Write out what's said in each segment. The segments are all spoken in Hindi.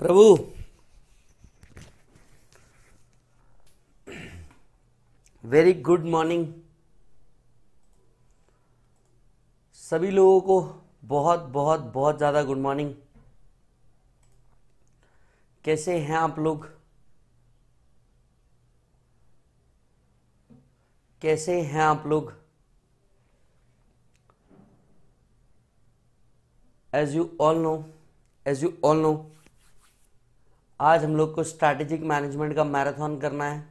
प्रभु वेरी गुड मॉर्निंग सभी लोगों को बहुत बहुत बहुत ज़्यादा गुड मॉर्निंग कैसे हैं आप लोग कैसे हैं आप लोग as you all know as you all know आज हम लोग को स्ट्रैटेजिक मैनेजमेंट का मैराथन करना है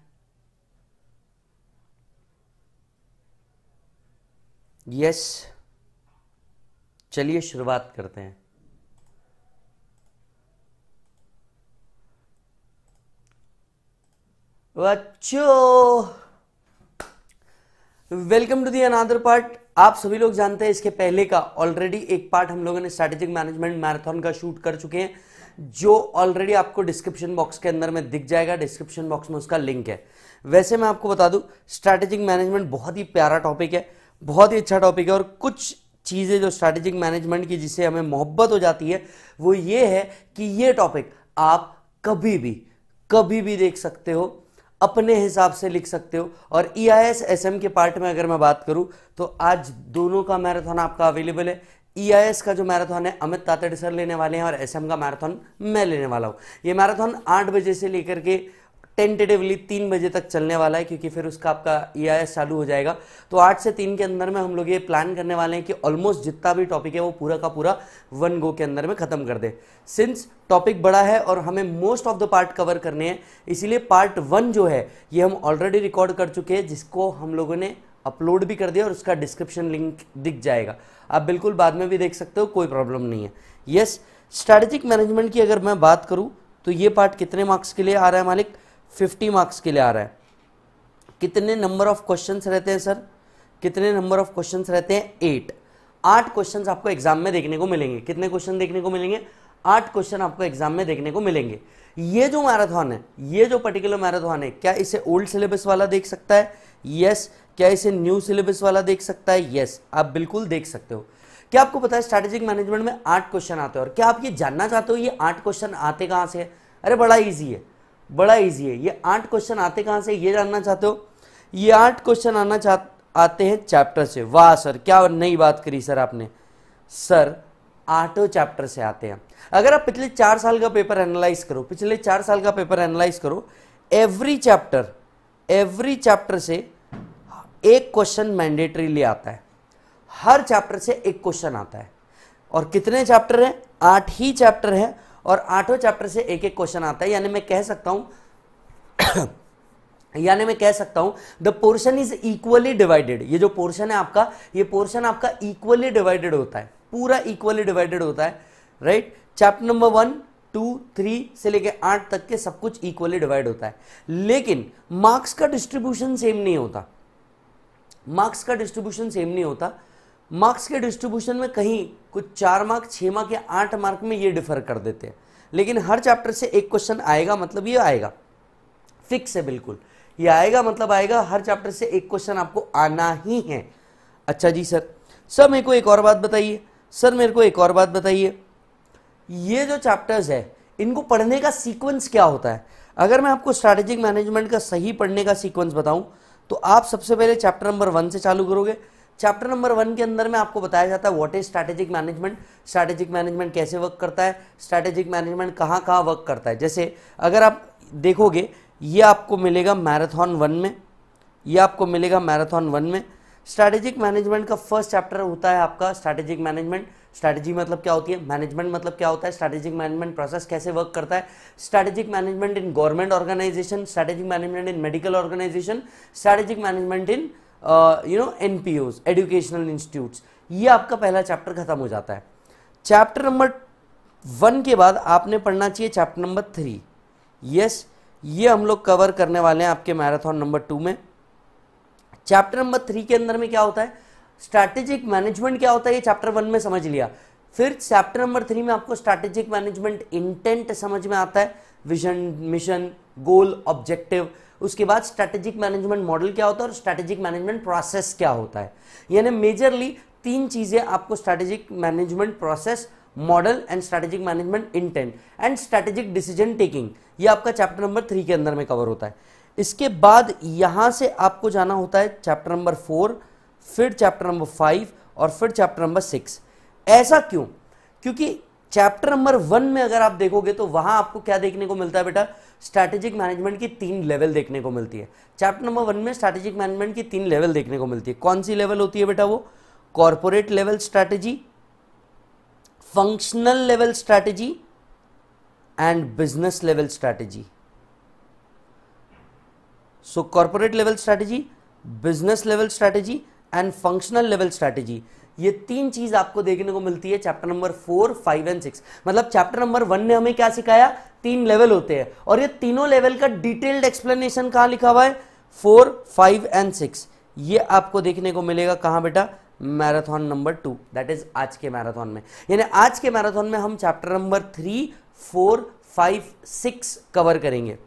यस चलिए शुरुआत करते हैं बच्चो welcome to the another part आप सभी लोग जानते हैं इसके पहले का ऑलरेडी एक पार्ट हम लोगों ने स्ट्रैटेजिक मैनेजमेंट मैराथन का शूट कर चुके हैं जो ऑलरेडी आपको डिस्क्रिप्शन बॉक्स के अंदर में दिख जाएगा डिस्क्रिप्शन बॉक्स में उसका लिंक है वैसे मैं आपको बता दूं स्ट्रैटेजिक मैनेजमेंट बहुत ही प्यारा टॉपिक है बहुत ही अच्छा टॉपिक है और कुछ चीज़ें जो स्ट्रैटेजिक मैनेजमेंट की जिससे हमें मोहब्बत हो जाती है वो ये है कि ये टॉपिक आप कभी भी कभी भी देख सकते हो अपने हिसाब से लिख सकते हो और E I S S M के पार्ट में अगर मैं बात करूँ तो आज दोनों का मैराथन आपका अवेलेबल है ईआईएस e का जो मैराथन है अमित तातड़ सर लेने वाले हैं और एसएम का मैराथन मैं लेने वाला हूँ ये मैराथन आठ बजे से लेकर के टेंटेटिवली तीन बजे तक चलने वाला है क्योंकि फिर उसका आपका ई e चालू हो जाएगा तो आठ से तीन के अंदर में हम लोग ये प्लान करने वाले हैं कि ऑलमोस्ट जितना भी टॉपिक है वो पूरा का पूरा वन गो के अंदर में ख़त्म कर दे सिंस टॉपिक बड़ा है और हमें most of the part cover करने हैं इसीलिए पार्ट वन जो है ये हम ऑलरेडी रिकॉर्ड कर चुके हैं जिसको हम लोगों ने अपलोड भी कर दिया और उसका डिस्क्रिप्शन लिंक दिख जाएगा आप बिल्कुल बाद में भी देख सकते हो कोई प्रॉब्लम नहीं है यस स्ट्रैटेजिक मैनेजमेंट की अगर मैं बात करूँ तो ये पार्ट कितने मार्क्स के लिए आ रहा है मालिक फिफ्टी मार्क्स के लिए आ रहा है कितने नंबर ऑफ क्वेश्चंस रहते हैं सर कितने नंबर ऑफ क्वेश्चंस रहते हैं एट आठ क्वेश्चंस आपको एग्जाम में देखने को मिलेंगे कितने क्वेश्चन देखने को मिलेंगे आठ क्वेश्चन आपको एग्जाम में देखने को मिलेंगे ये जो मैराथन है ये जो पर्टिकुलर मैराथन है क्या इसे ओल्ड सिलेबस वाला देख सकता है यस क्या इसे न्यू सिलेबस वाला देख सकता है यस आप बिल्कुल देख सकते हो क्या आपको पता है स्ट्रेटेजिक मैनेजमेंट में आठ क्वेश्चन आते हैं और क्या आप ये जानना चाहते हो ये आठ क्वेश्चन आते कहाँ से अरे बड़ा ईजी है बड़ा ईजी है ये आठ क्वेश्चन आते कहाँ से ये जानना चाहते हो ये आठ क्वेश्चन आना चाह आते हैं चैप्टर से वाह सर क्या नई बात करी सर आपने सर आठों चैप्टर से आते हैं अगर आप पिछले चार साल का पेपर एनालाइज करो पिछले चार साल का पेपर एनालाइज करो एवरी चैप्टर एवरी चैप्टर से एक क्वेश्चन मैंडेटरीली आता है हर चैप्टर से एक क्वेश्चन आता है और कितने चैप्टर हैं आठ ही चैप्टर हैं और आठों चैप्टर से एक एक क्वेश्चन आता है यानी मैं कह सकता हूं यानी मैं कह सकता हूं the portion is equally divided ये जो पोर्शन है आपका ये पोर्शन आपका इक्वली डिवाइडेड होता है पूरा इक्वली डिवाइडेड होता है right chapter number one two three से लेके आठ तक के सब कुछ इक्वली डिवाइड होता है लेकिन मार्क्स का डिस्ट्रीब्यूशन सेम नहीं होता मार्क्स का डिस्ट्रीब्यूशन सेम नहीं होता मार्क्स के डिस्ट्रीब्यूशन में कहीं कुछ चार मार्क छः मार्क या आठ मार्क में ये डिफर कर देते हैं लेकिन हर चैप्टर से एक क्वेश्चन आएगा मतलब ये आएगा फिक्स है बिल्कुल ये आएगा मतलब आएगा हर चैप्टर से एक क्वेश्चन आपको आना ही है अच्छा जी सर सर मेरे को एक और बात बताइए सर मेरे को एक और बात बताइए ये जो चैप्टर्स है इनको पढ़ने का सीक्वेंस क्या होता है अगर मैं आपको स्ट्रैटेजिक मैनेजमेंट का सही पढ़ने का सीक्वेंस बताऊं तो आप सबसे पहले चैप्टर नंबर वन से चालू करोगे चैप्टर नंबर वन के अंदर में आपको बताया जाता है what is strategic management strategic management कैसे वर्क करता है स्ट्रैटेजिक मैनेजमेंट कहाँ कहाँ वर्क करता है जैसे अगर आप देखोगे ये आपको मिलेगा मैराथन वन में ये आपको मिलेगा मैराथन वन में स्ट्रैटेजिक मैनेजमेंट का फर्स्ट चैप्टर होता है आपका स्ट्रैटेजिक मैनेजमेंट स्ट्रैटेजी मतलब क्या होती है मैनेजमेंट मतलब क्या होता है स्ट्रैटेजिक मैनेजमेंट प्रोसेस कैसे वर्क करता है strategic management in government organization strategic management in medical organization strategic management in you know an educational institutes ये आपका पहला चैप्टर खत्म हो जाता है चैप्टर नंबर वन के बाद आपने पढ़ना चाहिए चैप्टर नंबर थ्री यस ये हम लोग कवर करने वाले हैं आपके मैराथन नंबर टू में चैप्टर नंबर थ्री के अंदर में क्या होता है स्ट्रैटेजिक मैनेजमेंट क्या होता है ये चैप्टर वन में समझ लिया फिर चैप्टर नंबर थ्री में आपको स्ट्रैटेजिक मैनेजमेंट इंटेंट समझ में आता है विजन मिशन गोल ऑब्जेक्टिव उसके बाद स्ट्रैटेजिक मैनेजमेंट मॉडल क्या होता है और स्ट्रैटेजिक मैनेजमेंट प्रोसेस क्या होता है यानी मेजरली तीन चीज़ें आपको strategic management process model and strategic management intent and strategic decision taking ये आपका चैप्टर नंबर थ्री के अंदर में कवर होता है इसके बाद यहाँ से आपको जाना होता है चैप्टर नंबर फोर फिर चैप्टर नंबर फाइव और फिर चैप्टर नंबर सिक्स ऐसा क्यों क्योंकि चैप्टर नंबर वन में अगर आप देखोगे तो वहां आपको क्या देखने को मिलता है बेटा स्ट्रैटेजिक मैनेजमेंट की तीन लेवल देखने को मिलती है चैप्टर नंबर वन में स्ट्रैटेजिक मैनेजमेंट की तीन लेवल देखने को मिलती है कौन सी लेवल होती है बेटा वो corporate level strategy functional level strategy and business level strategy so corporate level strategy business level strategy and functional level strategy ये तीन चीज आपको देखने को मिलती है chapter number four five and six मतलब चैप्टर नंबर वन ने हमें क्या सिखाया तीन लेवल होते हैं और ये तीनों लेवल का डिटेल्ड एक्सप्लेनेशन कहा लिखा हुआ है फोर फाइव एंड सिक्स ये आपको देखने को मिलेगा कहाँ बेटा marathon number two that is आज के मैराथन में यानी आज के मैराथन में हम chapter number three four five six cover करेंगे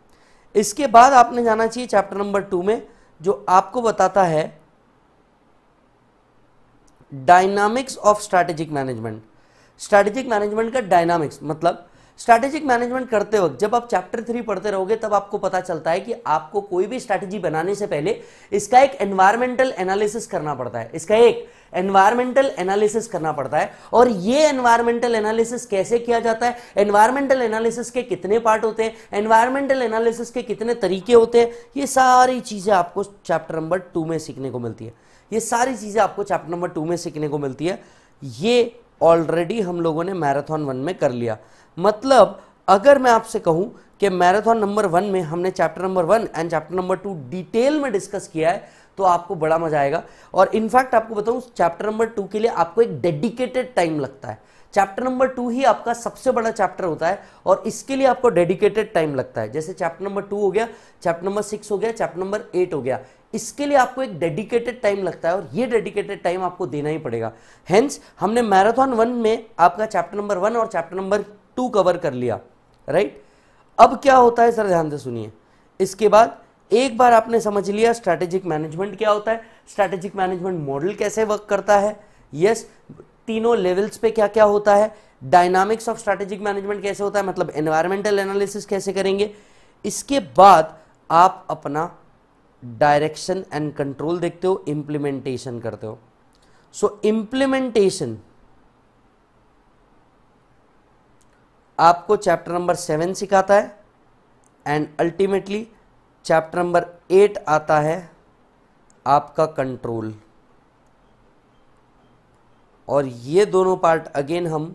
इसके बाद आपने जाना चाहिए चैप्टर नंबर टू में जो आपको बताता है dynamics of strategic management strategic management का डायनामिक्स मतलब स्ट्रैटेजिक मैनेजमेंट करते वक्त जब आप चैप्टर थ्री पढ़ते रहोगे तब आपको पता चलता है कि आपको कोई भी स्ट्रैटेजी बनाने से पहले इसका एक एनवायरमेंटल एनालिसिस करना पड़ता है इसका एक एनवायरमेंटल एनालिसिस करना पड़ता है और ये एनवायरमेंटल एनालिसिस कैसे किया जाता है एनवायरमेंटल एनालिसिस के कितने पार्ट होते हैं एनवायरमेंटल एनालिसिस के कितने तरीके होते हैं ये सारी चीज़ें आपको चैप्टर नंबर टू में सीखने को मिलती है ये सारी चीज़ें आपको चैप्टर नंबर टू में सीखने को मिलती है ये ऑलरेडी हम लोगों ने मैराथन वन में कर लिया मतलब अगर मैं आपसे कहूं कि मैराथन नंबर वन में हमने chapter number one and chapter number two detail में डिस्कस किया है तो आपको बड़ा मजा आएगा और इनफैक्ट आपको बताऊं चैप्टर नंबर टू के लिए आपको एक डेडिकेटेड टाइम लगता है चैप्टर नंबर टू ही आपका सबसे बड़ा चैप्टर होता है और इसके लिए आपको डेडिकेटेड टाइम लगता है जैसे चैप्टर नंबर टू हो गया चैप्टर नंबर सिक्स हो गया चैप्टर नंबर एट हो गया इसके लिए आपको एक डेडिकेटेड टाइम लगता है और ये डेडिकेटेड टाइम आपको देना ही पड़ेगा हेंस हमने मैराथन वन में आपका चैप्टर नंबर वन और चैप्टर नंबर टू कवर कर लिया राइट अब क्या होता है सर ध्यान से सुनिए इसके बाद एक बार आपने समझ लिया स्ट्रैटेजिक मैनेजमेंट क्या होता है स्ट्रैटेजिक मैनेजमेंट मॉडल कैसे वर्क करता है यस yes, तीनों लेवल्स पे क्या क्या होता है डायनामिक्स ऑफ स्ट्रेटेजिक मैनेजमेंट कैसे होता है मतलब एनवायरमेंटल एनालिसिस कैसे करेंगे इसके बाद आप अपना डायरेक्शन एंड कंट्रोल देखते हो इंप्लीमेंटेशन करते हो सो इंप्लीमेंटेशन आपको चैप्टर नंबर सेवन सिखाता है and ultimately chapter number eight आता है आपका कंट्रोल और ये दोनों पार्ट अगेन हम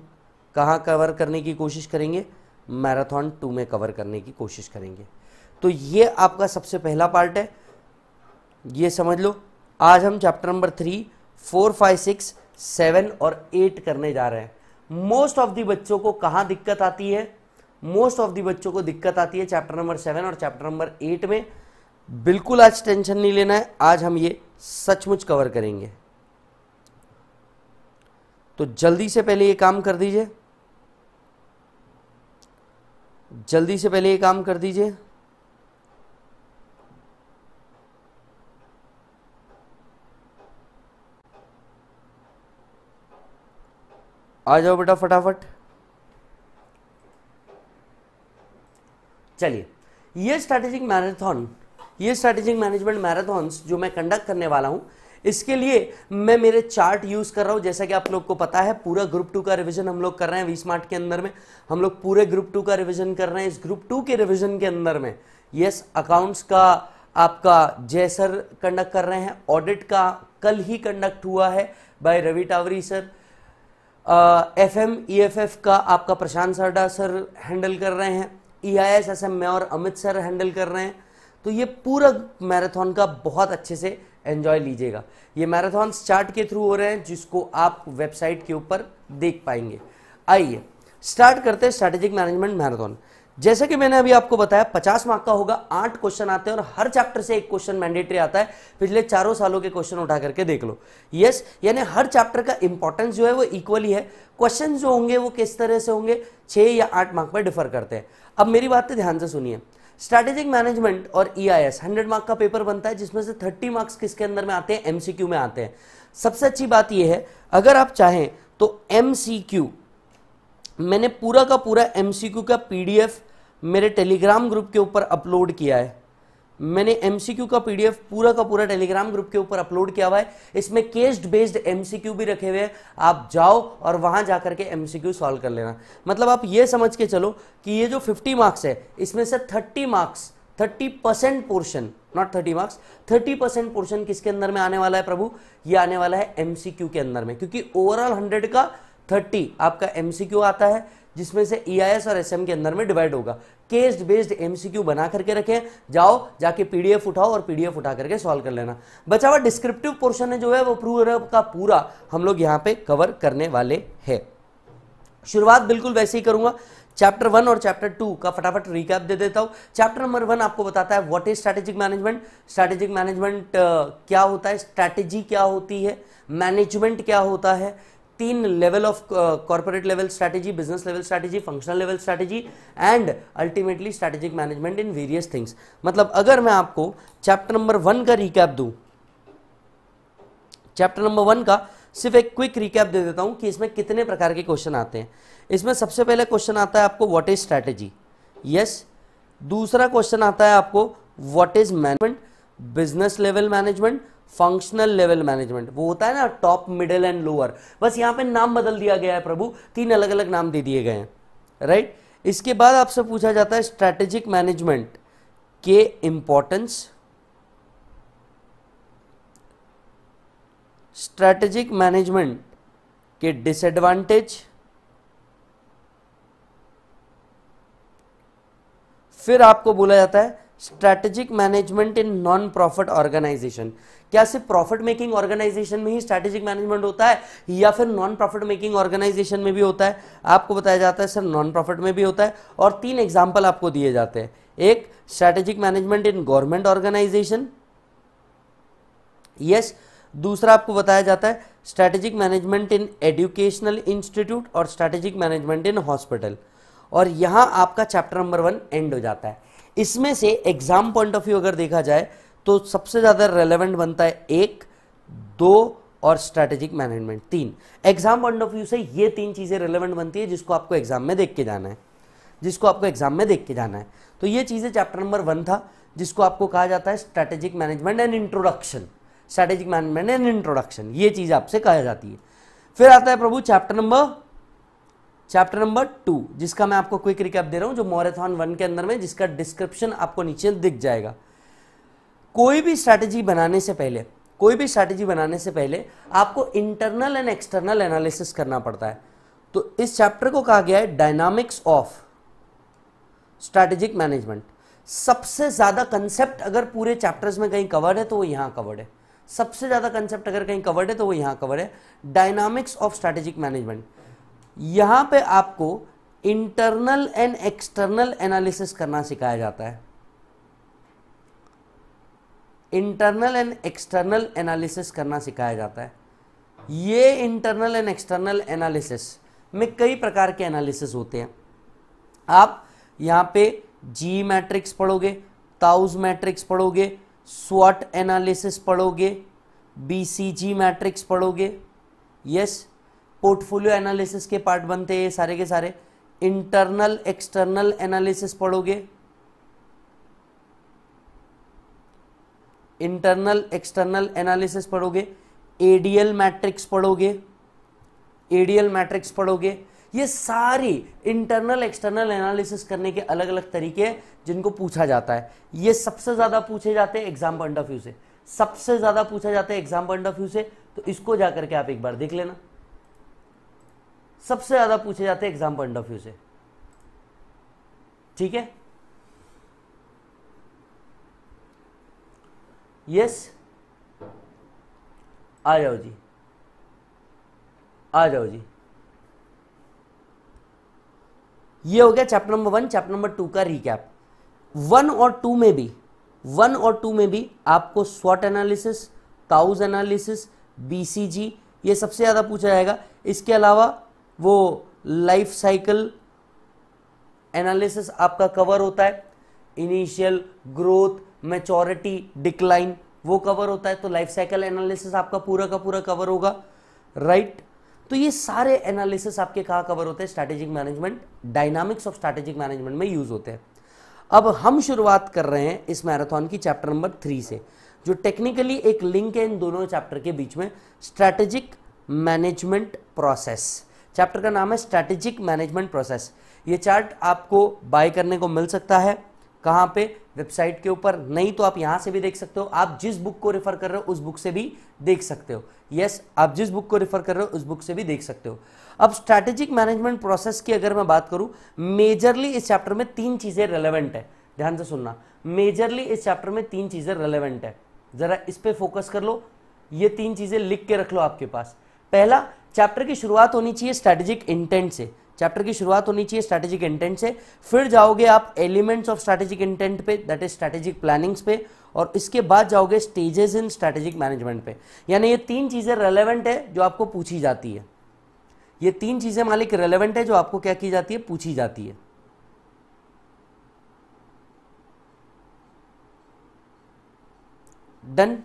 कहाँ कवर करने की कोशिश करेंगे मैराथन टू में कवर करने की कोशिश करेंगे तो ये आपका सबसे पहला पार्ट है ये समझ लो आज हम chapter number three four five six seven और एट करने जा रहे हैं मोस्ट ऑफ दी बच्चों को कहाँ दिक्कत आती है मोस्ट ऑफ दी बच्चों को दिक्कत आती है चैप्टर नंबर सेवन और चैप्टर नंबर एट में बिल्कुल आज टेंशन नहीं लेना है आज हम ये सचमुच कवर करेंगे तो जल्दी से पहले ये काम कर दीजिए जल्दी से पहले ये काम कर दीजिए आ जाओ बेटा फटाफट चलिए ये स्ट्रैटेजिक मैराथन ये स्ट्रैटेजिक मैनेजमेंट मैराथन जो मैं कंडक्ट करने वाला हूं इसके लिए मैं मेरे चार्ट यूज़ कर रहा हूँ जैसा कि आप लोग को पता है पूरा ग्रुप टू का रिविजन हम लोग कर रहे हैं वी स्मार्ट के अंदर में हम लोग पूरे ग्रुप टू का रिविजन कर रहे हैं इस ग्रुप टू के रिविजन के अंदर में यस अकाउंट्स का आपका जय सर कंडक्ट कर रहे हैं ऑडिट का कल ही कंडक्ट हुआ है by Ravi Taori sir F M E F F का आपका प्रशांत सरडा सर हैंडल कर रहे हैं E I S S M में और अमित सर हैंडल कर रहे हैं तो ये पूरा मैराथन का बहुत अच्छे से एंजॉय लीजिएगा ये मैराथन चार्ट के थ्रू हो रहे हैं जिसको आप वेबसाइट के ऊपर देख पाएंगे आइए स्टार्ट करते हैं स्ट्रेटेजिक मैनेजमेंट मैराथन जैसे कि मैंने अभी आपको बताया पचास मार्क का होगा आठ क्वेश्चन आते हैं और हर चैप्टर से एक क्वेश्चन मैंडेटरी आता है पिछले चारों सालों के क्वेश्चन उठा करके देख लो यस yes, यानी हर चैप्टर का इंपॉर्टेंस जो है वो इक्वली है क्वेश्चन जो होंगे वो किस तरह से होंगे छह या आठ मार्क पर डिफर करते हैं अब मेरी बात ध्यान से सुनिए स्ट्रैटेजिक मैनेजमेंट और E I S hundred mark का पेपर बनता है जिसमें से थर्टी मार्क्स किसके अंदर में आते हैं एमसीक्यू में आते हैं सबसे अच्छी बात यह है अगर आप चाहें तो एमसीक्यू मैंने पूरा का पूरा एमसीक्यू का पीडीएफ मेरे टेलीग्राम ग्रुप के ऊपर अपलोड किया है मैंने एमसीक्यू का पीडीएफ पूरा का पूरा टेलीग्राम ग्रुप के ऊपर अपलोड किया हुआ है इसमें केस्ड बेस्ड एमसीक्यू भी रखे हुए हैं आप जाओ और वहां जाकर के एमसीक्यू सॉल्व कर लेना मतलब आप ये समझ के चलो कि ये जो 50 मार्क्स है इसमें से 30 marks 30 percent portion not 30 marks 30 percent portion किसके अंदर में आने वाला है प्रभु ये आने वाला है एमसीक्यू के अंदर में क्योंकि ओवरऑल हंड्रेड का थर्टी आपका एमसीक्यू आता है जिसमें से ई e और एस के अंदर में डिवाइड होगा केस बेस्ड एमसीक्यू बना करके रखे जाओ जाके पीडीएफ उठाओ और पीडीएफ उठा करके सॉल्व कर लेना बचा हुआ डिस्क्रिप्टिव पोर्शन है जो है वो पूरा का पूरा हम लोग यहाँ पे कवर करने वाले हैं शुरुआत बिल्कुल वैसे ही करूंगा चैप्टर वन और चैप्टर टू का फटाफट रिकैप दे देता हूँ चैप्टर नंबर वन आपको बताता है what is strategic management strategic management क्या होता है स्ट्रैटेजी क्या होती है मैनेजमेंट क्या होता है तीन level of corporate level strategy business level strategy functional level strategy and ultimately strategic management in various things मतलब अगर मैं आपको चैप्टर नंबर वन का रिकैप दू चैप्टर नंबर वन का सिर्फ एक क्विक रिकैप दे देता हूं कि इसमें कितने प्रकार के क्वेश्चन आते हैं इसमें सबसे पहले क्वेश्चन आता है आपको व्हाट इज स्ट्रैटेजी यस दूसरा क्वेश्चन आता है आपको what is management business level management functional level management वो होता है ना टॉप मिडिल एंड लोअर बस यहां पे नाम बदल दिया गया है प्रभु तीन अलग अलग नाम दे दिए गए हैं राइट इसके बाद आपसे पूछा जाता है स्ट्रैटेजिक मैनेजमेंट के इंपॉर्टेंस स्ट्रैटेजिक मैनेजमेंट के डिसएडवांटेज फिर आपको बोला जाता है strategic management in non profit organization क्या सिर्फ प्रॉफिट मेकिंग ऑर्गेनाइजेशन में ही स्ट्रेटेजिक मैनेजमेंट होता है या फिर नॉन प्रॉफिट मेकिंग ऑर्गेनाइजेशन में भी होता है आपको बताया जाता है सर नॉन प्रॉफिट में भी होता है और तीन एग्जाम्पल आपको दिए जाते हैं एक strategic management in government organization yes दूसरा आपको बताया जाता है strategic management in educational institute और स्ट्रेटेजिक मैनेजमेंट इन हॉस्पिटल और यहां आपका चैप्टर नंबर वन एंड हो जाता है इसमें से एग्जाम पॉइंट ऑफ व्यू अगर देखा जाए तो सबसे ज़्यादा रेलेवेंट बनता है एक दो और स्ट्रेटेजिक मैनेजमेंट तीन एग्जाम पॉइंट ऑफ व्यू से ये तीन चीज़ें रेलेवेंट बनती है जिसको आपको एग्जाम में देख के जाना है जिसको आपको एग्जाम में देख के जाना है तो ये चीज़ें चैप्टर नंबर वन था जिसको आपको कहा जाता है strategic management and introduction strategic management and introduction ये चीज़ आपसे कहा जाती है फिर आता है प्रभु chapter number chapter number two जिसका मैं आपको क्विक रिकैप दे रहा हूँ जो मोरेथॉन वन के अंदर में जिसका डिस्क्रिप्शन आपको नीचे दिख जाएगा कोई भी स्ट्रैटेजी बनाने से पहले कोई भी स्ट्रैटेजी बनाने से पहले आपको इंटरनल एंड एक्सटर्नल एनालिसिस करना पड़ता है तो इस चैप्टर को कहा गया है डायनामिक्स ऑफ स्ट्रैटेजिक मैनेजमेंट सबसे ज़्यादा कंसेप्ट अगर पूरे चैप्टर्स में कहीं कवर्ड है तो वो यहाँ कवर्ड है सबसे ज़्यादा कंसेप्ट अगर कहीं कवर्ड है तो वो यहाँ कवर है डायनामिक्स ऑफ स्ट्रैटेजिक मैनेजमेंट यहाँ पे आपको इंटरनल एंड एक्सटर्नल एनालिसिस करना सिखाया जाता है इंटरनल एंड एक्सटर्नल एनालिसिस करना सिखाया जाता है ये इंटरनल एंड एक्सटर्नल एनालिसिस में कई प्रकार के एनालिसिस होते हैं आप यहाँ पे जी मैट्रिक्स पढ़ोगे ताउज मैट्रिक्स पढ़ोगे स्वट एनालिसिस पढ़ोगे बीसीजी मैट्रिक्स पढ़ोगे यस पोर्टफोलियो एनालिसिस के पार्ट बनते हैं सारे के सारे इंटरनल एक्सटर्नल एनालिसिस पढ़ोगे इंटरनल एक्सटर्नल एनालिसिस पढ़ोगे एडीएल मैट्रिक्स पढ़ोगे एडीएल मैट्रिक्स पढ़ोगे ये सारी इंटरनल एक्सटर्नल एनालिसिस करने के अलग अलग तरीके हैं जिनको पूछा जाता है ये सबसे ज़्यादा पूछे जाते हैं एग्जाम पॉइंट ऑफ व्यू से सबसे ज़्यादा पूछा जाता है एग्जाम पॉइंट ऑफ व्यू से तो इसको जाकर के आप एक बार देख लेना सबसे ज़्यादा पूछे जाते हैं एग्जाम पॉइंट ऑफ व्यू से ठीक है यस आ जाओ जी आ जाओ जी ये हो गया chapter number one chapter number two का रिकैप वन और टू में भी वन और टू में भी आपको स्वॉट एनालिसिस काउज एनालिसिस बीसीजी ये सबसे ज़्यादा पूछा जाएगा इसके अलावा वो लाइफ साइकिल एनालिसिस आपका कवर होता है इनिशियल ग्रोथ मेचोरिटी डिक्लाइन वो कवर होता है तो लाइफ साइकिल एनालिसिस आपका पूरा का पूरा कवर होगा राइट right? तो ये सारे एनालिसिस आपके कहाँ कवर होते हैं strategic management dynamics of strategic management में यूज होते हैं अब हम शुरुआत कर रहे हैं इस मैराथन की चैप्टर नंबर थ्री से जो टेक्निकली एक लिंक है इन दोनों चैप्टर के बीच में स्ट्रैटेजिक मैनेजमेंट प्रोसेस चैप्टर का नाम है स्ट्रैटेजिक मैनेजमेंट प्रोसेस ये चार्ट आपको बाय करने को मिल सकता है कहाँ पे वेबसाइट के ऊपर नहीं तो आप यहां से भी देख सकते हो आप जिस बुक को रेफर कर रहे हो उस बुक से भी देख सकते हो यस yes, आप जिस बुक को रेफर कर रहे हो उस बुक से भी देख सकते हो अब स्ट्रैटेजिक मैनेजमेंट प्रोसेस की अगर मैं बात करूं मेजरली इस चैप्टर में तीन चीज़ें रेलेवेंट है ध्यान से सुनना मेजरली इस चैप्टर में तीन चीज़ें रेलेवेंट है ज़रा इस पर फोकस कर लो ये तीन चीज़ें लिख के रख लो आपके पास पहला चैप्टर की शुरुआत होनी चाहिए स्ट्रैटेजिक इंटेंट से चैप्टर की शुरुआत होनी चाहिए स्ट्रेटेजिक इंटेंट से फिर जाओगे आप एलिमेंट्स ऑफ स्ट्रेटेजिक इंटेंट पे दैट इज स्ट्रेटेजिक प्लानिंग्स पे और इसके बाद जाओगे स्टेजेस इन स्ट्रेटेजिक मैनेजमेंट पे यानी ये तीन चीज़ें रेलेवेंट है जो आपको पूछी जाती है ये तीन चीज़ें मालिक रेलेवेंट है जो आपको क्या की जाती है पूछी जाती है डन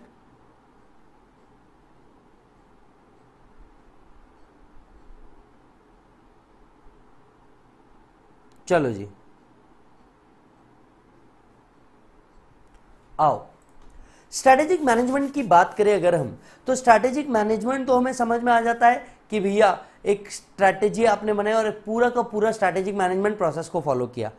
चलो जी आओ स्ट्रेटेजिक मैनेजमेंट की बात करें अगर हम तो स्ट्रेटेजिक मैनेजमेंट तो हमें समझ में आ जाता है कि भैया एक स्ट्रेटेजी आपने बनाई और पूरा का पूरा स्ट्रेटेजिक मैनेजमेंट प्रोसेस को फॉलो किया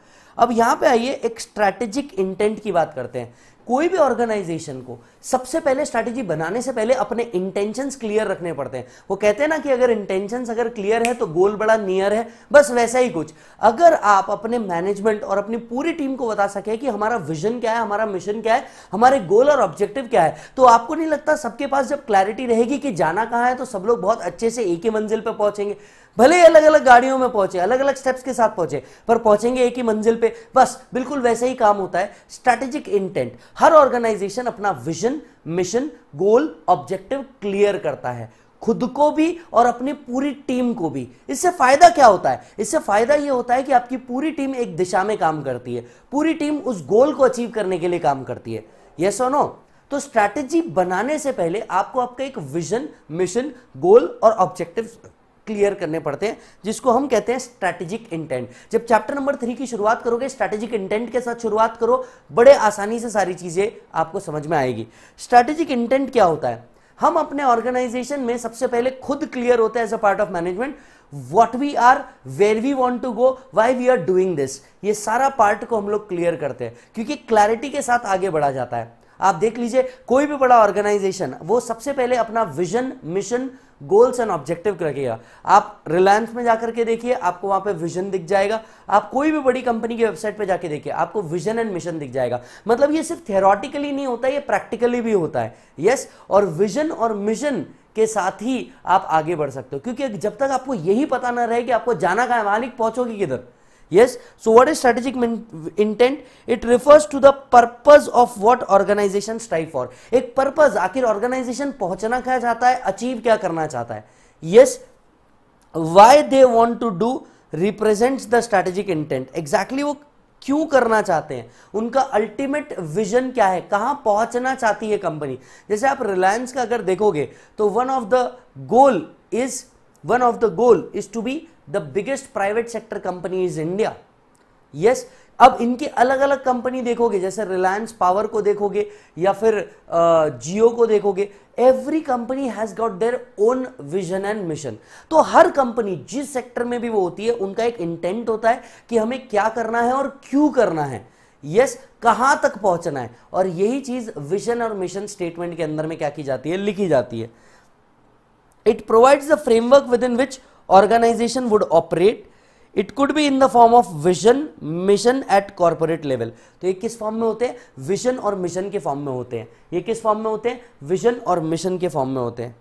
अब यहां पे आइए एक स्ट्रैटेजिक इंटेंट की बात करते हैं कोई भी ऑर्गेनाइजेशन को सबसे पहले स्ट्रैटेजी बनाने से पहले अपने इंटेंशंस क्लियर रखने पड़ते हैं वो कहते हैं ना कि अगर इंटेंशंस अगर क्लियर है तो गोल बड़ा नियर है बस वैसा ही कुछ अगर आप अपने मैनेजमेंट और अपनी पूरी टीम को बता सके कि हमारा विजन क्या है हमारा मिशन क्या है हमारे गोल और ऑब्जेक्टिव क्या है तो आपको नहीं लगता सबके पास जब क्लैरिटी रहेगी कि जाना कहाँ है तो सब लोग बहुत अच्छे से एक ही मंजिल पर पहुंचेंगे भले ही अलग अलग गाड़ियों में पहुंचे अलग अलग स्टेप्स के साथ पहुंचे पर पहुंचेंगे एक ही मंजिल पे बस बिल्कुल वैसे ही काम होता है स्ट्रैटेजिक इंटेंट हर ऑर्गेनाइजेशन अपना vision mission goal objective clear करता है खुद को भी और अपनी पूरी टीम को भी इससे फायदा क्या होता है इससे फायदा यह होता है कि आपकी पूरी टीम एक दिशा में काम करती है पूरी टीम उस गोल को अचीव करने के लिए काम करती है ये और नो तो स्ट्रैटेजी बनाने से पहले आपको आपका एक विजन मिशन गोल और ऑब्जेक्टिव क्लियर करने पड़ते हैं जिसको हम कहते हैं स्ट्रैटेजिक इंटेंट जब चैप्टर नंबर थ्री की शुरुआत करोगे स्ट्रैटेजिक इंटेंट के साथ शुरुआत करो बड़े आसानी से सारी चीज़ें आपको समझ में आएगी स्ट्रैटेजिक इंटेंट क्या होता है हम अपने ऑर्गेनाइजेशन में सबसे पहले खुद क्लियर होते हैं as a part of management what we are where we want to go why we are doing this ये सारा पार्ट को हम लोग क्लियर करते हैं क्योंकि क्लैरिटी के साथ आगे बढ़ा जाता है आप देख लीजिए कोई भी बड़ा ऑर्गेनाइजेशन वो सबसे पहले अपना vision mission goals and objective रखेगा आप रिलायंस में जाकर के देखिए आपको वहां पे विजन दिख जाएगा आप कोई भी बड़ी कंपनी की वेबसाइट पे जाके देखिए आपको विजन एंड मिशन दिख जाएगा मतलब ये सिर्फ थेरोटिकली नहीं होता ये प्रैक्टिकली भी होता है यस yes? और विजन और मिशन के साथ ही आप आगे बढ़ सकते हो क्योंकि जब तक आपको यही पता ना रहे कि आपको जाना का मालिक पहुंचोगे किधर yes so what is strategic intent it refers to the purpose of what organization strive for ek purpose aakhir organization पहुंचना kya chahta hai achieve kya karna chahta hai yes why they want to do represents the strategic intent exactly wo क्यों करना चाहते हैं उनका अल्टीमेट विजन क्या है कहां पहुंचना चाहती है कंपनी जैसे आप रिलायंस का अगर देखोगे तो one of the goal is one of the goal is to be the biggest private sector company is India yes अब इनकी अलग अलग कंपनी देखोगे जैसे रिलायंस पावर को देखोगे या फिर जियो को देखोगे every company has got their own vision and mission तो हर कंपनी जिस सेक्टर में भी वो होती है उनका एक इंटेंट होता है कि हमें क्या करना है और क्यों करना है यस yes, कहां तक पहुंचना है और यही चीज विजन और मिशन स्टेटमेंट के अंदर में क्या की जाती है लिखी जाती है It provides the framework within which organization would operate. It could be in the form of vision, mission at corporate level. तो ये किस फॉर्म में होते हैं विजन और मिशन के फॉर्म में होते हैं ये किस फॉर्म में होते हैं विजन और मिशन के फॉर्म में होते हैं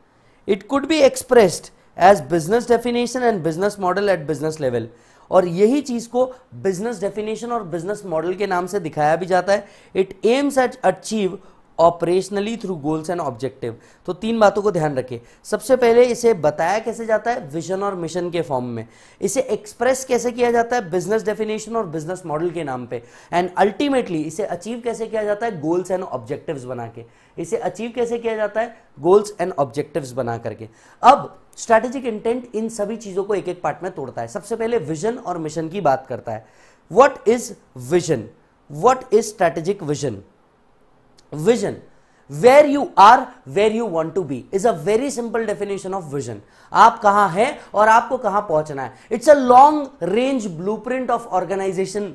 it could be expressed as business definition and business model at business level और यही चीज को बिजनेस डेफिनेशन और बिजनेस मॉडल के नाम से दिखाया भी जाता है it aims at achieve operationally through goals and objective तो तीन बातों को ध्यान रखें सबसे पहले इसे बताया कैसे जाता है विजन और मिशन के फॉर्म में इसे एक्सप्रेस कैसे किया जाता है बिजनेस डेफिनेशन और बिजनेस मॉडल के नाम पे एंड अल्टीमेटली इसे अचीव कैसे किया जाता है गोल्स एंड ऑब्जेक्टिव बना के इसे अचीव कैसे किया जाता है गोल्स एंड ऑब्जेक्टिव बना करके अब स्ट्रैटेजिक इंटेंट इन सभी चीज़ों को एक एक पार्ट में तोड़ता है सबसे पहले विजन और मिशन की बात करता है what is vision what is strategic vision vision where you are where you want to be is a very simple definition of vision आप कहां हैं और आपको कहां पहुंचना है it's a long range blueprint of organization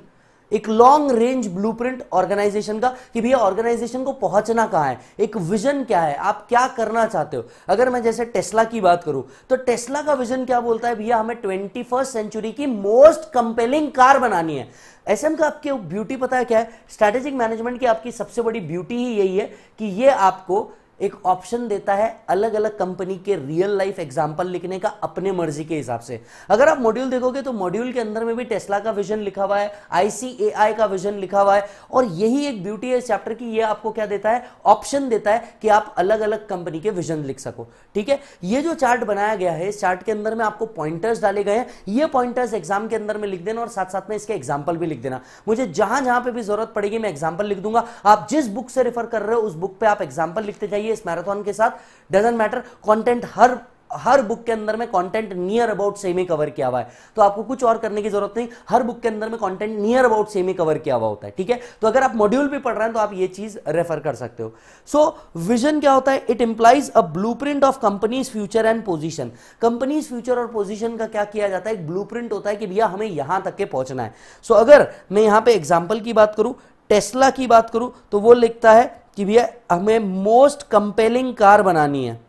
एक लॉन्ग रेंज ब्लूप्रिंट ऑर्गेनाइजेशन का कि भैया ऑर्गेनाइजेशन को पहुंचना कहां है एक विजन क्या है आप क्या करना चाहते हो अगर मैं जैसे टेस्ला की बात करूं तो टेस्ला का विजन क्या बोलता है भैया हमें ट्वेंटी सेंचुरी की मोस्ट कंपेलिंग कार बनानी है एस का आपके ब्यूटी पता है क्या है स्ट्रैटेजिक मैनेजमेंट की आपकी सबसे बड़ी ब्यूटी ही यही है कि ये आपको एक ऑप्शन देता है अलग अलग कंपनी के रियल लाइफ एग्जाम्पल लिखने का अपने मर्जी के हिसाब से अगर आप मॉड्यूल देखोगे तो मॉड्यूल के अंदर में भी टेस्ला का विजन लिखा हुआ है आईसीएआई का विजन लिखा हुआ है और यही एक ब्यूटी है इस चैप्टर की ये आपको क्या देता है ऑप्शन देता है कि आप अलग अलग कंपनी के विजन लिख सको ठीक है ये जो चार्ट बनाया गया है इस चार्ट के अंदर में आपको पॉइंटर्स डाले गए हैं ये पॉइंटर्स एग्जाम के अंदर में लिख देना और साथ साथ में इसके एग्जाम्पल भी लिख देना मुझे जहां जहां पर भी जरूरत पड़ेगी मैं एग्जाम्पल लिख दूंगा आप जिस बुक से रेफर कर रहे हो उस बुक पर आप एग्जाम्पल लिखते जाइए रही इस मैराथन के साथ डजेंट मैटर कॉन्टेंट हर हर बुक के अंदर में कंटेंट नियर अबाउट सेम ही कवर किया हुआ है तो आपको कुछ और करने की जरूरत नहीं हर बुक के अंदर में कंटेंट नियर अबाउट सेम ही कवर किया हुआ होता है ठीक है तो अगर आप मॉड्यूल भी पढ़ रहे हैं तो आप ये चीज रेफर कर सकते हो सो so, विजन क्या होता है it implies a blue of company's future and position company's future और पोजिशन का क्या किया जाता है एक ब्लू होता है कि भैया हमें यहां तक के पहुंचना है सो so, अगर मैं यहां पर एग्जाम्पल की बात करूं टेस्ला की बात करूं तो वो लिखता है कि भैया हमें मोस्ट कंपेलिंग कार बनानी है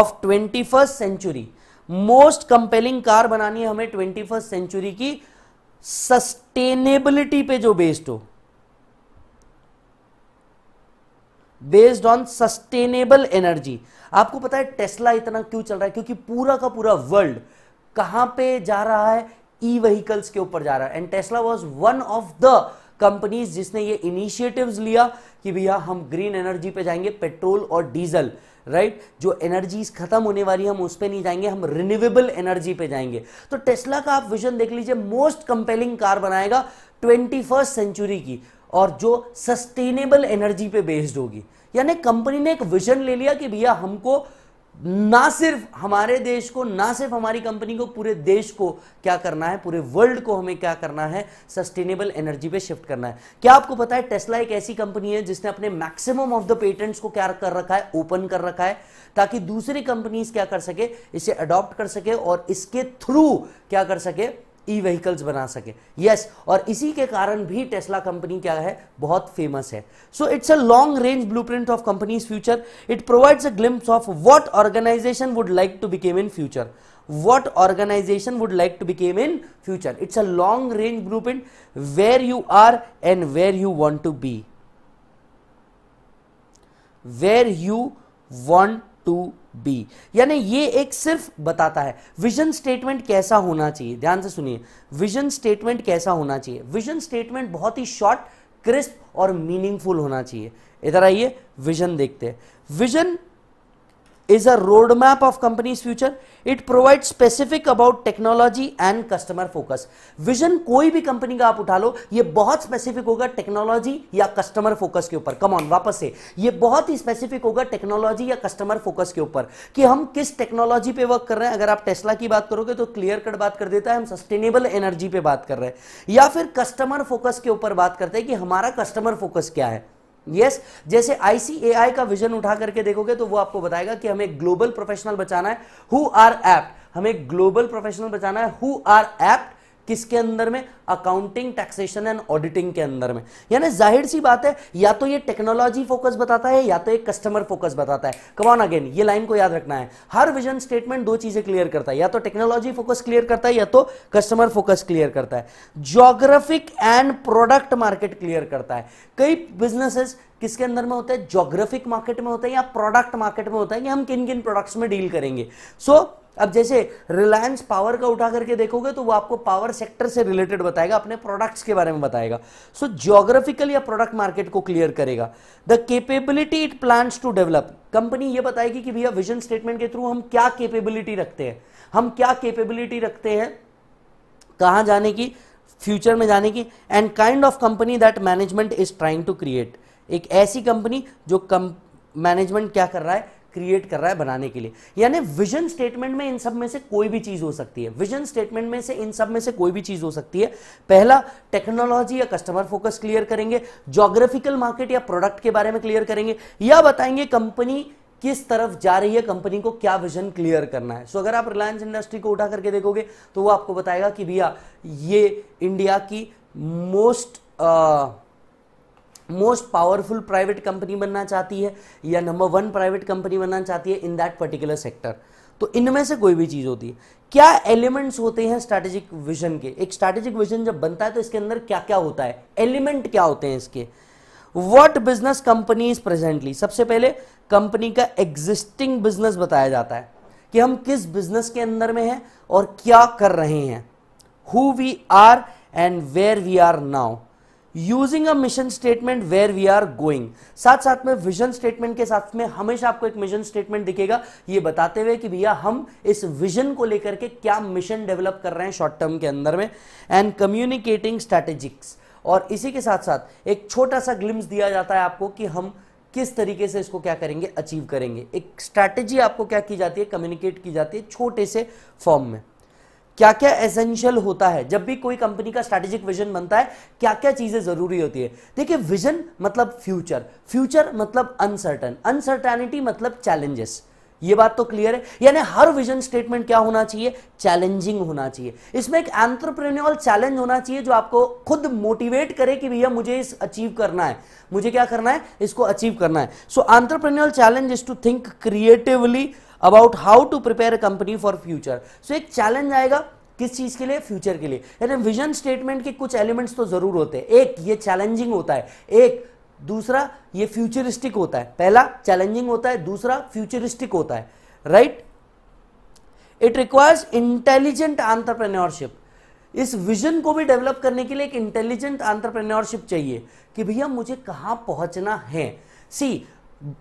of twenty first century most compelling car बनानी है हमें ट्वेंटी फर्स्ट सेंचुरी की सस्टेनेबिलिटी पे जो बेस्ड हो बेस्ड ऑन सस्टेनेबल एनर्जी आपको पता है टेस्ला इतना क्यों चल रहा है क्योंकि पूरा का पूरा वर्ल्ड कहां पे जा रहा है ई e व्हीकल्स के ऊपर जा रहा है and Tesla was one of the companies जिसने ये इनिशिएटिव्स लिया कि भैया हम ग्रीन एनर्जी पे जाएंगे पेट्रोल और डीजल राइट right? जो एनर्जीज खत्म होने वाली हम उस पर नहीं जाएंगे हम रिन्यूएबल एनर्जी पे जाएंगे तो टेस्ला का आप विजन देख लीजिए मोस्ट कंपेलिंग कार बनाएगा ट्वेंटी फर्स्ट सेंचुरी की और जो सस्टेनेबल एनर्जी पे बेस्ड होगी यानी कंपनी ने एक विजन ले लिया कि भैया हमको ना सिर्फ हमारे देश को ना सिर्फ हमारी कंपनी को पूरे देश को क्या करना है पूरे वर्ल्ड को हमें क्या करना है सस्टेनेबल एनर्जी पे शिफ्ट करना है क्या आपको पता है टेस्ला एक ऐसी कंपनी है जिसने अपने मैक्सिमम ऑफ द पेटेंट्स को क्या कर रखा है ओपन कर रखा है ताकि दूसरी कंपनीज क्या कर सके इसे अडॉप्ट कर सके और इसके थ्रू क्या कर सके ई व्हीकल्स बना सके यस yes, और इसी के कारण भी टेस्ला कंपनी क्या है बहुत फेमस है so it's a long range blueprint of company's future it provides a glimpse of what organization would like to become in future what organization would like to become in future it's a long range blueprint where you are and where you want to be where you want to be यानी ये एक सिर्फ बताता है विजन स्टेटमेंट कैसा होना चाहिए ध्यान से सुनिए विजन स्टेटमेंट कैसा होना चाहिए विजन स्टेटमेंट बहुत ही शॉर्ट क्रिस्प और मीनिंगफुल होना चाहिए इधर आइए विजन देखते हैं vision is a roadmap of company's future it provides specific about technology and customer focus vision कोई भी कंपनी का आप उठा लो ये बहुत स्पेसिफिक होगा टेक्नोलॉजी या कस्टमर फोकस के ऊपर कम ऑन वापस से ये बहुत ही स्पेसिफिक होगा टेक्नोलॉजी या कस्टमर फोकस के ऊपर कि हम किस टेक्नोलॉजी पे वर्क कर रहे हैं अगर आप टेस्ला की बात करोगे तो क्लियर कट बात कर देता है हम सस्टेनेबल एनर्जी पे बात कर रहे हैं या फिर कस्टमर फोकस के ऊपर बात करते हैं कि हमारा कस्टमर फोकस क्या है यस yes, जैसे आईसीएआई का विजन उठा करके देखोगे तो वो आपको बताएगा कि हमें ग्लोबल प्रोफेशनल बचाना है हु आर एप्ट हमें ग्लोबल प्रोफेशनल बचाना है हु आर एप्ट किसके अंदर में अकाउंटिंग टैक्सेशन एंड ऑडिटिंग के अंदर में यानी जाहिर सी बात है या तो ये टेक्नोलॉजी फोकस बताता है या तो एक कस्टमर फोकस बताता है कमॉन अगेन ये लाइन को याद रखना है हर विजन स्टेटमेंट दो चीजें क्लियर करता है या तो टेक्नोलॉजी फोकस क्लियर करता है या तो कस्टमर फोकस क्लियर करता है geographic and product market clear करता है कई बिजनेसेस किसके अंदर में होते हैं जोग्राफिक मार्केट में होता है या प्रोडक्ट मार्केट में होता है कि हम किन किन प्रोडक्ट्स में डील करेंगे सो so, अब जैसे रिलायंस पावर का उठा करके देखोगे तो वो आपको पावर सेक्टर से रिलेटेड बताएगा अपने प्रोडक्ट्स के बारे में बताएगा सो ज्योग्राफिकल या प्रोडक्ट मार्केट को क्लियर करेगा the capability it plan to develop company ये बताएगी कि भैया विजन स्टेटमेंट के थ्रू हम क्या केपेबिलिटी रखते हैं हम क्या केपेबिलिटी रखते हैं कहाँ जाने की फ्यूचर में जाने की and kind of company that management is trying to create एक ऐसी कंपनी जो मैनेजमेंट क्या कर रहा है क्रिएट कर रहा है बनाने के लिए यानी विजन स्टेटमेंट में इन सब में से कोई भी चीज़ हो सकती है विजन स्टेटमेंट में से इन सब में से कोई भी चीज़ हो सकती है पहला टेक्नोलॉजी या कस्टमर फोकस क्लियर करेंगे जोग्राफिकल मार्केट या प्रोडक्ट के बारे में क्लियर करेंगे या बताएंगे कंपनी किस तरफ जा रही है कंपनी को क्या विजन क्लियर करना है सो so, अगर आप रिलायंस इंडस्ट्री को उठा करके देखोगे तो वो आपको बताएगा कि भैया ये इंडिया की most most powerful private company बनना चाहती है या नंबर वन प्राइवेट कंपनी बनना चाहती है इन दैट पर्टिकुलर सेक्टर तो इनमें से कोई भी चीज़ होती है क्या एलिमेंट्स होते हैं स्ट्रेटेजिक विजन के एक स्ट्रेटेजिक विजन जब बनता है तो इसके अंदर क्या क्या होता है एलिमेंट क्या होते हैं इसके वॉट बिजनेस इज प्रेजेंटली सबसे पहले कंपनी का एग्जिस्टिंग बिजनेस बताया जाता है कि हम किस बिजनेस के अंदर में हैं और क्या कर रहे हैं who we are and where we are now using a mission statement where we are going साथ साथ में विजन स्टेटमेंट के साथ में हमेशा आपको एक मिशन स्टेटमेंट दिखेगा ये बताते हुए कि भैया हम इस विजन को लेकर के क्या मिशन डेवलप कर रहे हैं शॉर्ट टर्म के अंदर में एंड कम्युनिकेटिंग स्ट्रैटेजिक्स और इसी के साथ साथ एक छोटा सा ग्लिम्स दिया जाता है आपको कि हम किस तरीके से इसको क्या करेंगे अचीव करेंगे एक स्ट्रैटेजी आपको क्या की जाती है कम्युनिकेट की जाती है छोटे से फॉर्म में क्या क्या एसेंशियल होता है जब भी कोई कंपनी का स्ट्रेटेजिक विजन बनता है क्या क्या चीज़ें ज़रूरी होती है देखिए विजन मतलब फ्यूचर फ्यूचर मतलब अनसर्टन अनसर्टेनिटी मतलब चैलेंजेस ये बात तो क्लियर है यानी हर विजन स्टेटमेंट क्या होना चाहिए चैलेंजिंग होना चाहिए इसमें एक एंट्रप्रेन्योर चैलेंज होना चाहिए जो आपको खुद मोटिवेट करे कि भैया मुझे इस अचीव करना है मुझे क्या करना है इसको अचीव करना है so entrepreneur challenge is to think creatively about how to prepare a company for future so एक चैलेंज आएगा किस चीज के लिए फ्यूचर के लिए यानी विजन स्टेटमेंट के कुछ एलिमेंट्स तो जरूर होते हैं एक ये चैलेंजिंग होता है एक दूसरा ये फ्यूचरिस्टिक होता है पहला चैलेंजिंग होता है दूसरा फ्यूचरिस्टिक होता है right it requires intelligent entrepreneurship इस विजन को भी डेवलप करने के लिए एक इंटेलिजेंट आंट्रप्रेन्योरशिप चाहिए कि भैया मुझे कहां पहुंचना है सी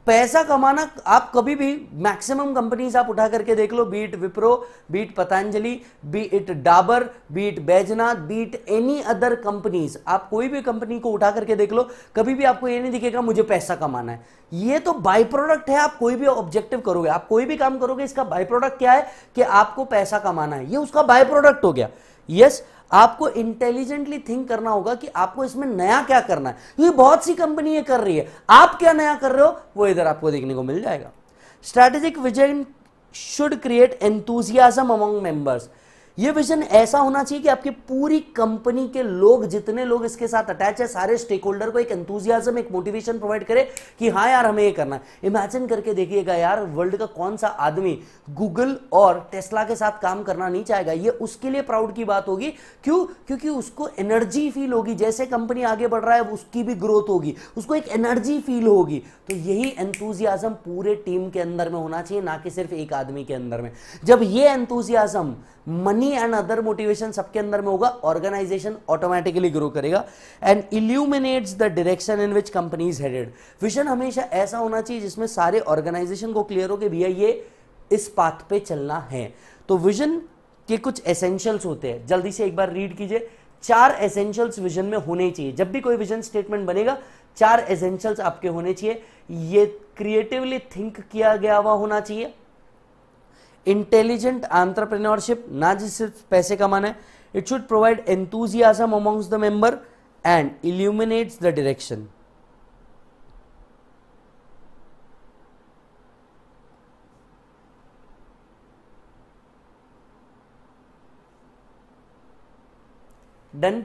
पैसा कमाना आप कभी भी मैक्सिमम कंपनीज आप उठा करके देख लो be it Wipro be it Patanjali be it Dabur be it Baijnath be it any other companies आप कोई भी कंपनी को उठा करके देख लो कभी भी आपको ये नहीं दिखेगा मुझे पैसा कमाना है ये तो बाई प्रोडक्ट है आप कोई भी ऑब्जेक्टिव करोगे आप कोई भी काम करोगे इसका बाई प्रोडक्ट क्या है कि आपको पैसा कमाना है ये उसका बाई प्रोडक्ट हो गया यस yes, आपको इंटेलिजेंटली थिंक करना होगा कि आपको इसमें नया क्या करना है क्योंकि बहुत सी कंपनी ये कर रही है आप क्या नया कर रहे हो वो इधर आपको देखने को मिल जाएगा strategic vision should create enthusiasm among members ये विजन ऐसा होना चाहिए कि आपकी पूरी कंपनी के लोग जितने लोग इसके साथ अटैच है सारे स्टेक होल्डर को एक एंथुजियाजम एक मोटिवेशन प्रोवाइड करे कि हाँ यार हमें ये करना है इमेजिन करके देखिएगा यार वर्ल्ड का कौन सा आदमी गूगल और टेस्ला के साथ काम करना नहीं चाहेगा ये उसके लिए प्राउड की बात होगी क्यों क्योंकि उसको एनर्जी फील होगी जैसे कंपनी आगे बढ़ रहा है उसकी भी ग्रोथ होगी उसको एक एनर्जी फील होगी तो यही एंथुजियाजम पूरे टीम के अंदर में होना चाहिए ना कि सिर्फ एक आदमी के अंदर में जब ये enthusiasm money and other motivation सबके अंदर में होगा ऑर्गेनाइजेशन ऑटोमेटिकली ग्रो करेगा and illuminates the direction in which company is headed vision हमेशा ऐसा होना चाहिए जिसमें सारे ऑर्गेनाइजेशन को क्लियर हो कि भैया ये इस पाथ पे चलना है तो विजन के कुछ एसेंशियल्स होते हैं जल्दी से एक बार रीड कीजिए चार एसेंशियल्स विजन में होने चाहिए जब भी कोई विजन स्टेटमेंट बनेगा चार एसेंशियल्स आपके होने चाहिए ये क्रिएटिवली थिंक किया गया हुआ होना चाहिए इंटेलिजेंट आंट्रप्रेन्योरशिप ना सिर्फ पैसे कमाना है it should provide enthusiasm amongst the member and illuminates the direction done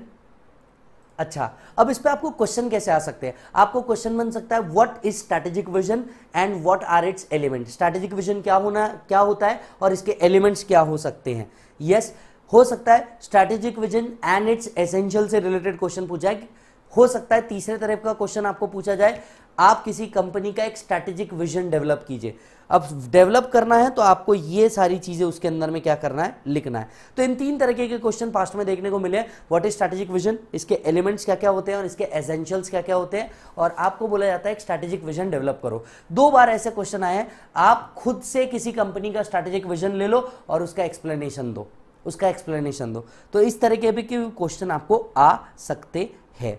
अच्छा अब इस पर आपको क्वेश्चन कैसे आ सकते हैं आपको क्वेश्चन बन सकता है what is strategic vision and what are its element strategic vision क्या होना क्या होता है और इसके एलिमेंट्स क्या हो सकते हैं यस yes, हो सकता है strategic vision and its essential से रिलेटेड क्वेश्चन पूछा है हो सकता है तीसरे तरफ का क्वेश्चन आपको पूछा जाए आप किसी कंपनी का एक स्ट्रैटेजिक विजन डेवलप कीजिए अब डेवलप करना है तो आपको ये सारी चीजें उसके अंदर में क्या करना है लिखना है तो इन तीन तरीके के क्वेश्चन पास्ट में देखने को मिले व्हाट इज स्ट्रेटेजिक विजन इसके एलिमेंट्स क्या क्या होते हैं और इसके एसेंशियल्स क्या क्या होते हैं और आपको बोला जाता है स्ट्रैटेजिक विजन डेवलप करो दो बार ऐसे क्वेश्चन आए हैं आप खुद से किसी कंपनी का स्ट्रैटेजिक विजन ले लो और उसका एक्सप्लेनेशन दो उसका एक्सप्लेनेशन दो तो इस तरीके के क्वेश्चन आपको आ सकते हैं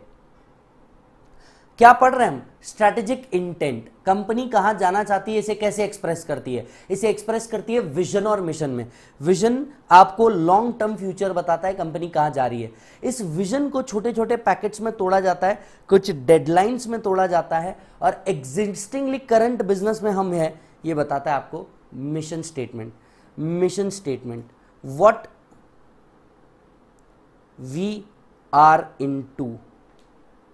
क्या पढ़ रहे हैं हम स्ट्रैटेजिक इंटेंट कंपनी कहाँ जाना चाहती है इसे कैसे एक्सप्रेस करती है इसे एक्सप्रेस करती है विजन और मिशन में विजन आपको लॉन्ग टर्म फ्यूचर बताता है कंपनी कहाँ जा रही है इस विजन को छोटे छोटे पैकेट्स में तोड़ा जाता है कुछ डेडलाइंस में तोड़ा जाता है और एग्जिस्टिंगली करंट बिजनेस में हम है ये बताता है आपको mission statement mission statement what we are into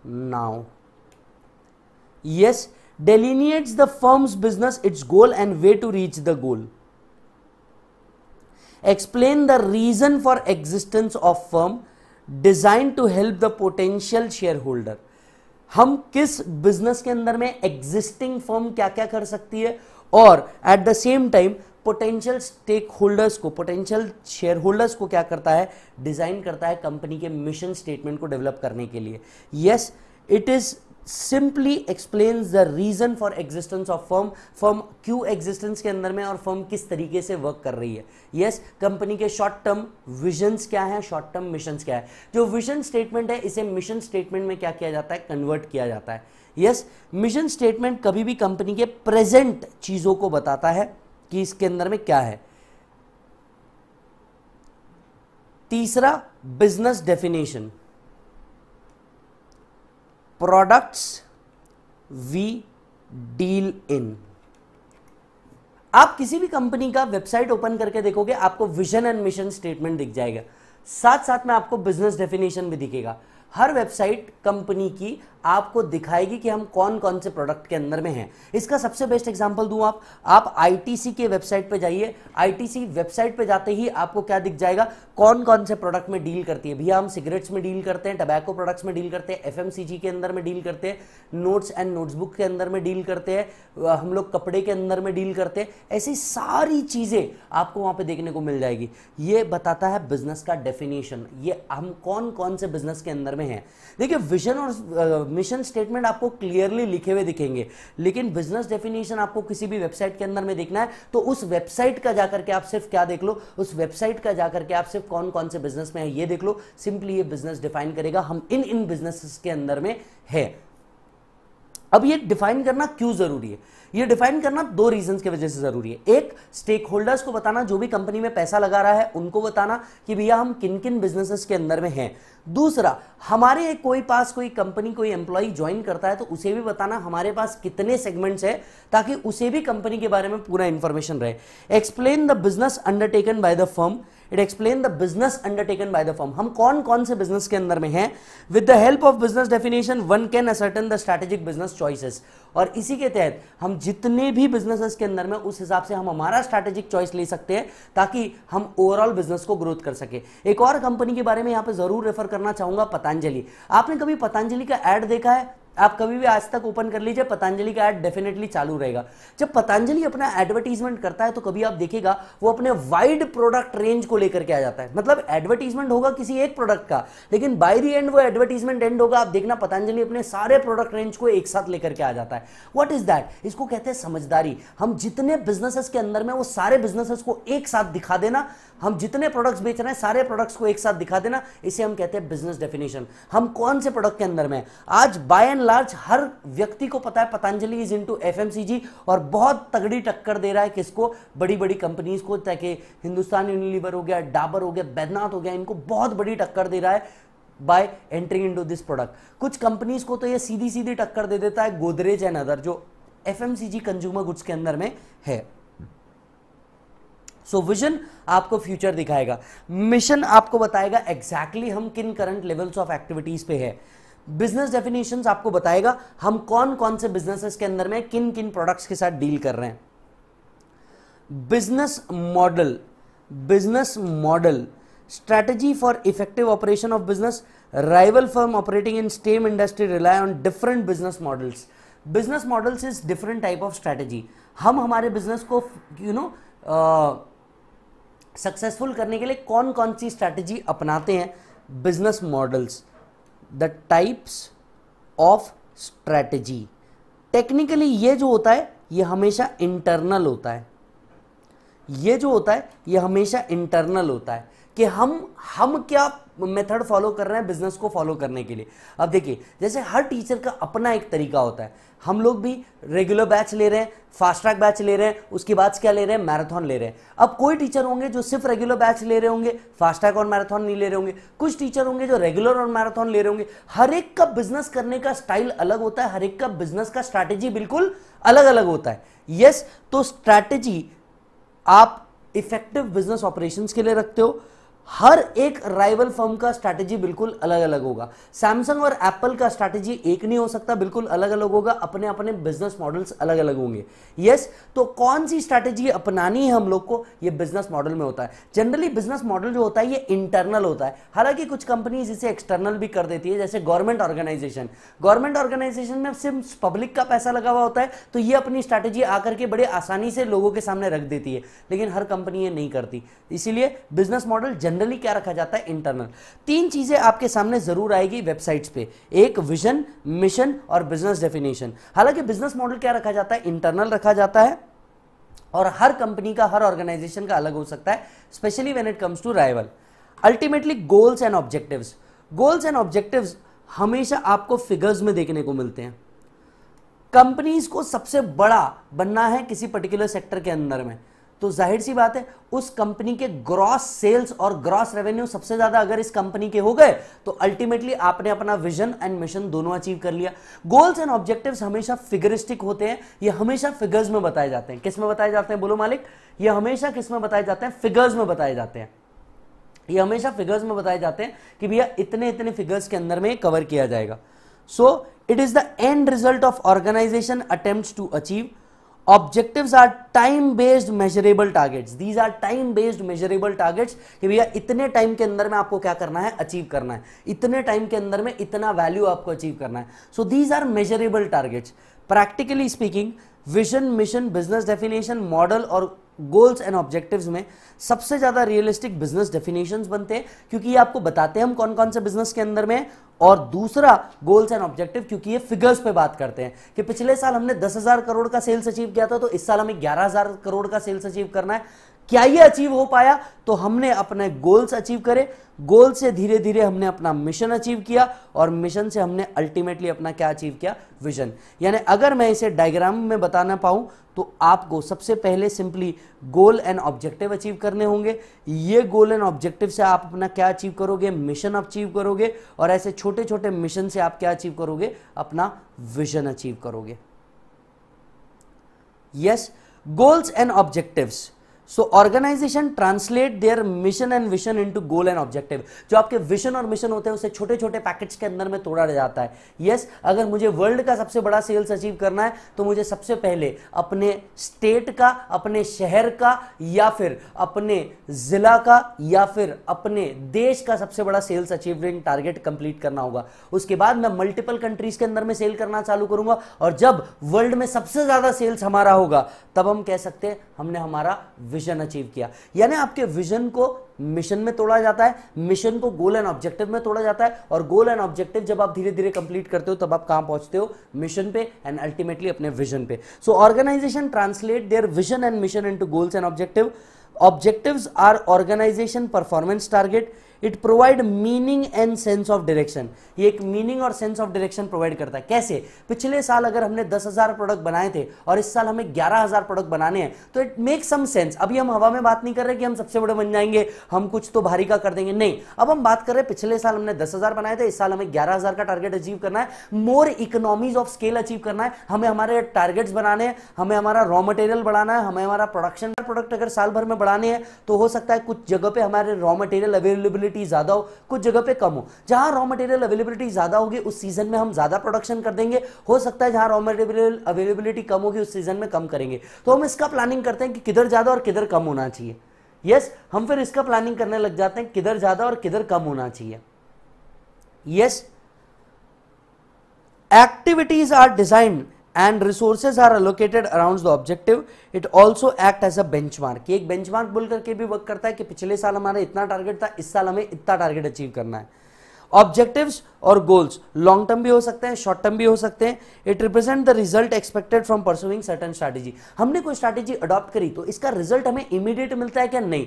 now yes delineates the firm's business, its goal, and way to reach the goal. Explain the reason for existence of firm designed to help the potential shareholder. हम किस बिजनेस के अंदर में एग्जिस्टिंग फर्म क्या क्या कर सकती है और at the same time potential stakeholders को पोटेंशियल शेयर होल्डर्स को क्या करता है डिजाइन करता है कंपनी के मिशन स्टेटमेंट को डेवलप करने के लिए yes it is simply explain the reason for existence of firm firm क्यों एग्जिस्टेंस के अंदर में और फर्म किस तरीके से वर्क कर रही है यस yes, कंपनी के शॉर्ट टर्म विजन्स क्या है शॉर्ट टर्म मिशन क्या है जो विजन स्टेटमेंट है इसे मिशन स्टेटमेंट में क्या किया जाता है कन्वर्ट किया जाता है यस मिशन स्टेटमेंट कभी भी कंपनी के प्रेजेंट चीजों को बताता है कि इसके अंदर में क्या है तीसरा business definition products we deal in आप किसी भी कंपनी का वेबसाइट ओपन करके देखोगे आपको विजन एंड मिशन स्टेटमेंट दिख जाएगा साथ साथ में आपको बिजनेस डेफिनेशन भी दिखेगा हर वेबसाइट कंपनी की आपको दिखाएगी कि हम कौन कौन से प्रोडक्ट के अंदर में हैं इसका सबसे बेस्ट एग्जांपल दूं आप आप आईटीसी के वेबसाइट पर जाइए आईटीसी वेबसाइट पर जाते ही आपको क्या दिख जाएगा कौन कौन से प्रोडक्ट में डील करती है भैया हम सिगरेट्स में डील करते हैं टबैको प्रोडक्ट्स में डील करते हैं एफ के अंदर में डील करते हैं नोट्स एंड नोट्सबुक के अंदर में डील करते हैं हम लोग कपड़े के अंदर में डील करते हैं ऐसी सारी चीज़ें आपको वहाँ पर देखने को मिल जाएगी ये बताता है बिजनेस का डेफिनेशन ये हम कौन कौन से बिजनेस के अंदर में हैं देखिए विजन और मिशन स्टेटमेंट आपको क्लियरली लिखे हुए दिखेंगे लेकिन बिजनेस डेफिनेशन आपको किसी भी वेबसाइट के अंदर में देखना है तो उस वेबसाइट का जाकर के आप सिर्फ क्या देख लो उस वेबसाइट का जाकर के आप सिर्फ कौन कौन से बिजनेस में है ये देख लो सिंपली ये बिजनेस डिफाइन करेगा हम इन इन बिजनेस के अंदर में है अब ये डिफाइन करना क्यों जरूरी है ये डिफाइन करना दो रीजंस की वजह से जरूरी है एक स्टेक होल्डर्स को बताना जो भी कंपनी में पैसा लगा रहा है उनको बताना कि भैया हम किन किन बिजनेसेस के अंदर में हैं दूसरा हमारे कोई पास कोई कंपनी कोई एम्प्लॉय ज्वाइन करता है तो उसे भी बताना हमारे पास कितने सेगमेंट्स है ताकि उसे भी कंपनी के बारे में पूरा इंफॉर्मेशन रहे explain the business undertaken by the firm it explain the business undertaken by the form हम कौन कौन से बिजनेस के अंदर में हैं with the help of business definition one can ascertain the strategic business choices और इसी के तहत हम जितने भी बिजनेसेस के अंदर में उस हिसाब से हम हमारा स्ट्रैटेजिक चॉइस ले सकते हैं ताकि हम ओवरऑल बिजनेस को ग्रोथ कर सके एक और कंपनी के बारे में यहां पे जरूर रेफर करना चाहूंगा पतंजलि आपने कभी पतंजलि का एड देखा है आप कभी भी आज तक ओपन कर लीजिए पतंजलि का एड डेफिनेटली चालू रहेगा जब पतंजलि अपना एडवर्टीजमेंट करता है तो कभी आप देखेगा वो अपने वाइड प्रोडक्ट रेंज को लेकर के आ जाता है मतलब एडवर्टीजमेंट होगा किसी एक प्रोडक्ट का लेकिन बाई दी एंड वो एडवर्टीजमेंट एंड होगा आप देखना पतंजलि अपने सारे प्रोडक्ट रेंज को एक साथ लेकर के आ जाता है वट इज दैट इसको कहते हैं समझदारी हम जितने बिजनेसेस के अंदर में वो सारे बिजनेसेस को एक साथ दिखा देना हम जितने प्रोडक्ट्स बेच रहे हैं सारे प्रोडक्ट्स को एक साथ दिखा देना इसे हम कहते हैं बिजनेस डेफिनेशन हम कौन से प्रोडक्ट के अंदर में आज बाय एंड लार्ज हर व्यक्ति को पता है पतंजलि इज इनटू एफएमसीजी और बहुत तगड़ी टक्कर दे रहा है किसको बड़ी बड़ी कंपनीज को ताकि हिंदुस्तान यूनिलीवर हो गया डाबर हो गया बैदनाथ हो गया इनको बहुत बड़ी टक्कर दे रहा है by entering in this product कुछ कंपनीज को तो ये सीधी सीधी टक्कर दे देता है गोदरेज एंड अदर जो एफ कंज्यूमर गुड्स के अंदर में है सो विजन आपको फ्यूचर दिखाएगा मिशन आपको बताएगा एग्जैक्टली हम किन करंट लेवल्स ऑफ एक्टिविटीज पे है बिजनेस डेफिनेशन आपको बताएगा हम कौन कौन से बिजनेसेस के अंदर में किन किन प्रोडक्ट्स के साथ डील कर रहे हैं business model business model strategy for effective operation of business rival form operating in stem industry rely on different business models business models is different type of strategy हम हमारे बिजनेस को यू नो सक्सेसफुल करने के लिए कौन कौन सी स्ट्रैटेजी अपनाते हैं business models the types of strategy technically ये जो होता है ये हमेशा इंटरनल होता है ये जो होता है ये हमेशा इंटरनल होता है कि हम हम क्या मेथड फॉलो कर रहे हैं बिजनेस को फॉलो करने के लिए अब देखिए जैसे हर टीचर का अपना एक तरीका होता है हम लोग भी रेगुलर बैच ले रहे हैं फास्ट ट्रैक बैच ले रहे हैं उसके बाद क्या ले रहे हैं मैराथन ले रहे हैं अब कोई टीचर होंगे जो सिर्फ रेगुलर बैच ले रहे होंगे फास्ट ट्रैक और मैराथन नहीं ले रहे होंगे कुछ टीचर होंगे जो रेगुलर और मैराथन ले रहे होंगे हर एक का बिजनेस करने का स्टाइल अलग होता है हर एक का बिजनेस का स्ट्रैटेजी बिल्कुल अलग अलग होता है यस तो स्ट्रैटेजी आप इफेक्टिव बिजनेस ऑपरेशंस के लिए रखते हो हर एक राइवल फर्म का स्ट्रैटेजी बिल्कुल अलग अलग होगा सैमसंग और एप्पल का स्ट्रैटेजी एक नहीं हो सकता बिल्कुल अलग अलग होगा अपने अपने बिजनेस मॉडल्स अलग अलग होंगे यस yes, तो कौन सी स्ट्रैटेजी अपनानी है हम लोग को ये बिजनेस मॉडल में होता है जनरली बिजनेस मॉडल जो होता है ये इंटरनल होता है हालांकि कुछ कंपनीज इसे एक्सटर्नल भी कर देती है जैसे गवर्नमेंट ऑर्गेनाइजेशन गवर्नमेंट ऑर्गेनाइजेशन में सिर्फ पब्लिक का पैसा लगा हुआ होता है तो ये अपनी स्ट्रैटेजी आकर के बड़े आसानी से लोगों के सामने रख देती है लेकिन हर कंपनी ये नहीं करती इसीलिए बिजनेस मॉडल जनरल जनरली क्या रखा जाता है इंटरनल तीन चीज़ें आपके सामने ज़रूर आएगी वेबसाइट्स पे एक विजन मिशन और बिजनेस डेफिनेशन हालांकि बिजनेस मॉडल क्या रखा जाता है इंटरनल रखा जाता है और हर कंपनी का हर ऑर्गेनाइजेशन का अलग हो सकता है specially when it comes to rival ultimately goals and objective goals and objective हमेशा आपको फिगर्स में देखने को मिलते हैं कंपनीज को सबसे बड़ा बनना है किसी पर्टिकुलर सेक्टर के अंदर में तो जाहिर सी बात है उस कंपनी के ग्रॉस सेल्स और ग्रॉस रेवेन्यू सबसे ज्यादा अगर इस कंपनी के हो गए तो अल्टीमेटली आपने अपना विजन एंड मिशन दोनों अचीव कर लिया गोल्स एंड ऑब्जेक्टिव्स हमेशा फिगरिस्टिक होते हैं ये हमेशा फिगर्स में बताए जाते हैं किस में बताए जाते हैं बोलो मालिक ये हमेशा किस में बताए जाते हैं फिगर्स में बताए जाते हैं ये हमेशा फिगर्स में बताए जाते हैं कि भैया इतने इतने फिगर्स के अंदर में कवर किया जाएगा so it is the end result of organization attempt to achieve objectives are time based measurable targets these are time based measurable targets कि भैया इतने टाइम के अंदर में आपको क्या करना है अचीव करना है इतने टाइम के अंदर में इतना वैल्यू आपको अचीव करना है so these are measurable targets practically speaking vision mission business definition model और गोल्स एंड ऑब्जेक्टिव्स में सबसे ज़्यादा रियलिस्टिक बिजनेस डेफिनेशन बनते हैं क्योंकि ये आपको बताते हैं हम कौन कौन से बिजनेस के अंदर में और दूसरा गोल्स एंड ऑब्जेक्टिव क्योंकि ये फिगर्स पे बात करते हैं कि पिछले साल हमने दस हजार करोड़ का सेल्स अचीव किया था तो इस साल हमें ग्यारह हजार करोड़ का सेल्स अचीव करना है क्या ये अचीव हो पाया तो हमने अपने गोल्स अचीव करे गोल से धीरे धीरे हमने अपना मिशन अचीव किया और मिशन से हमने अल्टीमेटली अपना क्या अचीव किया विजन यानी अगर मैं इसे डायग्राम में बताना पाऊं तो आपको सबसे पहले simply goal and objective achieve करने होंगे ये गोल एंड ऑब्जेक्टिव से आप अपना क्या अचीव करोगे मिशन अचीव करोगे और ऐसे छोटे छोटे मिशन से आप क्या अचीव करोगे अपना विजन अचीव करोगे yes goals and objectives so organization translate their mission and vision into goal and objective जो आपके विशन और मिशन होते हैं उसे छोटे छोटे पैकेट्स के अंदर में तोड़ा जाता है यस yes, अगर मुझे वर्ल्ड का सबसे बड़ा सेल्स अचीव करना है तो मुझे सबसे पहले अपने स्टेट का अपने शहर का या फिर अपने जिला का या फिर अपने देश का सबसे बड़ा सेल्स अचीवमेंट टारगेट कंप्लीट करना होगा उसके बाद मैं मल्टीपल कंट्रीज के अंदर में सेल करना चालू करूंगा और जब वर्ल्ड में सबसे ज्यादा सेल्स हमारा होगा तब हम कह सकते हैं हमने हमारा विजन अचीव किया यानी आपके विजन को मिशन में तोड़ा जाता है मिशन को गोल एंड ऑब्जेक्टिव में तोड़ा जाता है और गोल एंड ऑब्जेक्टिव जब आप धीरे धीरे कंप्लीट करते हो तब आप कहां पहुंचते हो मिशन पे एंड अल्टीमेटली अपने विजन पे so organization translate their vision and mission into goals and objective objectives are organization performance target it provide meaning and sense of direction ये एक मीनिंग और सेंस ऑफ डायरेक्शन प्रोवाइड करता है कैसे पिछले साल अगर हमने दस हजार प्रोडक्ट बनाए थे और इस साल हमें ग्यारह हजार प्रोडक्ट बनाने हैं तो इट मेक सम सेंस अभी हम हवा में बात नहीं कर रहे कि हम सबसे बड़े बन जाएंगे हम कुछ तो भारी का कर देंगे नहीं अब हम बात कर रहे हैं पिछले साल हमने दस हजार बनाए थे इस साल हमें ग्यारह हजार का टारगेट अचीव करना है more economies of scale achieve करना है हमें हमारे टारगेट्स बनाने हैं हमें हमारा रॉ मटेरियल बढ़ाना है हमें हमारा प्रोडक्शन प्रोडक्ट अगर साल भर में बढ़ाने हैं तो हो सकता है कुछ जगह पे हमारे रॉ मटेरियल अवेलेबिलिटी अवेलेबिलिटी ज़्यादा हो कुछ जगह पे कम हो जहां रॉ मटेरियल अवेलेबिलिटी ज़्यादा होगी उस सीज़न में हम ज़्यादा प्रोडक्शन कर देंगे हो सकता है जहां रॉ मटेरियल अवेलेबिलिटी कम होगी उस सीज़न में कम करेंगे तो हम इसका प्लानिंग करते हैं कि किधर ज़्यादा और किधर कम होना चाहिए यस yes, हम फिर इसका प्लानिंग करने लग जाते हैं किधर ज़्यादा और किधर कम होना चाहिए yes activities are designed and resources are allocated around the objective it also act as a benchmark एक मार्क बोल करके भी वर्क करता है कि पिछले साल हमारा इतना टारगेट था इस साल हमें इतना टारगेट अचीव करना है ऑब्जेक्टिव्स और गोल्स लॉन्ग टर्म भी हो सकते हैं शॉर्ट टर्म भी हो सकते हैं it represent the result expected from pursuing certain strategy हमने कोई स्ट्रैटेजी अडॉप्ट करी तो इसका रिजल्ट हमें इमीडिएट मिलता है क्या नहीं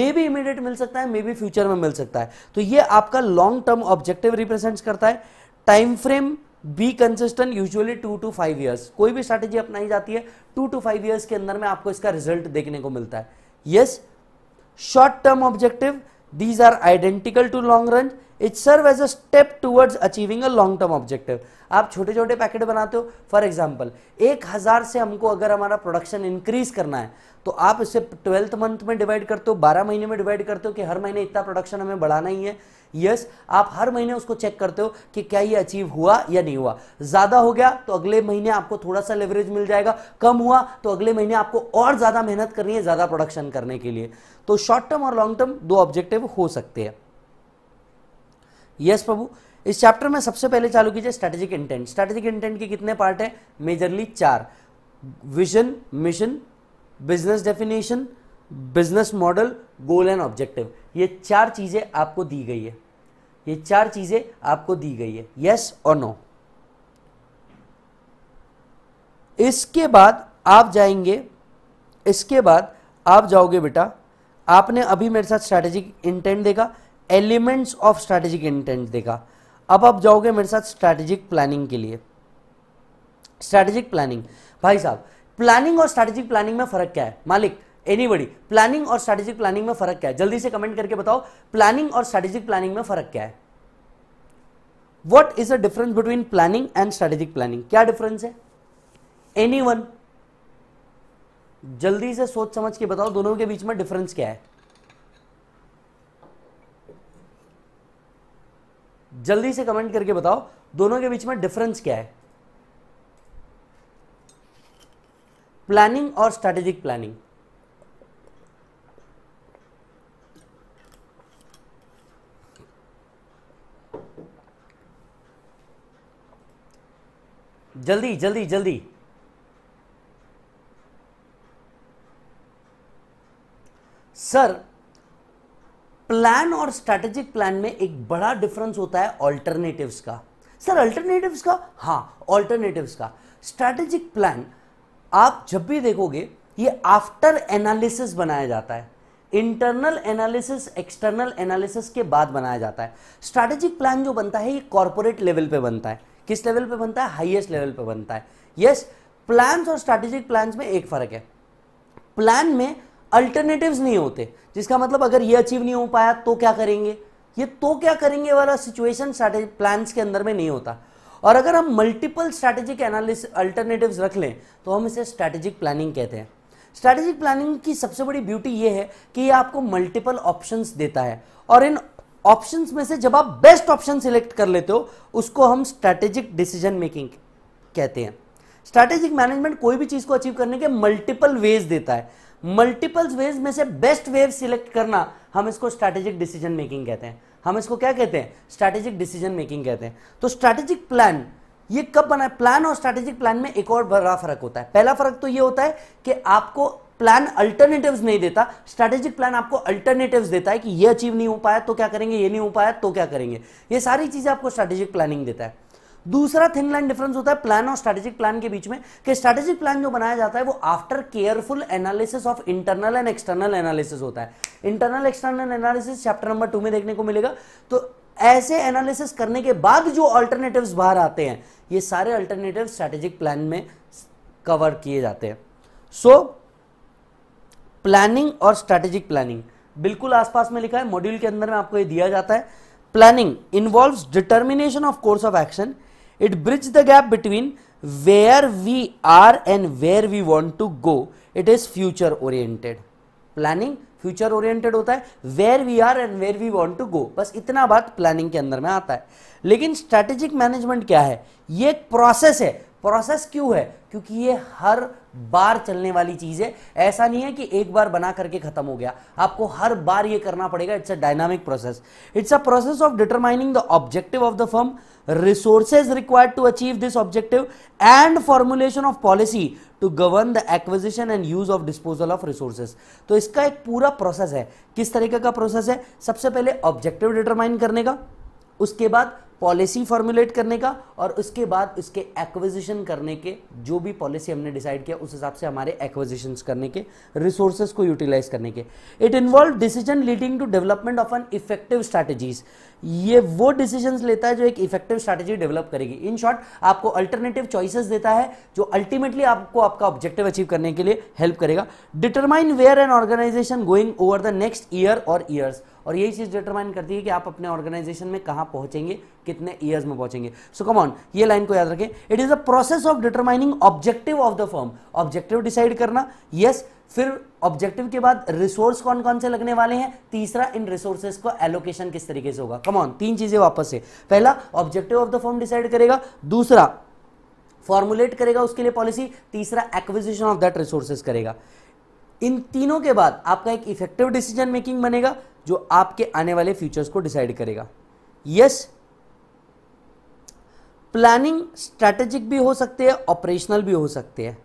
मे बी इमीडिएट मिल सकता है मे बी फ्यूचर में मिल सकता है तो ये आपका लॉन्ग टर्म ऑब्जेक्टिव रिप्रेजेंट करता है time frame be consistent usually two to five years कोई भी स्ट्रेटेजी अपनाई जाती है टू टू फाइव ईयर्स के अंदर में आपको इसका रिजल्ट देखने को मिलता है yes short term objective these are identical to long run it serve as a step towards achieving a long term objective आप छोटे छोटे पैकेट बनाते हो फॉर एग्जाम्पल एक हज़ार से हमको अगर हमारा प्रोडक्शन इंक्रीज करना है तो आप इसे ट्वेल्थ मंथ में डिवाइड करते हो बारह महीने में डिवाइड करते हो कि हर महीने इतना प्रोडक्शन हमें बढ़ाना ही है यस yes, आप हर महीने उसको चेक करते हो कि क्या ये अचीव हुआ या नहीं हुआ ज़्यादा हो गया तो अगले महीने आपको थोड़ा सा लेवरेज मिल जाएगा कम हुआ तो अगले महीने आपको और ज़्यादा मेहनत करनी है ज़्यादा प्रोडक्शन करने के लिए तो शॉर्ट टर्म और लॉन्ग टर्म दो ऑब्जेक्टिव हो सकते हैं यस प्रभु इस चैप्टर में सबसे पहले चालू कीजिए स्ट्रैटेजिक इंटेंट स्ट्रेटेजिक इंटेंट के कितने पार्ट है मेजरली चार vision mission business definition business model goal and objective ये चार चीज़ें आपको दी गई है ये चार चीज़ें आपको दी गई है यस और नो इसके बाद आप जाएंगे इसके बाद आप जाओगे बेटा आपने अभी मेरे साथ स्ट्रैटेजिक इंटेंट देखा एलिमेंट्स ऑफ स्ट्रेटेजिक इंटेंट देखा अब आप जाओगे मेरे साथ स्ट्रैटेजिक प्लानिंग के लिए स्ट्रैटेजिक प्लानिंग भाई साहब प्लानिंग और स्ट्रेटेजिक प्लानिंग में फर्क क्या है मालिक एनीबडी प्लानिंग और स्ट्रेटेजिक प्लानिंग में फर्क क्या है जल्दी से कमेंट करके बताओ प्लानिंग और स्ट्रेटेजिक प्लानिंग में फर्क क्या है what is the difference between planning and strategic planning क्या डिफरेंस है एनी जल्दी से सोच समझ के बताओ दोनों के बीच में डिफरेंस क्या है जल्दी से कमेंट करके बताओ दोनों के बीच में डिफरेंस क्या है प्लानिंग और स्ट्रैटेजिक प्लानिंग जल्दी जल्दी जल्दी सर प्लान और स्ट्रेटेजिक प्लान में एक बड़ा डिफरेंस होता है ऑल्टरनेटिव्स का सर अल्टरनेटिव्स का हाँ ऑल्टरनेटिव्स का स्ट्रेटेजिक प्लान आप जब भी देखोगे ये आफ्टर एनालिसिस बनाया जाता है इंटरनल एनालिसिस एक्सटर्नल एनालिसिस के बाद बनाया जाता है स्ट्रेटेजिक प्लान जो बनता है ये कॉरपोरेट लेवल पे बनता है किस लेवल पे बनता है हाईएस्ट लेवल पे बनता है यस yes, प्लान्स और स्ट्रेटेजिक प्लान्स में एक फ़र्क है प्लान में अल्टरनेटिव्स नहीं होते जिसका मतलब अगर ये अचीव नहीं हो पाया तो क्या करेंगे ये तो क्या करेंगे वाला सिचुएशन प्लान्स के अंदर में नहीं होता और अगर हम मल्टीपल स्ट्रैटेजिक एनालिस अल्टरनेटिव्स रख लें तो हम इसे स्ट्रैटेजिक प्लानिंग कहते हैं स्ट्रैटेजिक प्लानिंग की सबसे बड़ी ब्यूटी ये है कि ये आपको मल्टीपल ऑप्शंस देता है और इन ऑप्शंस में से जब आप बेस्ट ऑप्शन सिलेक्ट कर लेते हो उसको हम स्ट्रैटेजिक डिसीजन मेकिंग कहते हैं स्ट्रैटेजिक मैनेजमेंट कोई भी चीज़ को अचीव करने के मल्टीपल वेज देता है मल्टीपल वेव में से बेस्ट वेव सिलेक्ट करना हम इसको स्ट्रेटेजिक डिसीजन मेकिंग कहते हैं हम इसको क्या कहते हैं स्ट्रैटेजिक डिसीजन मेकिंग कहते हैं तो स्ट्रेटेजिक प्लान ये कब बना है प्लान और स्ट्रेटेजिक प्लान में एक और बड़ा फर्क होता है पहला फर्क तो ये होता है कि आपको प्लान अल्टरनेटिव्स नहीं देता स्ट्रेटेजिक प्लान आपको अल्टरनेटिव्स देता है कि ये अचीव नहीं हो पाया तो क्या करेंगे ये नहीं हो पाया तो क्या करेंगे ये सारी चीजें आपको स्ट्रेटेजिक प्लानिंग देता है दूसरा थिन लाइन डिफरेंस होता है प्लान और स्ट्रेटेजिक प्लान के बीच में कि स्ट्रेटेजिक प्लान जो बनाया जाता है वो after careful analysis of internal and external analysis होता है internal external analysis chapter number two में देखने को मिलेगा तो ऐसे एनालिसिस करने के बाद जो अल्टरनेटिव बाहर आते हैं ये सारे अल्टरनेटिव स्ट्रेटेजिक प्लान में कवर किए जाते हैं सो so, प्लानिंग और स्ट्रेटेजिक प्लानिंग बिल्कुल आसपास में लिखा है मॉड्यूल के अंदर में आपको ये दिया जाता है planning involve determination of course of action it bridge the gap between where we are and where we want to go it is future oriented planning future oriented होता है where we are and where we want to go बस इतना बात प्लानिंग के अंदर में आता है लेकिन स्ट्रेटेजिक मैनेजमेंट क्या है ये एक प्रोसेस है प्रोसेस क्यों है क्योंकि ये हर बार चलने वाली चीज़ है ऐसा नहीं है कि एक बार बना करके ख़त्म हो गया आपको हर बार ये करना पड़ेगा it's a dynamic process it's a process of determining the objective of the firm resources required to achieve this objective and formulation of policy to govern the acquisition and use of disposal of resources तो इसका एक पूरा प्रोसेस है किस तरीके का प्रोसेस है सबसे पहले ऑब्जेक्टिव डिटरमाइन करने का उसके बाद पॉलिसी फॉर्मुलेट करने का और उसके बाद उसके एक्विजिशन करने के जो भी पॉलिसी हमने डिसाइड किया उस हिसाब से हमारे एक्विजिशन करने के रिसोर्सेज को यूटिलाइज करने के it involve decision leading to development of an effective strategies ये वो डिसीजन लेता है जो एक इफेक्टिव स्ट्रैटेजी डेवलप करेगी इन शॉर्ट आपको अल्टरनेटिव चॉइसेस देता है जो अल्टीमेटली आपको आपका ऑब्जेक्टिव अचीव करने के लिए हेल्प करेगा determine where an organization going over the next year और ईयर्स और यही चीज़ डिटरमाइन करती है कि आप अपने ऑर्गेनाइजेशन में कहाँ पहुँचेंगे कितने ईयर्स में पहुँचेंगे सो कम ऑन ये लाइन को याद रखें it is a process of determining objective of the firm objective decide करना यस yes, फिर ऑब्जेक्टिव के बाद रिसोर्स कौन कौन से लगने वाले हैं तीसरा इन रिसोर्सेज को एलोकेशन किस तरीके से होगा कम ऑन तीन चीजें वापस से पहला objective of the form decide करेगा दूसरा फॉर्मुलेट करेगा उसके लिए पॉलिसी तीसरा एक्विजिशन ऑफ दैट रिसोर्सेज करेगा इन तीनों के बाद आपका एक इफेक्टिव डिसीजन मेकिंग बनेगा जो आपके आने वाले फ्यूचर्स को डिसाइड करेगा यस प्लानिंग स्ट्रैटेजिक भी हो सकते हैं ऑपरेशनल भी हो सकते हैं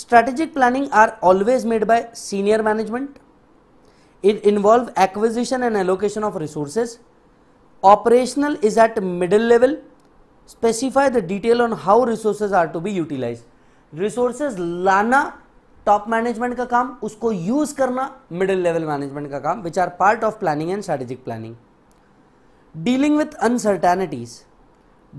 strategic planning are always made by senior management it involve acquisition and allocation of resources operational is at middle level specify the detail on how resources are to be utilize resources लाना टॉप मैनेजमेंट का काम उसको यूज करना मिडिल लेवल मैनेजमेंट का काम which are part of planning and strategic planning dealing with uncertainties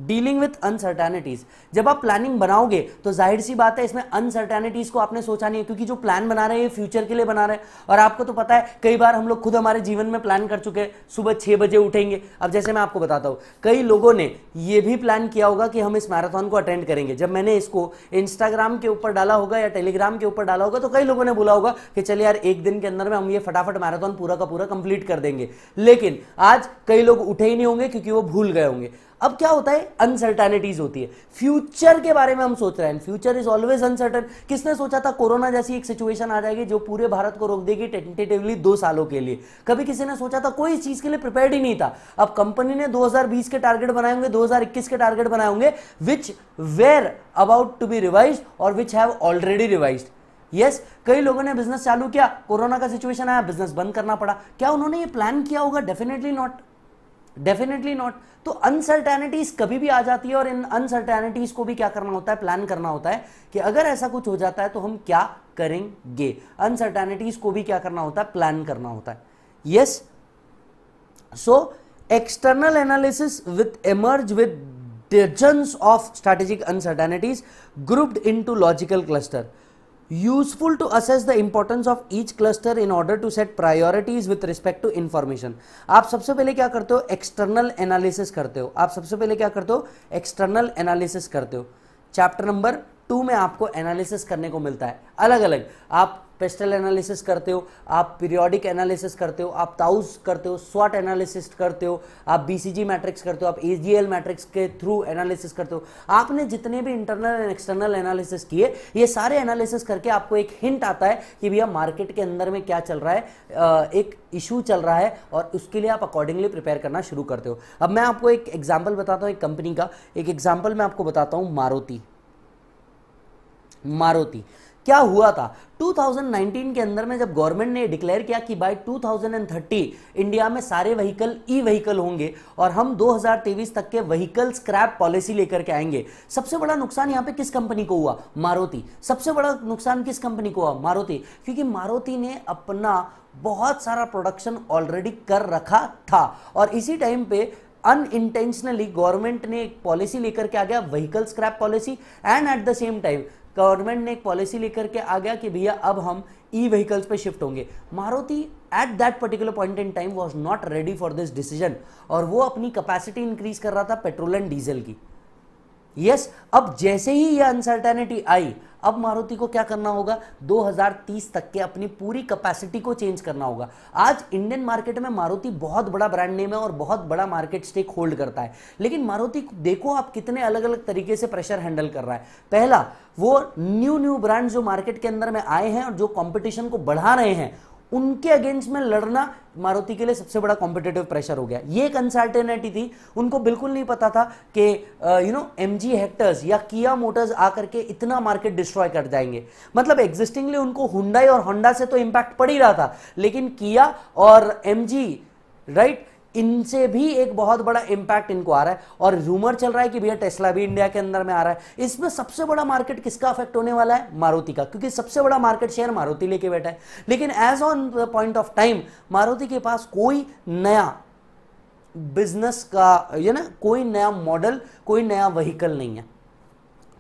dealing with uncertainties जब आप प्लानिंग बनाओगे तो जाहिर सी बात है इसमें अनसर्टेनिटीज को आपने सोचा नहीं है क्योंकि जो प्लान बना रहे हैं फ्यूचर के लिए बना रहे हैं और आपको तो पता है कई बार हम लोग खुद हमारे जीवन में प्लान कर चुके हैं सुबह छह बजे उठेंगे अब जैसे मैं आपको बताता हूँ कई लोगों ने यह भी प्लान किया होगा कि हम इस मैराथन को अटेंड करेंगे जब मैंने इसको इंस्टाग्राम के ऊपर डाला होगा या टेलीग्राम के ऊपर डाला होगा तो कई लोगों ने बोला होगा कि चल यार एक दिन के अंदर में हम ये फटाफट मैराथन पूरा का पूरा कंप्लीट कर देंगे लेकिन आज कई लोग उठे ही नहीं होंगे क्योंकि वो भूल गए होंगे अब क्या होता है अनसर्टेनिटीज होती है फ्यूचर के बारे में हम सोच रहे हैं फ्यूचर इज ऑलवेज अनसर्टन किसने सोचा था कोरोना जैसी एक सिचुएशन आ जाएगी जो पूरे भारत को रोक देगी टेंटेटिवली दो सालों के लिए कभी किसी ने सोचा था कोई इस चीज के लिए प्रिपेयर ही नहीं था अब कंपनी ने 2020 के टारगेट बनाए होंगे 2021 के टारगेट बनाए होंगे which were about to be revise और which have already revise yes yes, कई लोगों ने बिजनेस चालू किया कोरोना का सिचुएशन आया बिजनेस बंद करना पड़ा क्या उन्होंने ये प्लान किया होगा डेफिनेटली नॉट डेफिनेटली नॉट तो अनसर्टेनिटीज कभी भी आ जाती है और इन अनसर्टेनिटीज को भी क्या करना होता है प्लान करना होता है कि अगर ऐसा कुछ हो जाता है तो हम क्या करेंगे अनसर्टेनिटीज को भी क्या करना होता है प्लान करना होता है yes so external analysis with emerge with of of uncertainties grouped into logical cluster useful to assess the importance of each cluster in order to set priorities with respect to information आप सबसे पहले क्या करते हो एक्सटर्नल एनालिसिस करते हो आप सबसे पहले क्या करते हो एक्सटर्नल एनालिसिस करते हो चैप्टर नंबर टू में आपको एनालिसिस करने को मिलता है अलग अलग आप पेस्टल एनालिसिस करते हो आप पीरियोडिक एनालिसिस करते हो आप ताउस करते हो स्वाट एनालिसिस करते हो आप बीसीजी मैट्रिक्स करते हो आप एजीएल मैट्रिक्स के थ्रू एनालिसिस करते हो आपने जितने भी इंटरनल एंड एक्सटर्नल एनालिसिस किए ये सारे एनालिसिस करके आपको एक हिंट आता है कि भैया मार्केट के अंदर में क्या चल रहा है एक इशू चल रहा है और उसके लिए आप अकॉर्डिंगली प्रिपेयर करना शुरू करते हो अब मैं आपको एक एग्जाम्पल बताता हूँ एक कंपनी का एक एग्जाम्पल मैं आपको बताता हूँ मारुति मारुति क्या हुआ था 2019 के अंदर में जब गवर्नमेंट ने डिक्लेयर किया कि बाय 2030 इंडिया में सारे व्हीकल ई व्हीकल होंगे और हम 2023 तक के व्हीकल स्क्रैप पॉलिसी लेकर के आएंगे सबसे बड़ा नुकसान यहाँ पे किस कंपनी को हुआ मारुति सबसे बड़ा नुकसान किस कंपनी को हुआ मारुति क्योंकि मारुति ने अपना बहुत सारा प्रोडक्शन ऑलरेडी कर रखा था और इसी टाइम पे अनइंटेंशनली गवर्नमेंट ने एक पॉलिसी लेकर के आ गया vehicle scrap policy and at the same time government ने एक पॉलिसी लेकर के आ गया कि भैया अब हम ई व्हीकल्स पे शिफ्ट होंगे Maruti at that particular point in time was not ready for this decision और वो अपनी कैपेसिटी इंक्रीज कर रहा था पेट्रोल एंड डीजल की यस yes, अब जैसे ही यह अनसर्टेनिटी आई अब मारुति को क्या करना होगा 2030 तक के अपनी पूरी कैपेसिटी को चेंज करना होगा आज इंडियन मार्केट में मारुति बहुत बड़ा ब्रांड नेम है और बहुत बड़ा मार्केट स्टेक होल्ड करता है लेकिन मारुति देखो आप कितने अलग अलग तरीके से प्रेशर हैंडल कर रहा है पहला वो न्यू न्यू ब्रांड जो मार्केट के अंदर में आए हैं और जो कॉम्पिटिशन को बढ़ा रहे हैं उनके अगेंस्ट में लड़ना मारुति के लिए सबसे बड़ा कॉम्पिटेटिव प्रेशर हो गया ये एक अनसर्टेनिटी थी उनको बिल्कुल नहीं पता था कि you know M G Hectors या किया मोटर्स आकर के इतना मार्केट डिस्ट्रॉय कर जाएंगे मतलब एग्जिस्टिंगली उनको हुंडाई और होंडा से तो इम्पैक्ट पड़ ही रहा था लेकिन किया और एम जी राइट इनसे भी एक बहुत बड़ा इंपैक्ट इनको आ रहा है और रूमर चल रहा है कि भैया टेस्ला भी इंडिया के अंदर में आ रहा है इसमें सबसे बड़ा मार्केट किसका अफेक्ट होने वाला है मारुति का क्योंकि सबसे बड़ा मार्केट शेयर मारुति लेके बैठा है लेकिन as on the point of time Maruti के पास कोई नया बिजनेस का या ना कोई नया मॉडल कोई नया वहीकल नहीं है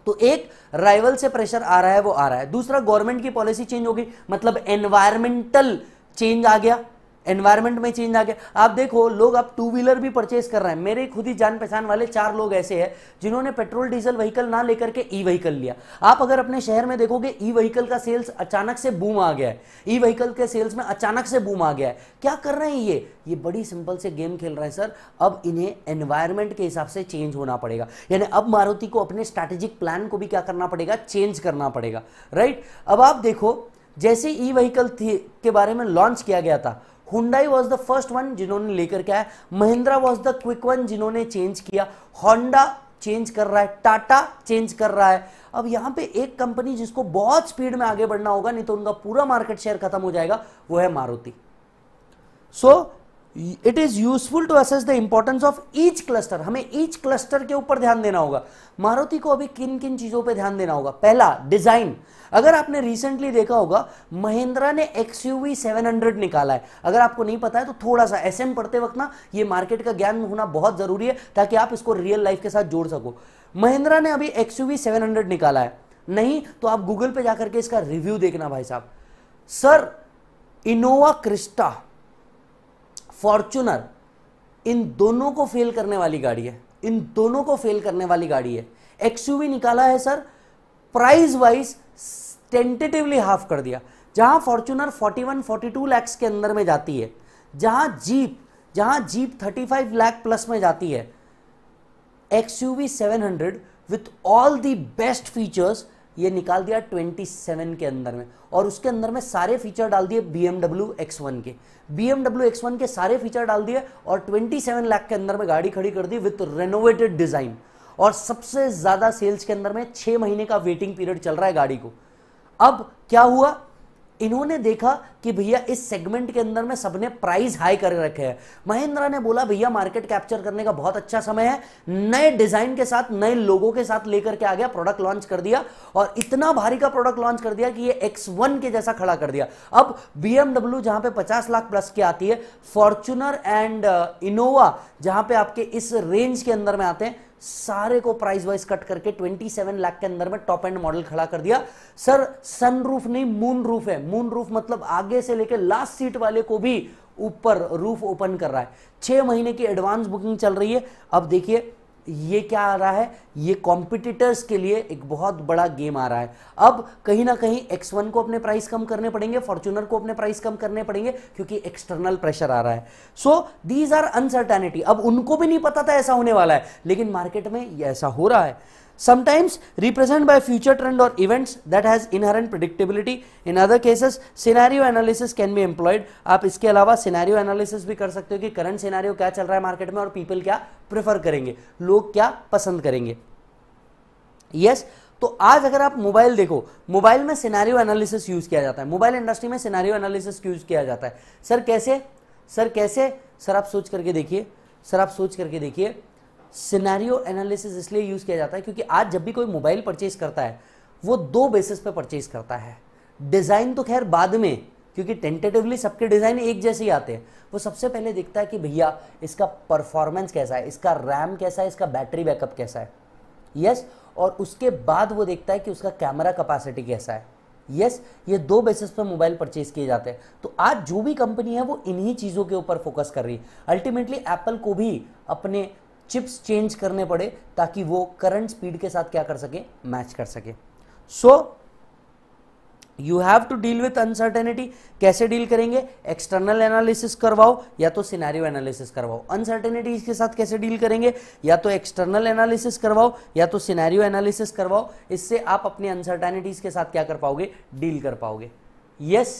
तो एक राइवल से प्रेशर आ रहा है वो आ रहा है दूसरा गवर्नमेंट की पॉलिसी चेंज होगी मतलब एनवायरमेंटल चेंज आ गया एनवायरमेंट में चेंज आ गया आप देखो लोग अब टू व्हीलर भी परचेज कर रहे हैं मेरे खुद ही जान पहचान वाले चार लोग ऐसे हैं जिन्होंने पेट्रोल डीजल व्हीकल ना लेकर के ई व्हीकल लिया आप अगर अपने शहर में देखोगे ई व्हीकल का सेल्स अचानक से बूम आ गया है ई व्हीकल के सेल्स में अचानक से बूम आ गया है क्या कर रहे हैं ये ये बड़ी सिंपल से गेम खेल रहे हैं सर अब इन्हें एनवायरमेंट के हिसाब से चेंज होना पड़ेगा यानी अब मारुति को अपने स्ट्रैटेजिक प्लान को भी क्या करना पड़ेगा चेंज करना पड़ेगा राइट अब आप देखो जैसे ई व्हीकल के बारे में लॉन्च किया गया था Hyundai was the first one जिन्होंने लेकर क्या है Mahindra was the quick one जिन्होंने चेंज किया होंडा चेंज कर रहा है टाटा चेंज कर रहा है अब यहां पे एक कंपनी जिसको बहुत स्पीड में आगे बढ़ना होगा नहीं तो उनका पूरा मार्केट शेयर खत्म हो जाएगा वो है Maruti so it is useful to assess the importance of each cluster हमें ईच क्लस्टर के ऊपर ध्यान देना होगा मारुति को अभी किन किन चीजों पर ध्यान देना होगा पहला डिजाइन अगर आपने रिसेंटली देखा होगा महिंद्रा ने एक्स यू निकाला है अगर आपको नहीं पता है तो थोड़ा सा एस पढ़ते वक्त ना ये मार्केट का ज्ञान होना बहुत जरूरी है ताकि आप इसको रियल लाइफ के साथ जोड़ सको महिंद्रा ने अभी एक्स यू निकाला है नहीं तो आप गूगल पे जाकर के इसका रिव्यू देखना भाई साहब सर इनोवा क्रिस्टा फॉर्चुनर इन दोनों को फेल करने वाली गाड़ी है इन दोनों को फेल करने वाली गाड़ी है एक्सयूवी निकाला है sir price wise tentatively half कर दिया जहां फॉर्चूनर 41 42 लाख के अंदर में जाती है जहां जीप जहां जीप 35 लाख प्लस में जाती है X U V seven hundred with all the best features ये निकाल दिया 27 के अंदर में और उसके अंदर में सारे फीचर डाल दिए बी एमडब्ल्यू एक्स वन के बी एमडब्ल्यू एक्स वन के सारे फीचर डाल दिए और 27 लाख के अंदर में गाड़ी खड़ी कर दी विथ रेनोवेटेड डिज़ाइन और सबसे ज़्यादा सेल्स के अंदर में छह महीने का वेटिंग पीरियड चल रहा है गाड़ी को अब क्या हुआ इन्होंने देखा कि भैया इस सेगमेंट के अंदर में सबने प्राइस हाई कर रखे हैं महिंद्रा ने बोला भैया मार्केट कैप्चर करने का बहुत अच्छा समय है नए डिजाइन के साथ नए लोगों के साथ लेकर के आ गया प्रोडक्ट लॉन्च कर दिया और इतना भारी का प्रोडक्ट लॉन्च कर दिया कि ये एक्स वन के जैसा खड़ा कर दिया अब बीएमडब्ल्यू जहां पे 50 लाख प्लस की आती है फॉर्चुनर एंड इनोवा जहां पर आपके इस रेंज के अंदर में आते हैं सारे को प्राइस वाइज कट करके 27 लाख के अंदर में टॉप एंड मॉडल खड़ा कर दिया सर सन रूफ नहीं मून रूफ है मून रूफ मतलब आगे से लेके लास्ट सीट वाले को भी ऊपर रूफ ओपन कर रहा है छह महीने की एडवांस बुकिंग चल रही है अब देखिए ये क्या आ रहा है ये कॉम्पिटिटर्स के लिए एक बहुत बड़ा गेम आ रहा है अब कहीं ना कहीं X1 को अपने प्राइस कम करने पड़ेंगे फॉर्चूनर को अपने प्राइस कम करने पड़ेंगे क्योंकि एक्सटर्नल प्रेशर आ रहा है सो दीज आर अनसर्टेनिटी अब उनको भी नहीं पता था ऐसा होने वाला है लेकिन मार्केट में ये ऐसा हो रहा है sometimes represent by future trend or events that has inherent predictability in other cases scenario analysis can be employed aap iske alawa scenario analysis bhi kar sakte ho ki current scenario kya chal raha hai market mein aur people kya prefer karenge log kya pasand karenge yes तो आज अगर आप मोबाइल देखो मोबाइल में सिनेरियो एनालिसिस यूज किया जाता है मोबाइल इंडस्ट्री में सिनेरियो एनालिसिस यूज किया जाता है सर कैसे सर कैसे सर आप सोच करके देखिए सर आप सोच करके देखिए सिनेरियो एनालिसिस इसलिए यूज़ किया जाता है क्योंकि आज जब भी कोई मोबाइल परचेज करता है वो दो बेसिस पे परचेज करता है डिज़ाइन तो खैर बाद में क्योंकि टेंटेटिवली सबके डिज़ाइन एक जैसे ही आते हैं वो सबसे पहले देखता है कि भैया इसका परफॉर्मेंस कैसा है इसका रैम कैसा है इसका बैटरी बैकअप कैसा है यस yes, और उसके बाद वो देखता है कि उसका कैमरा कैपेसिटी कैसा है यस yes, ये दो बेसिस पर मोबाइल परचेज किए जाते हैं तो आज जो भी कंपनी है वो इन्हीं चीज़ों के ऊपर फोकस कर रही है अल्टीमेटली एप्पल को भी अपने चिप्स चेंज करने पड़े ताकि वो करंट स्पीड के साथ क्या कर सके मैच कर सके so you have to deal with uncertainty कैसे डील करेंगे एक्सटर्नल एनालिसिस करवाओ या तो सिनारियो एनालिसिस करवाओ अनसर्टेनिटीज के साथ कैसे डील करेंगे या तो एक्सटर्नल एनालिसिस करवाओ या तो सिनारियो एनालिसिस करवाओ इससे आप अपनी अनसर्टेनिटीज के साथ क्या कर पाओगे डील कर पाओगे यस yes,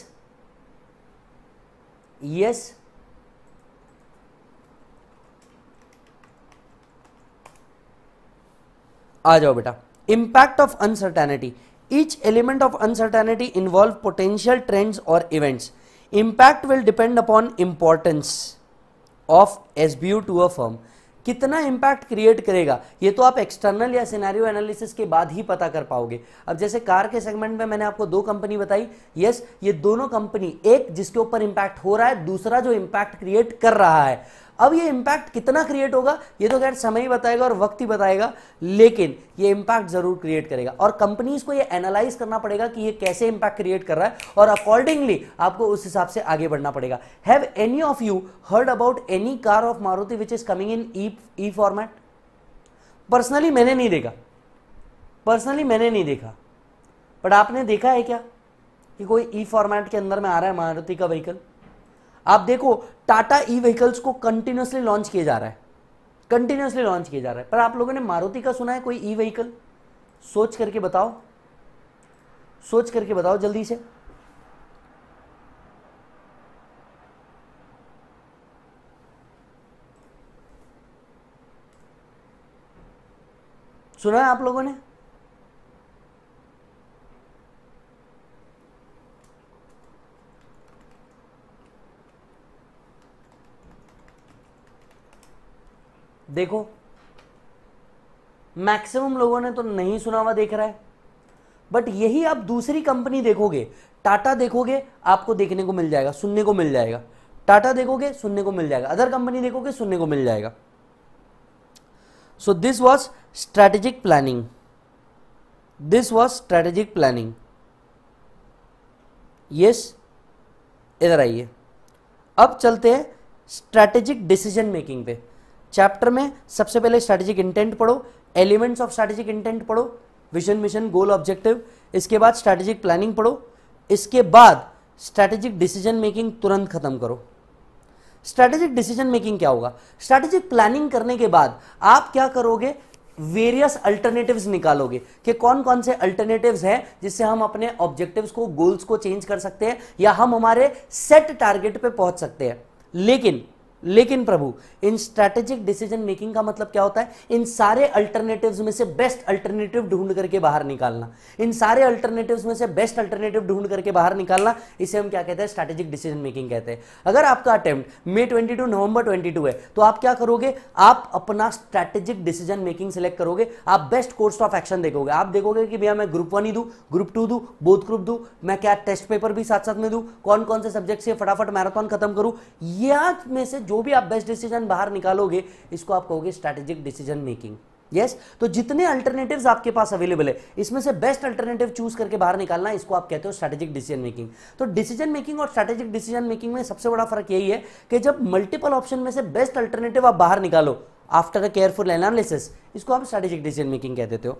यस yes, आ जाओ बेटा impact of uncertainty each element of uncertainty involve potential trends और events impact will depend upon importance of S B U to a firm कितना इंपैक्ट क्रिएट करेगा ये तो आप एक्सटर्नल या सिनेरियो एनालिसिस के बाद ही पता कर पाओगे अब जैसे कार के सेगमेंट में मैंने आपको दो कंपनी बताई यस ये दोनों कंपनी एक जिसके ऊपर इंपैक्ट हो रहा है दूसरा जो इंपैक्ट क्रिएट कर रहा है अब ये इम्पैक्ट कितना क्रिएट होगा ये तो खैर समय ही बताएगा और वक्त ही बताएगा लेकिन ये इम्पैक्ट जरूर क्रिएट करेगा और कंपनीज को ये एनालाइज करना पड़ेगा कि ये कैसे इम्पैक्ट क्रिएट कर रहा है और अकॉर्डिंगली आपको उस हिसाब से आगे बढ़ना पड़ेगा have any of you heard about any car of Maruti which is coming in E format personally मैंने नहीं देखा पर्सनली मैंने नहीं देखा बट आपने देखा है क्या कि कोई ई e फॉर्मेट के अंदर में आ रहा है मारुति का व्हीकल आप देखो टाटा ई व्हीकल्स को कंटिन्यूसली लॉन्च किया जा रहा है कंटिन्यूसली लॉन्च किया जा रहा है पर आप लोगों ने मारुति का सुना है कोई ई व्हीकल सोच करके बताओ सोच करके बताओ जल्दी से सुना है आप लोगों ने देखो मैक्सिमम लोगों ने तो नहीं सुना हुआ देख रहा है बट यही आप दूसरी कंपनी देखोगे टाटा देखोगे आपको देखने को मिल जाएगा सुनने को मिल जाएगा टाटा देखोगे सुनने को मिल जाएगा अदर कंपनी देखोगे सुनने को मिल जाएगा so this was strategic planning this was strategic planning yes इधर आइए अब चलते हैं स्ट्रैटेजिक डिसीजन मेकिंग पे चैप्टर में सबसे पहले स्ट्रैटेजिक इंटेंट पढ़ो एलिमेंट्स ऑफ स्ट्रैटेजिक इंटेंट पढ़ो विजन मिशन गोल ऑब्जेक्टिव इसके बाद स्ट्रैटेजिक प्लानिंग पढ़ो इसके बाद स्ट्रैटेजिक डिसीजन मेकिंग तुरंत खत्म करो स्ट्रैटेजिक डिसीजन मेकिंग क्या होगा स्ट्रैटेजिक प्लानिंग करने के बाद आप क्या करोगे वेरियस अल्टरनेटिव्स निकालोगे कि कौन कौन से अल्टरनेटिव्स हैं जिससे हम अपने ऑब्जेक्टिव्स को गोल्स को चेंज कर सकते हैं या हम हमारे सेट टारगेट पे पहुंच सकते हैं लेकिन लेकिन Prabhu in strategic decision making का मतलब क्या होता है इन सारे अल्टरनेटिव्स में से बेस्ट अल्टरनेटिव ढूंढ करके बाहर निकालना इन सारे अल्टरनेटिव्स में से बेस्ट अल्टरनेटिव ढूंढ करके बाहर निकालना इसे हम क्या कहते हैं स्ट्रेटेजिक डिसीजन मेकिंग कहते हैं अगर आपका अटेम्प्ट मे टू नवंबर 22 है तो आप क्या करोगे आप अपना स्ट्रेटेजिक डिसीजन मेकिंग सेलेक्ट करोगे आप बेस्ट कोर्स ऑफ एक्शन देखोगे आप देखोगे कि भैया मैं ग्रुप वन ही दू ग्रुप टू दू बोथ ग्रुप दू मैं क्या टेस्ट पेपर भी साथ साथ में दू कौन कौन से सब्जेक्ट से फटाफट मैराथन खत्म करूँ या में से जो भी आप बेस्ट डिसीजन बाहर निकालोगे इसको आप कहोगे स्ट्रेटेजिक डिसीजन मेकिंग यस तो जितने अल्टरनेटिव्स आपके पास अवेलेबल है इसमें से बेस्ट अल्टरनेटिव चूज करके बाहर निकालना इसको आप कहते हो स्ट्रेटेजिक डिसीजन मेकिंग तो डिसीजन मेकिंग और स्ट्रेटेजिक डिसीजन मेकिंग में सबसे बड़ा फर्क यही है कि जब मल्टीपल ऑप्शन में से बेस्ट अल्टरनेटिव आप बाहर निकालो आफ्टर अ केयरफुल एनालिसिस इसको आप स्ट्रेटेजिक डिसीजन मेकिंग कह देते हो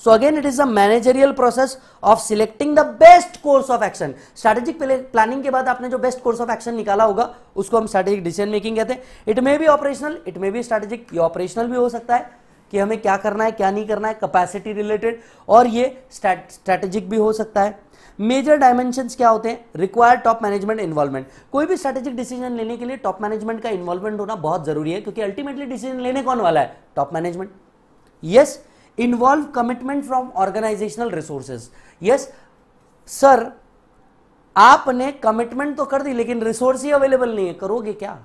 So again, it is a managerial process of selecting the best course of action. Strategic planning के बाद आपने जो best course of action निकाला होगा उसको हम strategic decision making कहते हैं It may be operational, it may be strategic, ये operational भी हो सकता है कि हमें क्या करना है क्या नहीं करना है कैपेसिटी रिलेटेड और ये स्ट्रैटेजिक भी हो सकता है मेजर डायमेंशंस क्या होते हैं रिक्वायर्ड टॉप मैनेजमेंट इन्वॉल्वमेंट कोई भी स्ट्रैटेजिक डिसीजन लेने के लिए टॉप मैनेजमेंट का इन्वॉल्वमेंट होना बहुत जरूरी है क्योंकि अल्टीमेटली डिसीजन लेने कौन वाला है top management yes yes, involve commitment from organizational resources yes sir आपने कमिटमेंट तो कर दी लेकिन रिसोर्स ही अवेलेबल नहीं है करोगे क्या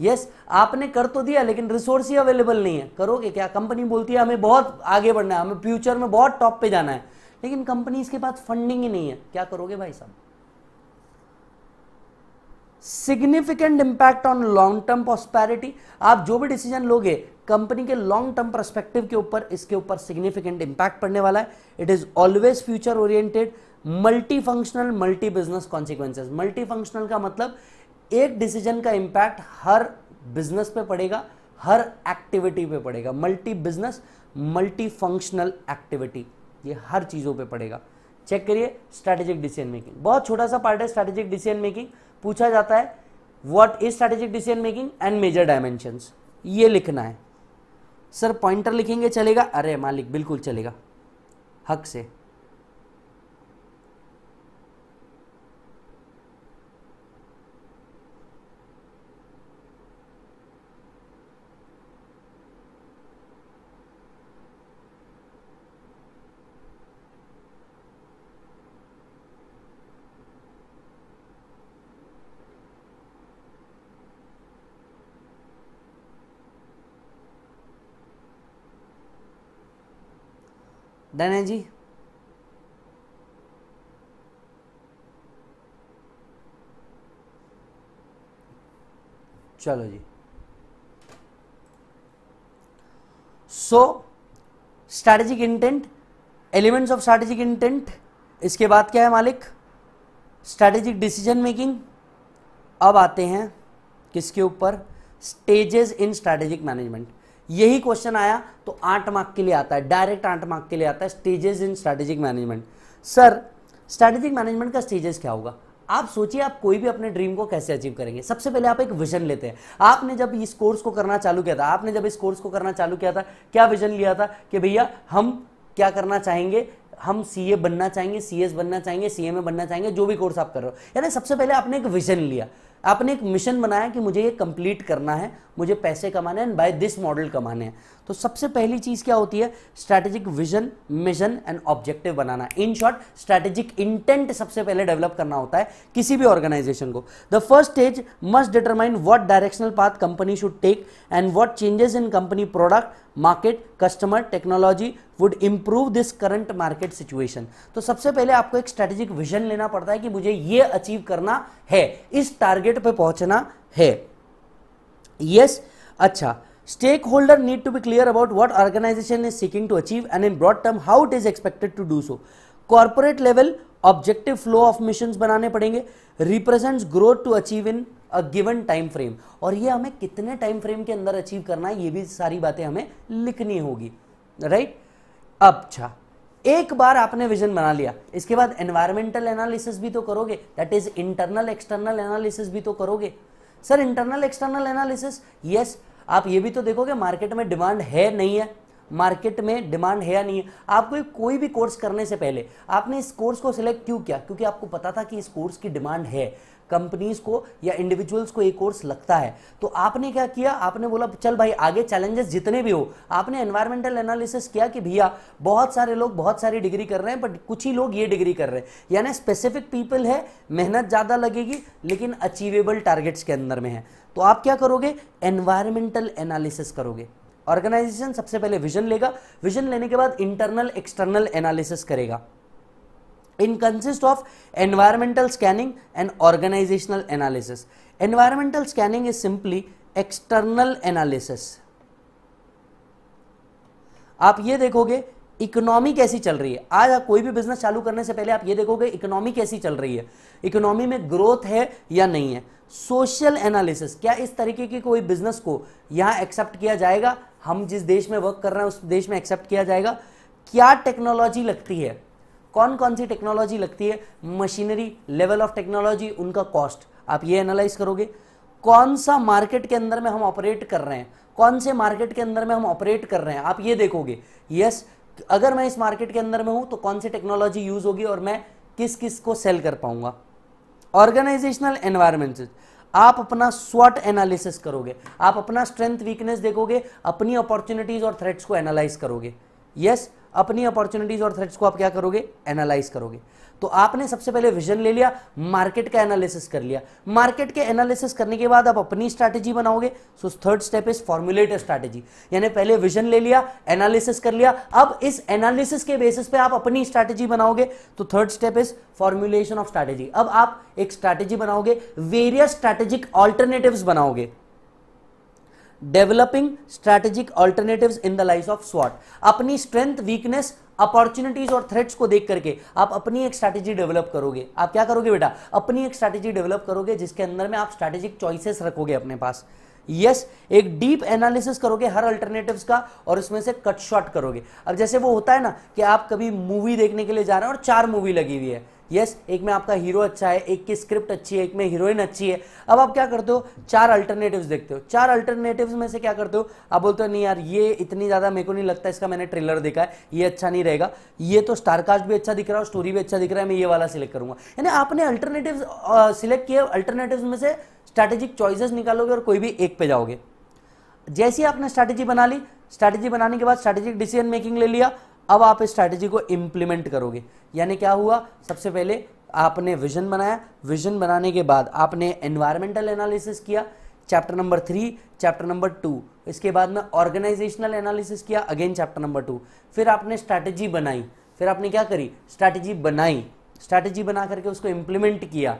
यस yes, आपने कर तो दिया लेकिन रिसोर्स ही अवेलेबल नहीं है करोगे क्या कंपनी बोलती है हमें बहुत आगे बढ़ना है हमें फ्यूचर में बहुत टॉप पे जाना है लेकिन कंपनी के पास फंडिंग ही नहीं है क्या करोगे भाई साहब significant impact on long term prosperity आप जो भी डिसीजन लोगे कंपनी के लॉन्ग टर्म परस्पेक्टिव के ऊपर इसके ऊपर सिग्निफिकेंट इंपैक्ट पड़ने वाला है it is always future oriented multi functional multi business consequences multi functional का मतलब एक डिसीजन का इंपैक्ट हर बिजनेस पे पड़ेगा हर एक्टिविटी पे पड़ेगा multi business multi functional activity ये हर चीज़ों पे पड़ेगा चेक करिए स्ट्रेटेजिक डिसीजन मेकिंग बहुत छोटा सा पार्ट है स्ट्रेटेजिक डिसीजन मेकिंग पूछा जाता है what is strategic decision making and major dimensions ये लिखना है सर पॉइंटर लिखेंगे चलेगा अरे मालिक बिल्कुल चलेगा हक से डन है जी चलो जी so strategic intent elements of strategic intent इसके बाद क्या है मालिक स्ट्रैटेजिक डिसीजन मेकिंग अब आते हैं किसके ऊपर स्टेजेस इन स्ट्रैटेजिक मैनेजमेंट यही क्वेश्चन आया तो आठ मार्क के लिए आता है डायरेक्ट आठ मार्क के लिए आता है stages in strategic management sir strategic management का स्टेजेस क्या होगा आप सोचिए आप कोई भी अपने ड्रीम को कैसे अचीव करेंगे सबसे पहले आप एक विजन लेते हैं आपने जब इस कोर्स को करना चालू किया था आपने जब इस कोर्स को करना चालू किया था क्या विजन लिया था कि भैया हम क्या करना चाहेंगे हम सीए बनना चाहेंगे सीएस बनना चाहेंगे सीएमए बनना चाहेंगे जो भी कोर्स आप कर रहे हो यानी सबसे पहले आपने एक विजन लिया आपने एक मिशन बनाया कि मुझे ये कंप्लीट करना है मुझे पैसे कमाने हैं एंड बाय दिस मॉडल कमाने हैं तो सबसे पहली चीज क्या होती है strategic vision mission and objective बनाना इन शॉर्ट स्ट्रेटेजिक इंटेंट सबसे पहले डेवलप करना होता है किसी भी ऑर्गेनाइजेशन को the first stage must determine what directional path company should take and what changes in company product market customer technology would improve this current market situation तो सबसे पहले आपको एक स्ट्रेटेजिक विजन लेना पड़ता है कि मुझे ये अचीव करना है इस टारगेट पे पहुंचना है यस yes, अच्छा stakeholder need to be clear about what organization is seeking to achieve and in broad term how it is expected to do so corporate level objective flow of mission बनाने पड़ेंगे represent growth to achieve in a given time frame और ये हमें कितने टाइम फ्रेम के अंदर अचीव करना है ये भी सारी बातें हमें लिखनी होगी राइट अच्छा एक बार आपने विजन बना लिया इसके बाद एनवायरमेंटल एनालिसिस भी तो करोगे that is internal external analysis भी तो करोगे sir internal external analysis yes आप ये भी तो देखोगे मार्केट में डिमांड है नहीं है मार्केट में डिमांड है या नहीं है आपको कोई भी कोर्स करने से पहले आपने इस कोर्स को सिलेक्ट क्यों किया क्योंकि आपको पता था कि इस कोर्स की डिमांड है कंपनीज को या इंडिविजुअल्स को ये कोर्स लगता है तो आपने क्या किया आपने बोला चल भाई आगे चैलेंजेस जितने भी हो आपने एनवायरमेंटल एनालिसिस किया कि भैया बहुत सारे लोग बहुत सारी डिग्री कर रहे हैं बट कुछ ही लोग ये डिग्री कर रहे हैं यानी स्पेसिफिक पीपल है मेहनत ज़्यादा लगेगी लेकिन अचीवेबल टारगेट्स के अंदर में है तो आप क्या करोगे एनवायरमेंटल एनालिसिस करोगे ऑर्गेनाइजेशन सबसे पहले विजन लेगा विजन लेने के बाद इंटरनल एक्सटर्नल एनालिसिस करेगा in consist of environmental scanning and organizational analysis environmental scanning is simply external analysis आप ये देखोगे इकोनॉमी कैसी चल रही है आज आप कोई भी बिजनेस चालू करने से पहले आप ये देखोगे इकोनॉमी कैसी चल रही है इकोनॉमी में ग्रोथ है या नहीं है सोशल एनालिसिस क्या इस तरीके की कोई बिजनेस को यहां एक्सेप्ट किया जाएगा हम जिस देश में वर्क कर रहे हैं उस देश में एक्सेप्ट किया जाएगा क्या टेक्नोलॉजी लगती है कौन कौन सी टेक्नोलॉजी लगती है मशीनरी लेवल ऑफ टेक्नोलॉजी उनका कॉस्ट आप ये एनालाइज करोगे कौन सा मार्केट के अंदर में हम ऑपरेट कर रहे हैं कौन से मार्केट के अंदर में हम ऑपरेट कर रहे हैं आप ये देखोगे यस yes, अगर मैं इस मार्केट के अंदर में हूं तो कौन सी टेक्नोलॉजी यूज़ होगी और मैं किस किस को सेल कर पाऊंगा ऑर्गेनाइजेशनल एनवायरमेंट आप अपना स्वॉट एनालिसिस करोगे आप अपना स्ट्रेंथ वीकनेस देखोगे अपनी अपॉर्चुनिटीज और थ्रेट्स को एनालाइज करोगे यस yes, अपनी अपॉर्चुनिटीज और थ्रेट्स को आप क्या करोगे एनालाइज करोगे तो आपने सबसे पहले विजन ले लिया मार्केट का एनालिसिस कर लिया मार्केट के एनालिसिस करने के बाद आप अपनी स्ट्रैटेजी बनाओगे so third step is formulate strategy यानी पहले विजन ले लिया एनालिसिस कर लिया अब इस एनालिसिस के बेसिस पे आप अपनी स्ट्रैटेजी बनाओगे तो third step is formulation of strategy अब आप एक स्ट्रैटेजी बनाओगे वेरियस स्ट्रैटेजिक ऑल्टरनेटिव बनाओगे developing strategic alternative in the life of स्वाट अपनी स्ट्रेंथ वीकनेस अपॉर्चुनिटीज और थ्रेट्स को देख करके आप अपनी एक स्ट्रैटेजी डेवलप करोगे आप क्या करोगे बेटा अपनी एक स्ट्रैटेजी डेवलप करोगे जिसके अंदर में आप स्ट्रैटेजिक चॉइसेस रखोगे अपने पास यस yes, एक डीप एनालिसिस करोगे हर अल्टरनेटिव्स का और उसमें से कट शॉर्ट करोगे अब जैसे वो होता है ना कि आप कभी मूवी देखने के लिए जा रहे हैं और चार मूवी लगी हुई है यस एक में आपका हीरो अच्छा है एक की स्क्रिप्ट अच्छी है एक में हीरोइन अच्छी है अब आप क्या करते हो चार अल्टरनेटिव्स देखते हो चार अल्टरनेटिव्स में से क्या करते हो आप बोलते हो नहीं यार ये इतनी ज़्यादा मेरे को नहीं लगता इसका मैंने ट्रेलर देखा है ये अच्छा नहीं रहेगा ये तो स्टारकास्ट भी अच्छा दिख रहा है स्टोरी भी अच्छा दिख रहा है मैं ये वाला सिलेक्ट करूंगा यानी आपने अल्टरनेटिव सिलेक्ट किए अल्टरनेटिव में से स्ट्रैटेजिक चॉइसेस निकालोगे और कोई भी एक पे जाओगे जैसी आपने स्ट्रैटेजी बना ली स्ट्रैटेजी बनाने के बाद स्ट्रैटेजिक डिसीजन मेकिंग ले लिया अब आप स्ट्रैटेजी को इम्प्लीमेंट करोगे यानी क्या हुआ सबसे पहले आपने विजन बनाया विजन बनाने के बाद आपने एनवायरमेंटल एनालिसिस किया chapter number three chapter number two इसके बाद में ऑर्गेनाइजेशनल एनालिसिस किया अगेन चैप्टर नंबर टू फिर आपने स्ट्रैटेजी बनाई फिर आपने क्या करी स्ट्रैटेजी बनाई स्ट्रैटेजी बना करके उसको इम्प्लीमेंट किया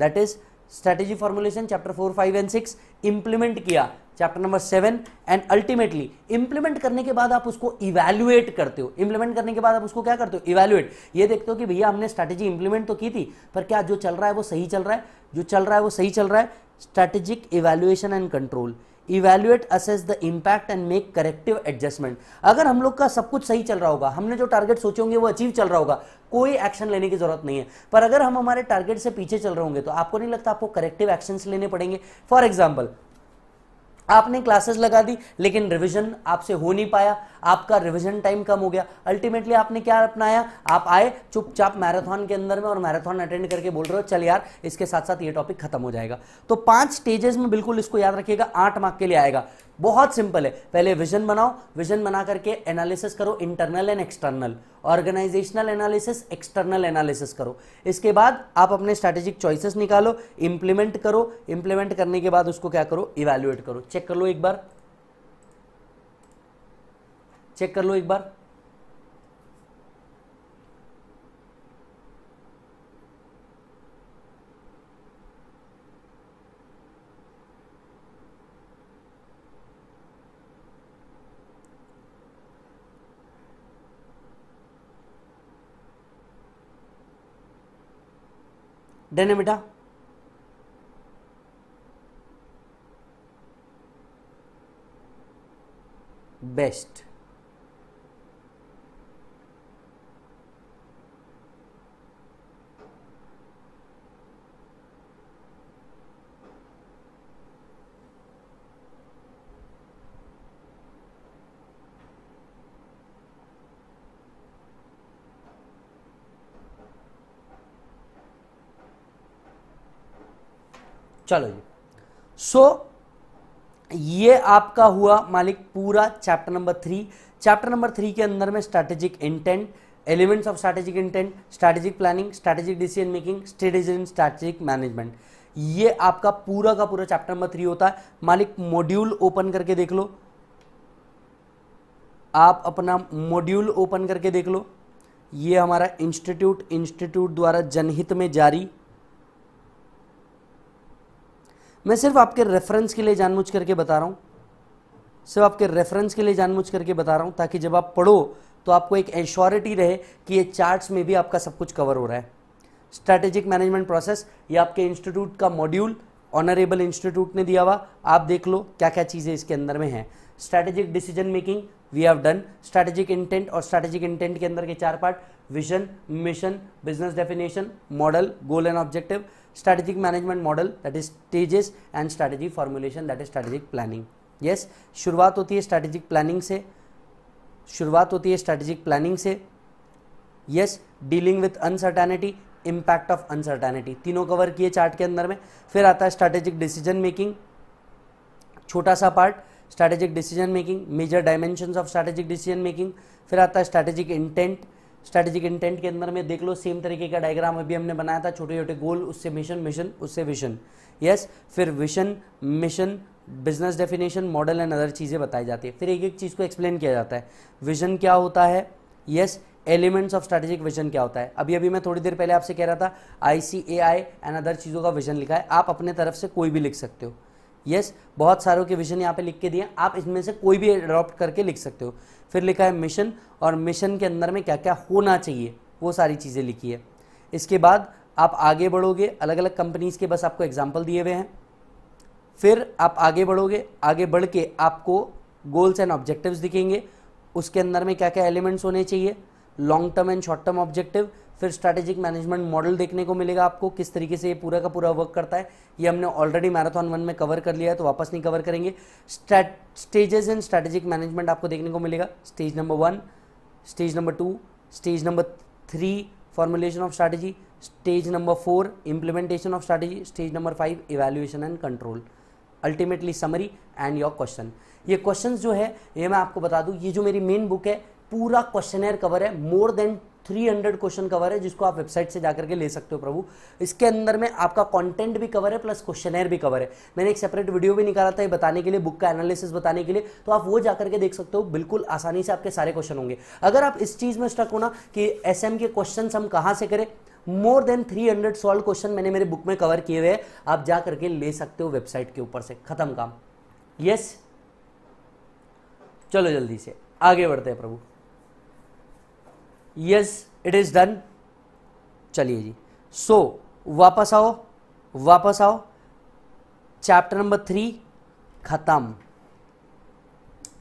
that is strategy formulation chapter four five and six implement किया chapter number seven and ultimately implement करने के बाद आप उसको इवैल्यूएट करते हो इंप्लीमेंट करने के बाद आप उसको क्या करते हो इवैल्यूएट ये देखते हो कि भैया हमने स्ट्रैटेजी इंप्लीमेंट तो की थी पर क्या जो चल रहा है वो सही चल रहा है जो चल रहा है वो सही चल रहा है strategic evaluation and control evaluate assess the impact and make corrective adjustment अगर हम लोग का सब कुछ सही चल रहा होगा हमने जो टारगेट सोचे होंगे वो अचीव चल रहा होगा कोई एक्शन लेने की जरूरत नहीं है पर अगर हम हमारे टारगेट से पीछे चल रहे होंगे तो आपको नहीं लगता आपको करेक्टिव एक्शन लेने पड़ेंगे फॉर एग्जाम्पल आपने क्लासेस लगा दी लेकिन रिवीजन आपसे हो नहीं पाया आपका रिवीजन टाइम कम हो गया अल्टीमेटली आपने क्या अपनाया आप आए चुपचाप मैराथन के अंदर में और मैराथन अटेंड करके बोल रहे हो चल यार इसके साथ साथ ये टॉपिक खत्म हो जाएगा तो पांच स्टेजेस में बिल्कुल इसको याद रखिएगा आठ मार्क के लिए आएगा बहुत सिंपल है पहले विजन बनाओ विजन बना करके एनालिसिस करो internal and external organizational analysis external analysis करो इसके बाद आप अपने स्ट्रेटेजिक चॉइसेस निकालो इंप्लीमेंट करो इंप्लीमेंट करने के बाद उसको क्या करो इवेल्युएट करो चेक चेक कर लो एक बार चेक कर लो एक बार डन है बेटा best चलो जी सो so, ये आपका हुआ मालिक पूरा chapter number three chapter number three के अंदर में strategic intent elements of strategic intent strategic planning strategic decision making strategy in strategic management ये आपका पूरा का पूरा चैप्टर नंबर थ्री होता है मालिक मॉड्यूल ओपन करके देख लो आप अपना मॉड्यूल ओपन करके देख लो ये हमारा इंस्टीट्यूट इंस्टीट्यूट द्वारा जनहित में जारी मैं सिर्फ आपके रेफरेंस के लिए जानबूझ करके बता रहा हूँ सिर्फ आपके रेफरेंस के लिए जानबूझ करके बता रहा हूँ ताकि जब आप पढ़ो तो आपको एक एश्योरिटी रहे कि ये चार्ट्स में भी आपका सब कुछ कवर हो रहा है स्ट्रैटेजिक मैनेजमेंट प्रोसेस ये आपके इंस्टीट्यूट का मॉड्यूल ऑनरेबल इंस्टीट्यूट ने दिया हुआ आप देख लो क्या क्या चीज़ें इसके अंदर में हैं strategic decision making we have done strategic intent और स्ट्रैटेजिक इंटेंट के अंदर के चार part vision mission business definition model goal and objective strategic management model that is stages and strategy formulation that is strategic planning yes shuruaat hoti hai strategic planning se shuruaat hoti hai strategic planning se yes dealing with uncertainty impact of uncertainty tino cover kiye chart ke andar mein fir aata hai strategic decision making chhota sa part strategic decision making major dimensions of strategic decision making fir aata hai strategic intent strategic intent के अंदर में देख लो सेम तरीके का डायग्राम अभी हमने बनाया था छोटे छोटे गोल उससे मिशन मिशन उससे विशन यस फिर vision mission business definition model and other चीज़ें बताई जाती है फिर एक एक चीज़ को एक्सप्लेन किया जाता है विजन क्या होता है yes elements of strategic vision क्या होता है अभी अभी मैं थोड़ी देर पहले आपसे कह रहा था आई सी ए आई एंड अदर चीज़ों का विजन लिखा है आप अपने तरफ से कोई भी लिख सकते हो यस yes, बहुत सारों के विजन यहाँ पे लिख के दिए आप इसमें से कोई भी अडॉप्ट करके लिख सकते हो फिर लिखा है मिशन और मिशन के अंदर में क्या क्या होना चाहिए वो सारी चीज़ें लिखी है इसके बाद आप आगे बढ़ोगे अलग अलग कंपनीज़ के बस आपको एग्जाम्पल दिए हुए हैं फिर आप आगे बढ़ोगे आगे बढ़ के आपको गोल्स एंड ऑब्जेक्टिव्स दिखेंगे उसके अंदर में क्या क्या एलिमेंट्स होने चाहिए long term and short term objective फिर स्ट्रैटेजिक मैनेजमेंट मॉडल देखने को मिलेगा आपको किस तरीके से ये पूरा का पूरा वर्क करता है ये हमने ऑलरेडी मैराथन वन में कवर कर लिया है तो वापस नहीं कवर करेंगे स्टेजेस इन स्ट्रैटेजिक मैनेजमेंट आपको देखने को मिलेगा stage number one stage number two stage number three formulation of strategy stage number four implementation of strategy stage number five evaluation and control ultimately summary and your question ये क्वेश्चन जो है ये मैं आपको बता दूँ ये जो मेरी मेन बुक है पूरा क्वेश्चनर कवर है मोर देन 300 क्वेश्चन कवर है जिसको आप वेबसाइट से जाकर के ले सकते हो प्रभु इसके अंदर में आपका कंटेंट भी कवर है प्लस क्वेश्चन भी कवर है मैंने एक सेपरेट वीडियो भी निकाला था ये बताने के लिए बुक का एनालिसिस बताने के लिए तो आप वो जाकर के देख सकते हो बिल्कुल आसानी से आपके सारे क्वेश्चन होंगे अगर आप इस चीज़ में स्टक होना कि एस के क्वेश्चन हम कहाँ से करें more than 300 hundred solve question मैंने मेरे बुक में कवर किए हुए आप जा करके ले सकते हो वेबसाइट के ऊपर से खत्म काम यस yes? चलो जल्दी से आगे बढ़ते हैं Prabhu yes it is done चलिए जी सो so, वापस आओ वापस आओ चैप्टर नंबर थ्री खत्म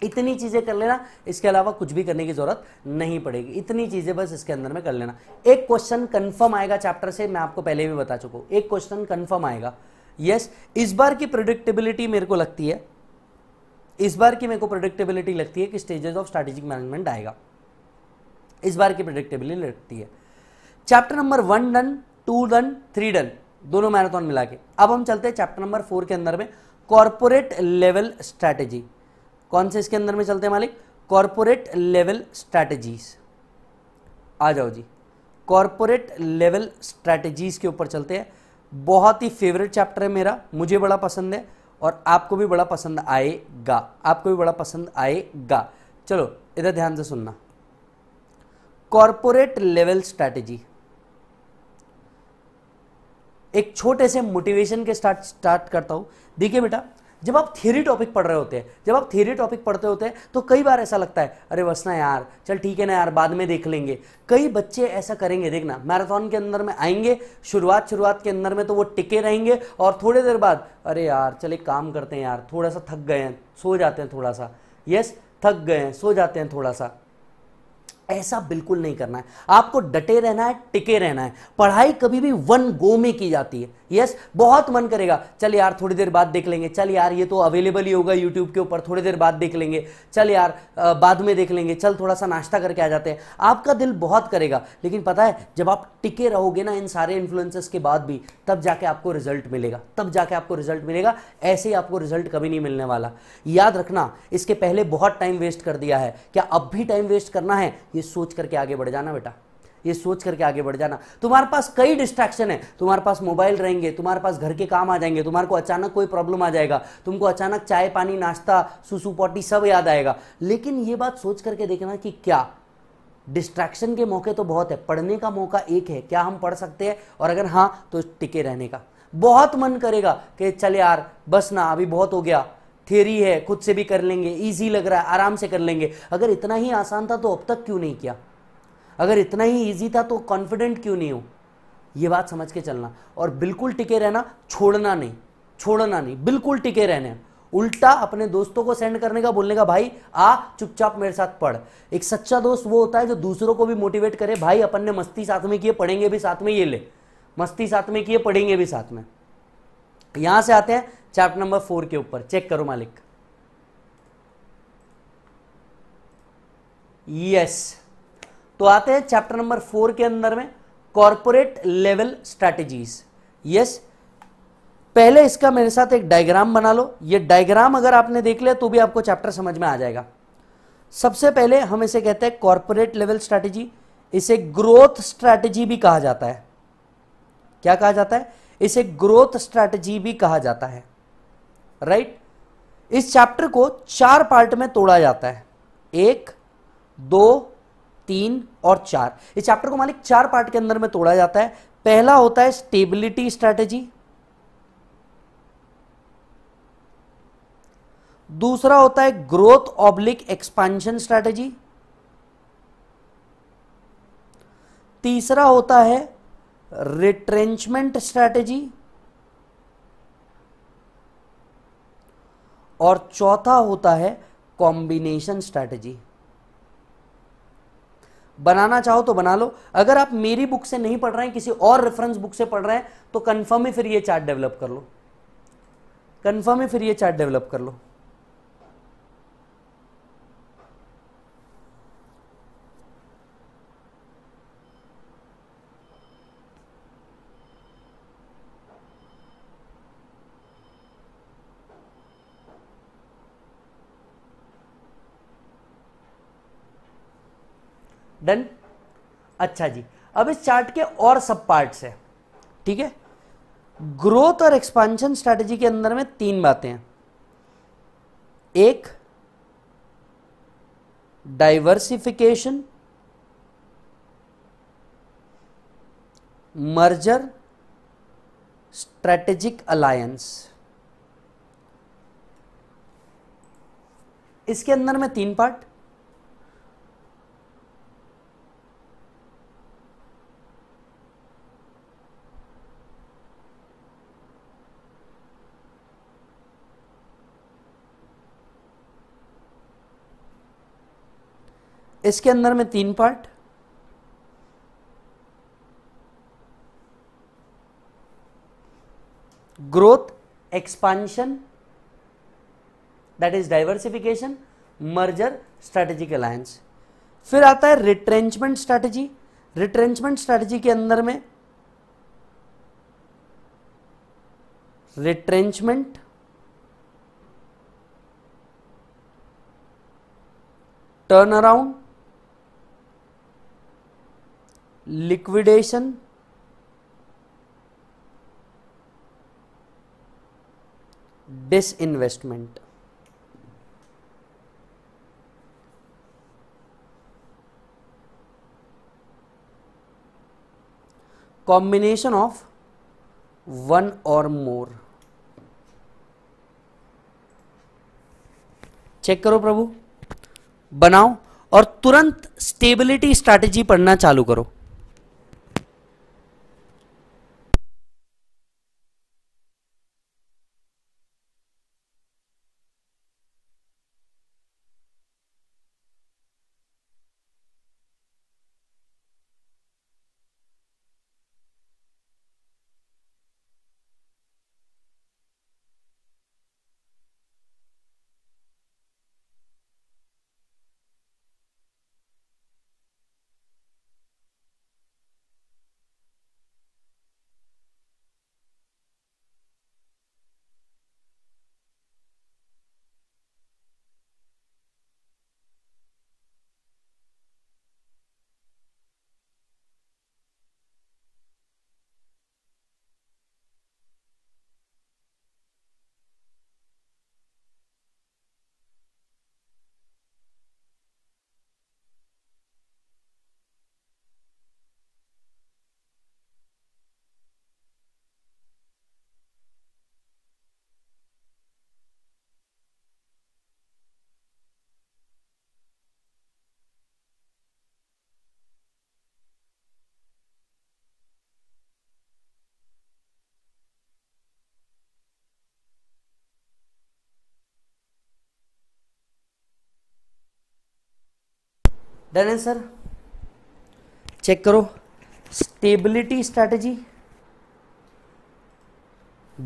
इतनी चीज़ें कर लेना इसके अलावा कुछ भी करने की ज़रूरत नहीं पड़ेगी इतनी चीज़ें बस इसके अंदर में कर लेना एक क्वेश्चन कंफर्म आएगा चैप्टर से मैं आपको पहले भी बता चुका हूँ एक क्वेश्चन कंफर्म आएगा यस yes, इस बार की प्रोडिक्टेबिलिटी मेरे को लगती है इस बार की मेरे को प्रोडिक्टेबिलिटी लगती है कि स्टेजेस ऑफ स्ट्रेटेजिक मैनेजमेंट आएगा इस बार की प्रिडिक्टेबिलिटी लगती है chapter number one done two done three done दोनों मैराथन मिला के अब हम चलते हैं चैप्टर नंबर फोर के अंदर में कॉरपोरेट लेवल स्ट्रैटेजी कौन से इसके अंदर में चलते हैं मालिक कॉरपोरेट लेवल स्ट्रैटेजीज आ जाओ जी कॉरपोरेट लेवल स्ट्रैटेजीज के ऊपर चलते हैं बहुत ही फेवरेट चैप्टर है मेरा मुझे बड़ा पसंद है और आपको भी बड़ा पसंद आएगा आपको भी बड़ा पसंद आएगा चलो इधर ध्यान से सुनना कॉरपोरेट लेवल स्ट्रैटेजी एक छोटे से मोटिवेशन के स्टार्ट स्टार्ट करता हूं देखिए बेटा जब आप थियरी टॉपिक पढ़ रहे होते हैं जब आप थियरी टॉपिक पढ़ते होते हैं तो कई बार ऐसा लगता है अरे बस ना यार चल ठीक है ना यार बाद में देख लेंगे कई बच्चे ऐसा करेंगे देखना मैराथन के अंदर में आएंगे शुरुआत शुरुआत के अंदर में तो वो टिके रहेंगे और थोड़ी देर बाद अरे यार चल एक काम करते हैं यार थोड़ा सा थक गए हैं सो जाते हैं थोड़ा सा यस थक गए हैं सो जाते हैं थोड़ा सा ऐसा बिल्कुल नहीं करना है आपको डटे रहना है टिके रहना है पढ़ाई कभी भी वन गो में की जाती है यस बहुत मन करेगा चल यार थोड़ी देर बाद देख लेंगे चल यार ये तो अवेलेबल ही होगा यूट्यूब के ऊपर थोड़ी देर बाद देख लेंगे चल यार बाद में देख लेंगे चल थोड़ा सा नाश्ता करके आ जाते हैं आपका दिल बहुत करेगा लेकिन पता है जब आप टिके रहोगे ना इन सारे इन्फ्लुएंसर्स के बाद भी तब जाके आपको रिजल्ट मिलेगा तब जाके आपको रिजल्ट मिलेगा ऐसे ही आपको रिजल्ट कभी नहीं मिलने वाला याद रखना इसके पहले बहुत टाइम वेस्ट कर दिया है क्या अब भी टाइम वेस्ट करना है ये सोच करके आगे बढ़ जाना बेटा ये सोच करके आगे बढ़ जाना तुम्हारे पास कई डिस्ट्रैक्शन है तुम्हारे पास मोबाइल रहेंगे तुम्हारे पास घर के काम आ जाएंगे तुम्हारे को अचानक कोई प्रॉब्लम आ जाएगा तुमको अचानक चाय पानी नाश्ता सुसु पॉटी सब याद आएगा लेकिन ये बात सोच करके देखना कि क्या डिस्ट्रैक्शन के मौके तो बहुत है पढ़ने का मौका एक है क्या हम पढ़ सकते हैं और अगर हाँ तो टिके रहने का बहुत मन करेगा कि चल यार बस ना अभी बहुत हो गया थ्योरी है खुद से भी कर लेंगे इजी लग रहा है आराम से कर लेंगे अगर इतना ही आसान था तो अब तक क्यों नहीं किया अगर इतना ही ईजी था तो कॉन्फिडेंट क्यों नहीं हो ये बात समझ के चलना और बिल्कुल टिके रहना छोड़ना नहीं छोड़ना नहीं बिल्कुल टिके रहने उल्टा अपने दोस्तों को सेंड करने का बोलने का भाई आ चुपचाप मेरे साथ पढ़ एक सच्चा दोस्त वो होता है जो दूसरों को भी मोटिवेट करे भाई अपन ने मस्ती साथ में किए पढ़ेंगे भी साथ में ये ले मस्ती साथ में किए पढ़ेंगे भी साथ में यहां से आते हैं चैप्टर नंबर फोर के ऊपर चेक करो मालिक यस yes. तो आते हैं चैप्टर नंबर फोर के अंदर में कॉरपोरेट लेवल स्ट्रेटेजी यस पहले इसका मेरे साथ एक डायग्राम बना लो ये डायग्राम अगर आपने देख लिया तो भी आपको चैप्टर समझ में आ जाएगा सबसे पहले हम इसे कहते हैं कॉरपोरेट लेवल स्ट्रेटेजी इसे ग्रोथ स्ट्रैटेजी भी कहा जाता है क्या कहा जाता है इसे ग्रोथ स्ट्रेटेजी भी कहा जाता है राइट right? इस चैप्टर को चार पार्ट में तोड़ा जाता है एक दो तीन और चार इस चैप्टर को मालिक चार पार्ट के अंदर में तोड़ा जाता है पहला होता है स्टेबिलिटी स्ट्रेटेजी दूसरा होता है ग्रोथ ऑब्लिक एक्सपांशन स्ट्रैटेजी तीसरा होता है रिट्रेंचमेंट स्ट्रैटेजी और चौथा होता है कॉम्बिनेशन स्ट्रैटेजी बनाना चाहो तो बना लो अगर आप मेरी बुक से नहीं पढ़ रहे हैं किसी और रेफरेंस बुक से पढ़ रहे हैं तो कन्फर्म ही फिर ये चार्ट डेवलप कर लो कन्फर्म ही फिर ये चार्ट डेवलप कर लो डन अच्छा जी अब इस चार्ट के और सब पार्ट्स है ठीक है ग्रोथ और एक्सपांशन स्ट्रेटेजी के अंदर में तीन बातें हैं एक डाइवर्सिफिकेशन मर्जर स्ट्रैटेजिक अलायंस इसके अंदर में तीन पार्ट इसके अंदर में तीन part growth expansion that is diversification merger strategic alliance फिर आता है रिट्रेंचमेंट स्ट्रेटेजी रिट्रेंचमेंट स्ट्रेटेजी के अंदर में retrenchment turn around liquidation disinvestment combination of one और मोर चेक करो प्रभु बनाओ और तुरंत स्टेबिलिटी स्ट्रैटेजी पढ़ना चालू करो डन है सर चेक करो stability strategy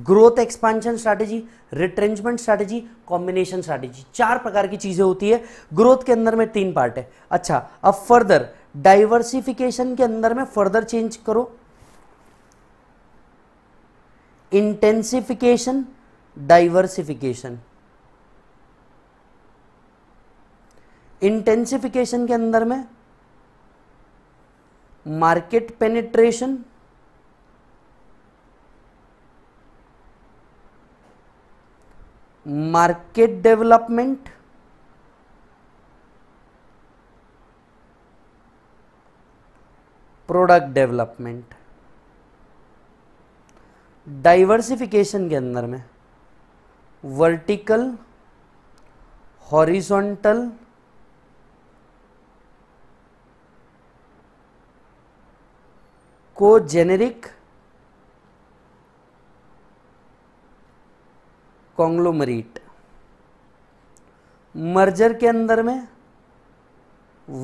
growth expansion strategy retrenchment strategy combination strategy चार प्रकार की चीजें होती है ग्रोथ के अंदर में तीन पार्ट है अच्छा अब फर्दर डाइवर्सिफिकेशन के अंदर में फर्दर चेंज करो इंटेंसिफिकेशन डाइवर्सिफिकेशन इंटेंसिफिकेशन के अंदर में market penetration market development product development diversification के अंदर में वर्टिकल हॉरिजॉन्टल को जेनेरिक कॉन्ग्लोमरीट मर्जर के अंदर में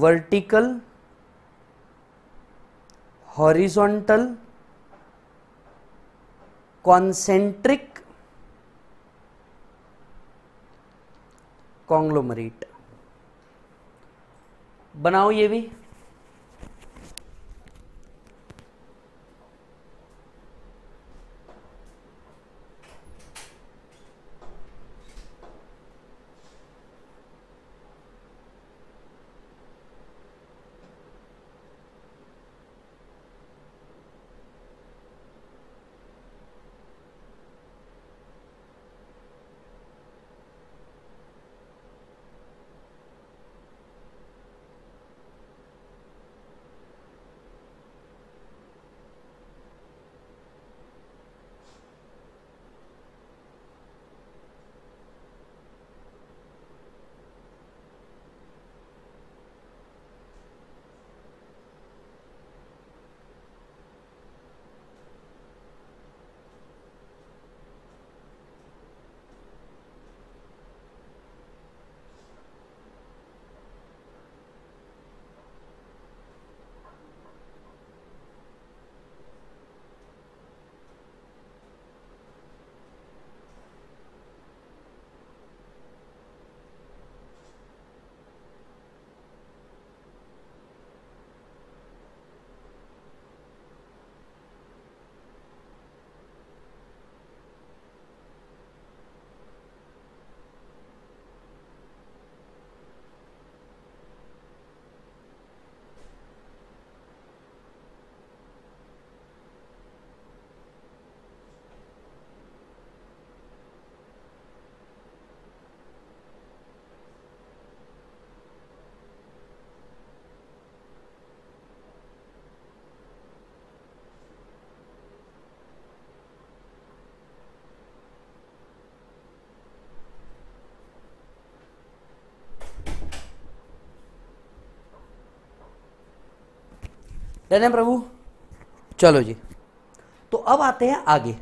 वर्टिकल हॉरिजॉन्टल कॉन्सेंट्रिक कॉन्ग्लोमरीट बनाओ ये भी डन है प्रभु चलो जी तो अब आते हैं आगे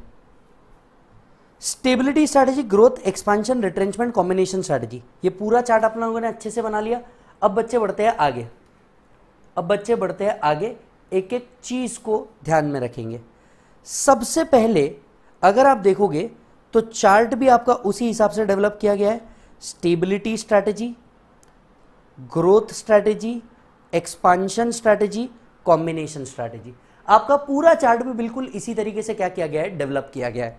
stability strategy growth expansion retrenchment combination strategy ये पूरा चार्ट आप लोगों ने अच्छे से बना लिया अब बच्चे बढ़ते हैं आगे अब बच्चे बढ़ते हैं आगे एक एक चीज़ को ध्यान में रखेंगे सबसे पहले अगर आप देखोगे तो चार्ट भी आपका उसी हिसाब से डेवलप किया गया है stability strategy growth strategy expansion strategy combination strategy आपका पूरा चार्ट भी बिल्कुल इसी तरीके से क्या किया गया है डेवलप किया गया है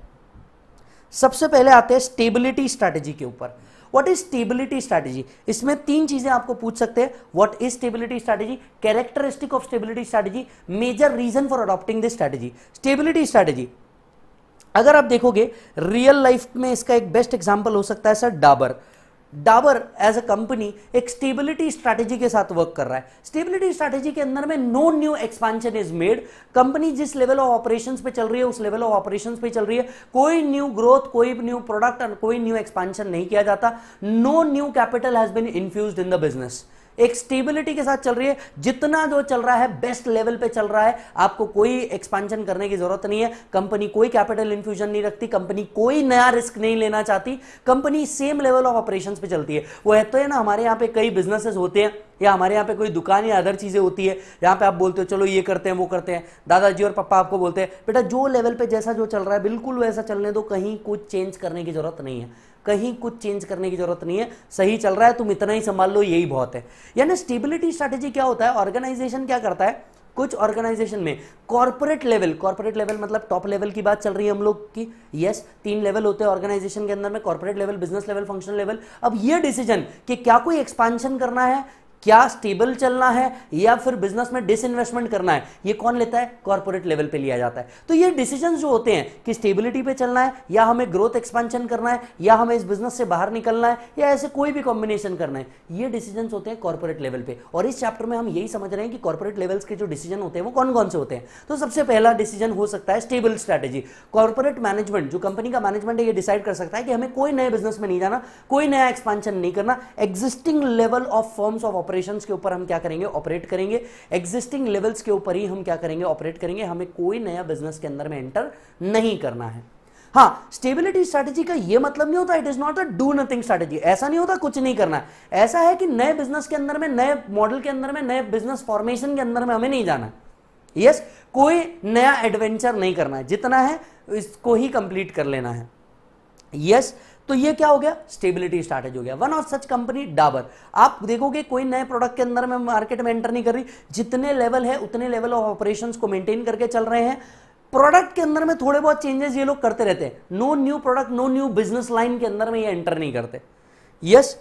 सबसे पहले आते हैं स्टेबिलिटी स्ट्रैटेजी के ऊपर व्हाट इज स्टेबिलिटी स्ट्रैटेजी इसमें तीन चीजें आपको पूछ सकते हैं what is stability strategy characteristic of stability strategy major reason for adopting this strategy stability strategy अगर आप देखोगे रियल लाइफ में इसका एक बेस्ट एग्जाम्पल हो सकता है sir Dabur Dabur as a company एक स्टेबिलिटी स्ट्रेटेजी के साथ वर्क कर रहा है स्टेबिलिटी स्ट्रैटेजी के अंदर में no new expansion is made company जिस लेवल ऑफ ऑपरेशन पे चल रही है उस लेवल ऑफ ऑपरेशन पे चल रही है कोई न्यू ग्रोथ कोई न्यू प्रोडक्ट और कोई न्यू एक्सपांशन नहीं किया जाता no new capital has been infuse in the business एक स्टेबिलिटी के साथ चल रही है जितना जो चल रहा है बेस्ट लेवल पे चल रहा है आपको कोई एक्सपांशन करने की जरूरत नहीं है कंपनी कोई कैपिटल इन्फ्यूजन नहीं रखती कंपनी कोई नया रिस्क नहीं लेना चाहती company same level of operation पे चलती है वो है तो है ना हमारे यहाँ पे कई बिजनेसेस होते हैं या हमारे यहाँ पे कोई दुकान या अदर चीज़ें होती है यहाँ पे आप बोलते हो चलो ये करते हैं वो करते हैं दादाजी और पापा आपको बोलते हैं बेटा जो लेवल पे जैसा जो चल रहा है बिल्कुल वैसा चलने दो कहीं कुछ चेंज करने की जरूरत नहीं है कहीं कुछ चेंज करने की जरूरत नहीं है सही चल रहा है तुम इतना ही संभाल लो यही बहुत है यानी स्टेबिलिटी स्ट्रेटेजी क्या होता है ऑर्गेनाइजेशन क्या करता है कुछ ऑर्गेनाइजेशन में कॉर्पोरेट लेवल कॉर्पोरेट लेवल मतलब टॉप लेवल की बात चल रही है हम लोग की यस yes, तीन लेवल होते हैं ऑर्गेनाइजेशन के अंदर में corporate level business level functional level अब ये डिसीजन कि क्या कोई एक्सपांशन करना है क्या स्टेबल चलना है या फिर बिजनेस में डिस इन्वेस्टमेंट करना है ये कौन लेता है कॉर्पोरेट लेवल पे लिया जाता है तो ये डिसीजन जो होते हैं कि स्टेबिलिटी पे चलना है या हमें ग्रोथ एक्सपेंशन करना है या हमें इस बिजनेस से बाहर निकलना है या ऐसे कोई भी कॉम्बिनेशन करना है ये डिसीजन होते हैं कॉर्पोरेट लेवल पे और इस चैप्टर में हम यही समझ रहे हैं कि कॉर्पोरेट लेवल्स के जो डिसीजन होते हैं वो कौन कौन से होते हैं तो सबसे पहला डिसीजन हो सकता है स्टेबल स्ट्रैटेजी कॉर्पोरेट मैनेजमेंट जो कंपनी का मैनेजमेंट है ये डिसाइड कर सकता है कि हमें कोई नए बिजनेस में नहीं जाना कोई नया एक्सपेंशन नहीं करना existing level of forms of operation operations के ऊपर हम क्या करेंगे ऑपरेट करेंगे एग्जिस्टिंग लेवल्स के ऊपर ही हम क्या करेंगे ऑपरेट करेंगे हमें कोई नया बिजनेस के अंदर में एंटर नहीं करना है हाँ स्टेबिलिटी स्ट्रेटेजी का ये मतलब नहीं होता it is not a do nothing strategy ऐसा नहीं होता कुछ नहीं करना ऐसा है कि नए बिजनेस के अंदर में नए मॉडल के अंदर में नए बिजनेस फॉर्मेशन के अंदर में हमें नहीं जाना यस yes, कोई नया एडवेंचर नहीं करना है जितना है इसको ही कंप्लीट कर लेना है यस yes, तो ये क्या हो गया स्टेबिलिटी स्टार्टेज हो गया one of such company Dabur आप देखोगे कोई नए प्रोडक्ट के अंदर में मार्केट में एंटर नहीं कर रही जितने लेवल है उतने लेवल ऑफ ऑपरेशन को मेंटेन करके चल रहे हैं प्रोडक्ट के अंदर में थोड़े बहुत चेंजेस ये लोग करते रहते हैं no new product no new business line के अंदर में ये एंटर नहीं करते yes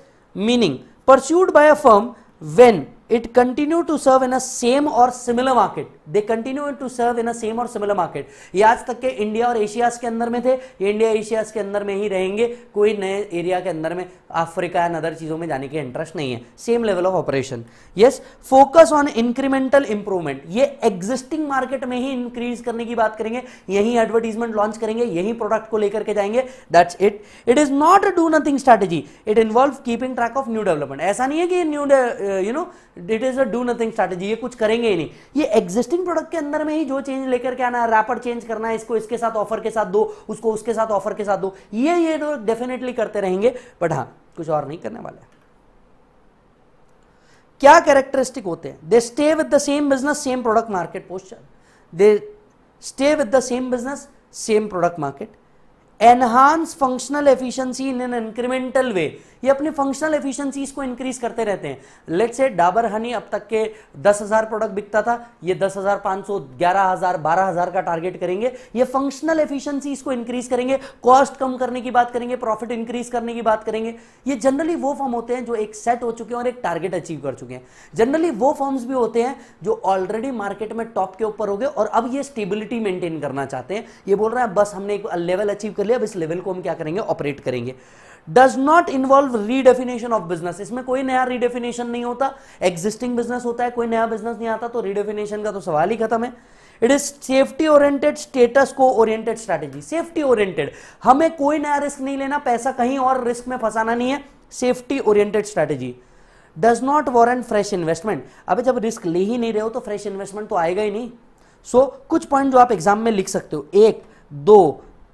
meaning pursued by a firm when it continue to serve in a same or similar market they continue to serve in a same or similar market ये आज तक के इंडिया और एशियाज के अंदर में थे इंडिया एशियाज के अंदर में ही रहेंगे कोई नए एरिया के अंदर में अफ्रीका एंड अदर चीज़ों में जाने के इंटरेस्ट नहीं है same level of operation yes focus on incremental improvement ये एग्जिस्टिंग मार्केट में ही इंक्रीज करने की बात करेंगे यही एडवर्टीजमेंट लॉन्च करेंगे यही प्रोडक्ट को लेकर के जाएंगे that's it it is not a do nothing strategy it involve keeping track of new development ऐसा नहीं है कि new you know it is a do nothing strategy ये कुछ करेंगे ही नहीं ये एग्जिस्टिंग प्रोडक्ट के अंदर में ही जो चेंज लेकर के आना है रैपर चेंज करना है इसको इसके साथ ऑफर के साथ दो उसको उसके साथ ऑफर के साथ दो ये ये तो डेफिनेटली करते रहेंगे बट हाँ कुछ और नहीं करने वाले क्या कैरेक्टरिस्टिक होते हैं they stay with the same business same product market posture they stay with the same business same product market enhance functional efficiency in an incremental way ये अपने फंक्शनल एफिशिएंसीज को इंक्रीज करते रहते हैं लेट से डाबर हनी अब तक के दस हजार प्रोडक्ट बिकता था ये दस हजार पांच सौ ग्यारह हजार बारह हजार का टारगेट करेंगे ये फंक्शनल एफिशिएंसीज को इंक्रीज करेंगे कॉस्ट कम करने की बात करेंगे प्रॉफिट इंक्रीज करने की बात करेंगे ये जनरली वो फॉर्म होते हैं जो एक सेट हो चुके हैं और एक टारगेट अचीव कर चुके हैं जनरली वो फॉर्म्स भी होते हैं जो ऑलरेडी मार्केट में टॉप के ऊपर हो गए और अब ये स्टेबिलिटी मेंटेन करना चाहते हैं ये बोल रहे हैं बस हमने एक लेवल अचीव कर लिया अब इस लेवल को हम क्या करेंगे ऑपरेट करेंगे does not involve redefinition of business इसमें कोई नया रीडेफिनेशन नहीं होता एग्जिस्टिंग बिजनेस होता है कोई नया बिजनेस नहीं आता तो रीडेफिनेशन का तो सवाल ही खत्म है it is safety oriented status quo oriented strategy safety oriented हमें कोई नया रिस्क नहीं लेना पैसा कहीं और रिस्क में फंसाना नहीं है safety oriented strategy does not warrant fresh investment अब जब रिस्क ले ही नहीं रहे हो तो फ्रेश इन्वेस्टमेंट तो आएगा ही नहीं सो so, कुछ पॉइंट जो आप एग्जाम में लिख सकते हो एक दो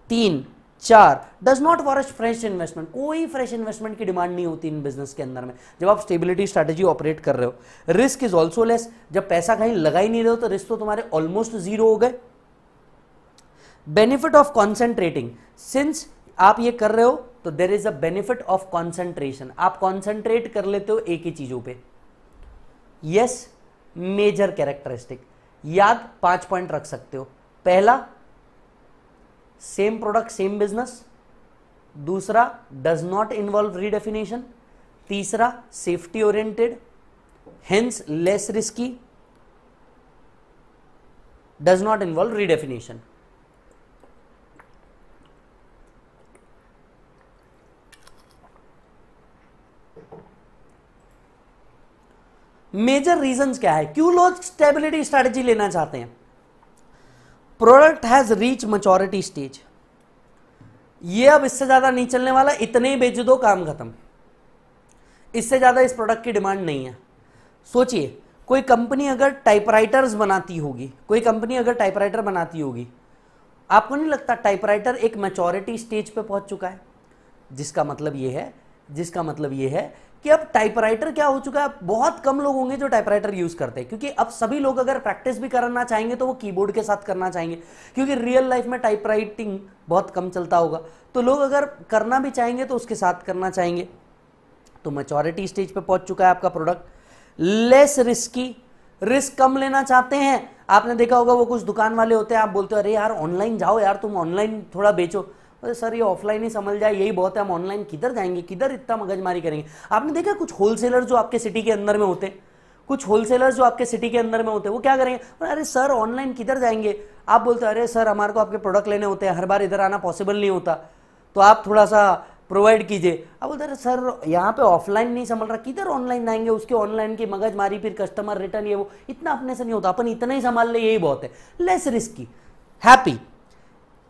तीन चार डज नॉट वॉरस फ्रेश इन्वेस्टमेंट कोई फ्रेश इन्वेस्टमेंट की डिमांड नहीं होती इन बिजनेस के अंदर में जब आप स्टेबिलिटी स्ट्रेटेजी ऑपरेट कर रहे हो रिस्क इज ऑल्सो लेस जब पैसा कहीं लगा ही नहीं रहे हो तो रिस्क तो तुम्हारे ऑलमोस्ट जीरो हो गए बेनिफिट ऑफ कॉन्सेंट्रेटिंग सिंस आप ये कर रहे हो तो there is a benefit of concentration आप कॉन्सेंट्रेट कर लेते हो एक ही चीजों पर यस मेजर कैरेक्टरिस्टिक याद पांच पॉइंट रख सकते हो पहला सेम प्रोडक्ट सेम बिजनेस दूसरा डज नॉट इन्वॉल्व रीडेफिनेशन तीसरा safety oriented hence less risky does not involve redefinition major reasons क्या है क्यों लोग स्टेबिलिटी स्ट्रेटजी लेना चाहते हैं product has reach maturity stage ये अब इससे ज़्यादा नहीं चलने वाला इतने ही बेच दो तो काम खत्म इससे ज़्यादा इस प्रोडक्ट की डिमांड नहीं है सोचिए कोई कंपनी अगर टाइपराइटर्स बनाती होगी कोई कंपनी अगर टाइपराइटर बनाती होगी आपको नहीं लगता टाइपराइटर एक मेचोरिटी स्टेज पे पहुंच चुका है जिसका मतलब ये है जिसका मतलब ये है कि अब टाइपराइटर क्या हो चुका है बहुत कम लोग होंगे जो टाइपराइटर यूज करते हैं क्योंकि अब सभी लोग अगर प्रैक्टिस भी करना चाहेंगे तो वो कीबोर्ड के साथ करना चाहेंगे क्योंकि रियल लाइफ में टाइपराइटिंग बहुत कम चलता होगा तो लोग अगर करना भी चाहेंगे तो उसके साथ करना चाहेंगे तो मेचोरिटी स्टेज पर पहुंच चुका है आपका प्रोडक्ट लेस रिस्की रिस्क कम लेना चाहते हैं आपने देखा होगा वो कुछ दुकान वाले होते हैं आप बोलते हो अरे यार ऑनलाइन जाओ यार तुम ऑनलाइन थोड़ा बेचो अरे सर ये ऑफलाइन ही समझ जाए यही बहुत है हम ऑनलाइन किधर जाएंगे किधर इतना मगजमारी करेंगे आपने देखा कुछ होलसेलर जो आपके सिटी के अंदर में होते हैं कुछ होलसेलर जो आपके सिटी के अंदर में होते हैं वो क्या करेंगे अरे सर ऑनलाइन किधर जाएंगे आप बोलते अरे सर हमारे को आपके प्रोडक्ट लेने होते हैं हर बार इधर आना पॉसिबल नहीं होता तो आप थोड़ा सा प्रोवाइड कीजिए अब बोलते अरे सर यहाँ पे ऑफलाइन नहीं संभल रहा किधर ऑनलाइन जाएंगे उसके ऑनलाइन की मगज मारी फिर कस्टमर रिटर्न ये वो इतना अपने से नहीं होता अपन इतना ही संभाल ले यही बहुत है less risky happy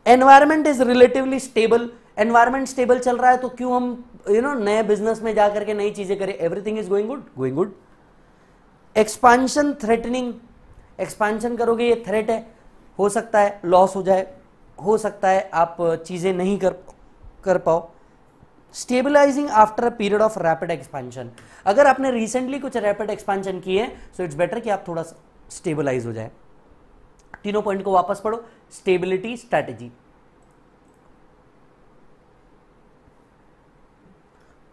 environment is relatively stable environment stable चल रहा है तो क्यों हम यू नो नए बिजनेस में जाकर के नई चीजें करें everything is going good going good expansion threatening expansion करोगे ये थ्रेट है हो सकता है लॉस हो जाए हो सकता है आप चीज़ें नहीं कर कर पाओ stabilising after a period of rapid expansion अगर आपने रिसेंटली कुछ रैपिड एक्सपेंशन किए हैं सो इट्स बेटर कि आप थोड़ा स्टेबलाइज हो जाए तीनों पॉइंट को वापस पढ़ो स्टेबिलिटी स्ट्रैटेजी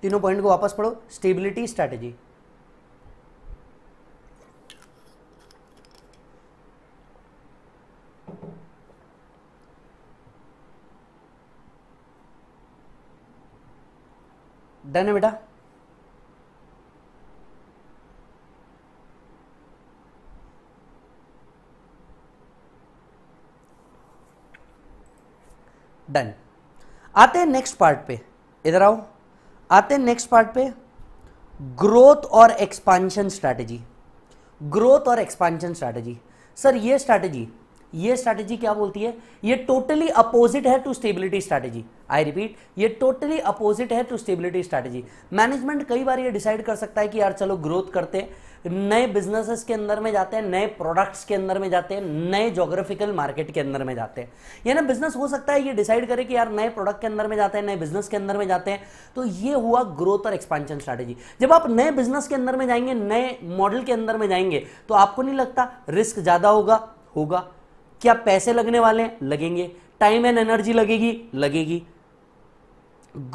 तीनों पॉइंट को वापस पढ़ो स्टेबिलिटी स्ट्रैटेजी डन है बेटा डन आते हैं नेक्स्ट पार्ट पे इधर आओ आते हैं नेक्स्ट पार्ट पे ग्रोथ और एक्सपांशन स्ट्रैटेजी ग्रोथ और एक्सपांशन स्ट्रैटेजी सर ये स्ट्रैटेजी ये स्ट्रैटेजी क्या बोलती है ये टोटली अपोजिट है to stability strategy I repeat ये टोटली अपोजिट है टू स्टेबिलिटी स्ट्रैटेजी मैनेजमेंट कई बार ये डिसाइड कर सकता है कि यार चलो ग्रोथ करते हैं नए बिजनेसेस के अंदर में जाते हैं नए प्रोडक्ट्स के अंदर में जाते हैं नए जोग्राफिकल मार्केट के अंदर में जाते हैं या ना बिजनेस हो सकता है ये डिसाइड करे कि यार नए प्रोडक्ट के अंदर में जाते हैं नए बिजनेस के अंदर में जाते हैं तो ये हुआ ग्रोथ और एक्सपांशन स्ट्रेटेजी जब आप नए बिजनेस के अंदर में जाएंगे नए मॉडल के अंदर में जाएंगे तो आपको नहीं लगता रिस्क ज़्यादा होगा होगा क्या पैसे लगने वाले हैं लगेंगे टाइम एंड एनर्जी लगेगी लगेगी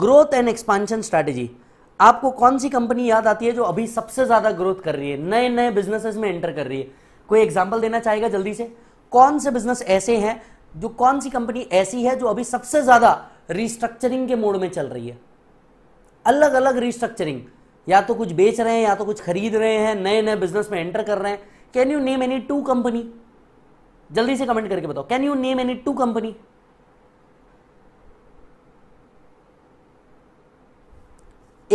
ग्रोथ एंड एक्सपांशन स्ट्रैटेजी आपको कौन सी कंपनी याद आती है जो अभी सबसे ज्यादा ग्रोथ कर रही है नए नए बिजनेसेस में एंटर कर रही है कोई एग्जाम्पल देना चाहेगा जल्दी से कौन से बिजनेस ऐसे हैं जो कौन सी कंपनी ऐसी है जो अभी सबसे ज्यादा रिस्ट्रक्चरिंग के मोड में चल रही है अलग अलग रिस्ट्रक्चरिंग या तो कुछ बेच रहे हैं या तो कुछ खरीद रहे हैं नए नए बिजनेस में एंटर कर रहे हैं can you name any two company जल्दी से कमेंट करके बताओ can you name any two company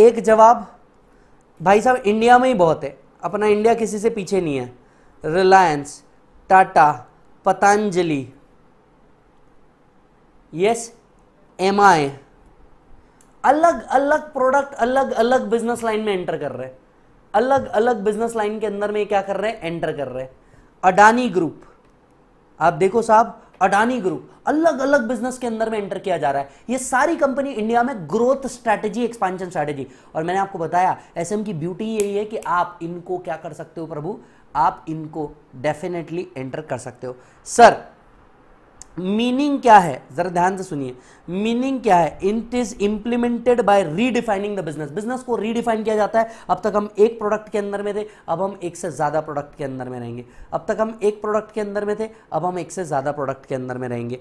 एक जवाब भाई साहब इंडिया में ही बहुत है अपना इंडिया किसी से पीछे नहीं है Reliance Tata Patanjali yes M I अलग अलग प्रोडक्ट अलग अलग बिजनेस लाइन में एंटर कर रहे हैं अलग अलग बिजनेस लाइन के अंदर में क्या कर रहे हैं एंटर कर रहे हैं अडानी ग्रुप आप देखो साहब अडानी ग्रुप अलग अलग बिजनेस के अंदर में एंटर किया जा रहा है ये सारी कंपनी इंडिया में ग्रोथ स्ट्रैटेजी एक्सपांशन स्ट्रैटेजी और मैंने आपको बताया एस की ब्यूटी यही है कि आप इनको क्या कर सकते हो प्रभु आप इनको डेफिनेटली एंटर कर सकते हो सर मीनिंग क्या है जरा ध्यान से सुनिए मीनिंग क्या है it is implemented by redefining the business business को रीडिफाइन किया जाता है अब तक हम एक प्रोडक्ट के अंदर में थे अब हम एक से ज़्यादा प्रोडक्ट के अंदर में रहेंगे अब तक हम एक प्रोडक्ट के अंदर में थे अब हम एक से ज़्यादा प्रोडक्ट के अंदर में रहेंगे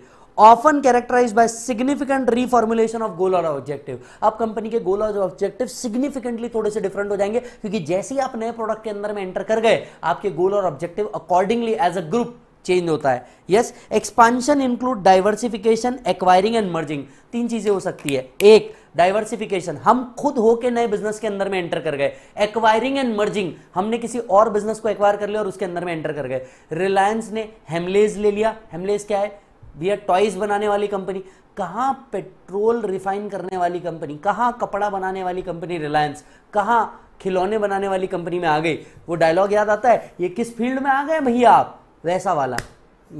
often characterised by significant reformulation of goal और ऑब्जेक्टिव अब कंपनी के गोल और ऑब्जेक्टिव सिग्निफिकेंटली थोड़े से डिफरेंट हो जाएंगे क्योंकि जैसे ही आप नए प्रोडक्ट के अंदर में एंटर कर गए आपके गोल और objective accordingly as a group change होता है yes expansion include diversification acquiring and merging तीन चीजें हो सकती है एक डाइवर्सिफिकेशन हम खुद होके नए बिजनेस के अंदर में एंटर कर गए एक्वायरिंग एंड मर्जिंग हमने किसी और बिजनेस को एक्वायर कर लिया और उसके अंदर में एंटर कर गए रिलायंस ने हेमलेज ले लिया हेमलेज क्या है भैया टॉयज बनाने वाली कंपनी कहां पेट्रोल रिफाइन करने वाली कंपनी कहां कपड़ा बनाने वाली कंपनी रिलायंस कहां खिलौने बनाने वाली कंपनी में आ गई वो डायलॉग याद आता है ये किस फील्ड में आ गए भैया आप वैसा वाला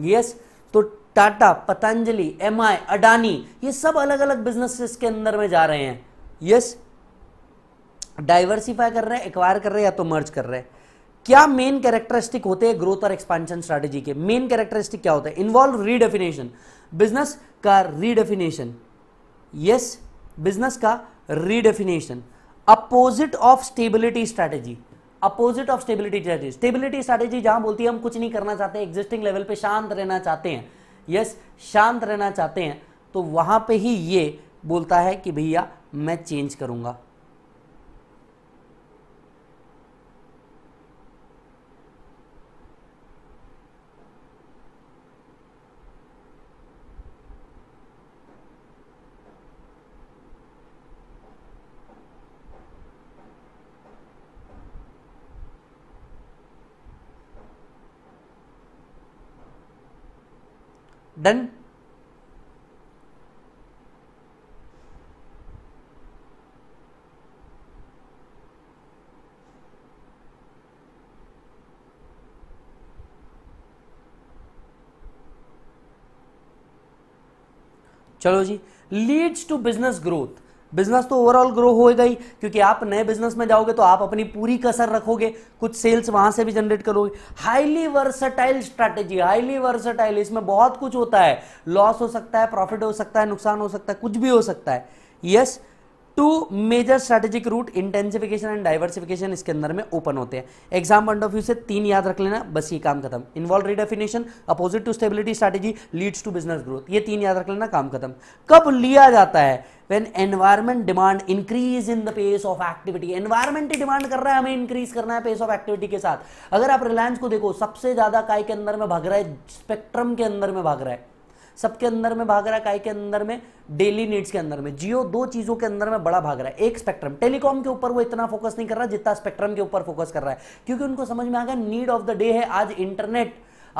यस तो टाटा पतंजलि एम आई अडानी ये सब अलग अलग बिजनेस के अंदर में जा रहे हैं यस डाइवर्सिफाई कर रहे हैं एक्वायर कर रहे हैं या तो मर्ज कर रहे हैं क्या मेन कैरेक्टरिस्टिक होते हैं ग्रोथ और एक्सपांशन स्ट्रैटेजी के मेन कैरेक्टरिस्टिक क्या होता है इन्वॉल्व रीडेफिनेशन बिजनेस का रीडेफिनेशन यस बिजनेस का redefinition opposite of stability strategy opposite of stability strategy stability strategy जहां बोलती है हम कुछ नहीं करना चाहते एग्जिस्टिंग लेवल पे शांत रहना चाहते हैं यस yes, शांत रहना चाहते हैं तो वहां पे ही ये बोलता है कि भैया मैं चेंज करूंगा डन चलो जी leads to business growth business तो ओवरऑल ग्रो होएगा ही क्योंकि आप नए बिजनेस में जाओगे तो आप अपनी पूरी कसर रखोगे कुछ सेल्स वहां से भी जनरेट करोगे highly versatile strategy highly versatile इसमें बहुत कुछ होता है लॉस हो सकता है प्रॉफिट हो सकता है नुकसान हो सकता है कुछ भी हो सकता है yes yes, two major strategic route intensification and diversification इसके अंदर में ओपन होते हैं एग्जाम पॉइंट ऑफ व्यू से तीन याद रख लेना बस ये काम खत्म involve redefinition opposite to stability strategy leads to business growth ये तीन याद रख लेना काम खत्म कब लिया जाता है when environment demand increase in the pace of activity environment ही डिमांड कर रहा है हमें इंक्रीज करना है पेस ऑफ एक्टिविटी के साथ अगर आप रिलायंस को देखो सबसे ज्यादा काय के अंदर में भाग रहा है स्पेक्ट्रम के अंदर में भाग रहा है सबके अंदर में भाग रहा है काय के अंदर में डेली नीड्स के अंदर में जियो दो चीजों के अंदर में बड़ा भाग रहा है एक स्पेक्ट्रम टेलीकॉम के ऊपर वो इतना फोकस नहीं कर रहा जितना स्पेक्ट्रम के ऊपर फोकस कर रहा है क्योंकि उनको समझ में आ गया नीड ऑफ द डे है आज इंटरनेट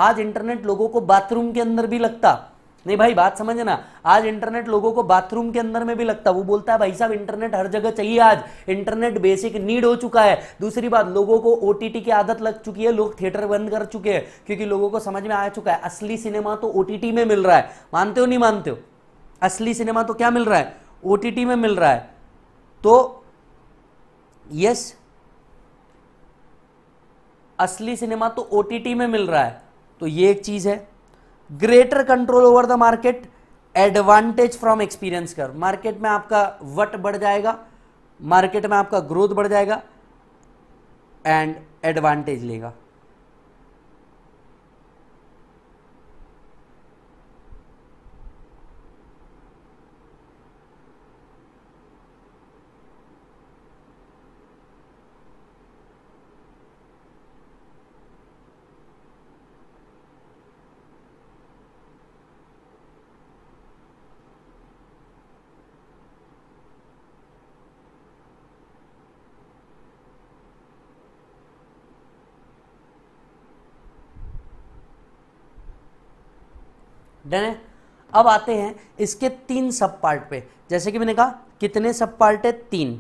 आज इंटरनेट लोगों को बाथरूम के अंदर भी लगता नहीं भाई बात समझना आज इंटरनेट लोगों को बाथरूम के अंदर में भी लगता है वो बोलता है भाई साहब इंटरनेट हर जगह चाहिए आज इंटरनेट बेसिक नीड हो चुका है दूसरी बात लोगों को ओटीटी की आदत लग चुकी है लोग थिएटर बंद कर चुके हैं क्योंकि लोगों को समझ में आ चुका है असली सिनेमा तो ओटीटी में मिल रहा है मानते हो नहीं मानते हो असली सिनेमा तो क्या मिल रहा है ओटीटी में मिल रहा है तो यस असली सिनेमा तो ओटीटी में मिल रहा है तो ये एक चीज है greater control over the market advantage from experience कर मार्केट में आपका वट बढ़ जाएगा मार्केट में आपका ग्रोथ बढ़ जाएगा एंड एडवांटेज लेगा डन है अब आते हैं इसके तीन सब पार्ट पे जैसे कि मैंने कहा कितने सब पार्ट है तीन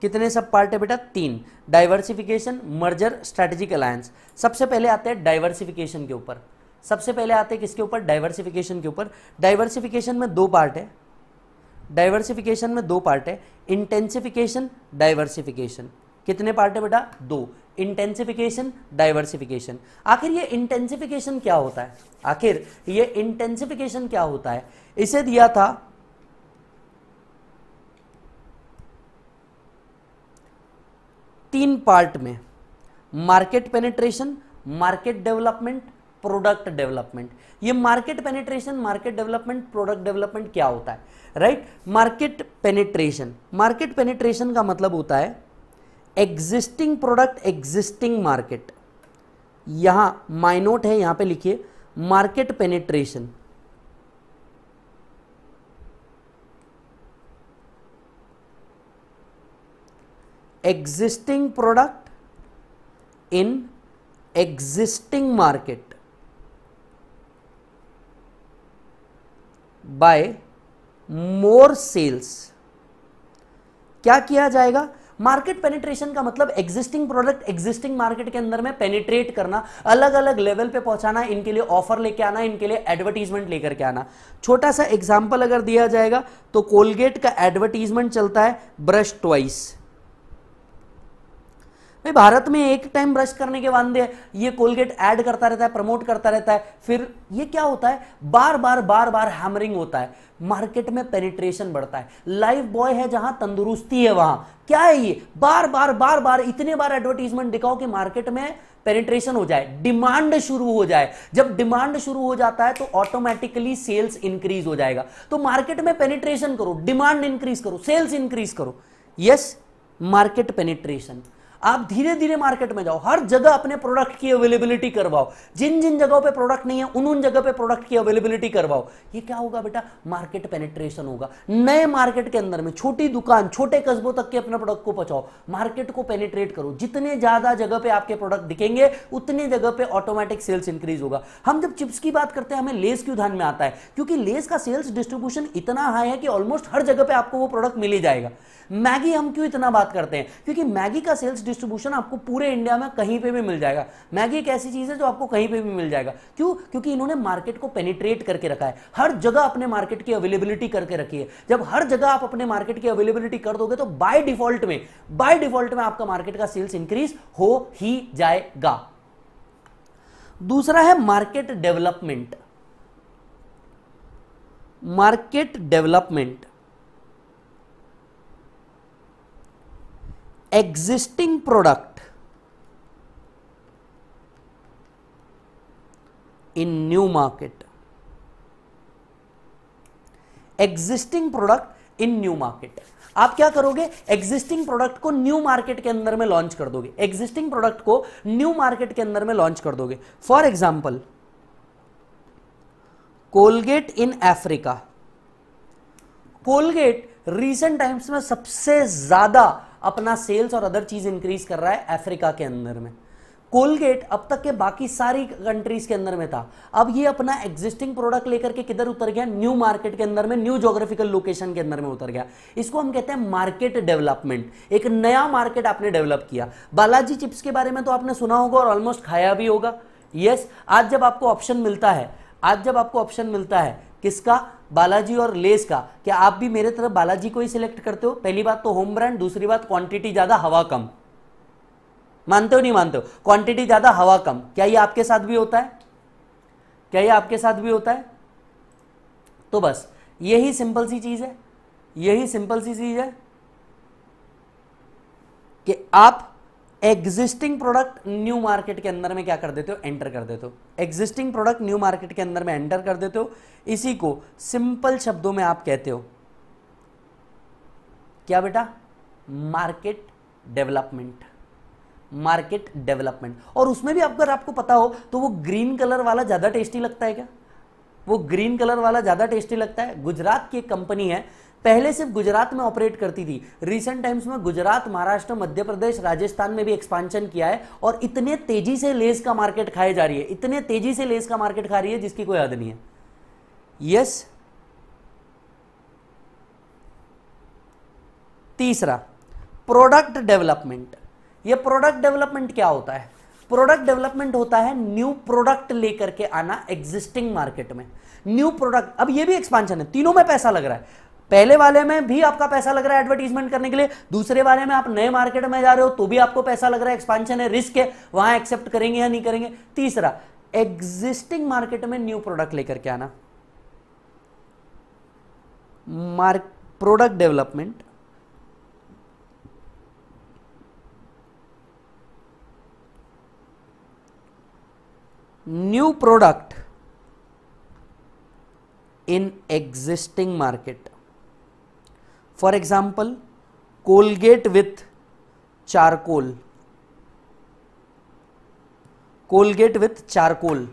कितने सब पार्ट है बेटा तीन डाइवर्सिफिकेशन मर्जर स्ट्रेटेजिक अलायंस सबसे पहले आते हैं डाइवर्सिफिकेशन के ऊपर सबसे पहले आते हैं किसके ऊपर डाइवर्सिफिकेशन के ऊपर डाइवर्सिफिकेशन में दो पार्ट है डाइवर्सिफिकेशन में दो पार्ट है इंटेंसिफिकेशन डाइवर्सिफिकेशन कितने पार्ट है बेटा दो इंटेंसिफिकेशन डाइवर्सिफिकेशन आखिर ये इंटेंसिफिकेशन क्या होता है आखिर ये इंटेंसिफिकेशन क्या होता है इसे दिया था तीन पार्ट में market penetration market development product development ये market penetration market development product development क्या होता है right market penetration market penetration का मतलब होता है एग्जिस्टिंग प्रोडक्ट एग्जिस्टिंग मार्केट यहां माइनोट है यहां पे लिखिए market penetration existing product in existing market by more sales क्या किया जाएगा मार्केट पेनिट्रेशन का मतलब एग्जिस्टिंग प्रोडक्ट एग्जिस्टिंग मार्केट के अंदर में पेनिट्रेट करना अलग अलग लेवल पे पहुंचाना इनके लिए ऑफर लेके आना इनके लिए एडवर्टीजमेंट लेकर के आना छोटा सा एग्जाम्पल अगर दिया जाएगा तो कोलगेट का एडवर्टीजमेंट चलता है ब्रश ट्वाइस भाई भारत में एक टाइम ब्रश करने के वादे ये कोलगेट ऐड करता रहता है प्रमोट करता रहता है फिर ये क्या होता है बार बार बार बार हैमरिंग होता है मार्केट में पेनिट्रेशन बढ़ता है लाइफ बॉय है जहां तंदुरुस्ती है वहां क्या है ये बार बार बार बार इतने बार एडवर्टीजमेंट दिखाओ कि मार्केट में पेनिट्रेशन हो जाए डिमांड शुरू हो जाए जब डिमांड शुरू हो जाता है तो ऑटोमेटिकली सेल्स इंक्रीज हो जाएगा तो मार्केट में पेनिट्रेशन करो डिमांड इंक्रीज करो सेल्स इंक्रीज करो यस मार्केट पेनिट्रेशन आप धीरे धीरे मार्केट में जाओ हर जगह अपने प्रोडक्ट की अवेलेबिलिटी करवाओ जिन जिन जगहों पे प्रोडक्ट नहीं है उन उन जगह पे प्रोडक्ट की अवेलेबिलिटी करवाओ ये क्या होगा बेटा मार्केट पेनेट्रेशन होगा नए मार्केट के अंदर में छोटी दुकान छोटे कस्बों तक के अपने प्रोडक्ट को पहुंचाओ मार्केट को पेनेट्रेट करो जितने ज्यादा जगह पे आपके प्रोडक्ट दिखेंगे उतने जगह पे ऑटोमेटिक सेल्स इंक्रीज होगा हम जब चिप्स की बात करते हैं हमें लेस क्यों ध्यान में आता है क्योंकि लेस का सेल्स डिस्ट्रीब्यूशन इतना हाई है कि ऑलमोस्ट हर जगह पे आपको वो प्रोडक्ट मिल ही जाएगा मैगी हम क्यों इतना बात करते हैं क्योंकि मैगी का सेल्स डिस्ट्रीब्यूशन आपको पूरे इंडिया में कहीं पे भी मिल जाएगा मैगी एक ऐसी चीज़ है जो आपको कहीं पे भी मिल जाएगा क्यों क्योंकि इन्होंने मार्केट को पेनिट्रेट करके रखा है हर जगह अपने मार्केट की अवेलेबिलिटी करके रखी है जब हर जगह आप अपने मार्केट की अवेलेबिलिटी कर दोगे तो बाय डिफॉल्ट में बाय डिफॉल्ट में आपका मार्केट का सेल्स इंक्रीज हो ही जाएगा दूसरा है market development market development existing product in new market existing product in new market आप क्या करोगे एग्जिस्टिंग प्रोडक्ट को न्यू मार्केट के अंदर में लॉन्च कर दोगे एग्जिस्टिंग प्रोडक्ट को न्यू मार्केट के अंदर में लॉन्च कर दोगे for example Colgate in Africa Colgate recent times में सबसे ज्यादा अपना सेल्स और अदर चीज़ इंक्रीज कर रहा है अफ्रीका के अंदर में कोलगेट अब तक के बाकी सारी कंट्रीज के अंदर में था अब ये अपना एग्जिस्टिंग प्रोडक्ट लेकर के किधर उतर गया न्यू मार्केट के अंदर में न्यू जोग्राफिकल लोकेशन के अंदर में उतर गया इसको हम कहते हैं मार्केट डेवलपमेंट एक नया मार्केट आपने डेवलप किया बालाजी चिप्स के बारे में तो आपने सुना होगा और ऑलमोस्ट खाया भी होगा यस yes, आज जब आपको ऑप्शन मिलता है आज जब आपको ऑप्शन मिलता है किसका बालाजी और लेस का क्या आप भी मेरे तरफ बालाजी को ही सिलेक्ट करते हो पहली बात तो होम ब्रांड दूसरी बात क्वांटिटी ज़्यादा हवा कम मानते हो नहीं मानते हो क्वांटिटी ज़्यादा हवा कम क्या ये आपके साथ भी होता है क्या ये आपके साथ भी होता है तो बस यही सिंपल सी चीज़ है यही सिंपल सी चीज़ है कि आप एग्जिस्टिंग प्रोडक्ट न्यू मार्केट के अंदर में क्या कर देते हो एंटर कर देते हो एग्जिस्टिंग प्रोडक्ट न्यू मार्केट के अंदर में एंटर कर देते हो इसी को सिंपल शब्दों में आप कहते हो क्या बेटा मार्केट डेवलपमेंट मार्केट डेवलपमेंट और उसमें भी अगर आपको पता हो तो वो ग्रीन कलर वाला ज़्यादा टेस्टी लगता है क्या वो ग्रीन कलर वाला ज़्यादा टेस्टी लगता है गुजरात की एक कंपनी है पहले सिर्फ गुजरात में ऑपरेट करती थी रिसेंट टाइम्स में गुजरात महाराष्ट्र मध्य प्रदेश राजस्थान में भी एक्सपांशन किया है और इतने तेजी से लेस का मार्केट खाए जा रही है इतने तेजी से लेस का मार्केट खा रही है जिसकी कोई याद नहीं है यस तीसरा प्रोडक्ट डेवलपमेंट ये प्रोडक्ट डेवलपमेंट क्या होता है प्रोडक्ट डेवलपमेंट होता है न्यू प्रोडक्ट लेकर के आना एग्जिस्टिंग मार्केट में न्यू प्रोडक्ट अब ये भी एक्सपांशन है तीनों में पैसा लग रहा है पहले वाले में भी आपका पैसा लग रहा है एडवर्टीजमेंट करने के लिए दूसरे वाले में आप नए मार्केट में जा रहे हो तो भी आपको पैसा लग रहा है एक्सपांशन है रिस्क है वहां एक्सेप्ट करेंगे या नहीं करेंगे तीसरा एग्जिस्टिंग मार्केट में न्यू प्रोडक्ट लेकर के आना mark product development new product in existing market for example Colgate with charcoal Colgate with charcoal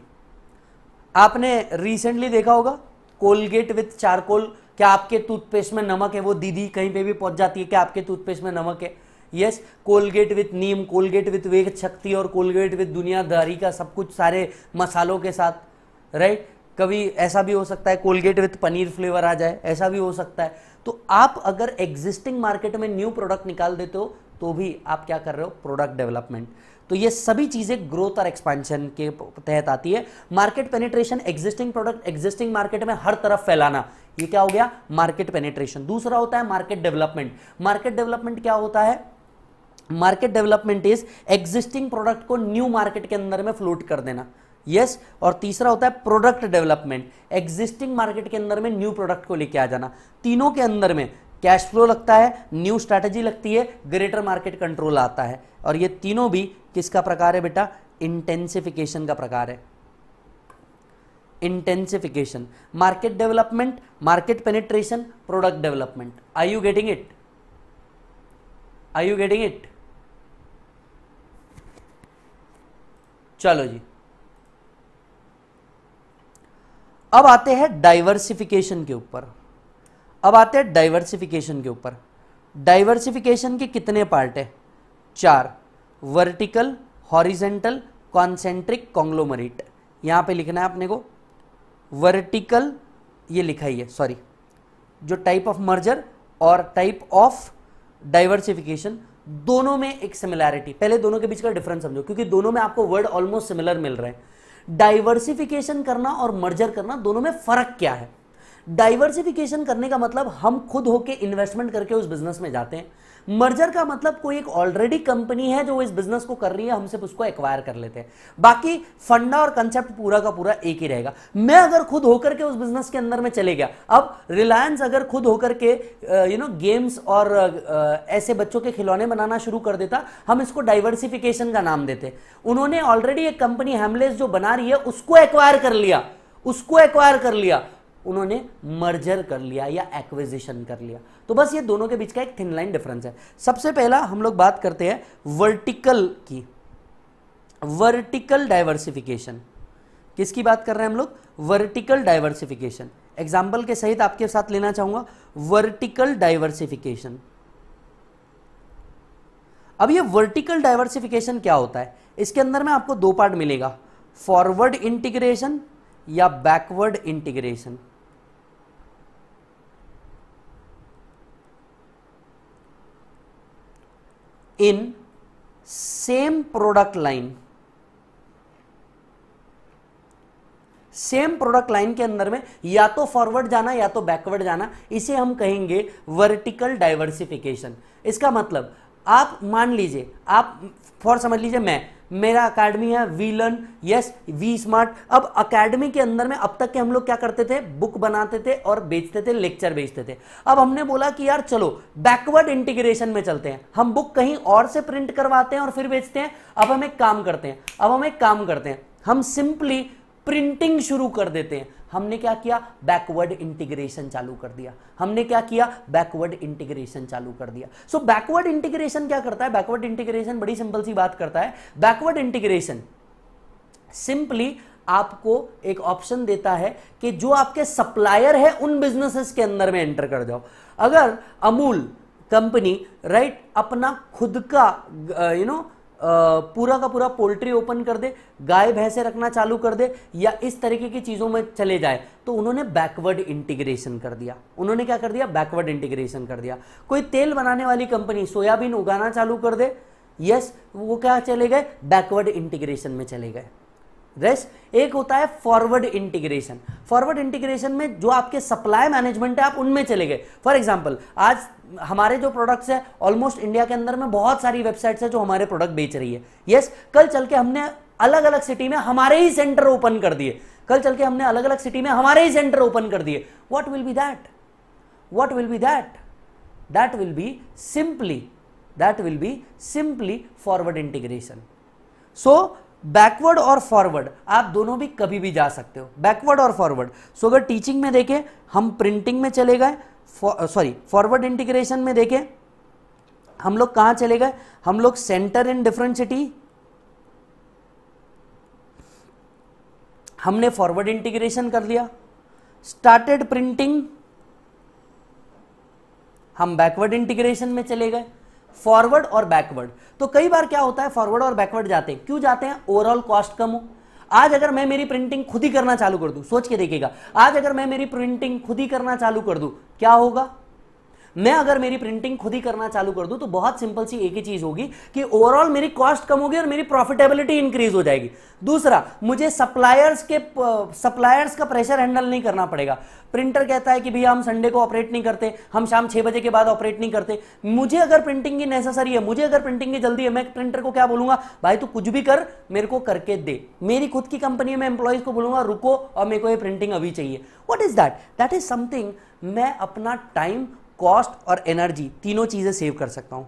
आपने रिसेंटली देखा होगा कोलगेट विथ चारकोल क्या आपके टूथपेस्ट में नमक है वो दीदी कहीं पे भी पहुंच जाती है क्या आपके टूथपेस्ट में नमक है yes Colgate with neem Colgate with Vedshakti और कोलगेट विथ दुनियादारी का सब कुछ सारे मसालों के साथ राइट right? कभी ऐसा भी हो सकता है कोलगेट विथ पनीर फ्लेवर आ जाए ऐसा भी हो सकता है तो आप अगर एग्जिस्टिंग मार्केट में न्यू प्रोडक्ट निकाल देते हो तो भी आप क्या कर रहे हो प्रोडक्ट डेवलपमेंट तो ये सभी चीज़ें ग्रोथ और एक्सपेंशन के तहत आती है market penetration existing product existing market में हर तरफ फैलाना ये क्या हो गया मार्केट पेनिट्रेशन दूसरा होता है मार्केट डेवलपमेंट मार्केट डेवलपमेंट क्या होता है market development is existing product को न्यू मार्केट के अंदर में फ्लोट कर देना यस और तीसरा होता है प्रोडक्ट डेवलपमेंट एग्जिस्टिंग मार्केट के अंदर में न्यू प्रोडक्ट को लेके आ जाना तीनों के अंदर में कैश फ्लो लगता है न्यू स्ट्रैटेजी लगती है ग्रेटर मार्केट कंट्रोल आता है और ये तीनों भी किसका प्रकार है बेटा इंटेंसिफिकेशन का प्रकार है intensification market development market penetration product development I you getting it I you getting it चलो जी अब आते हैं डाइवर्सिफिकेशन के ऊपर अब आते हैं डाइवर्सिफिकेशन के ऊपर डाइवर्सिफिकेशन के कितने पार्ट है चार वर्टिकल हॉरिजेंटल कॉन्सेंट्रिक कॉन्ग्लोमरेट यहां पे लिखना है अपने को वर्टिकल ये लिखा ही है सॉरी जो टाइप ऑफ मर्जर और टाइप ऑफ डाइवर्सिफिकेशन दोनों में एक सिमिलैरिटी पहले दोनों के बीच का डिफरेंस समझो क्योंकि दोनों में आपको वर्ड ऑलमोस्ट सिमिलर मिल रहे हैं डाइवर्सिफिकेशन करना और मर्जर करना दोनों में फर्क क्या है डाइवर्सिफिकेशन करने का मतलब हम खुद होके इन्वेस्टमेंट करके उस बिजनेस में जाते हैं मर्जर का मतलब कोई एक ऑलरेडी कंपनी है जो इस बिजनेस को कर रही है हम सिर्फ उसको एक्वायर कर लेते हैं बाकी फंडा और कंसेप्ट पूरा का पूरा एक ही रहेगा मैं अगर खुद होकर के उस बिजनेस के अंदर में चले गया अब रिलायंस अगर खुद होकर के यू नो गेम्स और ऐसे बच्चों के खिलौने बनाना शुरू कर देता हम इसको डाइवर्सिफिकेशन का नाम देते उन्होंने ऑलरेडी एक कंपनी हेमलेस जो बना रही है उसको एक्वायर कर लिया उसको एक्वायर कर लिया उन्होंने मर्जर कर लिया या एक्विजिशन कर लिया तो बस ये दोनों के बीच का एक थिन लाइन डिफरेंस है सबसे पहला हम लोग बात करते हैं वर्टिकल की वर्टिकल डाइवर्सिफिकेशन किसकी बात कर रहे हैं हम लोग वर्टिकल डाइवर्सिफिकेशन एग्जाम्पल के सहित आपके साथ लेना चाहूंगा वर्टिकल डाइवर्सिफिकेशन अब ये वर्टिकल डाइवर्सिफिकेशन क्या होता है इसके अंदर में आपको दो पार्ट मिलेगा फॉरवर्ड इंटीग्रेशन या backward integration in same product line same product line के अंदर में या तो फॉरवर्ड जाना या तो बैकवर्ड जाना इसे हम कहेंगे वर्टिकल डाइवर्सिफिकेशन इसका मतलब आप मान लीजिए आप फॉर समझ लीजिए मैं मेरा अकेडमी है we learn yes we smart अब अकेडमी के अंदर में अब तक के हम लोग क्या करते थे बुक बनाते थे और बेचते थे लेक्चर बेचते थे अब हमने बोला कि यार चलो बैकवर्ड इंटीग्रेशन में चलते हैं हम बुक कहीं और से प्रिंट करवाते हैं और फिर बेचते हैं अब हम एक काम करते हैं अब हम एक काम करते हैं हम सिंपली प्रिंटिंग शुरू कर देते हैं हमने क्या किया बैकवर्ड इंटीग्रेशन चालू कर दिया हमने क्या किया बैकवर्ड इंटीग्रेशन चालू कर दिया सो बैकवर्ड इंटीग्रेशन क्या करता है बैकवर्ड इंटीग्रेशन बड़ी सिंपल सी बात करता है बैकवर्ड इंटीग्रेशन सिंपली आपको एक ऑप्शन देता है कि जो आपके सप्लायर है उन बिजनेसेस के अंदर में एंटर कर जाओ अगर अमूल कंपनी राइट अपना खुद का यू uh, नो पूरा का पूरा पोल्ट्री ओपन कर दे गाय भैंसे रखना चालू कर दे या इस तरीके की चीज़ों में चले जाए तो उन्होंने बैकवर्ड इंटीग्रेशन कर दिया उन्होंने क्या कर दिया बैकवर्ड इंटीग्रेशन कर दिया कोई तेल बनाने वाली कंपनी सोयाबीन उगाना चालू कर दे यस वो क्या चले गए बैकवर्ड इंटीग्रेशन में चले गए रेस एक होता है फॉरवर्ड इंटीग्रेशन फॉरवर्ड इंटीग्रेशन में जो आपके सप्लाई मैनेजमेंट है आप उनमें चले गए फॉर एग्जाम्पल आज हमारे जो प्रोडक्ट्स है ऑलमोस्ट इंडिया के अंदर में बहुत सारी वेबसाइट्स है जो हमारे प्रोडक्ट बेच रही है यस yes, कल चल के हमने अलग अलग सिटी में हमारे ही सेंटर ओपन कर दिए कल चल के हमने अलग अलग सिटी में हमारे ही सेंटर ओपन कर दिए what will be that what will be that that will be simply that will be simply forward integration so backward और फॉरवर्ड आप दोनों भी कभी भी जा सकते हो बैकवर्ड और फॉरवर्ड सो अगर टीचिंग में देखें हम प्रिंटिंग में चले गए सॉरी फॉरवर्ड इंटीग्रेशन में देखें हम लोग कहां चले गए हम लोग सेंटर इन डिफरेंट सिटी हमने फॉरवर्ड इंटीग्रेशन कर लिया स्टार्टेड प्रिंटिंग हम बैकवर्ड इंटीग्रेशन में चले गए फॉरवर्ड और बैकवर्ड तो कई बार क्या होता है फॉरवर्ड और बैकवर्ड जाते हैं क्यों जाते हैं ओवरऑल कॉस्ट कम हो आज अगर मैं मेरी प्रिंटिंग खुद ही करना चालू कर दूं सोच के देखिएगा आज अगर मैं मेरी प्रिंटिंग खुद ही करना चालू कर दूं क्या होगा मैं अगर मेरी प्रिंटिंग खुद ही करना चालू कर दूं तो बहुत सिंपल सी एक ही चीज होगी कि ओवरऑल मेरी कॉस्ट कम होगी और मेरी प्रॉफिटेबिलिटी इंक्रीज हो जाएगी दूसरा मुझे सप्लायर्स के सप्लायर्स का प्रेशर हैंडल नहीं करना पड़ेगा प्रिंटर कहता है कि भैया हम संडे को ऑपरेट नहीं करते हम शाम छह बजे के बाद ऑपरेट नहीं करते मुझे अगर प्रिंटिंग की नेसेसरी है मुझे अगर प्रिंटिंग की जल्दी है मैं प्रिंटर को क्या बोलूंगा भाई तू कुछ भी कर मेरे को करके दे मेरी खुद की कंपनी में एम्प्लॉयज को बोलूंगा रुको और मेरे को ये प्रिंटिंग अभी चाहिए what is that that is something मैं अपना टाइम कॉस्ट और एनर्जी तीनों चीज़ें सेव कर सकता हूं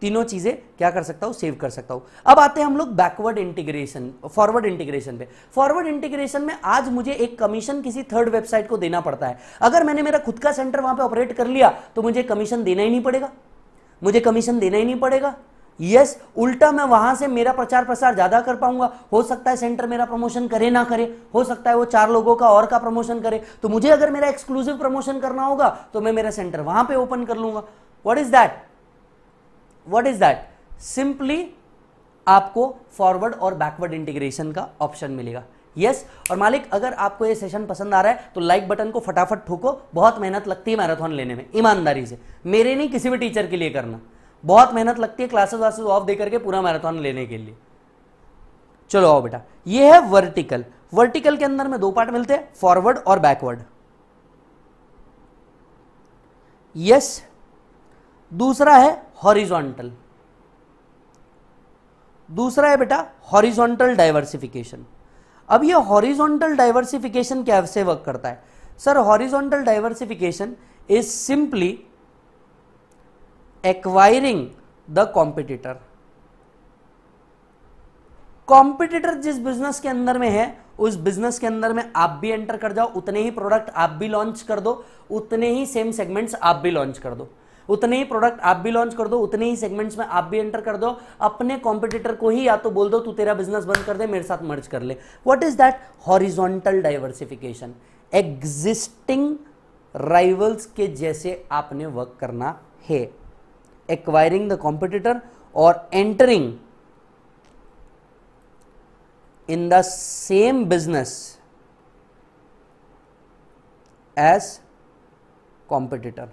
तीनों चीज़ें क्या कर सकता हूँ सेव कर सकता हूं अब आते हैं हम लोग बैकवर्ड इंटीग्रेशन फॉरवर्ड इंटीग्रेशन पे फॉरवर्ड इंटीग्रेशन में आज मुझे एक कमीशन किसी थर्ड वेबसाइट को देना पड़ता है अगर मैंने मेरा खुद का सेंटर वहां पे ऑपरेट कर लिया तो मुझे कमीशन देना ही नहीं पड़ेगा मुझे कमीशन देना ही नहीं पड़ेगा यस उल्टा मैं वहां से मेरा प्रचार प्रसार ज्यादा कर पाऊंगा हो सकता है सेंटर मेरा प्रमोशन करे ना करे हो सकता है वो चार लोगों का और का प्रमोशन करे तो मुझे अगर मेरा एक्सक्लूसिव प्रमोशन करना होगा तो मैं मेरा सेंटर वहां पे ओपन कर लूंगा what is that what is that simply आपको फॉरवर्ड और बैकवर्ड इंटीग्रेशन का ऑप्शन मिलेगा यस yes, और मालिक अगर आपको ये सेशन पसंद आ रहा है तो लाइक बटन को फटाफट ठोको बहुत मेहनत लगती है मैराथन लेने में ईमानदारी से मेरे नहीं किसी भी टीचर के लिए करना बहुत मेहनत लगती है क्लासेस वासेस ऑफ देकर के पूरा मैराथन लेने के लिए चलो आओ बेटा ये है वर्टिकल वर्टिकल के अंदर में दो पार्ट मिलते हैं फॉरवर्ड और बैकवर्ड यस दूसरा है हॉरिजॉन्टल दूसरा है बेटा हॉरिजॉन्टल डाइवर्सिफिकेशन अब ये हॉरिजॉन्टल डाइवर्सिफिकेशन कैसे वर्क करता है sir horizontal diversification is simply acquiring the competitor competitor जिस बिजनेस के अंदर में है उस बिजनेस के अंदर में आप भी एंटर कर जाओ उतने ही प्रोडक्ट आप भी लॉन्च कर दो उतने ही सेम सेगमेंट्स आप भी लॉन्च कर दो उतने ही प्रोडक्ट आप भी लॉन्च कर दो उतने ही सेगमेंट्स में आप भी एंटर कर दो अपने कॉम्पिटिटर को ही या तो बोल दो तू तेरा बिजनेस बंद कर दे मेरे साथ मर्ज कर ले what is that horizontal diversification existing rivals के जैसे आपने वर्क करना है acquiring the competitor or entering in the same business as competitor.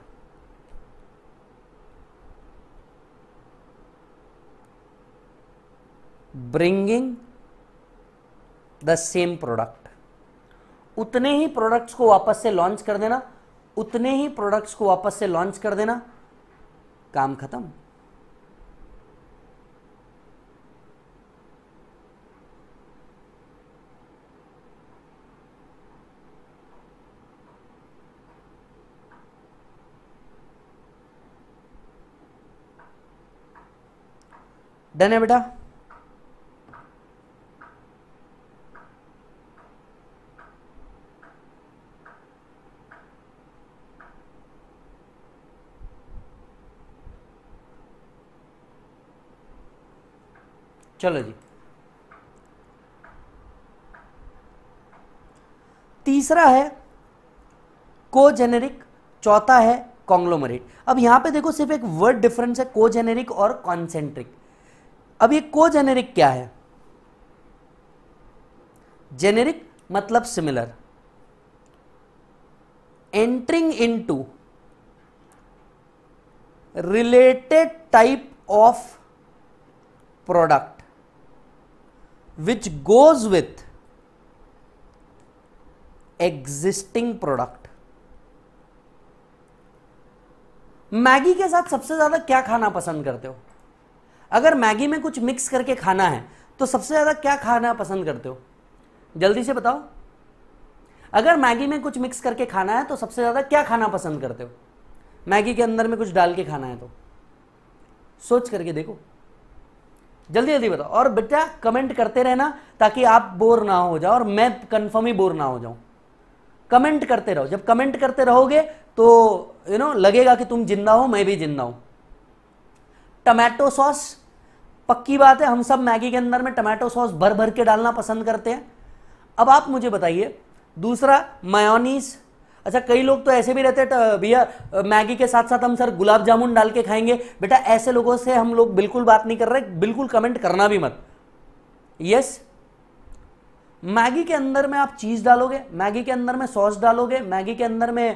Bringing the same product. उतने ही प्रोडक्ट्स को वापस से लॉन्च कर देना उतने ही प्रोडक्ट्स को वापस से लॉन्च कर देना काम खत्म डन है बेटा चलो जी तीसरा है को जेनेरिक चौथा है कॉन्ग्लोमरेट अब यहां पे देखो सिर्फ एक वर्ड डिफरेंस है को जेनेरिक और कॉन्सेंट्रिक अब ये जेनेरिक क्या है जेनेरिक मतलब similar entering into related type of product which goes with existing product Maggi के साथ सबसे ज्यादा क्या खाना पसंद करते हो अगर मैगी में कुछ मिक्स करके खाना है तो सबसे ज्यादा क्या खाना पसंद करते हो जल्दी से बताओ अगर मैगी में कुछ मिक्स करके खाना है तो सबसे ज्यादा क्या खाना पसंद करते हो मैगी के अंदर में कुछ डाल के खाना है तो सोच करके देखो जल्दी जल्दी बताओ और बेटा कमेंट करते रहना ताकि आप बोर ना हो जाओ और मैं कन्फर्म ही बोर ना हो जाऊं कमेंट करते रहो जब कमेंट करते रहोगे तो यू नो लगेगा कि तुम जिंदा हो मैं भी जिंदा हूं टमाटो सॉस पक्की बात है हम सब मैगी के अंदर में टमाटो सॉस भर भर के डालना पसंद करते हैं अब आप मुझे बताइए दूसरा मायोनीज अच्छा कई लोग तो ऐसे भी रहते हैं तो, भैया मैगी के साथ साथ हम सर गुलाब जामुन डाल के खाएंगे बेटा ऐसे लोगों से हम लोग बिल्कुल बात नहीं कर रहे बिल्कुल कमेंट करना भी मत यस मैगी के अंदर में आप चीज़ डालोगे मैगी के अंदर में सॉस डालोगे मैगी के अंदर में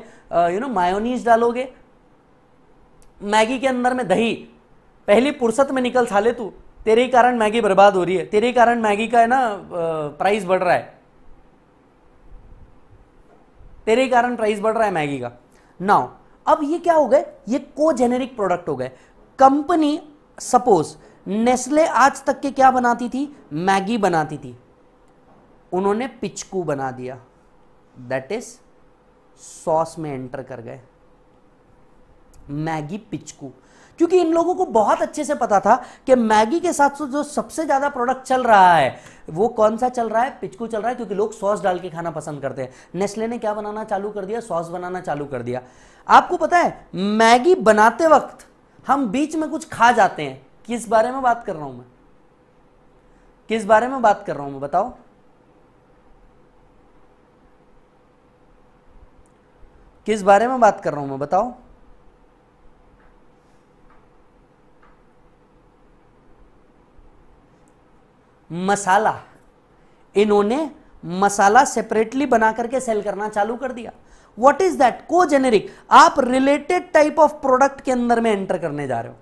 यू नो मायोनीज डालोगे मैगी के अंदर में दही पहली फुर्सत में निकल साले तू तेरे ही कारण मैगी बर्बाद हो रही है तेरे ही कारण मैगी का है ना प्राइस बढ़ रहा है तेरे कारण प्राइस बढ़ रहा है मैगी का नाउ अब ये क्या हो गए ये को जेनेरिक प्रोडक्ट हो गए कंपनी सपोज नेस्ले आज तक के क्या बनाती थी मैगी बनाती थी उन्होंने पिचकू बना दिया दैट इज सॉस में एंटर कर गए मैगी पिचकू क्योंकि इन लोगों को बहुत अच्छे से पता था कि मैगी के साथ जो सबसे ज़्यादा प्रोडक्ट चल रहा है वो कौन सा चल रहा है पिचकू चल रहा है क्योंकि लोग सॉस डाल के खाना पसंद करते हैं नेस्ले ने क्या बनाना चालू कर दिया सॉस बनाना चालू कर दिया आपको पता है मैगी बनाते वक्त हम बीच में कुछ खा जाते हैं किस बारे में बात कर रहा हूं मैं किस बारे में बात कर रहा हूं मैं बताओ किस बारे में बात कर रहा हूं मैं बताओ मसाला इन्होंने मसाला सेपरेटली बना करके सेल करना चालू कर दिया व्हाट इज दैट को जेनेरिक आप रिलेटेड टाइप ऑफ प्रोडक्ट के अंदर में एंटर करने जा रहे हो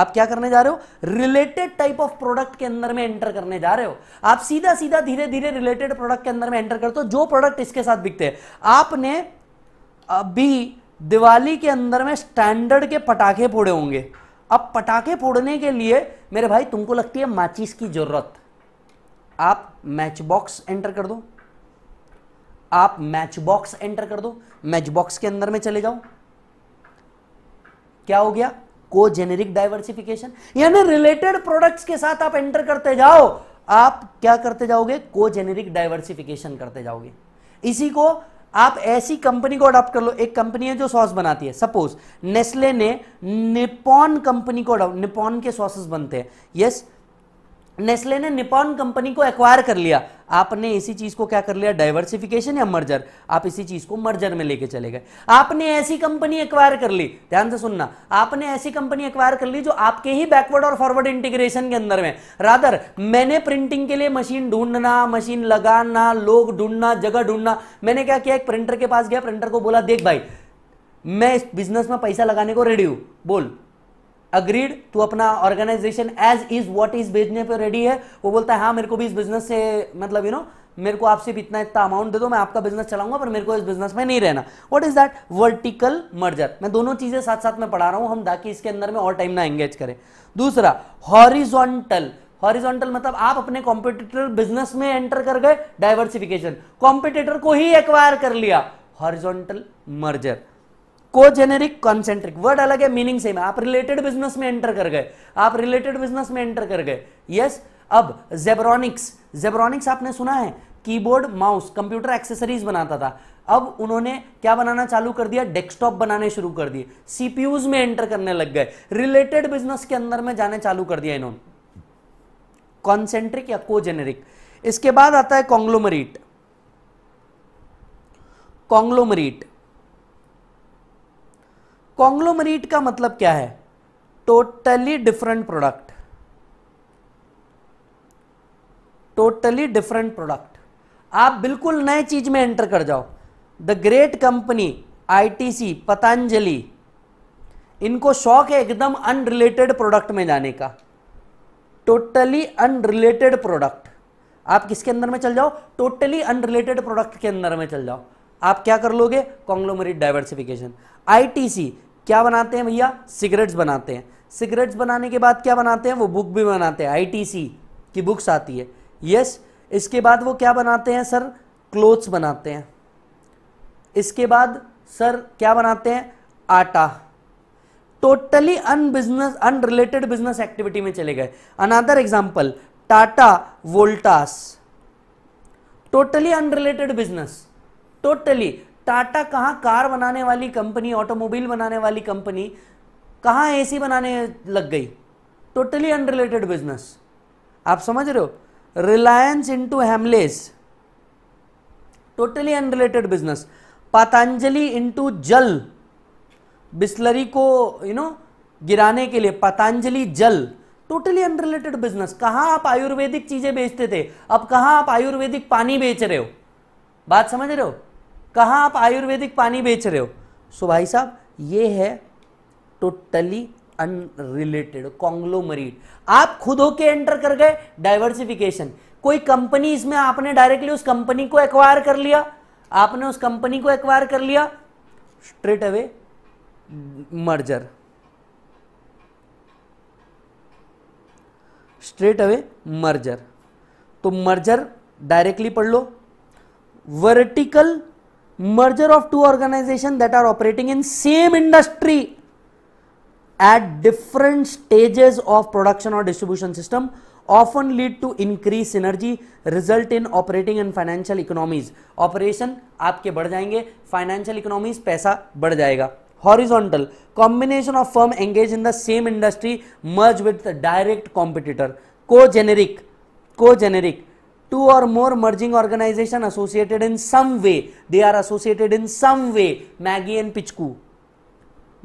आप क्या करने जा रहे हो रिलेटेड टाइप ऑफ प्रोडक्ट के अंदर में एंटर करने जा रहे हो आप सीधा सीधा धीरे धीरे रिलेटेड प्रोडक्ट के अंदर में एंटर करते हो जो प्रोडक्ट इसके साथ बिकते हैं आपने अभी दिवाली के अंदर में स्टैंडर्ड के पटाखे फोड़े होंगे अब पटाखे फोड़ने के लिए मेरे भाई तुमको लगती है माचिस की जरूरत आप मैच बॉक्स एंटर कर दो आप मैच बॉक्स एंटर कर दो मैच बॉक्स के अंदर में चले जाओ क्या हो गया को जेनेरिक डाइवर्सिफिकेशन यानी रिलेटेड प्रोडक्ट्स के साथ आप एंटर करते जाओ आप क्या करते जाओगे को जेनेरिक डाइवर्सिफिकेशन करते जाओगे इसी को आप ऐसी कंपनी को अडॉप्ट कर लो एक कंपनी है जो सॉस बनाती है सपोज नेस्ले ने निपॉन कंपनी को निपॉन के सॉसेस बनते हैं यस नेस्ले ने निपॉन कंपनी को एक्वायर कर लिया आपने इसी चीज को क्या कर लिया डाइवर्सिफिकेशन या मर्जर आप इसी चीज को मर्जर में लेके चले गए आपने ऐसी कंपनी एक्वायर कर ली ध्यान से सुनना आपने ऐसी कंपनी एक्वायर कर ली जो आपके ही बैकवर्ड और फॉरवर्ड इंटीग्रेशन के अंदर में रादर मैंने प्रिंटिंग के लिए मशीन ढूंढना मशीन लगाना लोग ढूंढना जगह ढूंढना मैंने क्या किया एक प्रिंटर के पास गया प्रिंटर को बोला देख भाई मैं इस बिजनेस में पैसा लगाने को रेडी हूं बोल अग्रीड तू अपना organisation as is what is भेजने पर रेडी है वो बोलता है हाँ मेरे को भी इस बिजनेस से मतलब यू नो मेरे को आप सिर्फ इतना इतना अमाउंट दे दो मैं आपका बिजनेस चलाऊंगा पर मेरे को इस बिजनेस में नहीं रहना what is that vertical merger मैं दोनों चीजें साथ साथ में पढ़ा रहा हूं हम ताकि इसके अंदर में और टाइम ना एंगेज करें दूसरा हॉरिजॉन्टल हॉरिजॉन्टल मतलब आप अपने कॉम्पिटिटर बिजनेस में एंटर कर गए डाइवर्सिफिकेशन कॉम्पिटिटर को ही एक्वायर कर लिया हॉरिजोंटल मर्जर को जेनेरिक कॉन्सेंट्रिक वर्ड अलग है मीनिंग सेम है आप रिलेटेड बिजनेस में एंटर कर गए आप रिलेटेड बिजनेस में एंटर कर गए यस अब जेब्रॉनिक्स जेब्रॉनिक्स आपने सुना है कीबोर्ड माउस कंप्यूटर एक्सेसरीज बनाता था अब उन्होंने क्या बनाना चालू कर दिया डेस्कटॉप बनाने शुरू कर दिए सीपीयूज में एंटर करने लग गए रिलेटेड बिजनेस के अंदर में जाने चालू कर दिया इन्होंने कॉन्सेंट्रिक या कोजेनेरिक इसके बाद आता है कॉन्ग्लोमरीट कॉन्ग्लोमरीट कॉन्ग्लोमरीट का मतलब क्या है totally different product totally different product आप बिल्कुल नए चीज में एंटर कर जाओ the great company ITC Patanjali इनको शौक है एकदम अनरिलेटेड प्रोडक्ट में जाने का टोटली अनरिलेटेड प्रोडक्ट आप किसके अंदर में चल जाओ टोटली अनरिलेटेड प्रोडक्ट के अंदर में चल जाओ आप क्या कर लोगे कॉन्ग्लोमरेट डाइवर्सिफिकेशन आईटीसी क्या बनाते हैं भैया सिगरेट्स बनाते हैं सिगरेट्स बनाने के बाद क्या बनाते हैं वो बुक भी बनाते हैं आईटीसी की बुक्स आती है यस yes, इसके बाद वो क्या बनाते हैं सर क्लोथ्स बनाते हैं इसके बाद सर क्या बनाते हैं आटा totally unbusiness unrelated business activity में चले गए another example Tata Voltas totally unrelated business totally Tata कहाँ कार बनाने वाली कंपनी ऑटोमोबाइल बनाने वाली कंपनी कहाँ एसी बनाने लग गई टोटली अनरिलेटेड बिजनेस आप समझ रहे हो Reliance into Hamleys totally unrelated business Patanjali into जल बिस्लरी को यू you नो know, गिराने के लिए पतंजलि जल टोटली अनरिलेटेड बिजनेस कहाँ आप आयुर्वेदिक चीजें बेचते थे अब कहाँ आप आयुर्वेदिक पानी बेच रहे हो बात समझ रहे हो कहाँ आप आयुर्वेदिक पानी बेच रहे हो सो भाई साहब ये है टोटली अनरिलेटेड कॉन्ग्लोमरीट आप खुद होके एंटर कर गए डाइवर्सिफिकेशन कोई कंपनी इसमें आपने डायरेक्टली उस कंपनी को एक्वायर कर लिया आपने उस कंपनी को एक्वायर कर लिया straight away merger straight away merger तो मर्जर डायरेक्टली पढ़ लो vertical merger of two organizations that are operating in same industry at different stages of production or distribution system often lead to increased synergy result in operating and financial economies operation आपके बढ़ जाएंगे financial economies पैसा बढ़ जाएगा horizontal combination of firm engaged in the same industry merge with direct competitor co generic co generic two or more merging organization associated in some way they are associated in some way maggie and pichku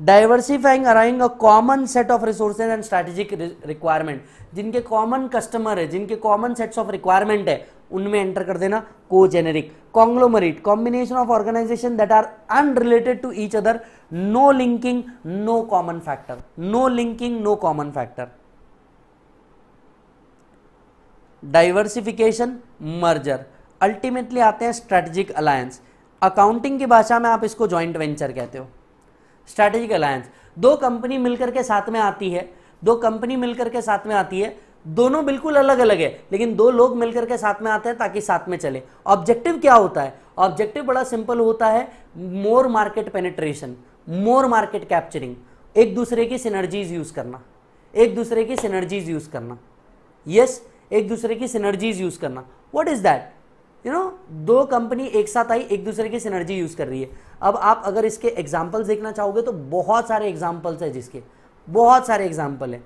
diversifying arising a common set of resources and strategic requirement जिनके कॉमन कस्टमर है जिनके कॉमन सेट्स ऑफ रिक्वायरमेंट है उनमें एंटर कर देना को generic conglomerate combination of organisation that are unrelated to each other no linking no common factor no linking no common factor diversification merger ultimately आते हैं स्ट्रेटेजिक अलायंस अकाउंटिंग की भाषा में आप इसको ज्वाइंट वेंचर कहते हो स्ट्रेटेजिक अलायंस दो कंपनी मिलकर के साथ में आती है दो कंपनी मिलकर के साथ में आती है दोनों बिल्कुल अलग अलग है लेकिन दो लोग मिलकर के साथ में आते हैं ताकि साथ में चले ऑब्जेक्टिव क्या होता है ऑब्जेक्टिव बड़ा सिंपल होता है more market penetration more market capturing एक दूसरे की सिनर्जीज यूज करना एक दूसरे की सिनर्जीज यूज करना यस yes, एक दूसरे की सिनर्जीज यूज़ करना what is that you know दो कंपनी एक साथ आई एक दूसरे की सिनर्जी यूज़ कर रही है अब आप अगर इसके एग्जाम्पल्स देखना चाहोगे तो बहुत सारे एग्जाम्पल्स हैं जिसके बहुत सारे एग्जाम्पल हैं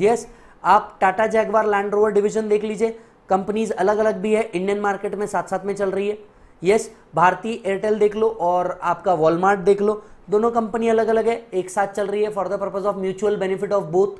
यस yes, आप Tata Jaguar Land Rover division देख लीजिए कंपनीज अलग अलग भी है इंडियन मार्केट में साथ साथ में चल रही है यस yes, भारतीय एयरटेल देख लो और आपका वॉलमार्ट देख लो दोनों कंपनी अलग अलग है एक साथ चल रही है for the purpose of mutual benefit of both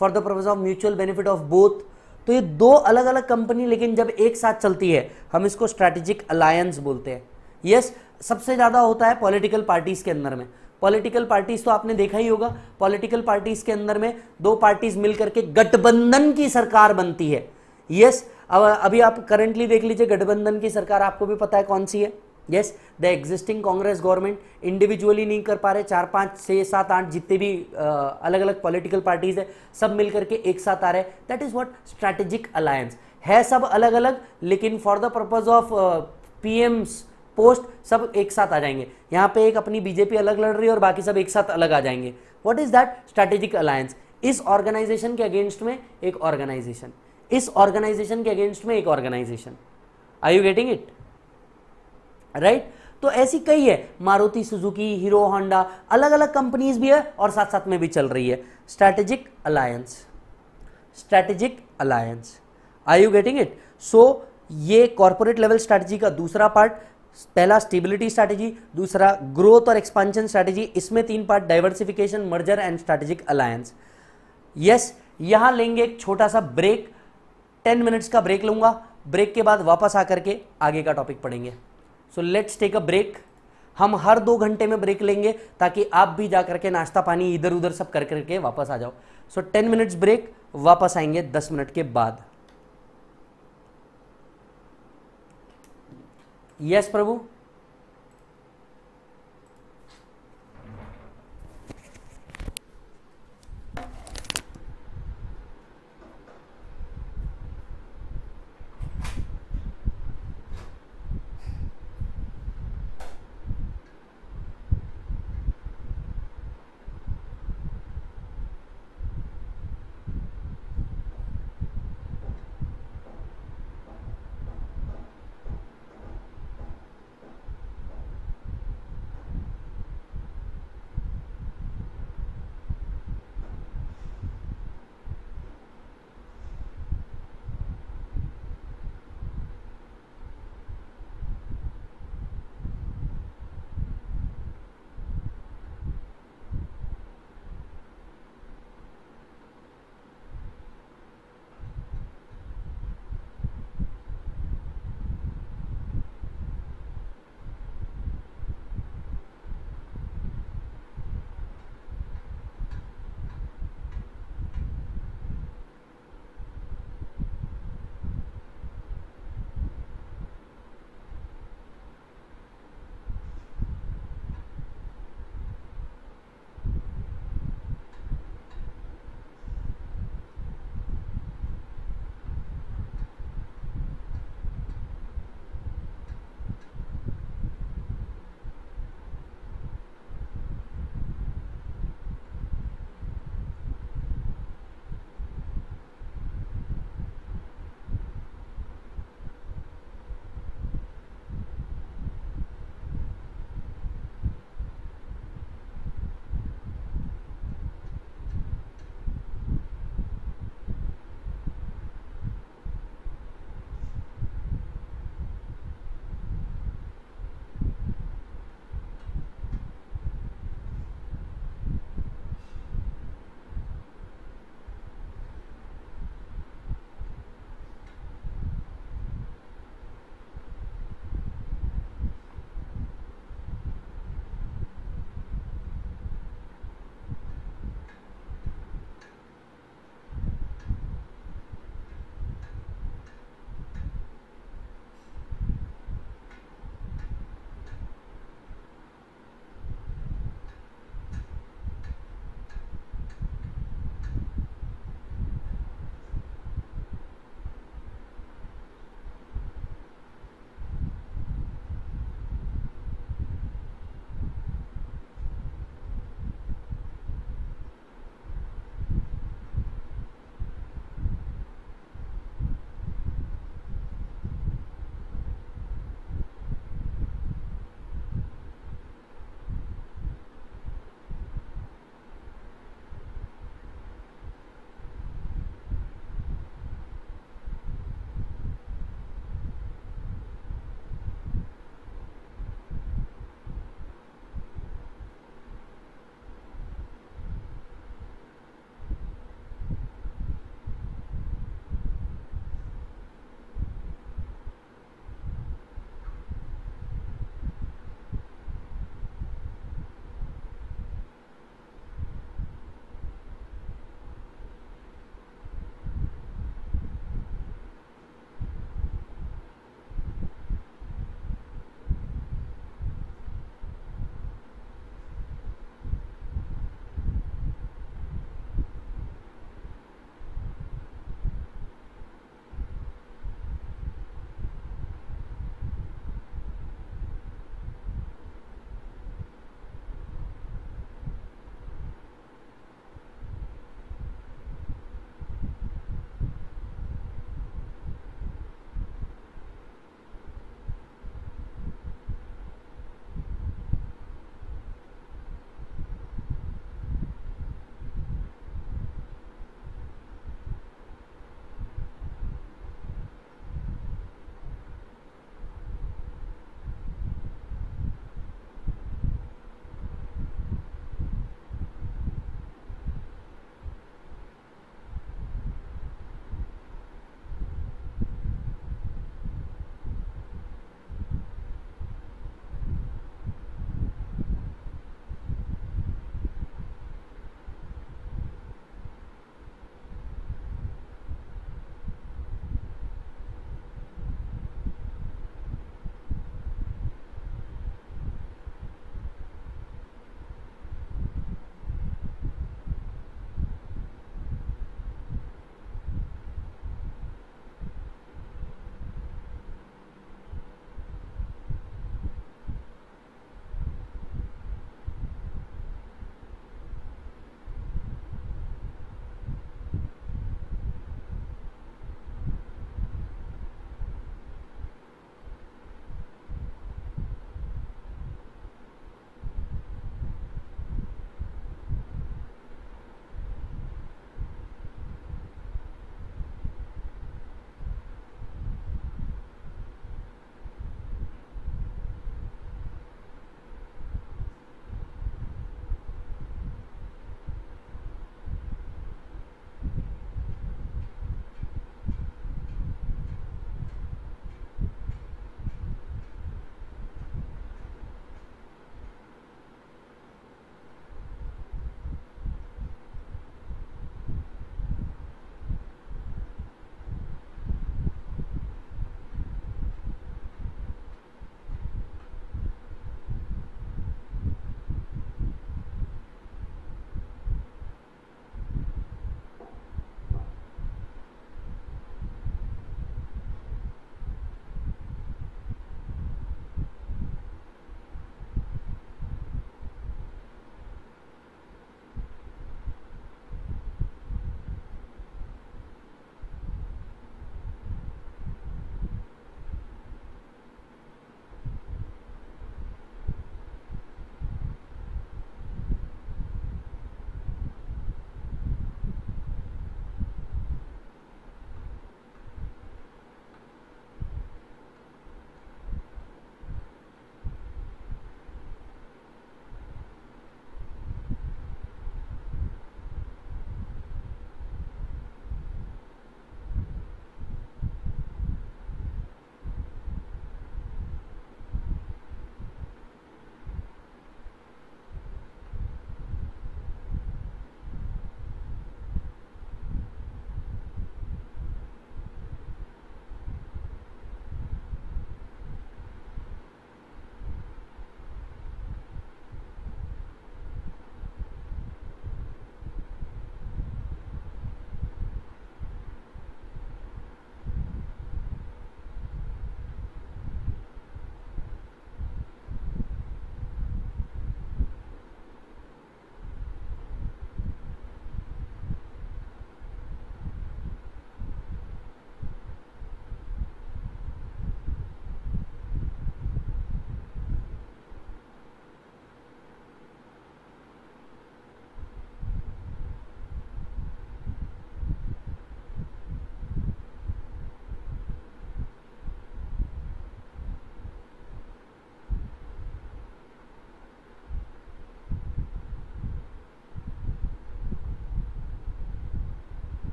for the purpose of mutual benefit of both तो ये दो अलग अलग कंपनी लेकिन जब एक साथ चलती है हम इसको स्ट्रेटेजिक अलायंस बोलते हैं यस सबसे ज़्यादा होता है पॉलिटिकल पार्टीज़ के अंदर में पॉलिटिकल पार्टीज तो आपने देखा ही होगा पॉलिटिकल पार्टीज के अंदर में दो पार्टीज मिलकर के गठबंधन की सरकार बनती है यस yes, अब अभी आप करंटली देख लीजिए गठबंधन की सरकार आपको भी पता है कौन सी है yes the existing Congress government individually नहीं कर पा रहे चार पाँच छः सात आठ जितने भी आ, अलग अलग पॉलिटिकल पार्टीज है सब मिल करके एक साथ आ रहे हैं that is what strategic alliance है सब अलग अलग लेकिन for the purpose of P M's post सब एक साथ आ जाएंगे यहाँ पे एक अपनी बीजेपी अलग लड़ रही है और बाकी सब एक साथ अलग आ जाएंगे what is that strategic alliance इस ऑर्गेनाइजेशन के अगेंस्ट में एक ऑर्गेनाइजेशन इस ऑर्गेनाइजेशन के अगेंस्ट में एक organisation I you getting it right तो ऐसी कई है मारुति सुजुकी हीरो होंडा अलग अलग कंपनीज भी है और साथ साथ में भी चल रही है strategic alliance strategic alliance I you getting it so ये कॉरपोरेट लेवल स्ट्रैटेजी का दूसरा पार्ट पहला स्टेबिलिटी स्ट्रेटेजी दूसरा ग्रोथ और एक्सपांशन स्ट्रैटेजी इसमें तीन part diversification merger and strategic alliance yes यहां लेंगे एक छोटा सा ब्रेक टेन मिनट्स का ब्रेक लूंगा ब्रेक के बाद वापस आकर के आगे का टॉपिक पढ़ेंगे so let's take a break हम हर दो घंटे में ब्रेक लेंगे ताकि आप भी जा करके नाश्ता पानी इधर उधर सब कर करके वापस आ जाओ सो टेन मिनट्स ब्रेक वापस आएंगे दस मिनट के बाद यस yes, प्रभु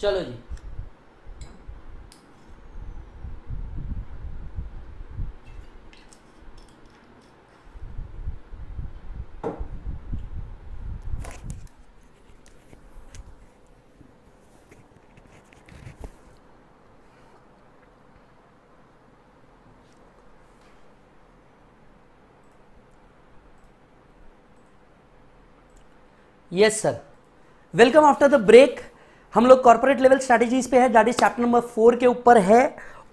चलो जी yes sir welcome after the break हम लोग कॉर्पोरेट लेवल स्ट्रैटेजीज पे है that is chapter number four के ऊपर है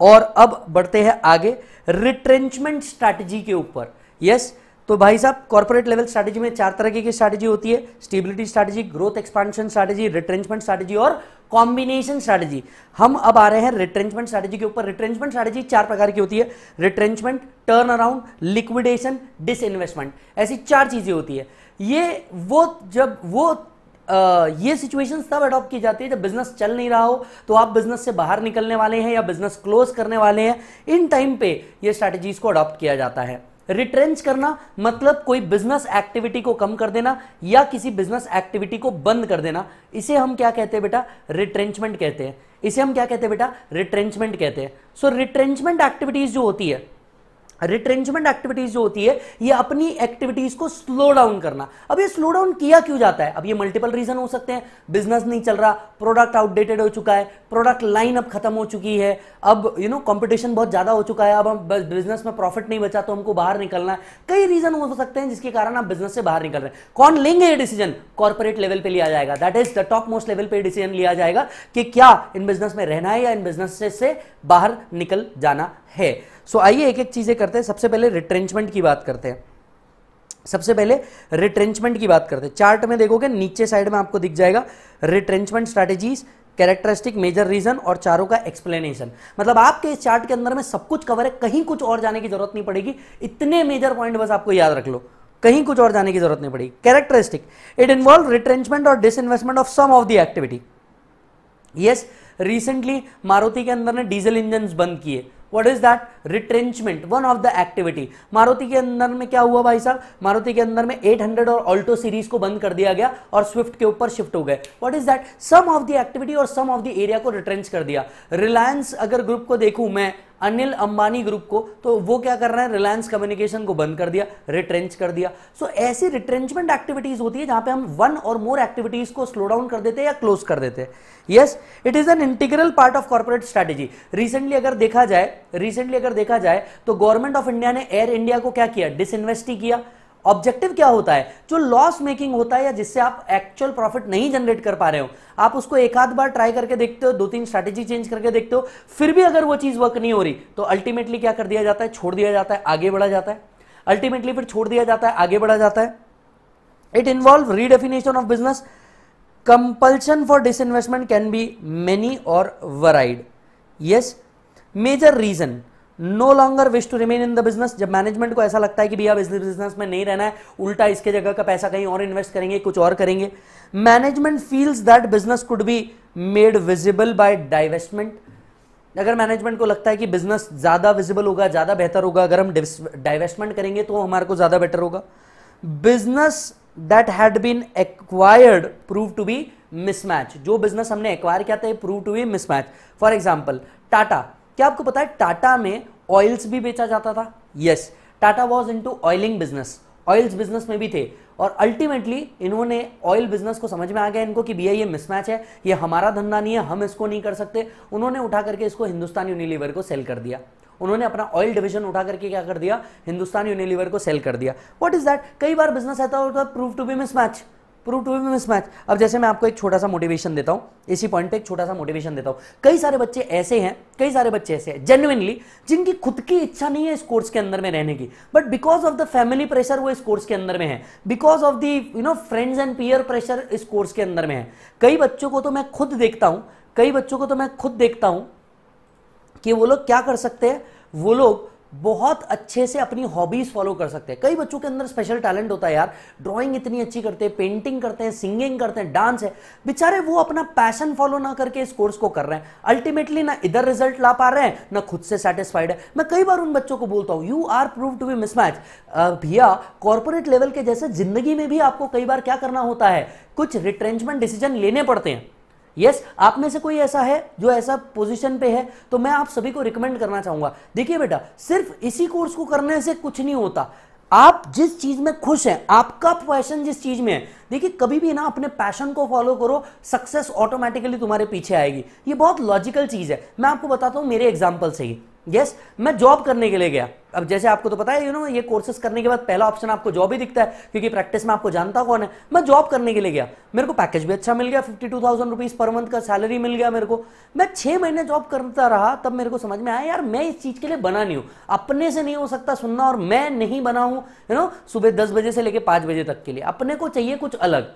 और अब बढ़ते हैं आगे रिट्रेंचमेंट स्ट्रैटेजी के ऊपर यस yes, तो भाई साहब कॉर्पोरेट लेवल स्ट्रैटेजी में चार तरह की स्ट्रैटेजी होती है stability strategy growth expansion strategy retrenchment strategy और कॉम्बिनेशन स्ट्रैटेजी हम अब आ रहे हैं रिट्रेंचमेंट स्ट्रैटेजी के ऊपर रिट्रेंचमेंट स्ट्रैटेजी चार प्रकार की होती है retrenchment turn around liquidation disinvestment ऐसी चार चीजें होती है ये वो जब वो ये सिचुएशन तब अडॉप्ट की जाती है जब बिजनेस चल नहीं रहा हो तो आप बिजनेस से बाहर निकलने वाले हैं या बिजनेस क्लोज करने वाले हैं इन टाइम पे ये स्ट्रैटेजीज को अडॉप्ट किया जाता है रिट्रेंच करना मतलब कोई बिजनेस एक्टिविटी को कम कर देना या किसी बिजनेस एक्टिविटी को बंद कर देना इसे हम क्या कहते हैं बेटा रिट्रेंचमेंट कहते हैं इसे हम क्या कहते हैं बेटा रिट्रेंचमेंट कहते हैं सो रिट्रेंचमेंट एक्टिविटीज जो होती है रिट्रेंचमेंट एक्टिविटीज जो होती है ये अपनी एक्टिविटीज को स्लो डाउन करना अब ये स्लो डाउन किया क्यों जाता है अब ये मल्टीपल रीजन हो सकते हैं बिजनेस नहीं चल रहा प्रोडक्ट आउटडेटेड हो चुका है प्रोडक्ट लाइन अब खत्म हो चुकी है अब यू नो कंपटीशन बहुत ज्यादा हो चुका है अब हम बिजनेस में प्रॉफिट नहीं बचा तो हमको बाहर निकलना है कई रीजन हो सकते हैं जिसके कारण आप बिजनेस से बाहर निकल रहे हैं कौन लेंगे ये डिसीजन कॉर्पोरेट लेवल पर लिया जाएगा that is the top most level पर डिसीजन लिया जाएगा कि क्या इन बिजनेस में रहना है या इन बिजनेस से बाहर निकल जाना है सो आइए एक एक चीज़ें करते हैं सबसे पहले रिट्रेंचमेंट की बात करते हैं सबसे पहले रिट्रेंचमेंट की बात करते हैं चार्ट में देखोगे नीचे साइड में आपको दिख जाएगा retrenchment strategies characteristic major reason और चारों का एक्सप्लेनेशन मतलब आपके इस चार्ट के अंदर में सब कुछ कवर है कहीं कुछ और जाने की जरूरत नहीं पड़ेगी इतने मेजर पॉइंट बस आपको याद रख लो कहीं कुछ और जाने की जरूरत नहीं पड़ेगी कैरेक्टरिस्टिक इट इन्वॉल्व रिट्रेंचमेंट और disinvestment of some of the activity yes recently Maruti के अंदर ने डीजल इंजन बंद किए what is that retrenchment one of the activity Maruti के अंदर में क्या हुआ भाई साहब मारुति के अंदर में 800 और ऑल्टो सीरीज को बंद कर दिया गया और स्विफ्ट के ऊपर शिफ्ट हो गए what is that some of the activity और सम ऑफ द एरिया को रिट्रेंच कर दिया रिलायंस अगर ग्रुप को देखूं मैं अनिल अंबानी ग्रुप को तो वो क्या कर रहा है रिलायंस कम्युनिकेशन को बंद कर दिया रिट्रेंच कर दिया सो so, ऐसी रिट्रेंचमेंट एक्टिविटीज होती है जहां पे हम वन और मोर एक्टिविटीज को स्लो डाउन कर देते हैं या क्लोज कर देते हैं yes it is an integral part of corporate strategy recently अगर देखा जाए रिसेंटली अगर देखा जाए तो गवर्नमेंट ऑफ इंडिया ने एयर इंडिया को क्या किया डिस किया ऑब्जेक्टिव क्या होता है जो लॉस मेकिंग होता है या जिससे आप एक्चुअल प्रॉफिट नहीं जनरेट कर पा रहे हो आप उसको एक आध बार ट्राई करके देखते हो दो तीन स्ट्रेटेजी चेंज करके देखते हो फिर भी अगर वो चीज़ वर्क नहीं हो रही तो अल्टीमेटली क्या कर दिया जाता है छोड़ दिया जाता है आगे बढ़ा जाता है अल्टीमेटली फिर छोड़ दिया जाता है आगे बढ़ा जाता है it involve redefinition of business compulsion for disinvestment can be many और varied yes major reason no longer wish to remain in the business जब मैनेजमेंट को ऐसा लगता है कि भैया बिजनेस बिजनेस में नहीं रहना है उल्टा इसके जगह का पैसा कहीं और इन्वेस्ट करेंगे कुछ और करेंगे management feels that business could be made visible by divestment अगर मैनेजमेंट को लगता है कि बिजनेस ज़्यादा विजिबल होगा ज़्यादा बेहतर होगा अगर हम डाइवेस्टमेंट करेंगे तो हमारे को ज़्यादा बेटर होगा business that had been acquired prove to be mismatch जो बिजनेस हमने एक्वायर किया था prove to be mismatch for example Tata क्या आपको पता है टाटा में ऑयल्स भी बेचा जाता था yes Tata was into oiling business oils business में भी थे और अल्टीमेटली इन्होंने ऑयल बिजनेस को समझ में आ गया इनको कि भैया ये मिसमैच है ये हमारा धंधा नहीं है हम इसको नहीं कर सकते उन्होंने उठा करके इसको हिंदुस्तान यूनिलीवर को सेल कर दिया उन्होंने अपना ऑयल डिवीजन उठा करके क्या कर दिया हिंदुस्तान यूनिलीवर को सेल कर दिया व्हाट इज दैट कई बार बिजनेस ऐसा होता है prove to be mismatch prove to be mismatch अब जैसे मैं आपको एक छोटा सा मोटिवेशन देता हूँ इसी पॉइंट पे एक छोटा सा मोटिवेशन देता हूँ कई सारे बच्चे ऐसे हैं कई सारे बच्चे ऐसे हैं जेन्युनली जिनकी खुद की इच्छा नहीं है इस कोर्स के अंदर में रहने की but because of the family pressure वो इस कोर्स के अंदर में है because of the you know friends and peer pressure इस कोर्स के अंदर में है कई बच्चों को तो मैं खुद देखता हूँ कई बच्चों को तो मैं खुद देखता हूँ कि वो लोग क्या कर सकते हैं वो लोग बहुत अच्छे से अपनी हॉबीज फॉलो कर सकते हैं कई बच्चों के अंदर स्पेशल टैलेंट होता है यार ड्राइंग इतनी अच्छी करते हैं पेंटिंग करते हैं सिंगिंग करते हैं डांस है बेचारे वो अपना पैशन फॉलो ना करके इस कोर्स को कर रहे हैं अल्टीमेटली ना इधर रिजल्ट ला पा रहे हैं ना खुद से सेटिस्फाइड है मैं कई बार उन बच्चों को बोलता हूँ you are prove to be mismatch भैया कॉर्पोरेट लेवल के जैसे जिंदगी में भी आपको कई बार क्या करना होता है कुछ रिट्रेंचमेंट डिसीजन लेने पड़ते हैं यस आप में से कोई ऐसा है जो ऐसा पोजीशन पे है तो मैं आप सभी को रिकमेंड करना चाहूंगा देखिए बेटा सिर्फ इसी कोर्स को करने से कुछ नहीं होता आप जिस चीज में खुश हैं आपका पैशन जिस चीज में है देखिए कभी भी ना अपने पैशन को फॉलो करो सक्सेस ऑटोमेटिकली तुम्हारे पीछे आएगी ये बहुत लॉजिकल चीज है मैं आपको बताता हूं मेरे एग्जाम्पल से ही यस yes, मैं जॉब करने के लिए गया अब जैसे आपको तो पता है यू नो ये कोर्सेस करने के बाद पहला ऑप्शन आपको जॉब ही दिखता है क्योंकि प्रैक्टिस में आपको जानता कौन है मैं जॉब करने के लिए गया मेरे को पैकेज भी अच्छा मिल गया fifty two thousand rupees per month का सैलरी मिल गया मेरे को मैं छह महीने जॉब करता रहा तब मेरे को समझ में आया यार मैं इस चीज़ के लिए बना नहीं हूं अपने से नहीं हो सकता सुनना और मैं नहीं बना हूं यू नो सुबह दस बजे से लेकर पांच बजे तक के लिए अपने को चाहिए कुछ अलग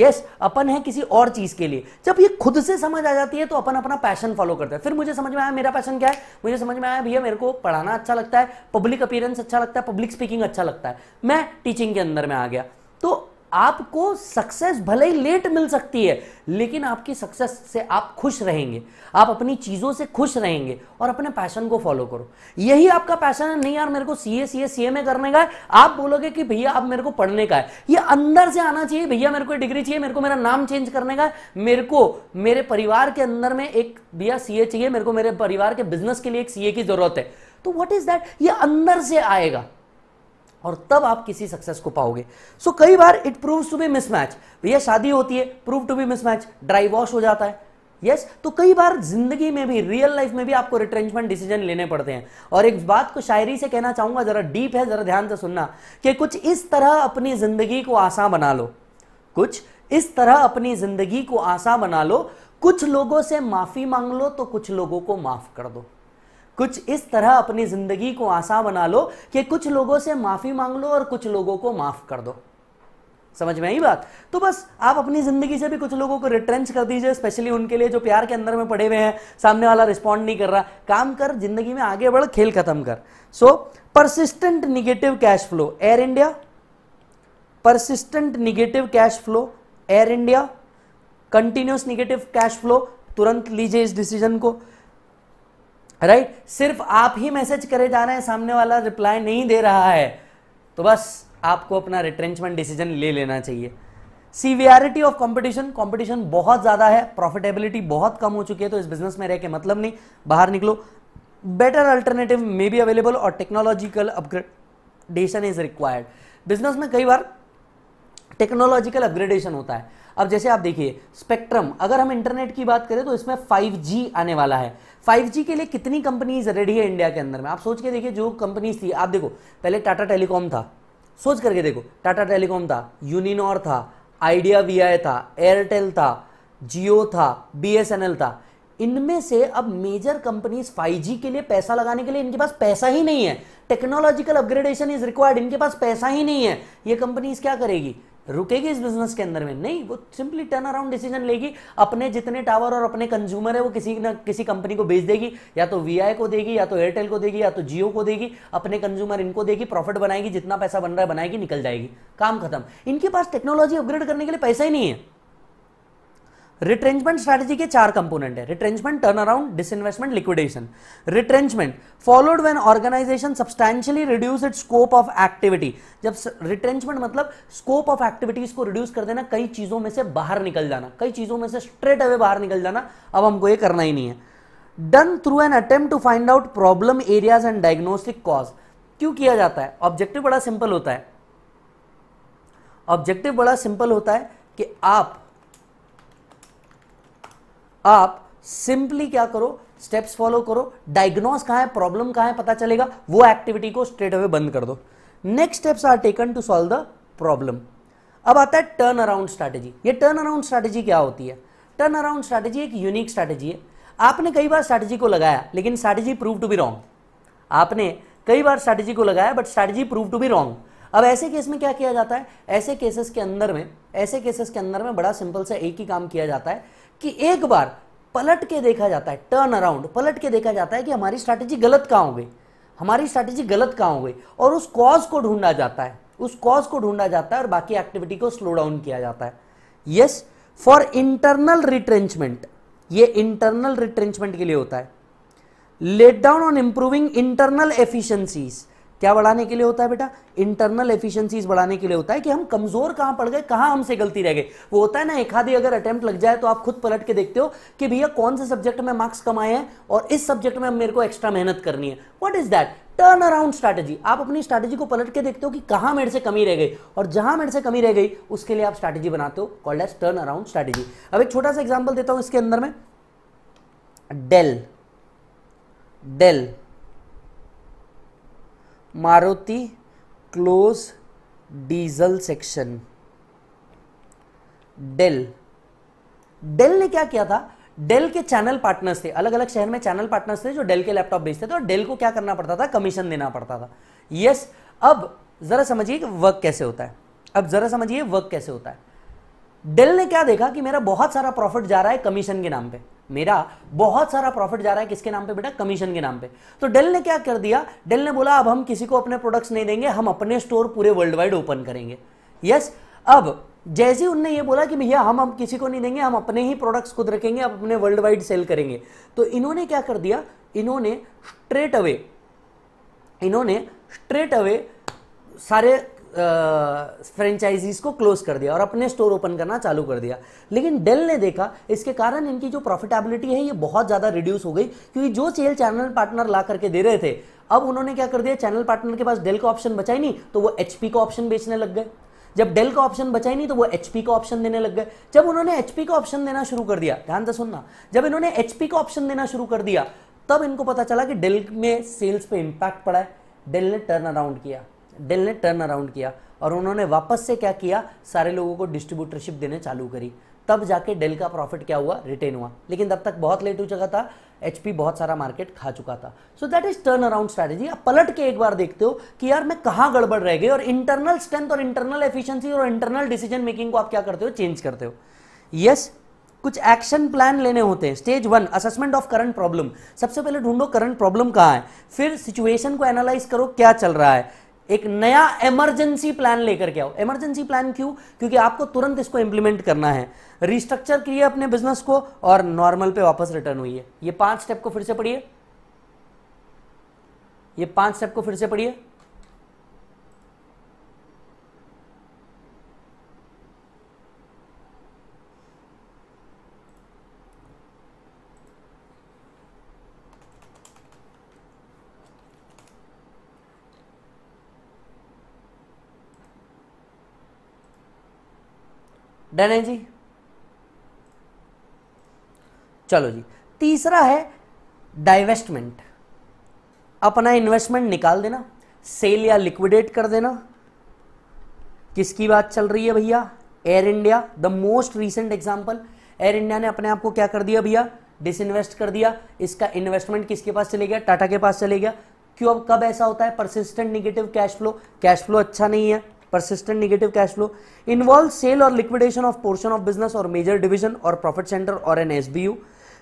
यस अपन है किसी और चीज के लिए जब ये खुद से समझ आ जाती है तो अपन अपना पैशन फॉलो करता है फिर मुझे समझ में आया मेरा पैशन क्या है मुझे समझ में आया भैया मेरे को पढ़ाना अच्छा लगता है पब्लिक अपीयरेंस अच्छा लगता है पब्लिक स्पीकिंग अच्छा लगता है मैं टीचिंग के अंदर में आ गया तो आपको सक्सेस भले ही लेट मिल सकती है लेकिन आपकी सक्सेस से आप खुश रहेंगे आप अपनी चीज़ों से खुश रहेंगे और अपने पैशन को फॉलो करो यही आपका पैशन है नहीं यार मेरे को CA CA C A M करने का है आप बोलोगे कि भैया आप मेरे को पढ़ने का है ये अंदर से आना चाहिए भैया मेरे को डिग्री चाहिए मेरे को मेरा नाम चेंज करने का है मेरे को मेरे परिवार के अंदर में एक भैया सी ए चाहिए मेरे को मेरे परिवार के बिजनेस के लिए एक सी ए की ज़रूरत है तो वट इज़ दैट ये अंदर से आएगा और तब आप किसी सक्सेस को पाओगे सो so, कई बार it proves to be mismatch भैया शादी होती है prove to be mismatch dry wash हो जाता है यस yes, तो कई बार जिंदगी में भी रियल लाइफ में भी आपको रिट्रेंचमेंट डिसीजन लेने पड़ते हैं और एक बात को शायरी से कहना चाहूंगा जरा डीप है जरा ध्यान से सुनना कि कुछ इस तरह अपनी जिंदगी को आसान बना लो कुछ इस तरह अपनी जिंदगी को आसान बना लो कुछ लोगों से माफी मांग लो तो कुछ लोगों को माफ कर दो कुछ इस तरह अपनी जिंदगी को आसान बना लो कि कुछ लोगों से माफी मांग लो और कुछ लोगों को माफ कर दो समझ में आई बात तो बस आप अपनी जिंदगी से भी कुछ लोगों को रिट्रेंच कर दीजिए स्पेशली उनके लिए जो प्यार के अंदर में पड़े हुए हैं सामने वाला रिस्पॉन्ड नहीं कर रहा काम कर जिंदगी में आगे बढ़ खेल खत्म कर so persistent negative cash flow Air India persistent negative cash flow Air India continuous negative cash flow तुरंत लीजिए इस डिसीजन को राइट सिर्फ आप ही मैसेज करे जा रहे हैं सामने वाला रिप्लाई नहीं दे रहा है तो बस आपको अपना रिट्रेंचमेंट डिसीजन ले लेना चाहिए सीवियरिटी ऑफ कंपटीशन कंपटीशन बहुत ज़्यादा है प्रॉफिटेबिलिटी बहुत कम हो चुकी है तो इस बिजनेस में रह के मतलब नहीं बाहर निकलो better alternative may be available और technological upgradation is required business में कई बार टेक्नोलॉजिकल अपग्रेडेशन होता है अब जैसे आप देखिए स्पेक्ट्रम अगर हम इंटरनेट की बात करें तो इसमें 5G आने वाला है जी के लिए कितनी कंपनीज रेडी है इंडिया के अंदर में आप सोच के देखिए जो कंपनीज थी आप देखो पहले टाटा टेलीकॉम था सोच करके देखो टाटा टेलीकॉम था यूनिनॉर था आइडिया वी था एयरटेल था जियो था बी था इनमें से अब मेजर कंपनीज 5G के लिए पैसा लगाने के लिए इनके पास पैसा ही नहीं है टेक्नोलॉजिकल अपग्रेडेशन इज रिक्वायर्ड इनके पास पैसा ही नहीं है ये कंपनीज क्या करेगी रुकेगी इस बिजनेस के अंदर में नहीं वो सिंपली टर्न अराउंड डिसीजन लेगी अपने जितने टावर और अपने कंज्यूमर है वो किसी ना किसी कंपनी को बेच देगी या तो वी को देगी या तो एयरटेल को देगी या तो जियो को देगी अपने कंज्यूमर इनको देगी प्रॉफिट बनाएगी जितना पैसा बन रहा है बनाएगी निकल जाएगी काम खत्म इनके पास टेक्नोलॉजी अपग्रेड करने के लिए पैसा ही नहीं है रिट्रेंचमेंट स्ट्रैटेजी के चार कंपोनेंट है retrenchment turn around disinvestment liquidation retrenchment followed when organisation substantially reduce it scope of activity जब रिट्रेंचमेंट मतलब स्कोप ऑफ एक्टिविटीज को रिड्यूस कर देना कई चीजों में से बाहर निकल जाना कई चीजों में से स्ट्रेट अवे बाहर निकल जाना अब हमको ये करना ही नहीं है done through an attempt to find out problem areas and diagnostic cause क्यों किया जाता है ऑब्जेक्टिव बड़ा सिंपल होता है ऑब्जेक्टिव बड़ा सिंपल होता है कि आप आप सिंपली क्या करो स्टेप्स फॉलो करो डायग्नोस कहा है प्रॉब्लम कहां है पता चलेगा वो एक्टिविटी को स्ट्रेट अवे बंद कर दो next steps are taken to solve the problem अब आता है टर्न अराउंड स्ट्रैटेजी ये टर्न अराउंड स्ट्रैटेजी क्या होती है टर्न अराउंड स्ट्रैटेजी एक यूनिक स्ट्रैटेजी है आपने कई बार स्ट्रैटेजी को लगाया लेकिन strategy prove to be wrong आपने कई बार स्ट्रैटेजी को लगाया but strategy prove to be wrong अब ऐसे केस में क्या किया जाता है ऐसे केसेस के अंदर में ऐसे केसेस के अंदर में बड़ा सिंपल सा एक ही काम किया जाता है कि एक बार पलट के देखा जाता है टर्न अराउंड पलट के देखा जाता है कि हमारी स्ट्रैटेजी गलत कहाँ हो गई हमारी स्ट्रैटेजी गलत कहाँ हो गई और उस कॉज को ढूंढा जाता है उस कॉज को ढूंढा जाता है और बाकी एक्टिविटी को स्लो डाउन किया जाता है यस फॉर इंटरनल रिट्रेंचमेंट ये इंटरनल रिट्रेंचमेंट के लिए होता है let down on improving internal efficiencies क्या बढ़ाने के लिए होता है बेटा इंटरनल एफिशिएंसीज बढ़ाने के लिए होता है कि हम कमजोर कहां पड़ गए कहां हमसे गलती रह गई वो होता है ना एक आधी अगर अटेम्प्ट लग जाए तो आप खुद पलट के देखते हो कि भैया कौन से सब्जेक्ट में मार्क्स कमाए हैं और इस सब्जेक्ट में मेरे को एक्स्ट्रा मेहनत करनी है what is that turn around strategy आप अपनी स्ट्रैटेजी को पलट के देखते हो कि कहां मेरे से कमी रह गई और जहां मेरे से कमी रह गई उसके लिए आप स्ट्रैटेजी बनाते हो called as turn around strategy अब एक छोटा सा एग्जाम्पल देता हूं इसके अंदर में Dell Dell Maruti close diesel section Dell Dell ने क्या किया था डेल के चैनल पार्टनर्स थे अलग अलग शहर में चैनल पार्टनर्स थे जो डेल के लैपटॉप बेचते थे और डेल को क्या करना पड़ता था कमीशन देना पड़ता था यस yes, अब जरा समझिए कि वर्क कैसे होता है अब जरा समझिए वर्क कैसे होता है डेल ने क्या देखा कि मेरा बहुत सारा प्रॉफिट जा रहा है कमीशन के नाम पे मेरा बहुत सारा प्रॉफिट जा रहा है किसके नाम पे बेटा कमीशन के नाम पे तो डेल ने क्या कर दिया डेल ने बोला अब हम किसी को अपने प्रोडक्ट्स नहीं देंगे हम अपने स्टोर पूरे वर्ल्ड वाइड ओपन करेंगे यस अब जैसे ही उनने ये बोला कि भैया हम हम किसी को नहीं देंगे हम अपने ही प्रोडक्ट्स खुद रखेंगे अब अपने वर्ल्ड वाइड सेल करेंगे तो इन्होंने क्या कर दिया इन्होंने स्ट्रेट अवे इन्होंने स्ट्रेट अवे सारे फ्रेंचाइजीज को क्लोज कर दिया और अपने स्टोर ओपन करना चालू कर दिया लेकिन डेल ने देखा इसके कारण इनकी जो प्रॉफिटेबिलिटी है ये बहुत ज़्यादा रिड्यूस हो गई क्योंकि जो सेल चैनल पार्टनर ला करके दे रहे थे अब उन्होंने क्या कर दिया चैनल पार्टनर के पास डेल का ऑप्शन बचाई नहीं तो वो एच का ऑप्शन बेचने लग गए जब डेल का ऑप्शन बचाई नहीं तो वो एच का ऑप्शन देने लग गए जब उन्होंने एच का ऑप्शन देना शुरू कर दिया ध्यान से सुनना जब इन्होंने एच का ऑप्शन देना शुरू कर दिया तब इनको पता चला कि डेल में सेल्स पे इम्पैक्ट पड़ा है डेल ने टर्न अराउंड किया डेल ने टर्न अराउंड किया और उन्होंने वापस से क्या किया सारे लोगों को डिस्ट्रीब्यूटरशिप देने चालू करी तब जाके डेल का प्रॉफिट क्या हुआ रिटेन हुआ लेकिन तब तक बहुत लेट हो चुका था एचपी बहुत सारा मार्केट खा चुका था so that is turn around strategy आप पलट के एक बार देखते हो कि यार मैं कहाँ गड़बड़ रह गई और इंटरनल स्ट्रेंथ और इंटरनल एफिशिएंसी और इंटरनल डिसीजन मेकिंग को आप क्या करते हो चेंज करते हो यस yes, कुछ एक्शन प्लान लेने होते हैं stage one assessment of current problem सबसे पहले ढूंढो करंट प्रॉब्लम कहाँ है फिर सिचुएशन को एनालाइज करो क्या चल रहा है एक नया इमरजेंसी प्लान लेकर के आओ इमरजेंसी प्लान क्यों क्योंकि आपको तुरंत इसको इंप्लीमेंट करना है रिस्ट्रक्चर किए अपने बिजनेस को और नॉर्मल पे वापस रिटर्न हुई है ये पांच स्टेप को फिर से पढ़िए ये पांच स्टेप को फिर से पढ़िए डन है जी चलो जी तीसरा है डाइवेस्टमेंट अपना इन्वेस्टमेंट निकाल देना सेल या लिक्विडेट कर देना किसकी बात चल रही है भैया Air India the most recent example Air India ने अपने आप को क्या कर दिया भैया डिसइन्वेस्ट कर दिया इसका इन्वेस्टमेंट किसके पास चले गया टाटा के पास चले गया क्यों अब कब ऐसा होता है persistent negative cash flow cash flow अच्छा नहीं है persistent negative cash flow involves sale or liquidation of portion of business or major division or profit center or an SBU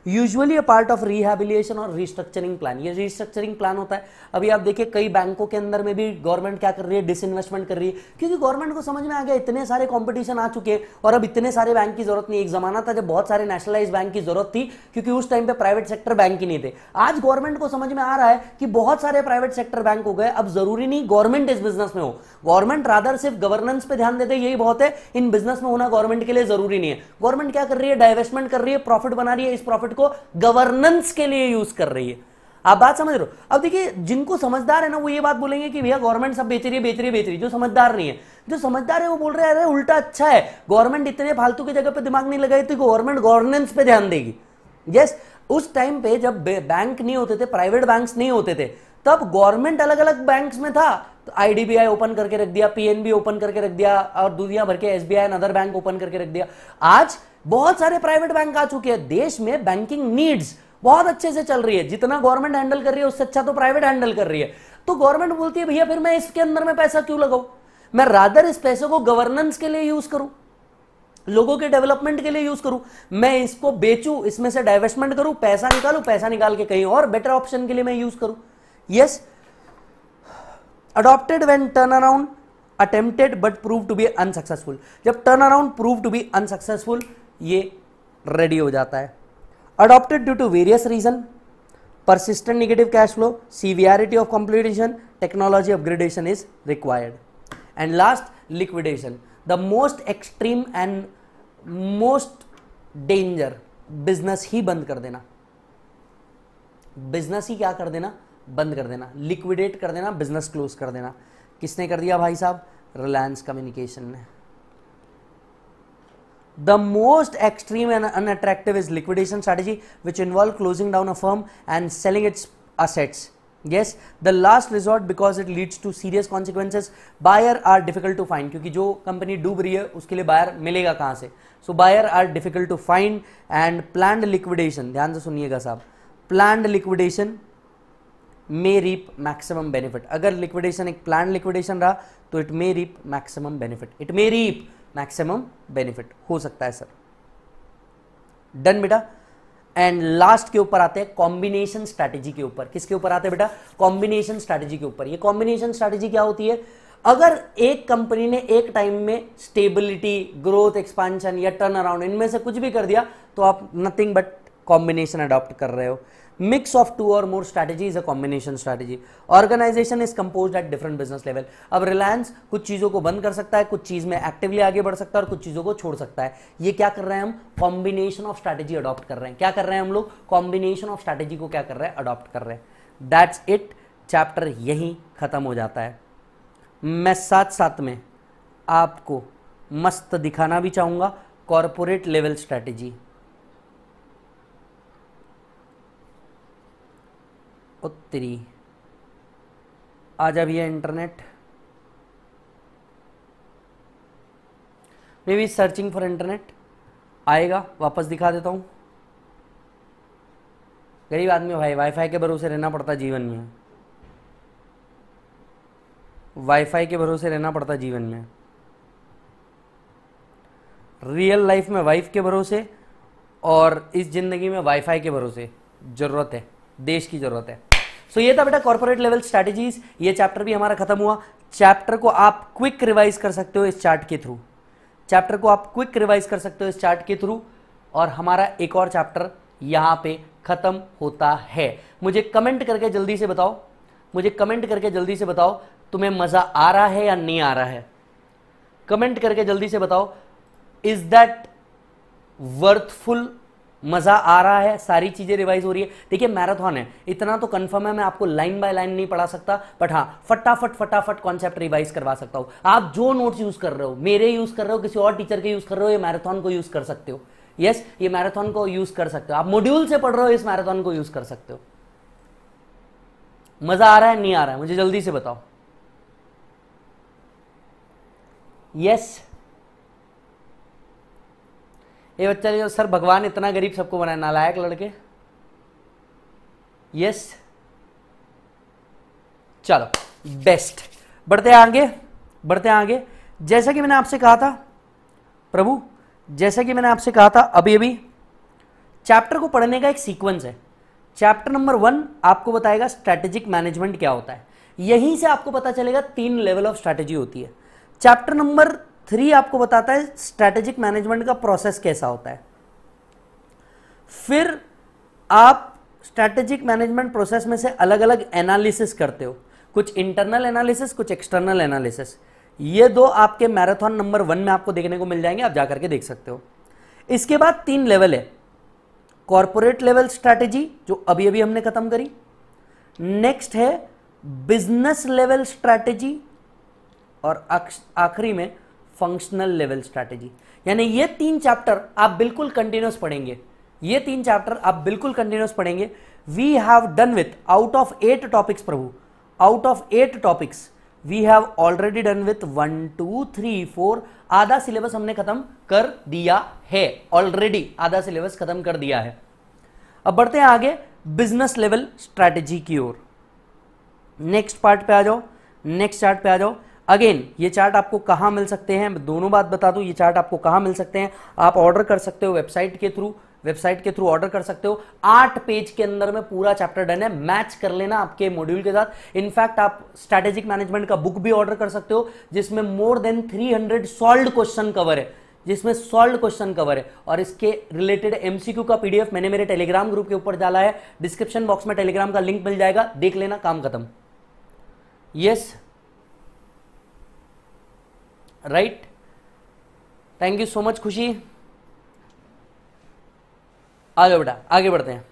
usually a part of rehabilitation और रिस्ट्रक्चरिंग प्लान ये रिस्ट्रक्चरिंग प्लान होता है अभी आप देखिए कई बैंकों के अंदर में भी गवर्नमेंट क्या कर रही है डिसइन्वेस्टमेंट कर रही है क्योंकि गवर्नमेंट को समझ में आ गया इतने सारे कॉम्पिटिशन आ चुके हैं और अब इतने सारे बैंक की जरूरत नहीं एक जमाना था जब बहुत सारे नेशनलाइज बैंक की जरूरत थी क्योंकि उस टाइम पर प्राइवेट सेक्टर बैंक ही नहीं थे आज गवर्नमेंट को समझ में आ रहा है कि बहुत सारे प्राइवेट सेक्टर बैंक हो गए अब जरूरी नहीं गवर्नमेंट इस बिजनेस में हो गवर्नमेंट रादर सिर्फ गवर्नेंस पे ध्यान देते यही बहुत है इन बिजनेस में होना गवर्नमेंट के लिए जरूरी नहीं है गवर्नमेंट क्या कर रही है डायवेस्टमेंट कर रही है प्रॉफिट बना रही है इस प्रॉफिट फॉर्मेट को गवर्नेंस के लिए यूज कर रही है आप बात समझ रहे हो अब देखिए जिनको समझदार है ना वो ये बात बोलेंगे कि भैया गवर्नमेंट सब बेच रही है बेच रही है बेच रही है जो समझदार नहीं है जो समझदार है वो बोल रहे हैं अरे उल्टा अच्छा है गवर्नमेंट इतने फालतू की जगह पे दिमाग नहीं लगाई थी गवर्नमेंट गवर्नेंस पे ध्यान देगी यस उस टाइम पे जब बैंक नहीं होते थे प्राइवेट बैंक नहीं होते थे तब गवर्नमेंट अलग अलग बैंक में था तो आईडीबीआई ओपन करके रख दिया पीएनबी ओपन करके रख दिया और दुनिया भर के एसबीआई अदर बैंक ओपन करके रख दिया आज बहुत सारे प्राइवेट बैंक आ चुके हैं देश में बैंकिंग नीड्स बहुत अच्छे से चल रही है जितना गवर्नमेंट हैंडल कर रही है उससे अच्छा तो प्राइवेट हैंडल कर रही है तो गवर्नमेंट बोलती है भैया फिर मैं इसके अंदर में पैसा क्यों लगाऊ मैं राधर इस पैसे को गवर्नेंस के लिए यूज करूं लोगों के डेवलपमेंट के लिए यूज करूं मैं इसको बेचू इसमें से डाइवेस्टमेंट करूं पैसा निकालू पैसा निकाल के कहीं और बेटर ऑप्शन के लिए मैं यूज करूं yes adopted when turn around attempted but prove to be unsuccessful जब turn around prove to be unsuccessful ये रेडी हो जाता है adopted due to various reason persistent negative cash flow severity of competition technology upgradation is required and last liquidation the most extreme and most danger business ही बंद कर देना बिजनेस ही क्या कर देना बंद कर देना लिक्विडेट कर देना बिजनेस क्लोज कर देना किसने कर दिया भाई साहब रिलायंस कम्युनिकेशन ने The most extreme and unattractive is liquidation strategy, which involve closing down a firm and selling its assets. Yes, the last resort because it leads to serious consequences. Buyer are difficult to find क्योंकि जो कंपनी डूब रही है उसके लिए बायर मिलेगा कहाँ से so buyer are difficult to find and planned liquidation ध्यान से सुनिएगा साहब planned liquidation may reap maximum benefit अगर लिक्विडेशन एक प्लान लिक्विडेशन रहा तो it may reap maximum benefit it may reap maximum benefit हो सकता है सर डन बेटा एंड लास्ट के ऊपर आते हैं कॉम्बिनेशन स्ट्रैटेजी के ऊपर किसके ऊपर आते हैं बेटा कॉम्बिनेशन स्ट्रैटेजी के ऊपर ये कॉम्बिनेशन स्ट्रैटेजी क्या होती है अगर एक कंपनी ने एक टाइम में स्टेबिलिटी ग्रोथ एक्सपांशन या टर्न अराउंड इनमें से कुछ भी कर दिया तो आप नथिंग बट कॉम्बिनेशन अडॉप्ट कर रहे हो मिक्स ऑफ टू और more strategy is a combination strategy organization is composed at different business level अब रिलायंस कुछ चीज़ों को बंद कर सकता है कुछ चीज़ में एक्टिवली आगे बढ़ सकता है और कुछ चीज़ों को छोड़ सकता है ये क्या कर रहे हैं हम कॉम्बिनेशन ऑफ स्ट्रैटेजी अडॉप्ट कर रहे हैं क्या कर रहे हैं हम लोग कॉम्बिनेशन ऑफ स्ट्रैटेजी को क्या कर रहे हैं अडॉप्ट कर रहे हैं दैट्स इट चैप्टर यही ख़त्म हो जाता है मैं साथ साथ में आपको मस्त दिखाना भी चाहूँगा कॉरपोरेट लेवल स्ट्रैटेजी उत्तरी आ जा भैया internet may be searching for internet आएगा वापस दिखा देता हूँ गरीब आदमी भाई वाईफाई के भरोसे रहना पड़ता जीवन में वाईफाई के भरोसे रहना पड़ता जीवन में रियल लाइफ में वाइफ के भरोसे और इस ज़िंदगी में वाईफाई के भरोसे ज़रूरत है देश की ज़रूरत है सो so, ये था बेटा कॉर्पोरेट लेवल स्ट्रैटेजीज ये चैप्टर भी हमारा खत्म हुआ चैप्टर को आप क्विक रिवाइज कर सकते हो इस चार्ट के थ्रू चैप्टर को आप क्विक रिवाइज कर सकते हो इस चार्ट के थ्रू और हमारा एक और चैप्टर यहां पे खत्म होता है मुझे कमेंट करके जल्दी से बताओ मुझे कमेंट करके जल्दी से बताओ तुम्हें मज़ा आ रहा है या नहीं आ रहा है कमेंट करके जल्दी से बताओ इज दैट वर्थफुल मज़ा आ रहा है सारी चीज़ें रिवाइज हो रही है देखिए मैराथन है इतना तो कंफर्म है मैं आपको लाइन बाय लाइन नहीं पढ़ा सकता बट हाँ फटाफट फटाफट कॉन्सेप्ट रिवाइज करवा सकता हूं आप जो नोट्स यूज़ कर रहे हो मेरे यूज़ कर रहे हो किसी और टीचर के यूज़ कर रहे हो या मैराथन को यूज़ कर सकते हो यस yes, ये मैराथन को यूज़ कर सकते हो आप मॉड्यूल से पढ़ रहे हो इस मैराथन को यूज़ कर सकते हो मज़ा आ रहा है नहीं आ रहा है मुझे जल्दी से बताओ यस yes, ये बच्चा जो सर भगवान इतना गरीब सबको बनाए नालायक लड़के यस चलो बेस्ट बढ़ते आगे बढ़ते आगे जैसा कि मैंने आपसे कहा था प्रभु जैसा कि मैंने आपसे कहा था अभी अभी चैप्टर को पढ़ने का एक सीक्वेंस है चैप्टर नंबर वन आपको बताएगा स्ट्रेटेजिक मैनेजमेंट क्या होता है यहीं से आपको पता चलेगा तीन लेवल ऑफ स्ट्रेटेजी होती है चैप्टर नंबर थ्री आपको बताता है स्ट्रैटेजिक मैनेजमेंट का प्रोसेस कैसा होता है फिर आप स्ट्रेटेजिक मैनेजमेंट प्रोसेस में से अलग अलग एनालिसिस करते हो कुछ इंटरनल एनालिसिस कुछ एक्सटर्नल एनालिसिस ये दो आपके मैराथन नंबर वन में आपको देखने को मिल जाएंगे आप जाकर के देख सकते हो इसके बाद तीन लेवल है कॉरपोरेट लेवल स्ट्रैटेजी जो अभी अभी हमने खत्म करी नेक्स्ट है बिजनेस लेवल स्ट्रैटेजी और आखिरी में फंक्शनल लेवल स्ट्रैटेजी यानी ये तीन चैप्टर आप बिल्कुल कंटिन्यूस पढ़ेंगे ये तीन चैप्टर आप बिल्कुल कंटिन्यूस पढ़ेंगे we have done with out of eight topics प्रभु out of eight topics we have already done with one two three four आधा सिलेबस हमने खत्म कर दिया है ऑलरेडी आधा सिलेबस खत्म कर दिया है अब बढ़ते हैं आगे बिजनेस लेवल स्ट्रैटेजी की ओर नेक्स्ट पार्ट पे आ जाओ नेक्स्ट चार्ट पे आ जाओ अगेन ये चार्ट आपको कहाँ मिल सकते हैं दोनों बात बता दूँ ये चार्ट आपको कहाँ मिल सकते हैं आप ऑर्डर कर सकते हो वेबसाइट के थ्रू वेबसाइट के थ्रू ऑर्डर कर सकते हो आठ पेज के अंदर में पूरा चैप्टर डन है मैच कर लेना आपके मॉड्यूल के साथ इनफैक्ट आप स्ट्रेटेजिक मैनेजमेंट का बुक भी ऑर्डर कर सकते हो जिसमें more than 300 solve question cover है जिसमें सॉल्व क्वेश्चन कवर है और इसके रिलेटेड एमसीक्यू का पीडीएफ मैंने मेरे टेलीग्राम ग्रुप के ऊपर डाला है डिस्क्रिप्शन बॉक्स में टेलीग्राम का लिंक मिल जाएगा देख लेना काम खत्म yes yes, right thank you so much खुशी आ जाओ बेटा आगे बढ़ते हैं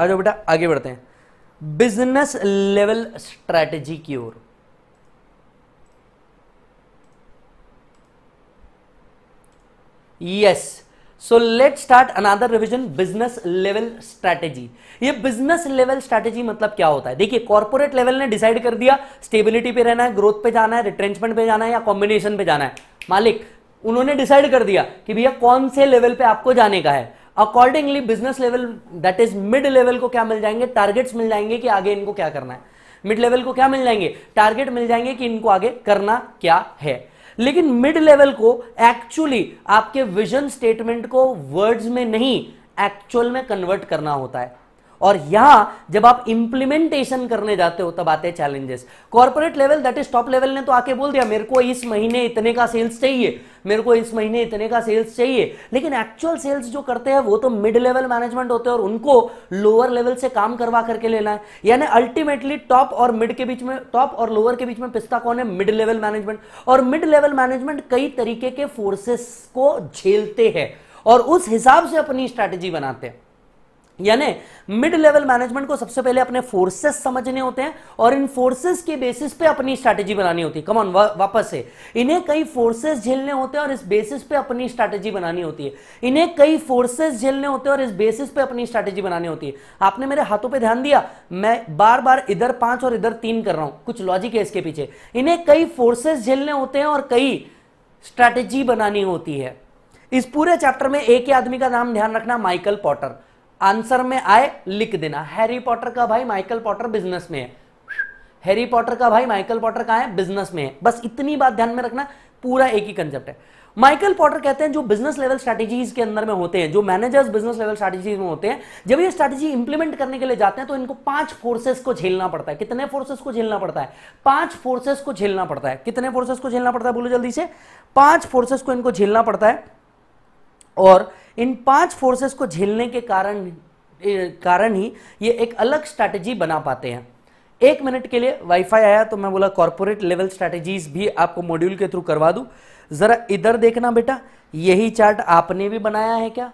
आ जाओ बेटा आगे बढ़ते हैं बिजनेस लेवल स्ट्रैटेजी की ओर yes so let start another revision business level strategy ये बिजनेस लेवल स्ट्रैटेजी मतलब क्या होता है देखिए कॉर्पोरेट लेवल ने डिसाइड कर दिया स्टेबिलिटी पे रहना है ग्रोथ पे जाना है रिट्रेंचमेंट पे जाना है या कॉम्बिनेशन पे जाना है मालिक उन्होंने डिसाइड कर दिया कि भैया कौन से लेवल पे आपको जाने का है accordingly business level that is mid level को क्या मिल जाएंगे टारगेट्स मिल जाएंगे कि आगे इनको क्या करना है मिड लेवल को क्या मिल जाएंगे टारगेट मिल जाएंगे कि इनको आगे करना क्या है लेकिन मिड लेवल को एक्चुअली आपके विजन स्टेटमेंट को वर्ड्स में नहीं एक्चुअल में कन्वर्ट करना होता है और यहां जब आप इंप्लीमेंटेशन करने जाते हो तब आते challenges corporate level that is top level ने तो आके बोल दिया मेरे को इस महीने इतने का सेल्स चाहिए मेरे को इस महीने इतने का सेल्स चाहिए लेकिन एक्चुअल सेल्स जो करते हैं वो तो मिड लेवल मैनेजमेंट होते हैं और उनको लोअर लेवल से काम करवा करके लेना है यानी अल्टीमेटली टॉप और मिड के बीच में टॉप और लोअर के बीच में पिस्ता कौन है मिड लेवल मैनेजमेंट और मिड लेवल मैनेजमेंट कई तरीके के फोर्सेस को झेलते हैं और उस हिसाब से अपनी स्ट्रैटेजी बनाते हैं यानी मिड लेवल मैनेजमेंट को सबसे पहले अपने फोर्सेस समझने होते हैं और इन फोर्सेस के बेसिस पे अपनी स्ट्रैटेजी बनानी होती है कमॉन वा, वापस से इन्हें कई फोर्सेस झेलने होते हैं और इस बेसिस पे अपनी स्ट्रैटेजी बनानी होती है इन्हें कई फोर्सेस झेलने होते हैं और इस बेसिस पे अपनी स्ट्रैटेजी बनानी होती है आपने मेरे हाथों पर ध्यान दिया मैं बार बार इधर पांच और इधर तीन कर रहा हूं कुछ लॉजिक है इसके पीछे इन्हें कई फोर्सेस झेलने होते हैं और कई स्ट्रैटेजी बनानी होती है इस पूरे चैप्टर में एक ही आदमी का नाम ध्यान रखना माइकल पॉटर आंसर में आए लिख देना हैरी पॉटर का भाई माइकल पॉटर बिजनेस में है हैरी पॉटर का भाई माइकल पॉटर कहा है बिजनेस में है बस इतनी बात ध्यान में रखना पूरा एक ही कंसेप्ट है माइकल पॉटर कहते हैं जो बिजनेस लेवल स्ट्रैटेजीज के अंदर में होते हैं जो मैनेजर्स बिजनेस लेवल स्ट्रैटेजीज में होते हैं जब ये स्ट्रैटेजी इंप्लीमेंट करने के लिए जाते हैं तो इनको पांच फोर्सेस को झेलना पड़ता है कितने फोर्सेस को झेलना पड़ता है पांच फोर्सेस को झेलना पड़ता है कितने फोर्सेस को झेलना पड़ता है बोलो जल्दी से पांच फोर्सेस को इनको झेलना पड़ता है और इन पांच फोर्सेस को झेलने के कारण कारण ही ये एक अलग स्ट्रैटेजी बना पाते हैं एक मिनट के लिए वाईफाई आया तो मैं बोला कॉर्पोरेट लेवल स्ट्रैटेजीज भी आपको मॉड्यूल के थ्रू करवा दूं ज़रा इधर देखना बेटा यही चार्ट आपने भी बनाया है क्या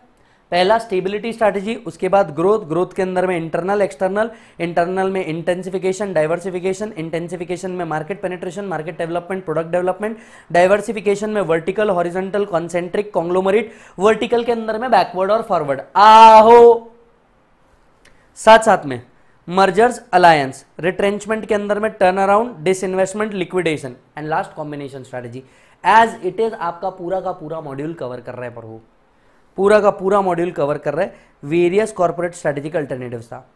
पहला स्टेबिलिटी स्ट्रेटजी उसके बाद ग्रोथ ग्रोथ के अंदर में इंटरनल एक्सटर्नल इंटरनल में इंटेंसिफिकेशन डाइवर्सिफिकेशन इंटेंसिफिकेशन में market penetration market development product development diversification में vertical horizontal concentric conglomerate vertical के अंदर में बैकवर्ड और फॉरवर्ड आहो साथ साथ में मर्जर्स अलायंस रिट्रेंचमेंट के अंदर में turn around disinvestment liquidation and last combination strategy as it is आपका पूरा का पूरा मॉड्यूल कवर कर रहे हैं प्रभु पूरा का पूरा मॉड्यूल कवर कर रहे वेरियस कॉर्पोरेट स्ट्रेटेजिक अल्टरनेटिव था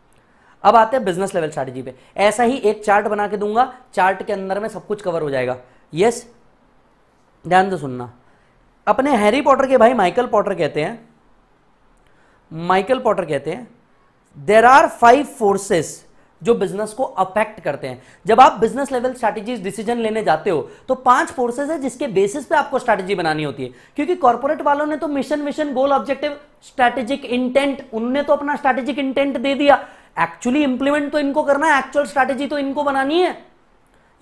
अब आते हैं बिजनेस लेवल स्ट्रेटेजी पे ऐसा ही एक चार्ट बना के दूंगा चार्ट के अंदर में सब कुछ कवर हो जाएगा यस ध्यान से सुनना अपने हैरी पॉटर के भाई माइकल पॉटर कहते हैं माइकल पॉटर कहते हैं देर आर फाइव फोर्सेस जो बिजनेस को अफेक्ट करते हैं जब आप बिजनेस लेवल स्ट्रैटेजीज डिसीजन लेने जाते हो तो पांच फोर्सेस है जिसके बेसिस पे आपको स्ट्रैटेजी बनानी होती है क्योंकि कॉर्पोरेट वालों ने तो mission mission goal objective strategic intent उनने तो अपना स्ट्रैटेजिक इंटेंट दे दिया एक्चुअली इंप्लीमेंट तो इनको करना है एक्चुअल स्ट्रैटेजी तो इनको बनानी है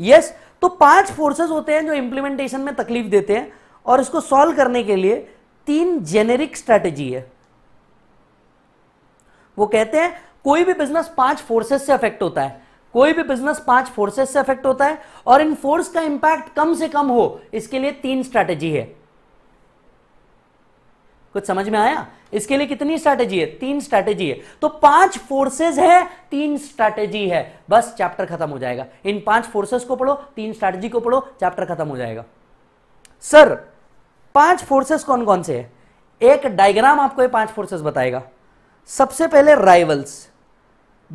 यस yes, तो पांच फोर्सेस होते हैं जो इंप्लीमेंटेशन में तकलीफ देते हैं और इसको सॉल्व करने के लिए तीन जेनेरिक स्ट्रैटेजी है वो कहते हैं कोई भी बिजनेस पांच फोर्सेस से अफेक्ट होता है कोई भी बिजनेस पांच फोर्सेस से अफेक्ट होता है और इन फोर्स का इंपैक्ट कम से कम हो इसके लिए तीन स्ट्रैटेजी है कुछ समझ में आया इसके लिए कितनी स्ट्रैटेजी है तीन स्ट्रैटेजी है तो पांच फोर्सेस है तीन स्ट्रैटेजी है बस चैप्टर खत्म हो जाएगा इन पांच फोर्सेस को पढ़ो तीन स्ट्रैटेजी को पढ़ो चैप्टर खत्म हो जाएगा सर पांच फोर्सेस कौन कौन से है एक डायग्राम आपको ये पांच फोर्सेस बताएगा सबसे पहले राइवल्स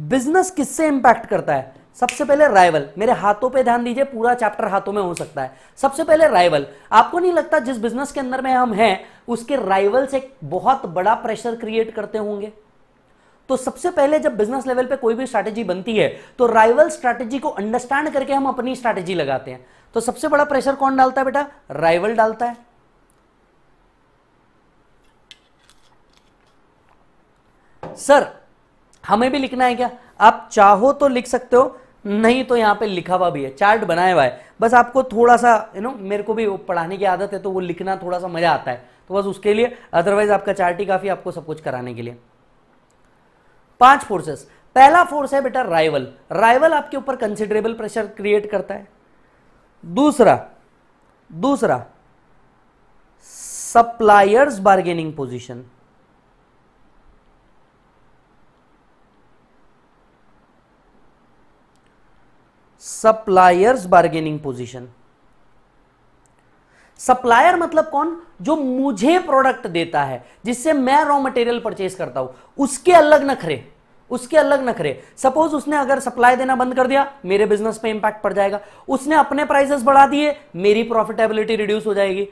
बिजनेस किससे इंपैक्ट करता है सबसे पहले राइवल मेरे हाथों पे ध्यान दीजिए पूरा चैप्टर हाथों में हो सकता है सबसे पहले राइवल आपको नहीं लगता जिस बिजनेस के अंदर में हम हैं उसके राइवल से बहुत बड़ा प्रेशर क्रिएट करते होंगे तो सबसे पहले जब बिजनेस लेवल पे कोई भी स्ट्रैटेजी बनती है तो राइवल स्ट्रैटेजी को अंडरस्टैंड करके हम अपनी स्ट्रैटेजी लगाते हैं तो सबसे बड़ा प्रेशर कौन डालता है बेटा राइवल डालता है सर हमें भी लिखना है क्या आप चाहो तो लिख सकते हो नहीं तो यहाँ पे लिखा हुआ भी है चार्ट बनाया हुआ है बस आपको थोड़ा सा यू नो मेरे को भी पढ़ाने की आदत है तो वो लिखना थोड़ा सा मज़ा आता है तो बस उसके लिए अदरवाइज आपका चार्ट ही काफ़ी आपको सब कुछ कराने के लिए पांच फोर्सेस पहला फोर्स है बेटा राइवल राइवल आपके ऊपर कंसिडरेबल प्रेशर क्रिएट करता है दूसरा दूसरा suppliers bargaining position suppliers bargaining position supplier मतलब कौन जो मुझे प्रोडक्ट देता है जिससे मैं रॉ मटेरियल परचेज करता हूं उसके अलग नखरे उसके अलग नखरे सपोज उसने अगर सप्लाई देना बंद कर दिया मेरे बिजनेस पे इंपैक्ट पड़ जाएगा उसने अपने प्राइसेस बढ़ा दिए मेरी प्रॉफिटेबिलिटी रिड्यूस हो जाएगी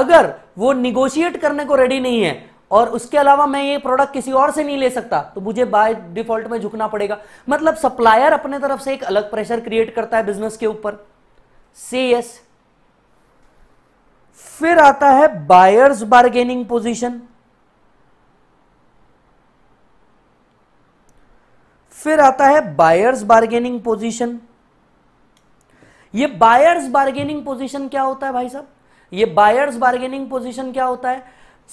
अगर वो निगोशिएट करने को रेडी नहीं है और उसके अलावा मैं ये प्रोडक्ट किसी और से नहीं ले सकता तो मुझे बाय डिफॉल्ट में झुकना पड़ेगा मतलब सप्लायर अपने तरफ से एक अलग प्रेशर क्रिएट करता है बिजनेस के ऊपर से यस फिर आता है बायर्स बार्गेनिंग पोजीशन फिर आता है बायर्स बार्गेनिंग पोजीशन ये बायर्स बार्गेनिंग पोजीशन क्या होता है भाई साहब ये बायर्स बार्गेनिंग पोजीशन क्या होता है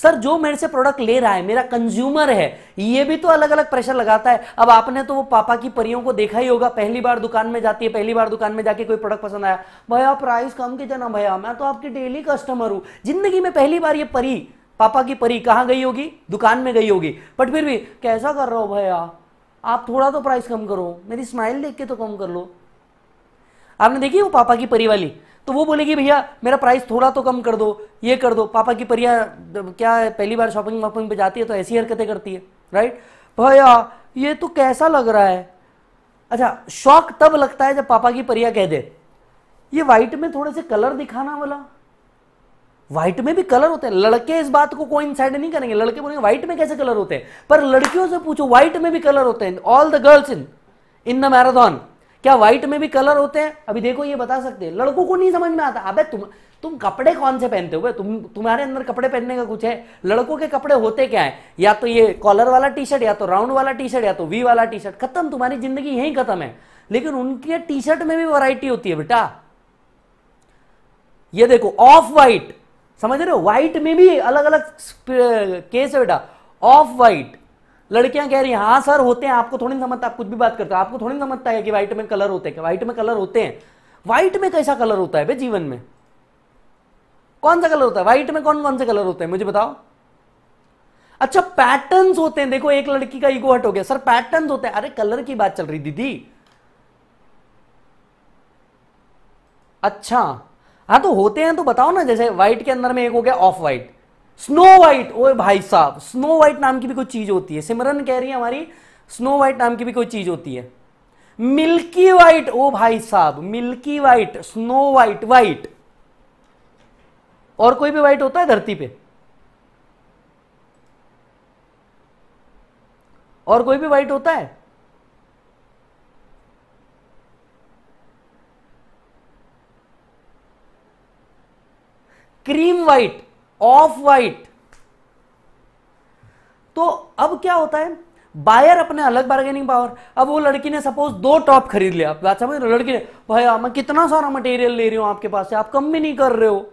सर जो मेरे से प्रोडक्ट ले रहा है मेरा कंज्यूमर है ये भी तो अलग अलग प्रेशर लगाता है अब आपने तो वो पापा की परियों को देखा ही होगा पहली बार दुकान में जाती है पहली बार दुकान में जाके कोई प्रोडक्ट पसंद आया भैया प्राइस कम के जाना भैया मैं तो आपकी डेली कस्टमर हूं जिंदगी में पहली बार ये परी पापा की परी कहाँ गई होगी दुकान में गई होगी बट फिर भी कैसा कर रहा हो भैया आप थोड़ा तो प्राइस कम करो मेरी स्माइल देख के तो कम कर लो आपने देखी वो पापा की परी वाली तो वो बोलेगी भैया मेरा प्राइस थोड़ा तो कम कर दो ये कर दो पापा की परिया क्या है पहली बार शॉपिंग वॉपिंग पे जाती है तो ऐसी हरकतें करती है राइट भैया ये तो कैसा लग रहा है अच्छा शौक तब लगता है जब पापा की परिया कह दे ये वाइट में थोड़े से कलर दिखाना वाला व्हाइट में भी कलर होते हैं लड़के इस बात को कोई इंसाइड नहीं करेंगे लड़के बोलेंगे व्हाइट में कैसे कलर होते हैं पर लड़कियों से पूछो व्हाइट में भी कलर होते हैं all the girls in in the marathon क्या व्हाइट में भी कलर होते हैं अभी देखो ये बता सकते हैं लड़कों को नहीं समझ में आता अबे तुम तुम कपड़े कौन से पहनते हो तुम तुम्हारे अंदर कपड़े पहनने का कुछ है लड़कों के कपड़े होते क्या है या तो ये कॉलर वाला टी शर्ट या तो राउंड वाला टी शर्ट या तो वी वाला टी शर्ट खत्म तुम्हारी जिंदगी यही खत्म है लेकिन उनके टी शर्ट में भी वैरायटी होती है बेटा ये देखो ऑफ वाइट समझ रहे हो व्हाइट में भी अलग अलग केस है बेटा ऑफ व्हाइट लड़कियां कह रही हैं हाँ सर होते हैं आपको थोड़ी नहीं समझता आप कुछ भी बात करते हो आपको थोड़ी नहीं समझता है कि व्हाइट में कलर होते हैं व्हाइट में कलर होते हैं व्हाइट में कैसा कलर होता है भाई जीवन में कौन सा कलर होता है व्हाइट में कौन कौन से कलर होते हैं मुझे बताओ अच्छा पैटर्न्स होते हैं देखो एक लड़की का ईगो हट हो गया सर पैटर्न्स होते हैं अरे कलर की बात चल रही दीदी अच्छा हाँ तो होते हैं तो बताओ ना जैसे व्हाइट के अंदर में एक हो गया ऑफ व्हाइट स्नो वाइट ओए भाई साहब स्नो व्हाइट नाम की भी कोई चीज होती है सिमरन कह रही है हमारी स्नो व्हाइट नाम की भी कोई चीज होती है मिल्की वाइट ओ भाई साहब milky white snow white white और कोई भी वाइट होता है धरती पे और कोई भी व्हाइट होता है क्रीम वाइट ऑफ वाइट तो अब क्या होता है बायर अपने अलग बार्गेनिंग पावर अब वो लड़की ने सपोज दो टॉप खरीद लिया आप बात समझ रहे लड़की ने भाई मैं कितना सारा मटेरियल ले रही हूं आपके पास से आप कम भी नहीं कर रहे हो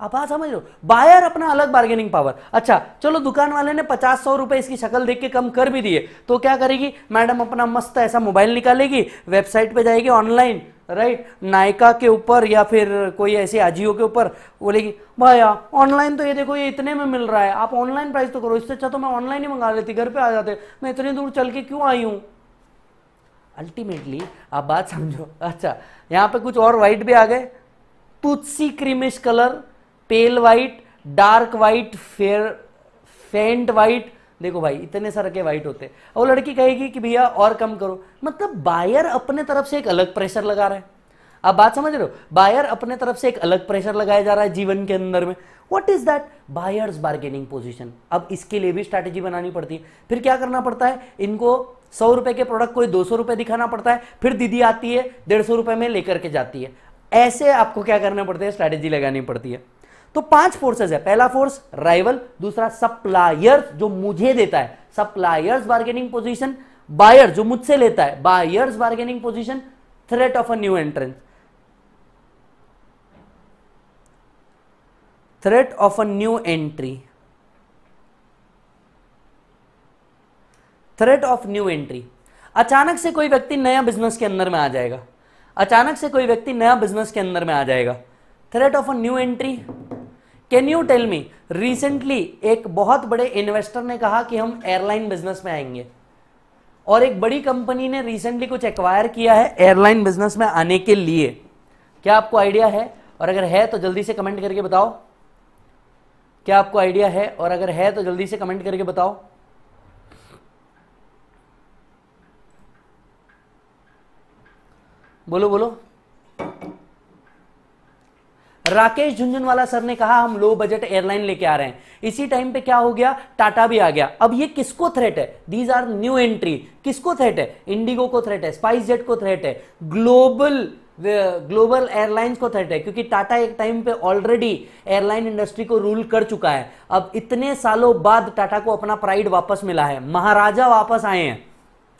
आप बात समझ रहे हो बायर अपना अलग बार्गेनिंग पावर अच्छा चलो दुकान वाले ने पचास सौ रुपए इसकी शक्ल देख के कम कर भी दिए तो क्या करेगी मैडम अपना मस्त ऐसा मोबाइल निकालेगी वेबसाइट पे जाएगी ऑनलाइन राइट नायका के ऊपर या फिर कोई ऐसे आजियो के ऊपर बोलेगी भैया ऑनलाइन तो ये देखो ये इतने में मिल रहा है आप ऑनलाइन प्राइस तो करो इससे अच्छा तो मैं ऑनलाइन ही मंगा लेती घर पे आ जाते मैं इतनी दूर चल के क्यों आई हूँ अल्टीमेटली आप बात समझो अच्छा यहाँ पे कुछ और वाइट भी आ गए तुत्सी creamish colour pale white dark white fair faint white देखो भाई इतने सारे के वाइट होते हैं और लड़की कहेगी कि भैया और कम करो मतलब बायर अपने तरफ से एक अलग प्रेशर लगा रहा है आप बात समझ रहे हो बायर अपने तरफ से एक अलग प्रेशर लगाया जा रहा है जीवन के अंदर में what is that buyers bargaining position अब इसके लिए भी स्ट्रैटेजी बनानी पड़ती है फिर क्या करना पड़ता है इनको सौ रुपए के प्रोडक्ट कोई दो सौ रुपए दिखाना पड़ता है फिर दीदी आती है डेढ़ सौ रुपए में लेकर के जाती है ऐसे आपको क्या करना पड़ता है स्ट्रैटेजी लगानी पड़ती है तो पांच फोर्सेस है पहला फोर्स राइवल दूसरा सप्लायर्स जो मुझे देता है सप्लायर्स बार्गेनिंग पोजीशन बायर जो मुझसे लेता है buyers bargaining position threat of a new entrance threat of a new entry threat of new entry अचानक से कोई व्यक्ति नया बिजनेस के अंदर में आ जाएगा अचानक से कोई व्यक्ति नया बिजनेस के अंदर में आ जाएगा threat of a new entry can you tell me recently एक बहुत बड़े इन्वेस्टर ने कहा कि हम एयरलाइन बिजनेस में आएंगे और एक बड़ी कंपनी ने रिसेंटली कुछ एक्वायर किया है एयरलाइन बिजनेस में आने के लिए क्या आपको आइडिया है और अगर है तो जल्दी से कमेंट करके बताओ क्या आपको आइडिया है और अगर है तो जल्दी से कमेंट करके बताओ बोलो बोलो राकेश झुंझुनवाला सर ने कहा हम लो बजट एयरलाइन लेके आ रहे हैं इसी टाइम पे क्या हो गया टाटा भी आ गया अब ये किसको थ्रेट है दीज आर न्यू एंट्री किसको थ्रेट है इंडिगो को थ्रेट है स्पाइस जेट को थ्रेट है ग्लोबल ग्लोबल एयरलाइंस को थ्रेट है क्योंकि टाटा एक टाइम पे ऑलरेडी एयरलाइन इंडस्ट्री को रूल कर चुका है अब इतने सालों बाद टाटा को अपना प्राइड वापस मिला है महाराजा वापस आए हैं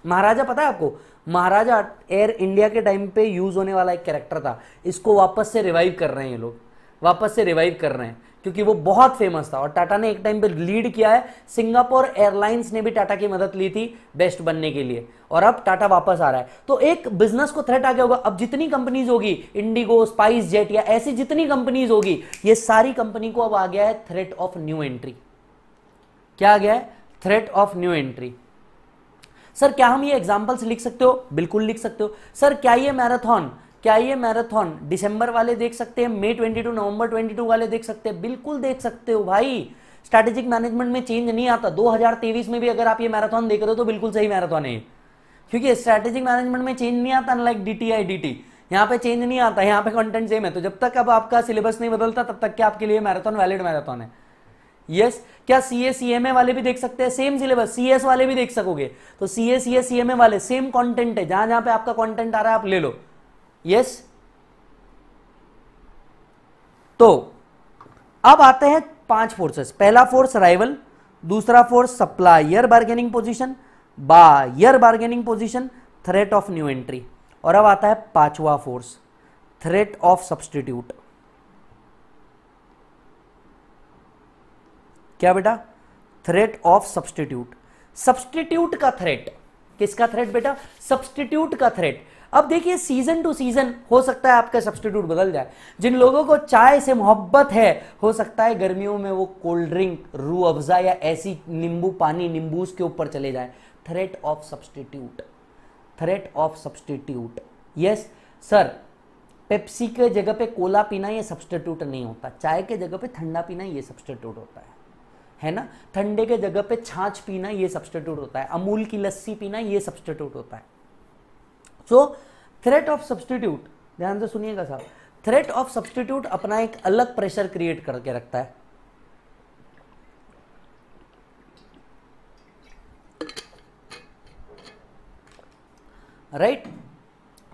महाराजा पता है आपको महाराजा एयर इंडिया के टाइम पे यूज़ होने वाला एक कैरेक्टर था इसको वापस से रिवाइव कर रहे हैं ये लोग वापस से रिवाइव कर रहे हैं क्योंकि वो बहुत फेमस था और टाटा ने एक टाइम पे लीड किया है सिंगापुर एयरलाइंस ने भी टाटा की मदद ली थी बेस्ट बनने के लिए और अब टाटा वापस आ रहा है तो एक बिजनेस को थ्रेट आ गया होगा अब जितनी कंपनीज होगी इंडिगो स्पाइस जेट या ऐसी जितनी कंपनीज होगी ये सारी कंपनी को अब आ गया है थ्रेट ऑफ न्यू एंट्री क्या आ गया है threat of new entry sir क्या हम ये एग्जाम्पल्स लिख सकते हो बिल्कुल लिख सकते हो सर क्या ये मैराथन क्या ये मैराथन दिसंबर वाले देख सकते हैं May to November twenty two वाले देख सकते हैं बिल्कुल देख सकते हो भाई स्ट्रेटेजिक मैनेजमेंट में चेंज नहीं आता 2023 में भी अगर आप ये मैराथन देख रहे हो तो बिल्कुल सही मैराथन है क्योंकि स्ट्रेटेजिक मैनेजमेंट में चेंज नहीं आता like D T I D T यहाँ पे चेंज नहीं आता यहाँ पे कंटेंट सेम है तो जब तक अब आपका सिलेबस नहीं बदलता तब तक के आपके लिए मैराथन वैलिड मैराथन है यस क्या C A C M A वाले भी देख सकते हैं सेम सिलेबस सी एस वाले भी देख सकोगे तो सी ए C S C M A वाले सेम कंटेंट है जहां जहां पे आपका कंटेंट आ रहा है आप ले लो यस yes. तो अब आते हैं पांच फोर्सेस पहला फोर्स राइवल दूसरा force supplier bargaining position buyer bargaining position threat of new entry और अब आता है पांचवा फोर्स थ्रेट ऑफ सब्सटीट्यूट क्या बेटा थ्रेट ऑफ सब्सटीट्यूट सब्सटीट्यूट का थ्रेट किसका थ्रेट बेटा सब्सटीट्यूट का थ्रेट अब देखिए सीजन टू सीजन हो सकता है आपका सब्सटीट्यूट बदल जाए जिन लोगों को चाय से मोहब्बत है हो सकता है गर्मियों में वो कोल्ड ड्रिंक रू अफजा या ऐसी नींबू पानी नींबूस के ऊपर चले जाए threat of substitute threat of substitute yes sir Pepsi के जगह पे कोला पीना ये सब्सटीट्यूट नहीं होता चाय के जगह पे ठंडा पीना ये सब्सटीट्यूट होता है है ना ठंडे के जगह पे छाछ पीना ये सब्सटीट्यूट होता है अमूल की लस्सी पीना ये सब्सटीट्यूट होता है सो थ्रेट ऑफ सब्सटीट्यूट ध्यान से सुनिएगा साहब थ्रेट ऑफ सब्सटीट्यूट अपना एक अलग प्रेशर क्रिएट करके रखता है राइट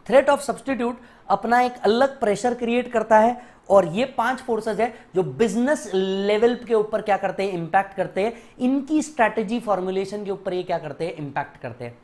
थ्रेट ऑफ सब्सटीट्यूट अपना एक अलग प्रेशर क्रिएट करता है और ये पांच फोर्सेस है जो बिजनेस लेवल के ऊपर क्या करते हैं इंपैक्ट करते हैं इनकी स्ट्रेटेजी फॉर्मुलेशन के ऊपर ये क्या करते हैं इंपैक्ट करते हैं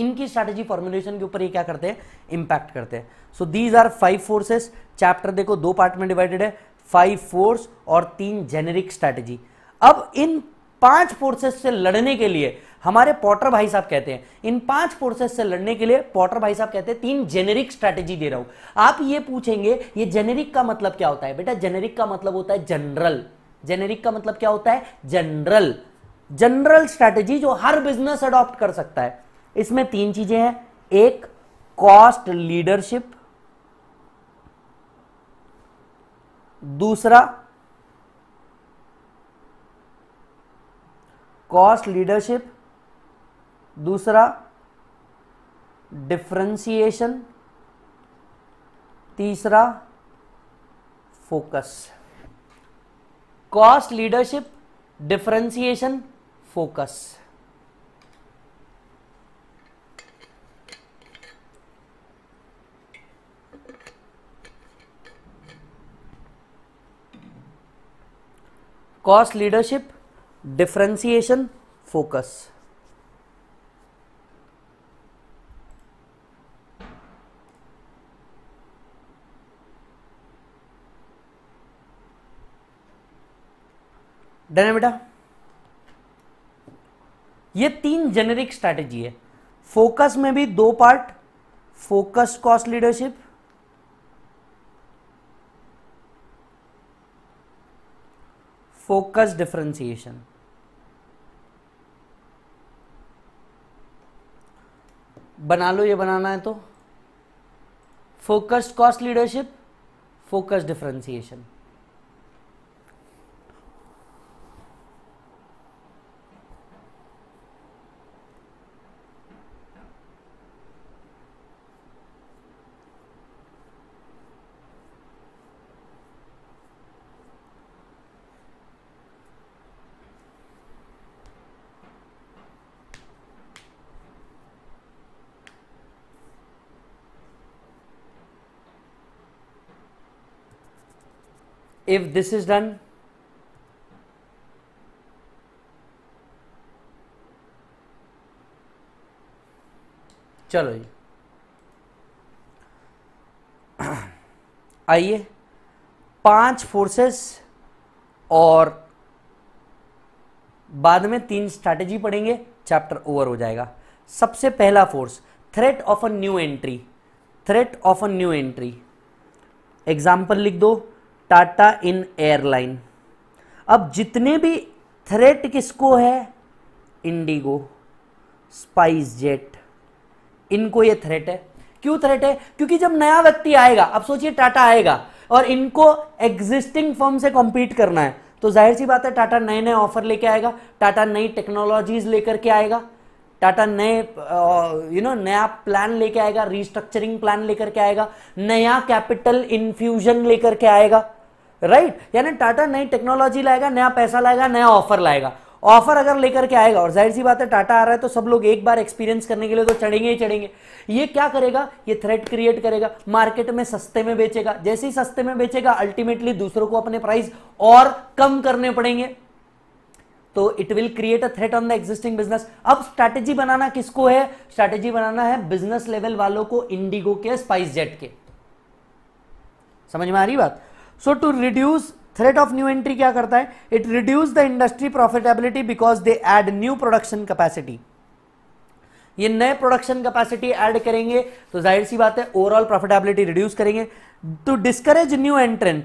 इनकी स्ट्रेटेजी फॉर्मुलेशन के ऊपर ये क्या करते हैं इंपैक्ट करते हैं so these are five forces chapter देखो दो पार्ट में डिवाइडेड है फाइव फोर्स और तीन जेनेरिक स्ट्रैटेजी अब इन पांच फोर्सेस से लड़ने के लिए हमारे पॉटर भाई साहब कहते हैं इन पांच फोर्सेस से लड़ने के लिए पॉटर भाई साहब कहते हैं तीन जेनेरिक स्ट्रेटेजी दे रहा हूं आप ये पूछेंगे ये जेनेरिक का मतलब क्या होता है बेटा जेनेरिक का मतलब होता है जनरल जेनेरिक का मतलब क्या होता है जनरल जनरल स्ट्रेटेजी जो हर बिजनेस अडॉप्ट कर सकता है इसमें तीन चीजें हैं एक कॉस्ट लीडरशिप दूसरा कॉस्ट लीडरशिप दूसरा डिफ्रेंसिएशन तीसरा focus cost leadership differentiation focus cost leadership differentiation focus done है बेटा ये तीन जेनेरिक स्ट्रैटेजी है फोकस में भी दो part focus cost leadership focus differentiation बना लो ये बनाना है तो focused cost leadership focus differentiation if this is done चलो जी आइए पांच फोर्सेस और बाद में तीन स्ट्रैटेजी पढ़ेंगे चैप्टर ओवर हो जाएगा सबसे पहला force threat of a new entry threat of a new entry example लिख दो टाटा इन एयरलाइन अब जितने भी थ्रेट किसको है इंडिगो स्पाइस जेट इनको ये थ्रेट है क्यों थ्रेट है क्योंकि जब नया व्यक्ति आएगा अब सोचिए टाटा आएगा और इनको एग्जिस्टिंग फॉर्म से कॉम्पीट करना है तो जाहिर सी बात है टाटा नए नए ऑफर लेके आएगा टाटा नई टेक्नोलॉजीज लेकर के आएगा टाटा नए यू नो नया प्लान लेके आएगा रिस्ट्रक्चरिंग प्लान लेकर के आएगा नया कैपिटल इन्फ्यूजन लेकर के आएगा राइट right? यानी टाटा नई टेक्नोलॉजी लाएगा नया पैसा लाएगा नया ऑफर लाएगा ऑफर अगर लेकर के आएगा और जाहिर सी बात है टाटा आ रहा है तो सब लोग एक बार एक्सपीरियंस करने के लिए तो चढ़ेंगे ही चढ़ेंगे ये क्या करेगा ये थ्रेट क्रिएट करेगा मार्केट में सस्ते में बेचेगा जैसे ही सस्ते में बेचेगा अल्टीमेटली दूसरों को अपने प्राइस और कम करने पड़ेंगे तो it will create a threat on the existing business अब स्ट्रैटेजी बनाना किसको है स्ट्रैटेजी बनाना है बिजनेस लेवल वालों को इंडिगो के स्पाइस जेट के समझ में आ रही बात so to reduce threat of new entry क्या करता है it reduce the industry profitability because they add new production capacity ये नए प्रोडक्शन कैपेसिटी एड करेंगे तो जाहिर सी बात है ओवरऑल प्रॉफिटेबिलिटी रिड्यूस करेंगे to discourage new entrant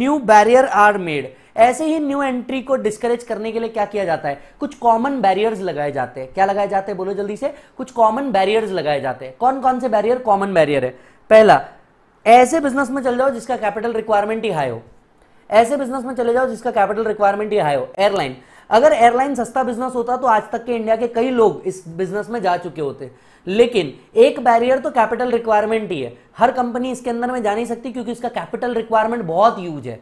new barrier are made ऐसे ही न्यू एंट्री को डिस्करेज करने के लिए क्या किया जाता है कुछ कॉमन बैरियर्स लगाए जाते हैं क्या लगाए जाते हैं बोलो जल्दी से कुछ कॉमन बैरियर्स लगाए जाते हैं कौन कौन से बैरियर कॉमन बैरियर है पहला ऐसे बिजनेस में चल जाओ जिसका कैपिटल रिक्वायरमेंट ही हाई हो ऐसे बिजनेस में चले जाओ जिसका कैपिटल रिक्वायरमेंट ही हाई हो एयरलाइन अगर एयरलाइन सस्ता बिजनेस होता तो आज तक के इंडिया के कई लोग इस बिजनेस में जा चुके होते लेकिन एक बैरियर तो कैपिटल रिक्वायरमेंट ही है हर कंपनी इसके अंदर में जा नहीं सकती क्योंकि इसका कैपिटल रिक्वायरमेंट बहुत यूज है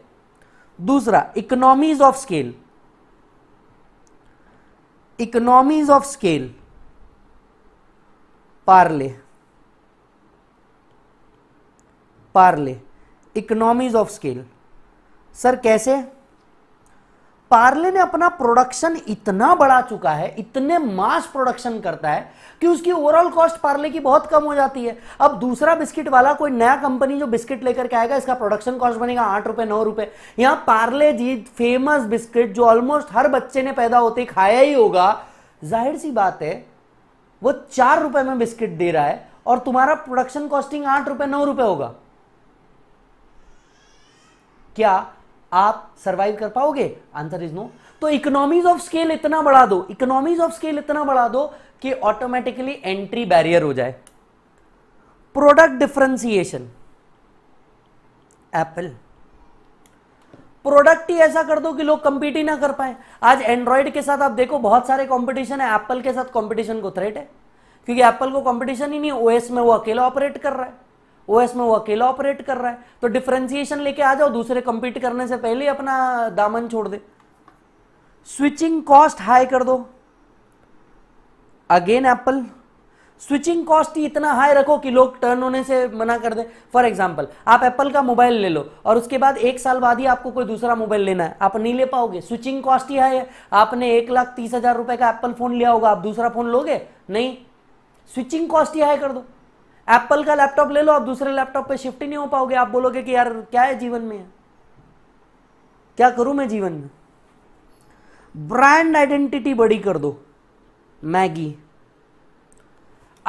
दूसरा economies of scale economies of scale Parle Parle economies of scale sir कैसे पार्ले ने अपना प्रोडक्शन इतना बढ़ा चुका है इतने मास प्रोडक्शन करता है कि उसकी ओवरऑल कॉस्ट पार्ले की बहुत कम हो जाती है अब दूसरा बिस्किट वाला कोई नया कंपनी जो बिस्किट लेकर के आएगा इसका प्रोडक्शन कॉस्ट बनेगा आठ रुपए नौ रुपए यहां पार्ले जी फेमस बिस्किट जो ऑलमोस्ट हर बच्चे ने पैदा होते खाया ही होगा जाहिर सी बात है वो चार रुपए में बिस्किट दे रहा है और तुम्हारा प्रोडक्शन कॉस्टिंग आठ रुपए नौ रुपए होगा क्या आप सरवाइव कर पाओगे आंसर इज नो तो इकोनॉमीज ऑफ स्केल इतना बढ़ा दो इकोनॉमीज ऑफ स्केल इतना बढ़ा दो कि ऑटोमेटिकली एंट्री बैरियर हो जाए प्रोडक्ट डिफ्रेंसिएशन एप्पल प्रोडक्ट ही ऐसा कर दो कि लोग कंपीट ही ना कर पाए आज एंड्रॉइड के साथ आप देखो बहुत सारे कंपटीशन है एप्पल के साथ कंपटीशन को थ्रेट है क्योंकि एप्पल को कंपटीशन ही नहीं ओएस में वो अकेला ऑपरेट कर रहा है ओएस में वो अकेला ऑपरेट कर रहा है तो डिफ्रेंसिएशन लेके आ जाओ दूसरे कंपीट करने से पहले अपना दामन छोड़ दे स्विचिंग कॉस्ट हाई कर दो अगेन एप्पल स्विचिंग कॉस्ट ही इतना हाई रखो कि लोग टर्न होने से मना कर दे फॉर एग्जाम्पल आप एप्पल का मोबाइल ले लो और उसके बाद एक साल बाद ही आपको कोई दूसरा मोबाइल लेना है आप नहीं ले पाओगे स्विचिंग कॉस्ट ही हाई है आपने एक लाख तीस हजार रुपए का एप्पल फोन लिया होगा आप दूसरा फोन लोगे नहीं स्विचिंग कॉस्ट ही हाई कर दो एप्पल का लैपटॉप ले लो आप दूसरे लैपटॉप पे शिफ्ट ही नहीं हो पाओगे आप बोलोगे कि यार क्या है जीवन में क्या करूं मैं जीवन में ब्रांड आइडेंटिटी बड़ी कर दो मैगी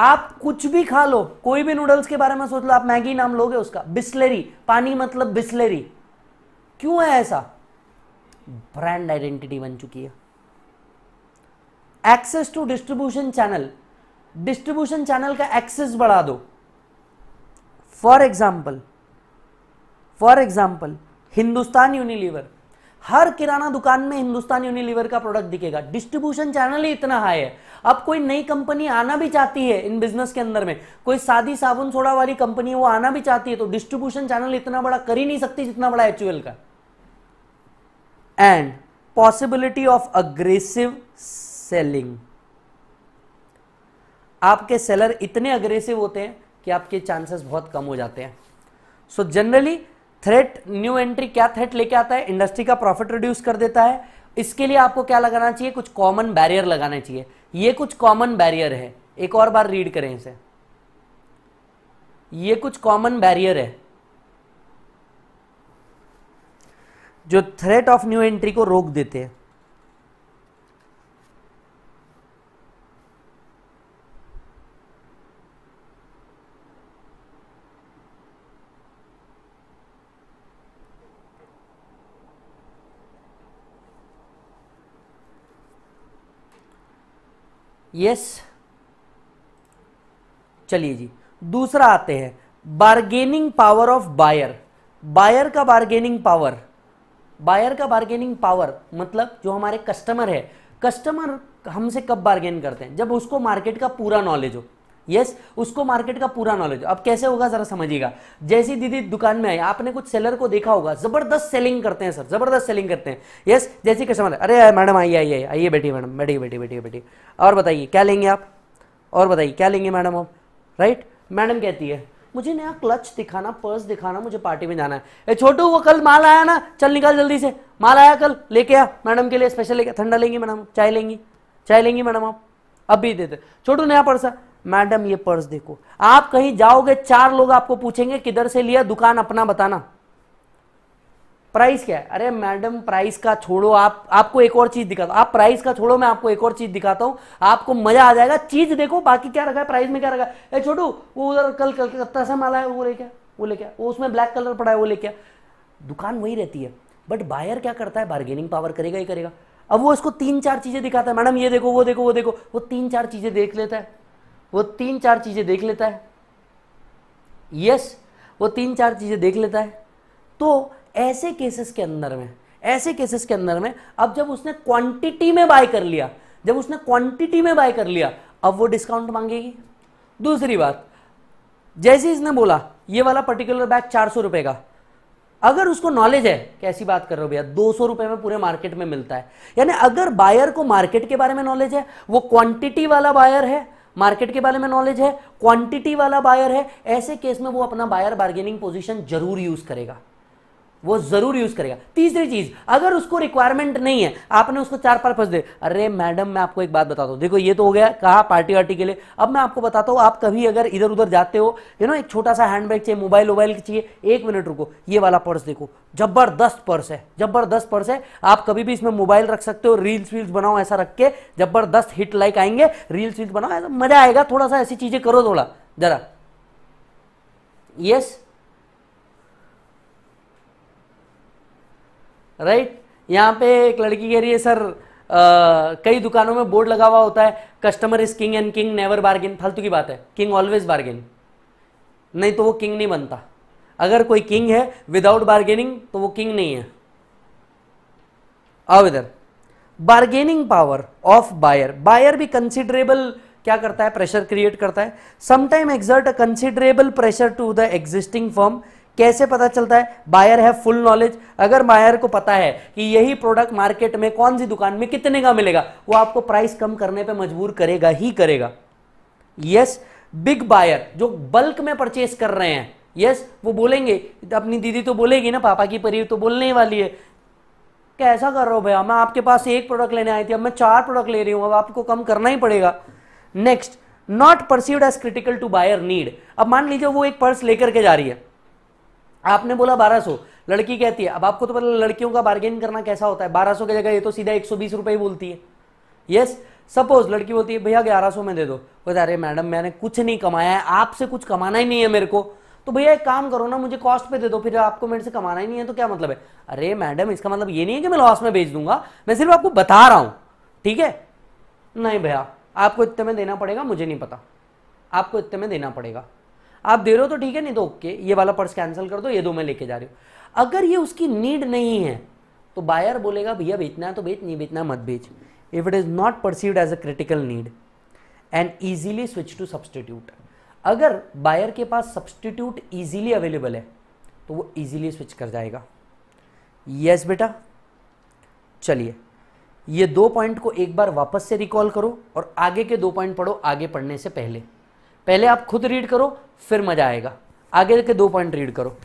आप कुछ भी खा लो कोई भी नूडल्स के बारे में सोच लो आप मैगी नाम लोगे उसका बिस्लेरी पानी मतलब बिस्लेरी क्यों है ऐसा ब्रांड आइडेंटिटी बन चुकी है access to distribution channel distribution channel का एक्सेस बढ़ा दो for example for example Hindustan Unilever हर किराना दुकान में हिंदुस्तान यूनिलीवर का प्रोडक्ट दिखेगा डिस्ट्रीब्यूशन चैनल ही इतना हाई है अब कोई नई कंपनी आना भी चाहती है इन बिजनेस के अंदर में कोई सादी साबुन सोडा वाली कंपनी वो आना भी चाहती है तो डिस्ट्रीब्यूशन चैनल इतना बड़ा कर ही नहीं सकती जितना बड़ा एचयूएल का and possibility of aggressive selling आपके सेलर इतने अग्रेसिव होते हैं कि आपके चांसेस बहुत कम हो जाते हैं so generally threat new entry क्या थ्रेट लेके आता है इंडस्ट्री का प्रॉफिट रिड्यूस कर देता है इसके लिए आपको क्या लगाना चाहिए कुछ कॉमन बैरियर लगाना चाहिए ये कुछ कॉमन बैरियर है एक और बार रीड करें इसे ये कुछ कॉमन बैरियर है जो थ्रेट ऑफ न्यू एंट्री को रोक देते हैं यस चलिए जी दूसरा आते हैं bargaining power of buyer buyer का बार्गेनिंग पावर बायर का बार्गेनिंग पावर मतलब जो हमारे कस्टमर है कस्टमर हमसे कब बार्गेन करते हैं जब उसको मार्केट का पूरा नॉलेज हो यस उसको मार्केट का पूरा नॉलेज अब कैसे होगा जरा समझिएगा जैसी दीदी दुकान में आई आपने कुछ सेलर को देखा होगा जबरदस्त सेलिंग करते हैं सर जबरदस्त सेलिंग करते हैं यस जैसी कस्टमर अरे मैडम आइए आइए आइए बैठिए मैडम बैठिए बैठिए बैठिए बैठिए और बताइए क्या लेंगे आप और बताइए क्या लेंगे मैडम आप राइट मैडम कहती है मुझे नया क्लच दिखाना पर्स दिखाना मुझे पार्टी में जाना है ए छोटू वो कल माल आया ना चल निकाल जल्दी से माल आया कल लेके आ मैडम के लिए स्पेशल लेके ठंडा लेंगी मैडम चाय लेंगी चाय लेंगी मैडम आप अब भी देते छोटू नया पर्स है मैडम ये पर्स देखो आप कहीं जाओगे चार लोग आपको पूछेंगे किधर से लिया दुकान अपना बताना प्राइस क्या है अरे मैडम प्राइस का छोड़ो आप आपको एक और चीज दिखाता आप प्राइस का छोड़ो मैं आपको एक और चीज दिखाता हूं आपको मजा आ जाएगा चीज देखो बाकी क्या रखा है प्राइस में क्या रखा है छोटू वो उधर कल कलकत्ता से माला है वो लेके वो लेके वो उसमें ब्लैक कलर पड़ा है वो लेके दुकान वही रहती है बट बायर क्या करता है बार्गेनिंग पावर करेगा ही करेगा अब वो उसको तीन चार चीजें दिखाता है मैडम ये देखो वो देखो वो देखो वो तीन चार चीजें देख लेता है वो तीन चार चीज़ें देख लेता है यस वो तीन चार चीज़ें देख लेता है तो ऐसे केसेस के अंदर में ऐसे केसेस के अंदर में अब जब उसने क्वांटिटी में बाय कर लिया जब उसने क्वांटिटी में बाय कर लिया अब वो डिस्काउंट मांगेगी दूसरी बात जैसे इसने बोला ये वाला पर्टिकुलर बैग चार सौ रुपए का अगर उसको नॉलेज है कैसी बात कर रहे हो भैया दो सौ रुपए में पूरे मार्केट में मिलता है यानी अगर बायर को मार्केट के बारे में नॉलेज है वो क्वांटिटी वाला बायर है मार्केट के बारे में नॉलेज है क्वांटिटी वाला बायर है ऐसे केस में वो अपना बायर बार्गेनिंग पोजिशन जरूर यूज करेगा वो जरूर यूज करेगा तीसरी चीज अगर उसको रिक्वायरमेंट नहीं है आपने उसको चार फंस दे अरे मैडम मैं आपको एक बात बताता हूं देखो ये तो हो गया कहा पार्टी वार्टी के लिए अब मैं आपको बताता हूं आप कभी अगर इधर उधर जाते हो यू नो एक छोटा सा हैंडबैग चाहिए मोबाइल वोबाइल चाहिए एक मिनट रुको ये वाला पर्स देखो जबरदस्त पर्स है जबरदस्त पर्स है आप कभी भी इसमें मोबाइल रख सकते हो रील्स वील्स बनाओ ऐसा रख के जबरदस्त हिट लाइक आएंगे रील्स वील्स बनाओ मजा आएगा थोड़ा सा ऐसी चीजें करो थोड़ा जरा यस yes? राइट यहाँ पे एक लड़की कह रही है सर आ, कई दुकानों में बोर्ड लगा हुआ होता है customer is king and king never bargain फालतू की बात है किंग ऑलवेज बार्गेन नहीं तो वो किंग नहीं बनता अगर कोई किंग है विदाउट बार्गेनिंग तो वो किंग नहीं है आओ इधर bargaining power of buyer buyer भी कंसिडरेबल क्या करता है प्रेशर क्रिएट करता है sometime exert a considerable pressure to the existing form कैसे पता चलता है बायर है फुल नॉलेज अगर बायर को पता है कि यही प्रोडक्ट मार्केट में कौन सी दुकान में कितने का मिलेगा वो आपको प्राइस कम करने पे मजबूर करेगा ही करेगा यस बिग बायर जो बल्क में परचेस कर रहे हैं यस yes, वो बोलेंगे अपनी दीदी तो बोलेगी ना पापा की परी तो बोलने ही वाली है कैसा कर रहा हो भैया मैं आपके पास एक प्रोडक्ट लेने आई थी अब मैं चार प्रोडक्ट ले रही हूँ अब आपको कम करना ही पड़ेगा next not perceived as critical to buyer need अब मान लीजिए वो एक पर्स लेकर के जा रही है आपने बोला बारह सौ लड़की कहती है अब आपको तो पता लड़कियों का बार्गेन करना कैसा होता है बारह सौ की जगह ये तो सीधा एक सौ बीस ही बोलती है यस सपोज लड़की बोलती है भैया ग्यारह सौ में दे दो बोलते अरे मैडम मैंने कुछ नहीं कमाया है आपसे कुछ कमाना ही नहीं है मेरे को तो भैया एक काम करो ना मुझे कॉस्ट पे दे दो फिर आपको मेरे से कमाना ही नहीं है तो क्या मतलब है अरे मैडम इसका मतलब ये नहीं है कि मैं लॉस में भेज दूंगा मैं सिर्फ आपको बता रहा हूँ ठीक है नहीं भैया आपको इतने में देना पड़ेगा मुझे नहीं पता आपको इतने में देना पड़ेगा आप दे रहे हो तो ठीक है नहीं तो ओके ये वाला पर्स कैंसिल कर दो ये दो मैं लेके जा रही हूँ अगर ये उसकी नीड नहीं है तो बायर बोलेगा भैया बेचना है तो बेच नहीं बेचना मत बेच if it is not perceived as a critical need and easily switch to substitute अगर बायर के पास सब्सटीट्यूट ईजीली अवेलेबल है तो वो ईजीली स्विच कर जाएगा यस yes, बेटा चलिए ये दो पॉइंट को एक बार वापस से रिकॉल करो और आगे के दो पॉइंट पढ़ो आगे पढ़ने से पहले पहले आप खुद रीड करो फिर मजा आएगा आगे के दो पॉइंट रीड करो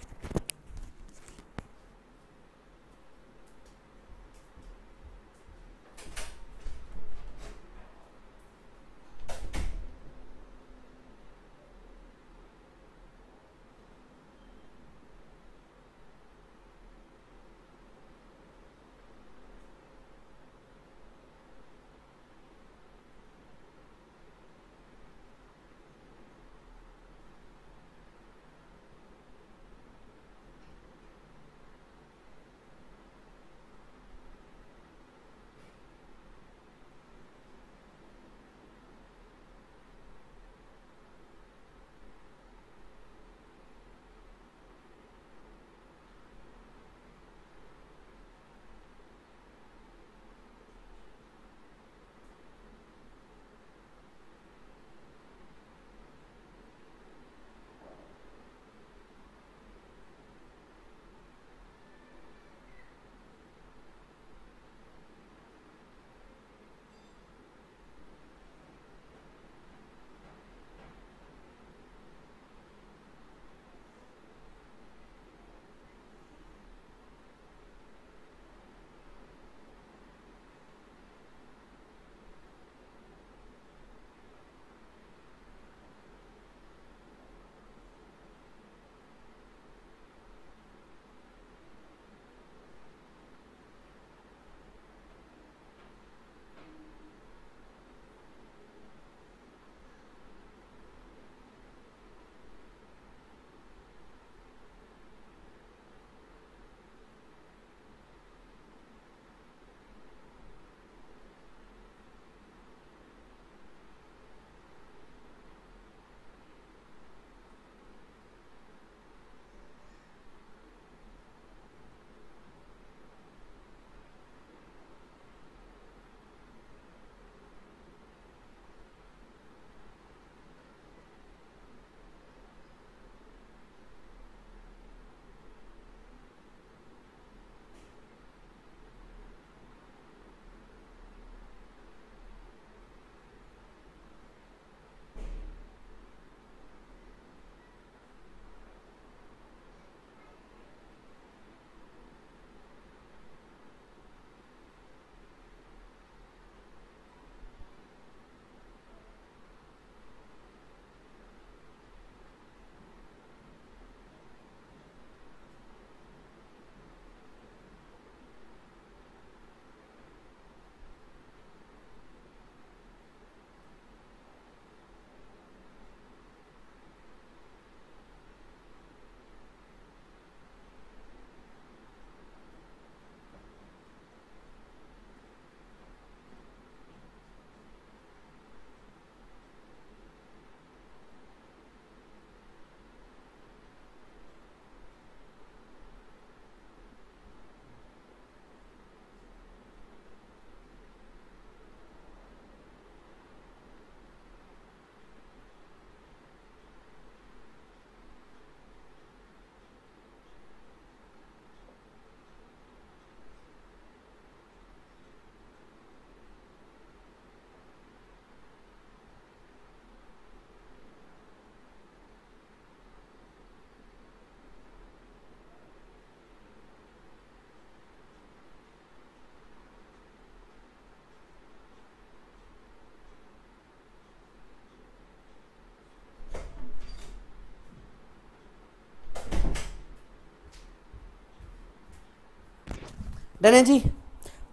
डन है जी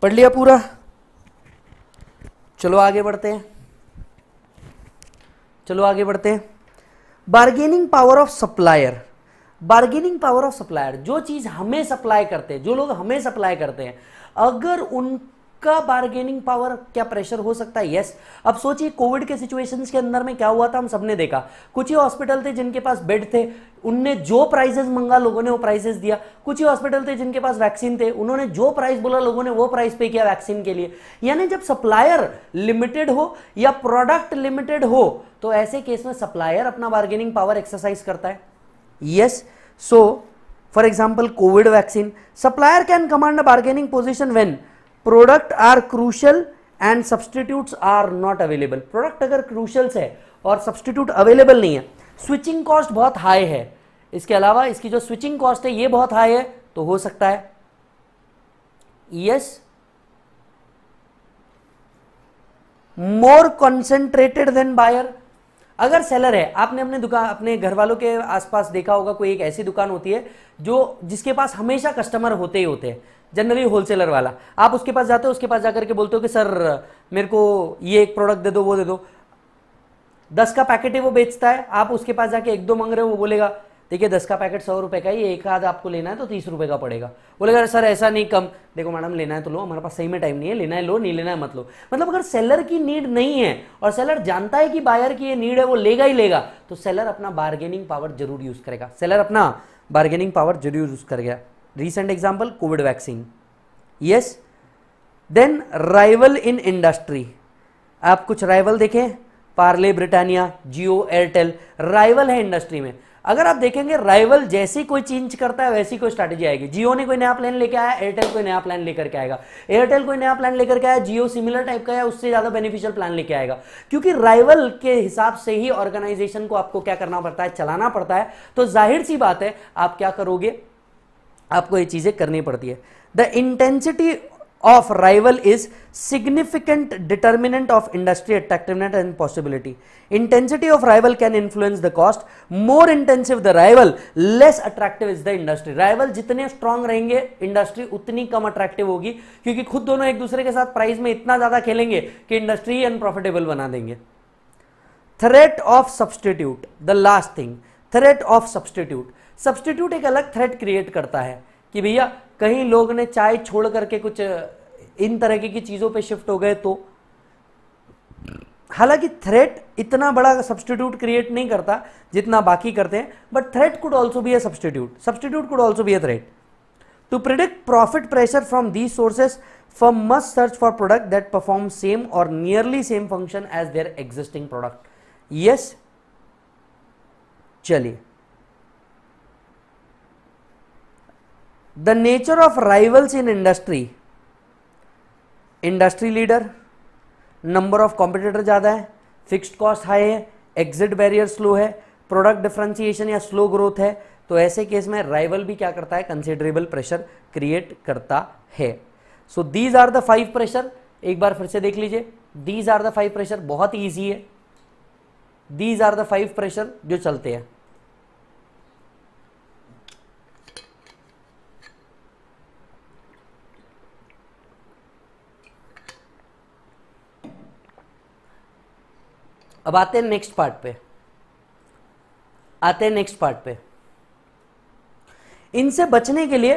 पढ़ लिया पूरा चलो आगे बढ़ते हैं चलो आगे बढ़ते हैं bargaining power of supplier bargaining power of supplier जो चीज़ हमें सप्लाई करते हैं जो लोग हमें सप्लाई करते हैं अगर उन आपका बार्गेनिंग पावर क्या प्रेशर हो सकता है यस अब सोचिए कोविड के सिचुएशन के अंदर में क्या हुआ था हम सबने देखा कुछ ही हॉस्पिटल थे जिनके पास बेड थे उनने जो प्राइजेस मंगा लोगों ने वो प्राइजेस दिया कुछ ही हॉस्पिटल थे जिनके पास वैक्सीन थे उन्होंने जो प्राइस बोला लोगों ने वो प्राइस पे किया वैक्सीन के लिए यानी जब सप्लायर लिमिटेड हो या प्रोडक्ट लिमिटेड हो तो ऐसे केस में सप्लायर अपना बार्गेनिंग पावर एक्सरसाइज करता है yes so for example Covid vaccine supplier can command a bargaining position when product are crucial and substitute are not available product अगर क्रूशल्स है और सब्सटीट्यूट अवेलेबल नहीं है स्विचिंग कॉस्ट बहुत हाई है इसके अलावा इसकी जो स्विचिंग कॉस्ट है ये बहुत हाई है तो हो सकता है yes more concentrated than buyer अगर सेलर है आपने अपने दुकान अपने घर वालों के आसपास देखा होगा कोई एक ऐसी दुकान होती है जो जिसके पास हमेशा कस्टमर होते ही होते हैं जनरली होलसेलर वाला आप उसके पास जाते हो उसके पास जाकर के बोलते हो कि सर मेरे को ये एक प्रोडक्ट दे दो वो दे दो दस का पैकेट है वो बेचता है आप उसके पास जाके एक दो मांग रहे हो वो बोलेगा देखिए दस का पैकेट सौ रुपये का ये एक आध आपको लेना है तो तीस रुपये का पड़ेगा बोले अगर सर ऐसा नहीं कम देखो मैडम लेना है तो लो हमारे पास सही में टाइम नहीं है लेना है लो नहीं लेना है मत लो मतलब अगर सेलर की नीड नहीं है और सेलर जानता है कि बायर की ये नीड है वो लेगा ही लेगा तो सेलर अपना बार्गेनिंग पावर जरूर यूज़ करेगा सेलर अपना बार्गेनिंग पावर जरूर यूज़ करेगा recent example Covid vaccine yes then rival in industry आप कुछ राइवल देखें पार्ले ब्रिटानिया जियो एयरटेल राइवल है इंडस्ट्री में अगर आप देखेंगे राइवल जैसी कोई चेंज करता है वैसी कोई स्ट्रेटेजी आएगी जियो ने कोई नया प्लान लेके आया एयरटेल कोई नया प्लान लेकर के आएगा एयरटेल कोई नया प्लान लेकर के आया जियो सिमिलर टाइप का है उससे ज्यादा बेनिफिशियल प्लान लेके आएगा क्योंकि राइवल के हिसाब से ही ऑर्गेनाइजेशन को आपको क्या करना पड़ता है चलाना पड़ता है तो जाहिर सी बात है आप क्या करोगे आपको ये चीजें करनी पड़ती है the intensity of rival is significant determinant of industry attractiveness and possibility. Intensity of rival can influence the cost. More intensive the rival, less attractive is the industry. Rival jitne strong rahenge industry utni kam attractive hogi kyunki khud dono ek dusre ke sath price mein itna zyada khelenge ki industry unprofitable bana denge Threat of substitute, the last thing. Threat of substitute. Substitute ek alag threat create karta hai कि भैया कहीं लोग ने चाय छोड़ करके कुछ इन तरह की चीज़ों पे शिफ्ट हो गए तो हालांकि थ्रेट इतना बड़ा सब्सटीट्यूट क्रिएट नहीं करता जितना बाकी करते हैं but threat could also be a substitute substitute could also be a threat to predict profit pressure from these sources for must search for product that perform same और nearly same function as their existing product yes चलिए the nature of rivals in industry industry leader number of competitor ज़्यादा है फिक्स्ड कॉस्ट हाई है एग्जिट बैरियर स्लो है प्रोडक्ट डिफ्रेंसिएशन या स्लो ग्रोथ है तो ऐसे केस में राइवल भी क्या करता है कंसिडरेबल प्रेशर क्रिएट करता है so these are the five pressure एक बार फिर से देख लीजिए these are the five pressure बहुत ईजी है these are the five pressure जो चलते हैं अब आते हैं नेक्स्ट पार्ट पे आते हैं नेक्स्ट पार्ट पे इनसे बचने के लिए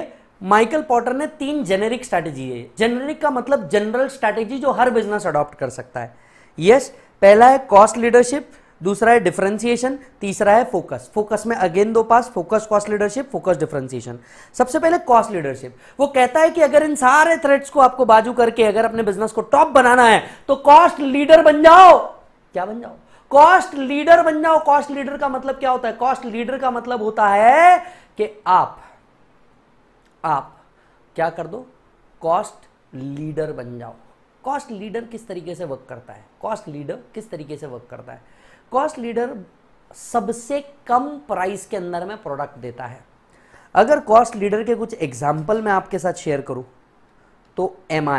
माइकल पॉटर ने तीन जेनेरिक स्ट्रैटेजी है जेनेरिक का मतलब जनरल स्ट्रैटेजी जो हर बिजनेस अडॉप्ट कर सकता है यस yes, पहला है कॉस्ट लीडरशिप दूसरा है डिफरेंशिएशन तीसरा है फोकस फोकस में अगेन दो पास focus cost leadership focus differentiation सबसे पहले कॉस्ट लीडरशिप वो कहता है कि अगर इन सारे थ्रेड्स को आपको बाजू करके अगर अपने बिजनेस को टॉप बनाना है तो कॉस्ट लीडर बन जाओ क्या बन जाओ कॉस्ट लीडर बन जाओ कॉस्ट लीडर का मतलब क्या होता है कॉस्ट लीडर का मतलब होता है कि आप आप क्या कर दो कॉस्ट लीडर बन जाओ कॉस्ट लीडर किस तरीके से वर्क करता है कॉस्ट लीडर किस तरीके से वर्क करता है कॉस्ट लीडर सबसे कम प्राइस के अंदर में प्रोडक्ट देता है अगर कॉस्ट लीडर के कुछ एग्जाम्पल मैं आपके साथ शेयर करूं तो एम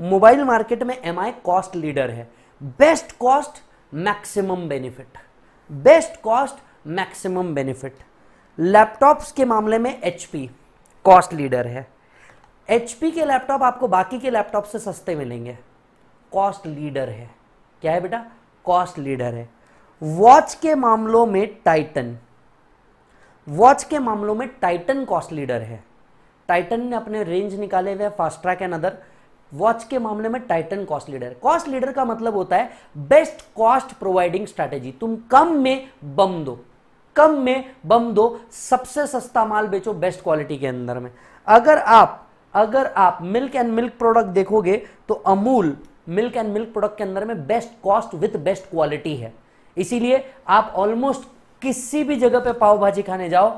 मोबाइल मार्केट में एम कॉस्ट लीडर है best cost maximum benefit best cost maximum benefit laptops के मामले में एचपी कॉस्ट लीडर है एचपी के लैपटॉप आपको बाकी के लैपटॉप से सस्ते मिलेंगे कॉस्ट लीडर है क्या है बेटा कॉस्ट लीडर है वॉच के मामलों में टाइटन वॉच के मामलों में टाइटन कॉस्ट लीडर है टाइटन ने अपने रेंज निकाले हुए Fastrack and other watch के मामले में Titan cost leader cost leader का मतलब होता है बेस्ट कॉस्ट प्रोवाइडिंग स्ट्रेटेजी तुम कम में बम दो कम में बम दो सबसे सस्ता माल बेचो बेस्ट क्वालिटी के अंदर में अगर आप अगर आप मिल्क एंड मिल्क प्रोडक्ट देखोगे तो Amul milk and milk product के अंदर में best cost with best quality है इसीलिए आप ऑलमोस्ट किसी भी जगह पे पाव भाजी खाने जाओ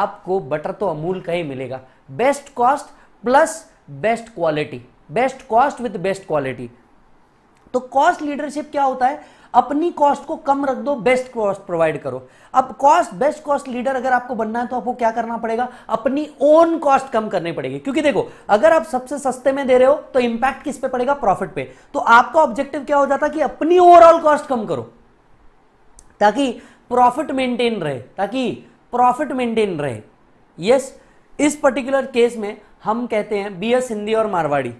आपको बटर तो अमूल का ही मिलेगा best cost plus best quality best cost with best quality तो कॉस्ट लीडरशिप क्या होता है अपनी कॉस्ट को कम रख दो बेस्ट कॉस्ट प्रोवाइड करो अब कॉस्ट बेस्ट कॉस्ट लीडर अगर आपको बनना है तो आपको क्या करना पड़ेगा अपनी ओन कॉस्ट कम करनी पड़ेगी क्योंकि देखो अगर आप सबसे सस्ते में दे रहे हो तो इंपैक्ट किस पे पड़ेगा प्रॉफिट पे तो आपका ऑब्जेक्टिव क्या हो जाता कि अपनी ओवरऑल कॉस्ट कम करो ताकि प्रॉफिट मेंटेन रहे ताकि प्रॉफिट मेंटेन रहे यस yes, इस पर्टिकुलर केस में हम कहते हैं एस हिंदी और मारवाड़ी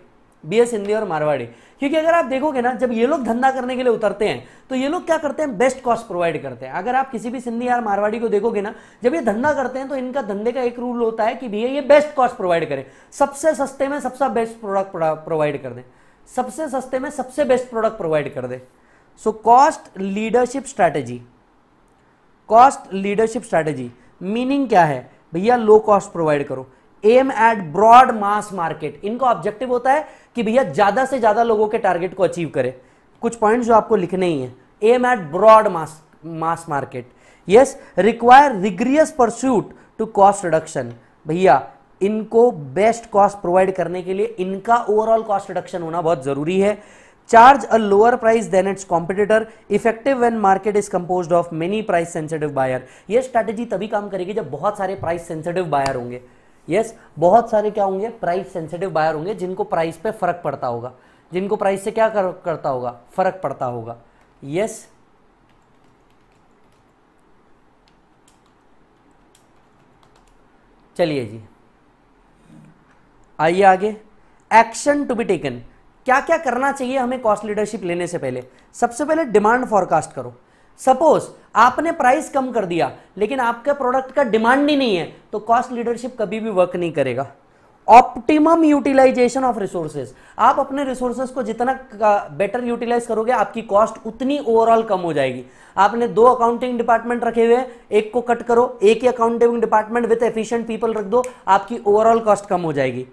एस हिंदी और मारवाड़ी क्योंकि अगर आप देखोगे ना जब ये लोग धंधा करने के लिए उतरते हैं तो ये लोग क्या करते हैं बेस्ट कॉस्ट प्रोवाइड करते हैं अगर आप किसी भी सिंधी या मारवाड़ी को देखोगे ना जब ये धंधा करते हैं तो इनका धंधे का एक रूल होता है कि भैया ये बेस्ट कॉस्ट प्रोवाइड करें सबसे सस्ते में सबसे बेस्ट प्रोडक्ट प्रोवाइड कर दें सबसे सस्ते में सबसे बेस्ट प्रोडक्ट प्रोवाइड कर दें so cost leadership strategy cost leadership strategy meaning क्या है भैया लो कॉस्ट प्रोवाइड करो aim at broad mass market इनका ऑब्जेक्टिव होता है कि भैया ज्यादा से ज्यादा लोगों के टारगेट को अचीव करें कुछ पॉइंट्स जो आपको लिखने ही है aim at broad mass mass market yes require rigorous pursuit to cost reduction भैया इनको बेस्ट कॉस्ट प्रोवाइड करने के लिए इनका ओवरऑल कॉस्ट रिडक्शन होना बहुत जरूरी है charge a lower price than its competitor effective when market is compose of many price sensitive buyer यह स्ट्रेटेजी तभी काम करेगी जब बहुत सारे प्राइस सेंसिटिव बायर होंगे यस बहुत सारे क्या होंगे प्राइस सेंसिटिव बायर होंगे जिनको प्राइस पे फर्क पड़ता होगा जिनको प्राइस से क्या कर, करता होगा फर्क पड़ता होगा यस yes, चलिए जी आइए आगे एक्शन टू बी टेकन क्या क्या करना चाहिए हमें कॉस्ट लीडरशिप लेने से पहले सबसे पहले डिमांड फॉरकास्ट करो सपोज आपने प्राइस कम कर दिया लेकिन आपके प्रोडक्ट का डिमांड ही नहीं है तो कॉस्ट लीडरशिप कभी भी वर्क नहीं करेगा ऑप्टिमम यूटिलाइजेशन ऑफ रिसोर्सेज आप अपने रिसोर्सेज को जितना बेटर यूटिलाइज करोगे आपकी कॉस्ट उतनी ओवरऑल कम हो जाएगी आपने दो अकाउंटिंग डिपार्टमेंट रखे हुए एक को कट करो एक ही accounting department with efficient people रख दो आपकी ओवरऑल कॉस्ट कम हो जाएगी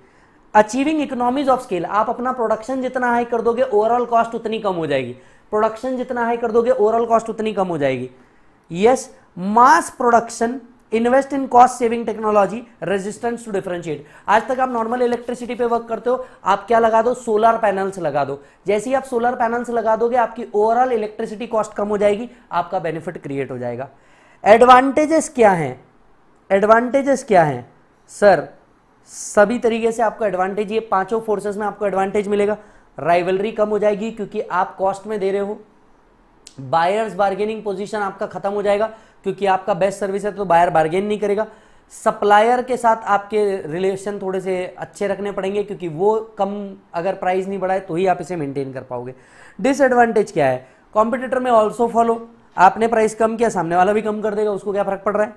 अचीविंग इकोनॉमीज ऑफ स्केल आप अपना प्रोडक्शन जितना हाई कर दोगे ओवरऑल कॉस्ट उतनी कम हो जाएगी प्रोडक्शन जितना हाई कर दोगे ओवरऑल कॉस्ट उतनी कम हो जाएगी yes mass production invest in cost saving technology resistance to differentiate आज तक आप नॉर्मल इलेक्ट्रिसिटी पे वर्क करते हो आप क्या लगा दो सोलर पैनल्स लगा दो जैसे ही आप सोलर पैनल्स लगा दोगे आपकी ओवरऑल इलेक्ट्रिसिटी कॉस्ट कम हो जाएगी आपका बेनिफिट क्रिएट हो जाएगा एडवांटेजेस क्या हैं एडवांटेजेस क्या हैं सर सभी तरीके से आपको एडवांटेज ये पांचों फोर्सेस में आपको एडवांटेज मिलेगा राइवलरी कम हो जाएगी क्योंकि आप कॉस्ट में दे रहे हो बायर्स बार्गेनिंग पोजीशन आपका खत्म हो जाएगा क्योंकि आपका बेस्ट सर्विस है तो बायर बार्गेन नहीं करेगा सप्लायर के साथ आपके रिलेशन थोड़े से अच्छे रखने पड़ेंगे क्योंकि वो कम अगर प्राइस नहीं बढ़ाए तो ही आप इसे मेंटेन कर पाओगे डिसएडवांटेज क्या है कॉम्पिटिटर में ऑल्सो फॉलो आपने प्राइस कम किया सामने वाला भी कम कर देगा उसको क्या फर्क पड़ रहा है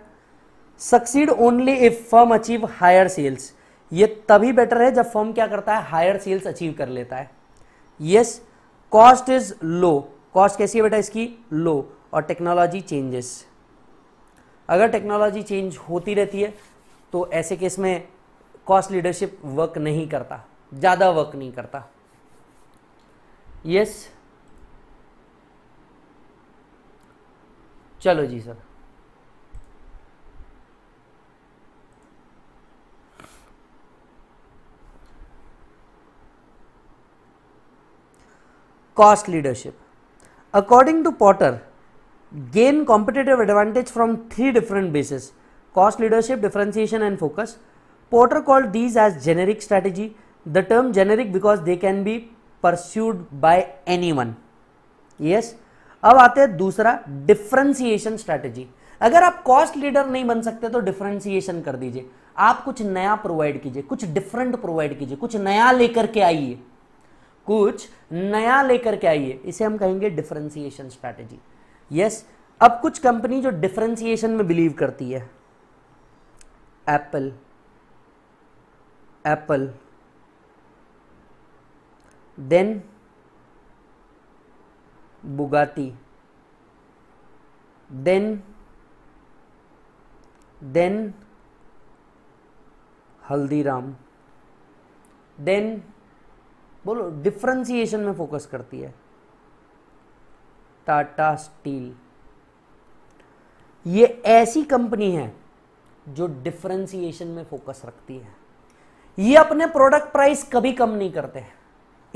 succeed only if firm achieve higher sales ये तभी बेटर है जब फर्म क्या करता है हायर सेल्स अचीव कर लेता है yes cost is low cost कैसी है बेटा इसकी लो और टेक्नोलॉजी चेंजेस अगर टेक्नोलॉजी चेंज होती रहती है तो ऐसे केस में कॉस्ट लीडरशिप वर्क नहीं करता ज़्यादा वर्क नहीं करता यस yes. चलो जी sir cost leadership. According to Potter, gain competitive advantage from three different bases cost leadership, differentiation, and focus. Potter called these as generic strategy. The term generic because they can be pursued by anyone. Yes. अब आते हैं दूसरा डिफ्रेंसिएशन स्ट्रैटेजी अगर आप कॉस्ट लीडर नहीं बन सकते तो डिफ्रेंसिएशन कर दीजिए आप कुछ नया प्रोवाइड कीजिए कुछ डिफरेंट प्रोवाइड कीजिए कुछ नया लेकर के आइए कुछ नया लेकर के आइए इसे हम कहेंगे डिफ्रेंसिएशन स्ट्रैटेजी यस अब कुछ कंपनी जो डिफ्रेंसिएशन में बिलीव करती है Apple Apple then Bugatti then then Haldiram then बोलो डिफ्रेंसिएशन में फोकस करती है टाटा स्टील ये ऐसी कंपनी है जो डिफ्रेंसिएशन में फोकस रखती है ये अपने प्रोडक्ट प्राइस कभी कम नहीं करते हैं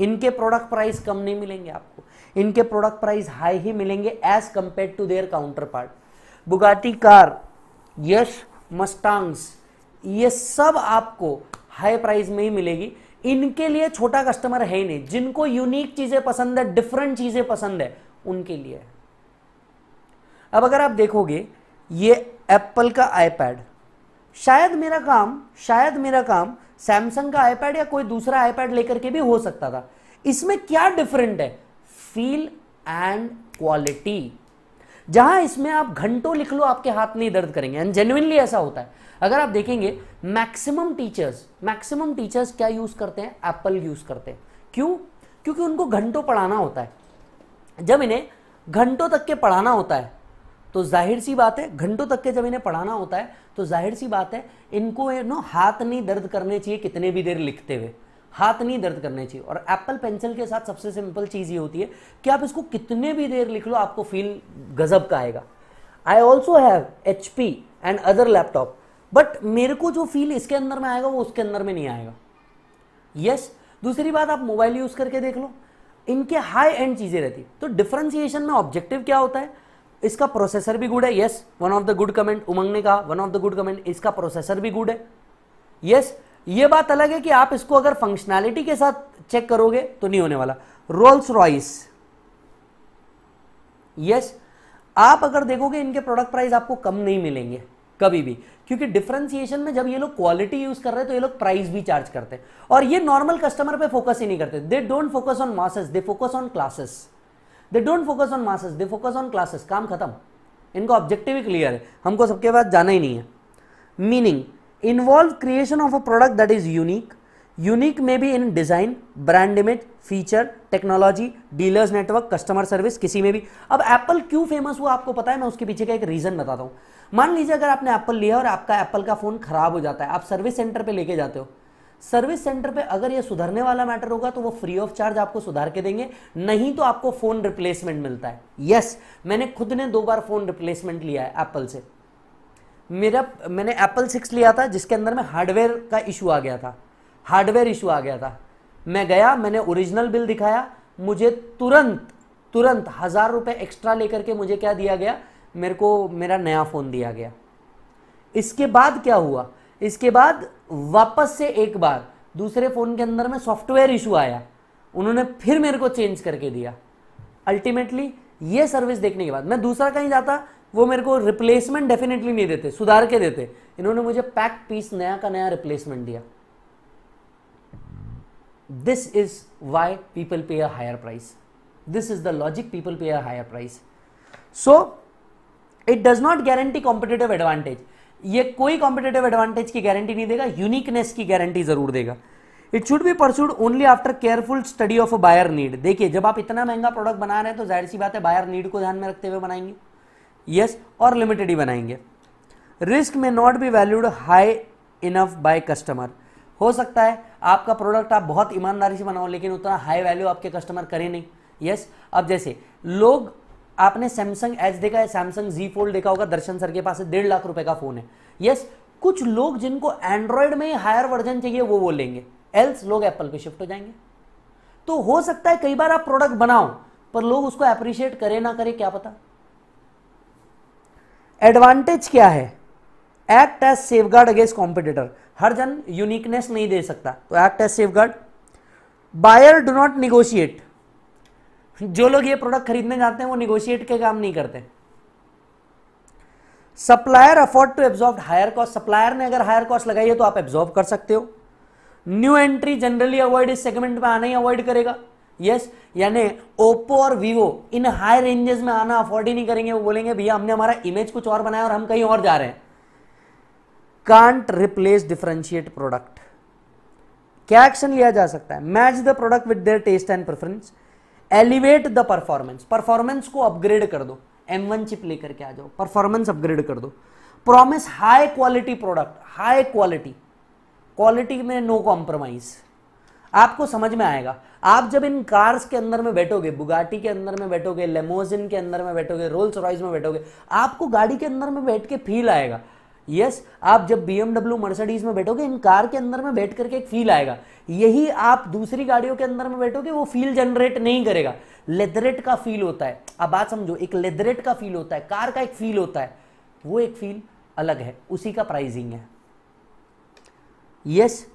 इनके प्रोडक्ट प्राइस कम नहीं मिलेंगे आपको इनके प्रोडक्ट प्राइस हाई ही मिलेंगे as compare to their counterpart Bugatti car yes Mustangs ये सब आपको हाई प्राइस में ही मिलेगी इनके लिए छोटा कस्टमर है ही नहीं जिनको यूनिक चीजें पसंद है डिफरेंट चीजें पसंद है उनके लिए अब अगर आप देखोगे ये एप्पल का आईपैड शायद मेरा काम शायद मेरा काम सैमसंग का आईपैड या कोई दूसरा आईपैड लेकर के भी हो सकता था इसमें क्या डिफरेंट है फील एंड क्वालिटी जहां इसमें आप घंटों लिख लो आपके हाथ नहीं दर्द करेंगे एंड जेन्युनली ऐसा होता है अगर आप देखेंगे मैक्सिमम टीचर्स मैक्सिमम टीचर्स क्या यूज़ करते हैं एप्पल यूज़ करते हैं क्यों क्योंकि उनको घंटों पढ़ाना होता है जब इन्हें घंटों तक के पढ़ाना होता है तो जाहिर सी बात है घंटों तक के जब इन्हें पढ़ाना होता है तो जाहिर सी बात है इनको नो हाथ नहीं दर्द करने चाहिए कितने भी देर लिखते हुए हाथ नहीं दर्द करने चाहिए और एप्पल पेंसिल के साथ सबसे सिंपल चीज़ ये होती है कि आप इसको कितने भी देर लिख लो आपको फील गजब का आएगा I also have H P and other laptop but मेरे को जो फील इसके अंदर में आएगा वो उसके अंदर में नहीं आएगा यस yes, दूसरी बात आप मोबाइल यूज करके देख लो इनके हाई एंड चीजें रहती तो डिफ्रेंसिएशन में ऑब्जेक्टिव क्या होता है इसका प्रोसेसर भी गुड है yes one of the good comment Umang ने कहा one of the good comment इसका प्रोसेसर भी गुड है यस yes, ये बात अलग है कि आप इसको अगर फंक्शनैलिटी के साथ चेक करोगे तो नहीं होने वाला रोल्स रॉयस यस आप अगर देखोगे इनके प्रोडक्ट प्राइस आपको कम नहीं मिलेंगे कभी भी क्योंकि डिफ्रेंसिएशन में जब ये लोग क्वालिटी यूज कर रहे हैं तो ये लोग प्राइस भी चार्ज करते हैं और ये नॉर्मल कस्टमर पे फोकस ही नहीं करते they don't focus on masses they focus on classes they don't focus on masses they focus on classes काम खत्म इनका ऑब्जेक्टिव ही क्लियर है हमको सबके पास जाना ही नहीं है meaning involve creation of a product that is unique unique में भी in design brand image feature technology dealers network customer service किसी में भी अब एप्पल क्यों फेमस हुआ आपको पता है मैं उसके पीछे का एक रीज़न बताता हूँ मान लीजिए अगर आपने एप्पल लिया और आपका एप्पल का फ़ोन ख़राब हो जाता है आप सर्विस सेंटर पर लेके जाते हो सर्विस सेंटर पे अगर ये सुधरने वाला मैटर होगा तो वो फ्री ऑफ चार्ज आपको सुधार के देंगे नहीं तो आपको फ़ोन रिप्लेसमेंट मिलता है यस yes, मैंने खुद ने दो बार फ़ोन रिप्लेसमेंट लिया है एप्पल से मेरा मैंने एप्पल सिक्स लिया था जिसके अंदर में हार्डवेयर का इशू आ गया था हार्डवेयर इशू आ गया था मैं गया मैंने ओरिजिनल बिल दिखाया मुझे तुरंत तुरंत हज़ार रुपये एक्स्ट्रा लेकर के मुझे क्या दिया गया मेरे को मेरा नया फ़ोन दिया गया इसके बाद क्या हुआ इसके बाद वापस से एक बार दूसरे फ़ोन के अंदर में सॉफ्टवेयर इशू आया उन्होंने फिर मेरे को चेंज करके दिया अल्टीमेटली ये सर्विस देखने के बाद मैं दूसरा कहीं जाता वो मेरे को रिप्लेसमेंट डेफिनेटली नहीं देते सुधार के देते इन्होंने मुझे पैक पीस नया का नया रिप्लेसमेंट दिया this is why people pay a higher price this is the logic people pay a higher price so it does not guarantee competitive advantage ये कोई कॉम्पिटेटिव एडवांटेज की गारंटी नहीं देगा यूनिकनेस की गारंटी जरूर देगा it should be pursued only after careful study of a buyer need देखिए जब आप इतना महंगा प्रोडक्ट बना रहे हैं तो जाहिर सी बात है बायर नीड को ध्यान में रखते हुए बनाएंगे यस yes, और लिमिटेड ही बनाएंगे रिस्क में not be valued high enough by customer हो सकता है आपका प्रोडक्ट आप बहुत ईमानदारी से बनाओ लेकिन उतना हाई वैल्यू आपके कस्टमर करें नहीं यस yes, अब जैसे लोग आपने सैमसंग एच देखा है सैमसंग जी फोल्ड देखा होगा दर्शन सर के पास डेढ़ लाख रुपए का फोन है यस कुछ लोग जिनको एंड्रॉयड में हायर वर्जन चाहिए वो वो लेंगे एल्स लोग एप्पल पे शिफ्ट हो जाएंगे तो हो सकता है कई बार आप प्रोडक्ट बनाओ पर लोग उसको अप्रिशिएट करें ना करें क्या पता एडवांटेज क्या है act as safeguard against competitor हर जन यूनिकनेस नहीं दे सकता तो act as safeguard buyer do not negotiate जो लोग ये प्रोडक्ट खरीदने जाते हैं वो निगोशिएट के काम नहीं करते supplier afford to absorb higher cost supplier ने अगर हायर कॉस्ट लगाई है तो आप एब्जॉर्ब कर सकते हो न्यू एंट्री जनरली अवॉइड इस सेगमेंट में आना ही अवॉइड करेगा यस yes, यानी ओप्पो और वीवो इन हाई रेंजेस में आना अफोर्ड ही नहीं करेंगे वो बोलेंगे भैया हमने हमारा इमेज कुछ और बनाया और हम कहीं और जा रहे हैं कांट रिप्लेस डिफरेंशिएट प्रोडक्ट क्या एक्शन लिया जा सकता है match the product with their taste and preference elevate the performance performance को अपग्रेड कर दो M1 चिप लेकर के आ जाओ परफॉर्मेंस अपग्रेड कर दो promise high quality product high quality quality में नो कॉम्प्रोमाइज आपको समझ में आएगा आप जब इन कार्स के अंदर में बैठोगे बुगाटी के अंदर में बैठोगे लेमोजिन के अंदर में बैठोगे रोल्स रॉयस में बैठोगे आपको गाड़ी के अंदर में बैठ के फील आएगा यस आप जब बी एमडब्ल्यू मर्सडीज में बैठोगे इन कार के अंदर में बैठ करके एक फील आएगा यही आप दूसरी गाड़ियों के अंदर में बैठोगे वो फील जनरेट नहीं करेगा लेदरेट का फील होता है अब बात समझो एक लेदरेट का फील होता है कार का एक फील होता है वो एक फील अलग है उसी का प्राइजिंग है yes yes,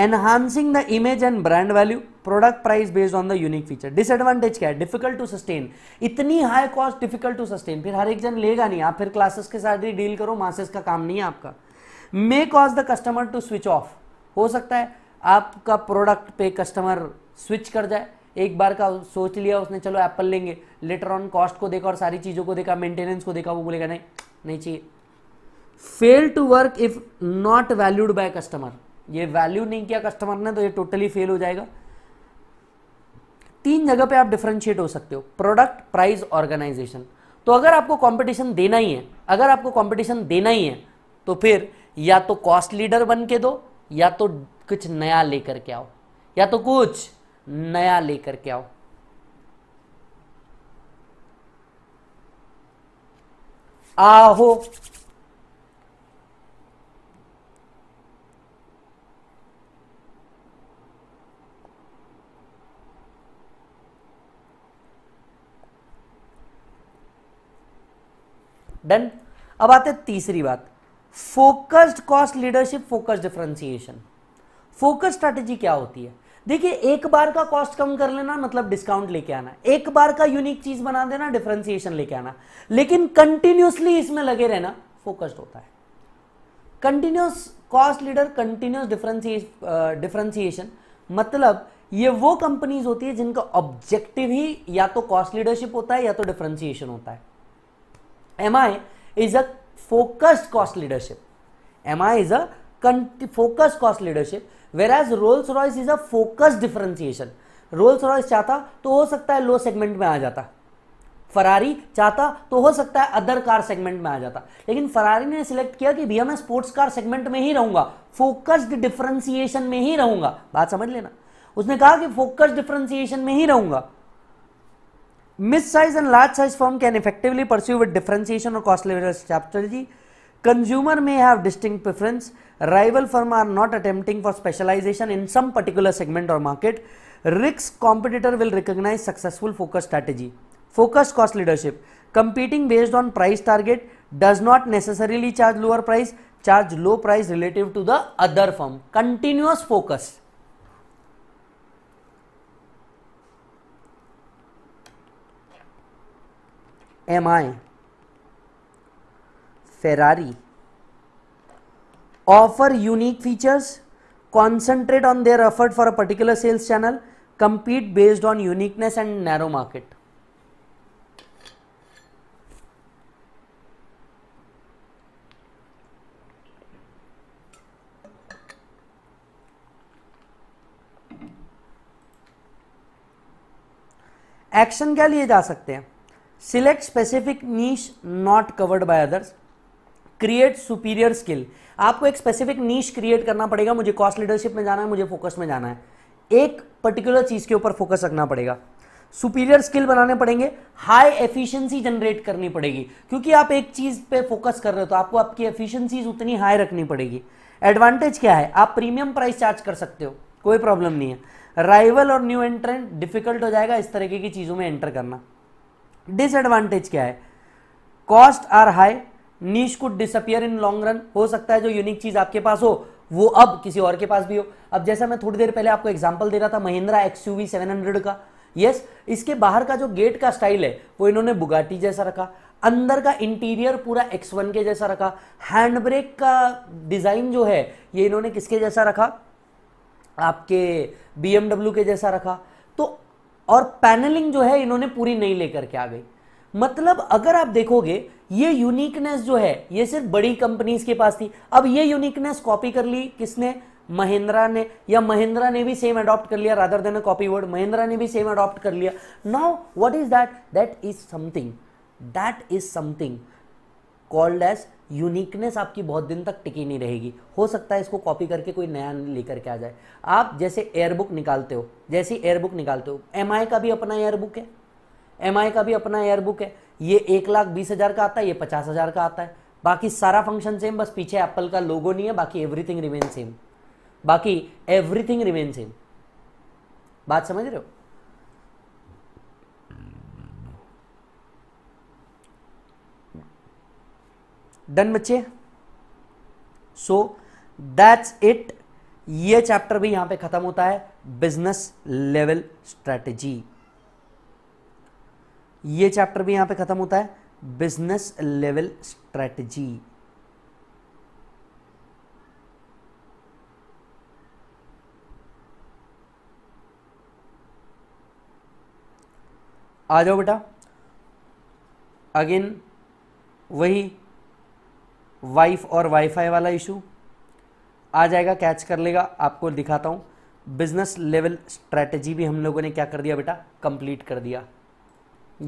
enhancing the image and brand value product price based on the unique feature disadvantage क्या है डिफिकल्ट टू सस्टेन इतनी high cost difficult to sustain फिर हर एक जन लेगा नहीं आप फिर क्लासेस के साथ ही डील करो मासेस का काम नहीं है आपका may cause the customer to switch off हो सकता है आपका प्रोडक्ट पे कस्टमर स्विच कर जाए एक बार का सोच लिया उसने चलो एप्पल लेंगे लेटर ऑन कॉस्ट को देखा और सारी चीज़ों को देखा मेंटेनेंस को देखा वो बोलेगा नहीं नहीं चाहिए fail to work if not valued by customer ये वैल्यू नहीं किया कस्टमर ने तो ये टोटली फेल हो जाएगा तीन जगह पे आप डिफ्रेंशिएट हो सकते हो प्रोडक्ट प्राइस ऑर्गेनाइजेशन तो अगर आपको कंपटीशन देना ही है अगर आपको कंपटीशन देना ही है तो फिर या तो कॉस्ट लीडर बन के दो या तो कुछ नया लेकर के आओ या तो कुछ नया लेकर के आओ आहो डन अब आते हैं तीसरी बात focused cost leadership focus differentiation focus strategy क्या होती है देखिए एक बार का कॉस्ट कम कर लेना मतलब डिस्काउंट लेके आना एक बार का यूनिक चीज बना देना डिफ्रेंसिएशन लेके आना लेकिन कंटिन्यूसली इसमें लगे रहना फोकस्ड होता है continuous cost leader continuous differentiation मतलब ये वो कंपनीज होती है जिनका ऑब्जेक्टिव ही या तो कॉस्ट लीडरशिप होता है या तो डिफ्रेंसिएशन होता है MI is a focused cost leadership. MI is a focused cost leadership, whereas Rolls Royce is a focused differentiation. Rolls Royce चाहता तो हो सकता है लो सेगमेंट में आ जाता फरारी चाहता तो हो सकता है अदर कार सेगमेंट में आ जाता लेकिन फरारी ने सिलेक्ट किया कि भैया मैं स्पोर्ट्स कार सेगमेंट में ही रहूंगा फोकस्ड डिफरेंसिएशन में ही रहूंगा बात समझ लेना उसने कहा कि फोकस्ड डिफरेंसिएशन में ही रहूंगा Mid-size and large-size firm can effectively pursue with differentiation or cost leverage strategy. Consumer may have distinct preference. Rival firm are not attempting for specialization in some particular segment or market. Rick's competitor will recognize successful focus strategy. Focus cost leadership. Competing based on price target does not necessarily charge lower price, charge low price relative to the other firm. Continuous focus. M I Ferrari offer unique features concentrate on their effort for a particular sales channel compete based on uniqueness and narrow market action क्या लिए जा सकते हैं select specific niche not covered by others create superior skill आपको एक स्पेसिफिक नीच क्रिएट करना पड़ेगा मुझे कॉस्ट लीडरशिप में जाना है मुझे फोकस में जाना है एक पर्टिकुलर चीज के ऊपर फोकस रखना पड़ेगा सुपीरियर स्किल बनाने पड़ेंगे हाई एफिशिएंसी जनरेट करनी पड़ेगी क्योंकि आप एक चीज पे फोकस कर रहे हो तो आपको आपकी एफिशिएंसीज उतनी हाई रखनी पड़ेगी एडवांटेज क्या है आप प्रीमियम प्राइस चार्ज कर सकते हो कोई प्रॉब्लम नहीं है राइवल और न्यू एंट्रेंट डिफिकल्ट हो जाएगा इस तरीके की चीज़ों में एंटर करना डिसएडवांटेज क्या है cost are high niche could disappear in long run हो सकता है जो यूनिक चीज आपके पास हो वो अब किसी और के पास भी हो अब जैसा मैं थोड़ी देर पहले आपको एग्जाम्पल दे रहा था Mahindra X U V seven hundred का यस yes, इसके बाहर का जो गेट का स्टाइल है वो इन्होंने बुगाटी जैसा रखा अंदर का इंटीरियर पूरा एक्स वन के जैसा रखा हैंड ब्रेक का डिज़ाइन जो है ये इन्होंने किसके जैसा रखा आपके बी के जैसा रखा और पैनलिंग जो है इन्होंने पूरी नहीं लेकर के आ गई मतलब अगर आप देखोगे ये यूनिकनेस जो है ये सिर्फ बड़ी कंपनीज के पास थी अब ये यूनिकनेस कॉपी कर ली किसने महिंद्रा ने या महिंद्रा ने भी सेम अडॉप्ट कर लिया rather than a copy word Mahindra ने भी सेम अडॉप्ट कर लिया now what is that that is something that is something called as uniqueness आपकी बहुत दिन तक टिकी नहीं रहेगी हो सकता है इसको कॉपी करके कोई नया लेकर के आ जाए आप जैसे एयरबुक निकालते हो जैसे एयरबुक निकालते हो एम का भी अपना एयरबुक है एम का भी अपना एयरबुक है ये एक लाख बीस हज़ार का आता है ये पचास हज़ार का आता है बाकी सारा फंक्शन सेम बस पीछे एप्पल का लोगो नहीं है बाकी एवरीथिंग रिमेन सेम बाकी एवरीथिंग रिमेन सेम बात समझ रहे हो डन बच्चे सो दैट्स इट ये चैप्टर भी यहां पे खत्म होता है बिजनेस लेवल स्ट्रेटजी ये चैप्टर भी यहां पे खत्म होता है बिजनेस लेवल स्ट्रेटजी आ जाओ बेटा अगेन वही वाइफ और वाईफाई वाला इशू आ जाएगा कैच कर लेगा आपको दिखाता हूँ बिजनेस लेवल स्ट्रैटेजी भी हम लोगों ने क्या कर दिया बेटा कंप्लीट कर दिया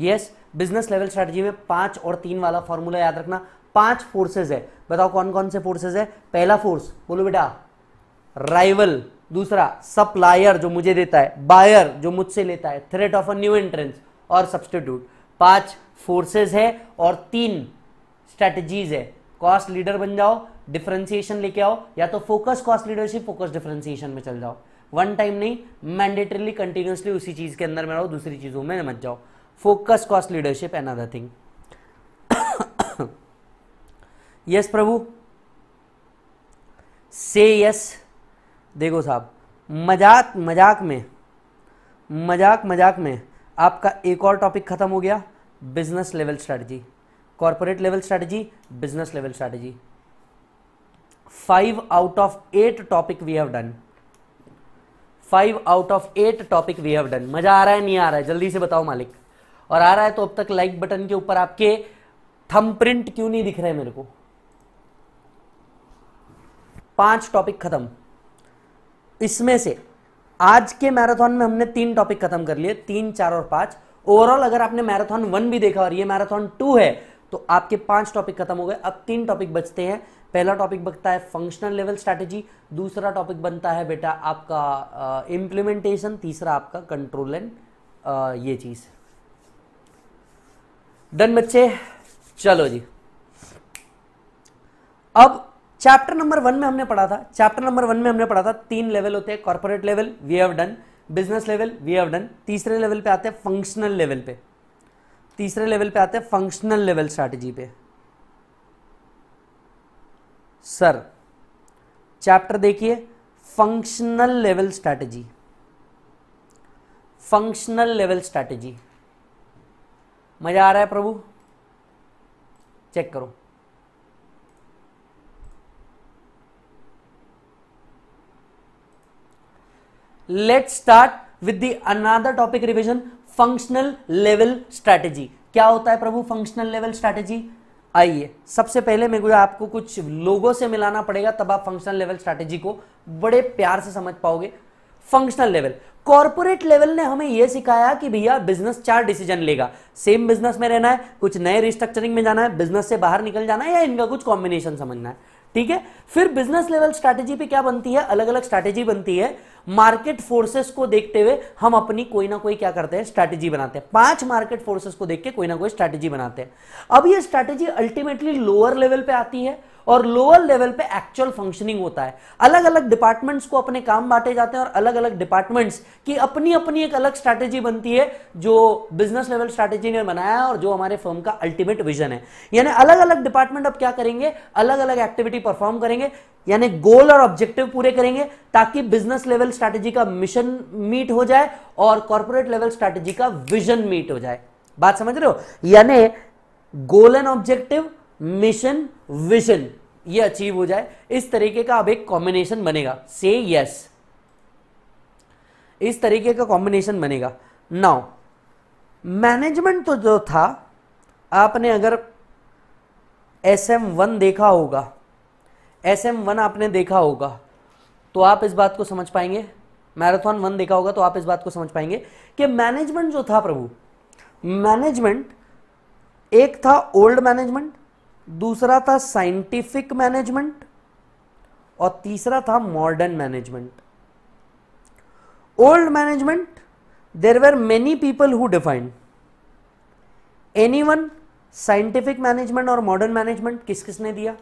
यस बिजनेस लेवल स्ट्रैटेजी में पांच और तीन वाला फॉर्मूला याद रखना पांच फोर्सेज है बताओ कौन कौन से फोर्सेज है पहला फोर्स बोलो बेटा राइवल दूसरा सप्लायर जो मुझे देता है बायर जो मुझसे लेता है threat of a new entrance और सब्सटीट्यूट पांच फोर्सेज है और तीन स्ट्रैटेजीज है कॉस्ट लीडर बन जाओ डिफ्रेंसिएशन लेके आओ या तो focus cost leadership focus differentiation में चल जाओ वन टाइम नहीं मैंडेटरीली कंटिन्यूसली उसी चीज़ के अंदर में रहो दूसरी चीज़ों में मत जाओ focus cost leadership an other thing yes प्रभु से यस देखो साहब मजाक मजाक में मजाक मजाक में आपका एक और टॉपिक खत्म हो गया business level strategy corporate level strategy business level strategy five out of eight topic we have done five out of eight topic we have done मजा आ रहा है नहीं आ रहा है जल्दी से बताओ मालिक और आ रहा है तो अब तक लाइक बटन के ऊपर आपके थम प्रिंट क्यों नहीं दिख रहे मेरे को पांच टॉपिक खत्म इसमें से आज के मैराथन में हमने तीन टॉपिक खत्म कर लिए तीन चार और पांच ओवरऑल अगर आपने मैराथन वन भी देखा और ये मैराथन टू है तो आपके पांच टॉपिक खत्म हो गए अब तीन टॉपिक बचते हैं पहला टॉपिक बनता है फंक्शनल लेवल स्ट्रैटेजी दूसरा टॉपिक बनता है बेटा आपका इम्प्लीमेंटेशन तीसरा आपका कंट्रोल एंड ये चीज़ डन बच्चे चलो जी अब चैप्टर नंबर वन में हमने पढ़ा था चैप्टर नंबर वन में हमने पढ़ा था तीन लेवल होते हैं corporate level we have done business level we have done तीसरे लेवल पे आते हैं फंक्शनल लेवल पे तीसरे लेवल पे आते हैं फंक्शनल लेवल स्ट्रैटेजी पे सर चैप्टर देखिए functional level strategy functional level strategy मजा आ रहा है प्रभु चेक करो let start with the another topic revision functional level strategy क्या होता है प्रभु फंक्शनल लेवल स्ट्रैटेजी आइए सबसे पहले मेरे को आपको कुछ लोगों से मिलाना पड़ेगा तब आप फंक्शनल लेवल स्ट्रैटेजी को बड़े प्यार से समझ पाओगे फंक्शनल लेवल कॉर्पोरेट लेवल ने हमें यह सिखाया कि भैया बिजनेस चार डिसीजन लेगा सेम बिजनेस में रहना है कुछ नए रिस्ट्रक्चरिंग में जाना है बिजनेस से बाहर निकल जाना है या इनका कुछ कॉम्बिनेशन समझना है ठीक है फिर बिजनेस लेवल स्ट्रैटेजी पे क्या बनती है अलग अलग स्ट्रैटेजी बनती है मार्केट फोर्सेस को देखते हुए हम अपनी कोई ना कोई क्या करते हैं स्ट्रैटेजी बनाते हैं पांच मार्केट फोर्सेस को देख के कोई ना कोई स्ट्रैटेजी बनाते हैं अब ये स्ट्रैटेजी अल्टीमेटली लोअर लेवल पे आती है और लोअर लेवल पे एक्चुअल फंक्शनिंग होता है अलग अलग डिपार्टमेंट्स को अपने काम बांटे जाते हैं और अलग अलग डिपार्टमेंट्स की अपनी अपनी एक अलग स्ट्रैटेजी बनती है जो बिजनेस लेवल स्ट्रैटेजी ने बनाया है और जो हमारे फर्म का अल्टीमेट विजन है यानी अलग अलग डिपार्टमेंट अब क्या करेंगे अलग अलग एक्टिविटी परफॉर्म करेंगे यानी गोल और ऑब्जेक्टिव पूरे करेंगे ताकि बिजनेस लेवल स्ट्रैटेजी का मिशन मीट हो जाए और कॉर्पोरेट लेवल स्ट्रैटेजी का विजन मीट हो जाए बात समझ रहे हो यानी goal and objective mission vision ये अचीव हो जाए इस तरीके का अब एक कॉम्बिनेशन बनेगा से यस इस तरीके का कॉम्बिनेशन बनेगा नाउ मैनेजमेंट तो जो था आपने अगर एस एम वन देखा होगा एस एम वन आपने देखा होगा तो आप इस बात को समझ पाएंगे मैराथन वन देखा होगा तो आप इस बात को समझ पाएंगे कि मैनेजमेंट जो था प्रभु मैनेजमेंट एक था ओल्ड मैनेजमेंट दूसरा था साइंटिफिक मैनेजमेंट और तीसरा था modern management old management there were many people who defined any one scientific management और मॉडर्न मैनेजमेंट किस किस ने दिया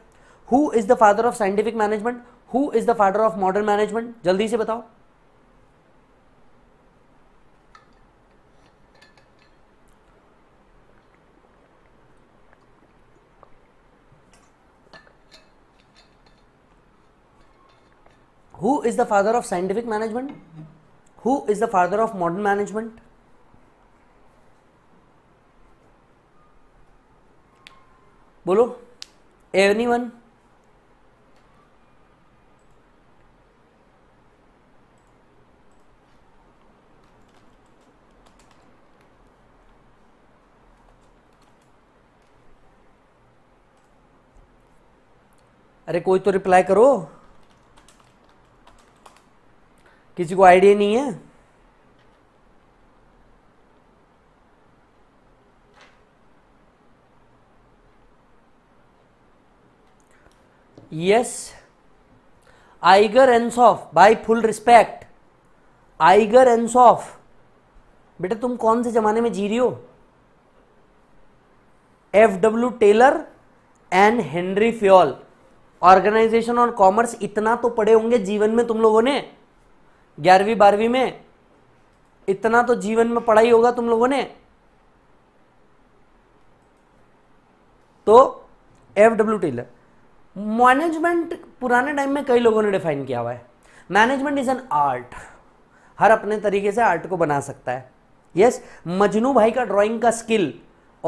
who is the father of scientific management who is the father of modern management जल्दी से बताओ who is the father of scientific management who is the father of modern management बोलो एवनी वन अरे कोई तो रिप्लाई करो किसी को आइडिया नहीं है yes Igor Ansoff by full respect Igor Ansoff बेटा तुम कौन से जमाने में जी रही हो F W Taylor and Henri Fayol organisation और कॉमर्स इतना तो पढ़े होंगे जीवन में तुम लोगों ने ग्यारहवीं बारहवीं में इतना तो जीवन में पढ़ाई होगा तुम लोगों ने तो एफ डब्ल्यू टेलर मैनेजमेंट पुराने टाइम में कई लोगों ने डिफाइन किया हुआ है मैनेजमेंट इज एन आर्ट हर अपने तरीके से आर्ट को बना सकता है यस yes, मजनू भाई का ड्राइंग का स्किल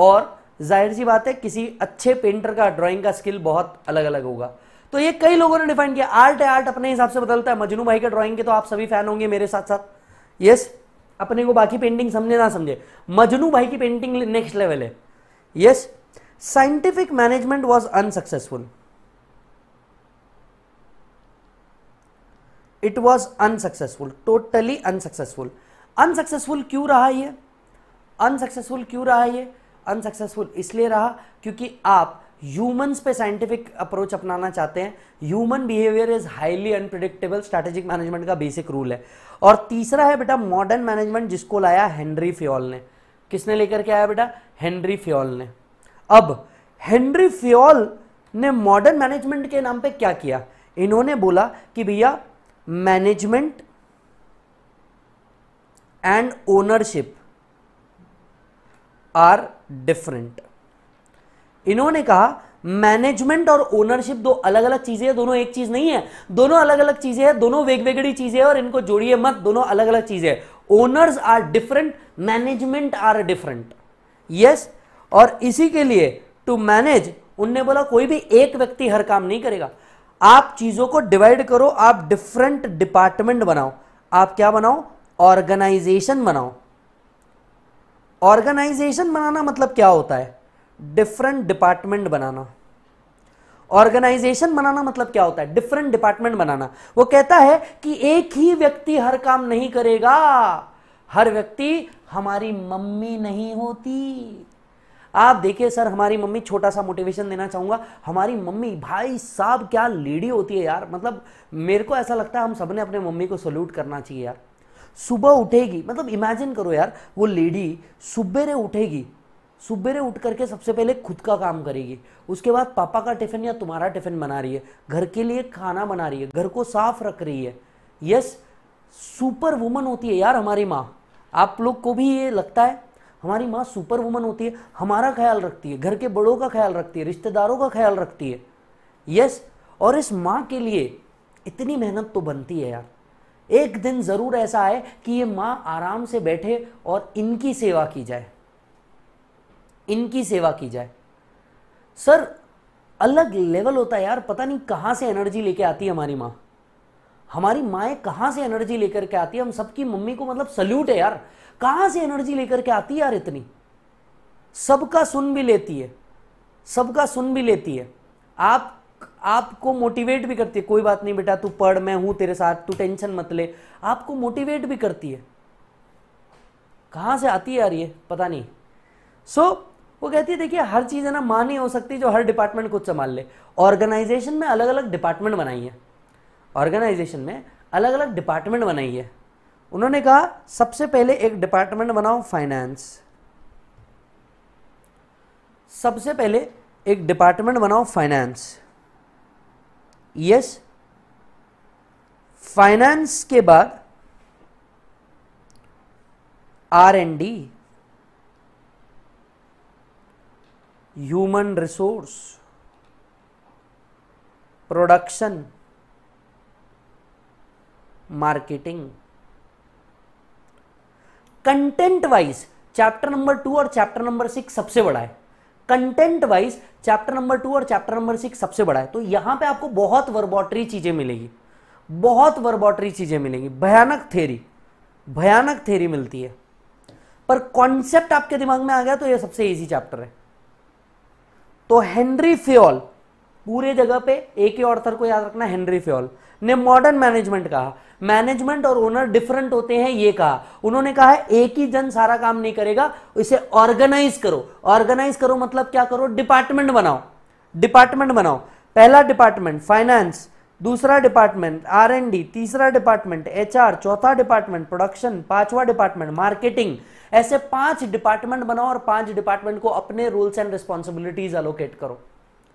और जाहिर सी बात है किसी अच्छे पेंटर का ड्राइंग का स्किल बहुत अलग अलग होगा तो ये कई लोगों ने डिफाइन किया आर्ट है आर्ट अपने हिसाब से बदलता है मजनू भाई के ड्राइंग के तो आप सभी फैन होंगे मेरे साथ साथ यस अपने को बाकी पेंटिंग समझे ना समझे मजनू भाई की पेंटिंग नेक्स्ट लेवल है yes scientific management was unsuccessful it was unsuccessful totally unsuccessful unsuccessful क्यों रहा ये अनसक्सेसफुल क्यों रहा ये अनसक्सेसफुल इसलिए रहा क्योंकि आप ह्यूमंस पे साइंटिफिक अप्रोच अपनाना चाहते हैं human behaviour is highly unpredictable strategic management का बेसिक रूल है और तीसरा है बेटा मॉडर्न मैनेजमेंट जिसको लाया हेनरी फ्योल ने किसने लेकर के आया बेटा हेनरी फ्योल ने अब हेनरी फ्योल ने मॉडर्न मैनेजमेंट के नाम पे क्या किया इन्होंने बोला कि भैया management and ownership are different इन्होंने कहा मैनेजमेंट और ओनरशिप दो अलग अलग चीजें हैं दोनों एक चीज नहीं है दोनों अलग अलग चीजें हैं दोनों वेग वेगड़ी चीजें और इनको जोड़िए मत दोनों अलग अलग चीजें owners are different management are different yes और इसी के लिए टू मैनेज उनने बोला कोई भी एक व्यक्ति हर काम नहीं करेगा आप चीजों को डिवाइड करो आप डिफरेंट डिपार्टमेंट बनाओ आप क्या बनाओ ऑर्गेनाइजेशन बनाओ ऑर्गेनाइजेशन बनाना मतलब क्या होता है डिफरेंट डिपार्टमेंट बनाना ऑर्गेनाइजेशन बनाना मतलब क्या होता है डिफरेंट डिपार्टमेंट बनाना वो कहता है कि एक ही व्यक्ति हर काम नहीं करेगा हर व्यक्ति हमारी मम्मी नहीं होती आप देखिए सर हमारी मम्मी छोटा सा मोटिवेशन देना चाहूंगा हमारी मम्मी भाई साहब क्या लेडी होती है यार मतलब मेरे को ऐसा लगता है हम सब ने अपने मम्मी को सल्यूट करना चाहिए यार सुबह उठेगी मतलब इमेजिन करो यार वो लेडी सुबेरे उठेगी सुबेरे उठ करके सबसे पहले खुद का काम करेगी उसके बाद पापा का टिफ़िन या तुम्हारा टिफ़िन बना रही है घर के लिए खाना बना रही है घर को साफ रख रही है यस सुपर वुमन होती है यार हमारी माँ आप लोग को भी ये लगता है हमारी माँ सुपर वुमन होती है हमारा ख्याल रखती है घर के बड़ों का ख्याल रखती है रिश्तेदारों का ख्याल रखती है यस और इस माँ के लिए इतनी मेहनत तो बनती है यार एक दिन ज़रूर ऐसा है कि ये माँ आराम से बैठे और इनकी सेवा की जाए इनकी सेवा की जाए सर अलग लेवल होता है यार पता नहीं कहां से एनर्जी लेके आती है हमारी माँ हमारी माए कहां से एनर्जी लेकर के आती है हम सबकी मम्मी को मतलब सल्यूट है यार कहां से एनर्जी लेकर के आती है यार इतनी सबका सुन भी लेती है सबका सुन भी लेती है आप आपको मोटिवेट भी करती है कोई बात नहीं बेटा तू पढ़ मैं हूं तेरे साथ तू टेंशन मत ले आपको मोटिवेट भी करती है कहां से आती है यार ये पता नहीं सो so, वो कहती है देखिए हर चीज़ है ना मां नहीं हो सकती जो हर डिपार्टमेंट खुद संभाल ले ऑर्गेनाइजेशन में अलग अलग डिपार्टमेंट बनाई है ऑर्गेनाइजेशन में अलग अलग डिपार्टमेंट बनाई है उन्होंने कहा सबसे पहले एक डिपार्टमेंट बनाओ फाइनेंस सबसे पहले एक डिपार्टमेंट बनाओ फाइनेंस यस फाइनेंस के बाद R and D human resource production marketing content wise chapter number two और चैप्टर नंबर सिक्स सबसे बड़ा है content wise chapter number two और चैप्टर नंबर सिक्स सबसे बड़ा है तो यहां पे आपको बहुत वर्बॉटरी चीजें मिलेगी बहुत वर्बॉटरी चीजें मिलेंगी भयानक थेरी भयानक थेरी मिलती है पर कॉन्सेप्ट आपके दिमाग में आ गया तो यह सबसे ईजी चैप्टर है तो हेनरी फ्योल पूरे जगह पे एक ही ऑर्थर को याद रखना हेनरी फ्योल ने मॉडर्न मैनेजमेंट कहा मैनेजमेंट और ओनर डिफरेंट होते हैं ये कहा उन्होंने कहा है एक ही जन सारा काम नहीं करेगा इसे ऑर्गेनाइज करो ऑर्गेनाइज करो मतलब क्या करो डिपार्टमेंट बनाओ डिपार्टमेंट बनाओ पहला डिपार्टमेंट फाइनेंस दूसरा डिपार्टमेंट आर एंड डी तीसरा डिपार्टमेंट एचआर चौथा डिपार्टमेंट प्रोडक्शन पांचवा डिपार्टमेंट मार्केटिंग ऐसे पांच डिपार्टमेंट बनाओ और पांच डिपार्टमेंट को अपने रूल्स एंड रिस्पॉन्सिबिलिटीज अलोकेट करो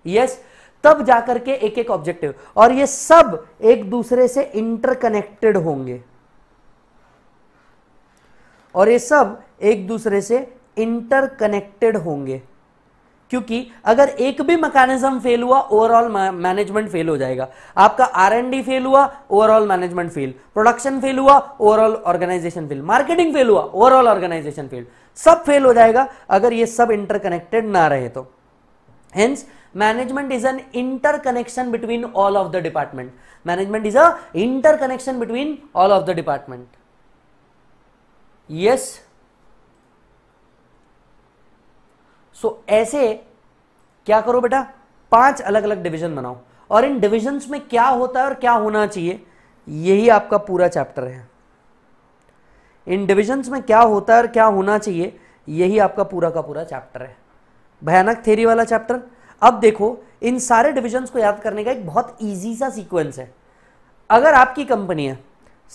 यस yes, तब जाकर के एक एक ऑब्जेक्टिव और ये सब एक दूसरे से इंटरकनेक्टेड होंगे और ये सब एक दूसरे से इंटरकनेक्टेड होंगे क्योंकि अगर एक भी मैकेनिज्म फेल हुआ ओवरऑल मैनेजमेंट फेल हो जाएगा आपका आर एंड डी फेल हुआ overall management fail production fail हुआ overall organisation fail marketing fail हुआ ओवरऑल ऑर्गेनाइजेशन फेल सब फेल हो जाएगा अगर ये सब इंटरकनेक्टेड ना रहे तो hence management is an interconnection between all of the department management is a interconnection between all of the department yes so ऐसे क्या करो बेटा पांच अलग अलग डिवीजन बनाओ और इन डिविजन में क्या होता है और क्या होना चाहिए यही आपका पूरा चैप्टर है इन डिविजन में क्या होता है और क्या होना चाहिए यही आपका पूरा का पूरा चैप्टर है भयानक थेरी वाला चैप्टर अब देखो इन सारे डिविजन्स को याद करने का एक बहुत ईजी सा सीक्वेंस है अगर आपकी कंपनी है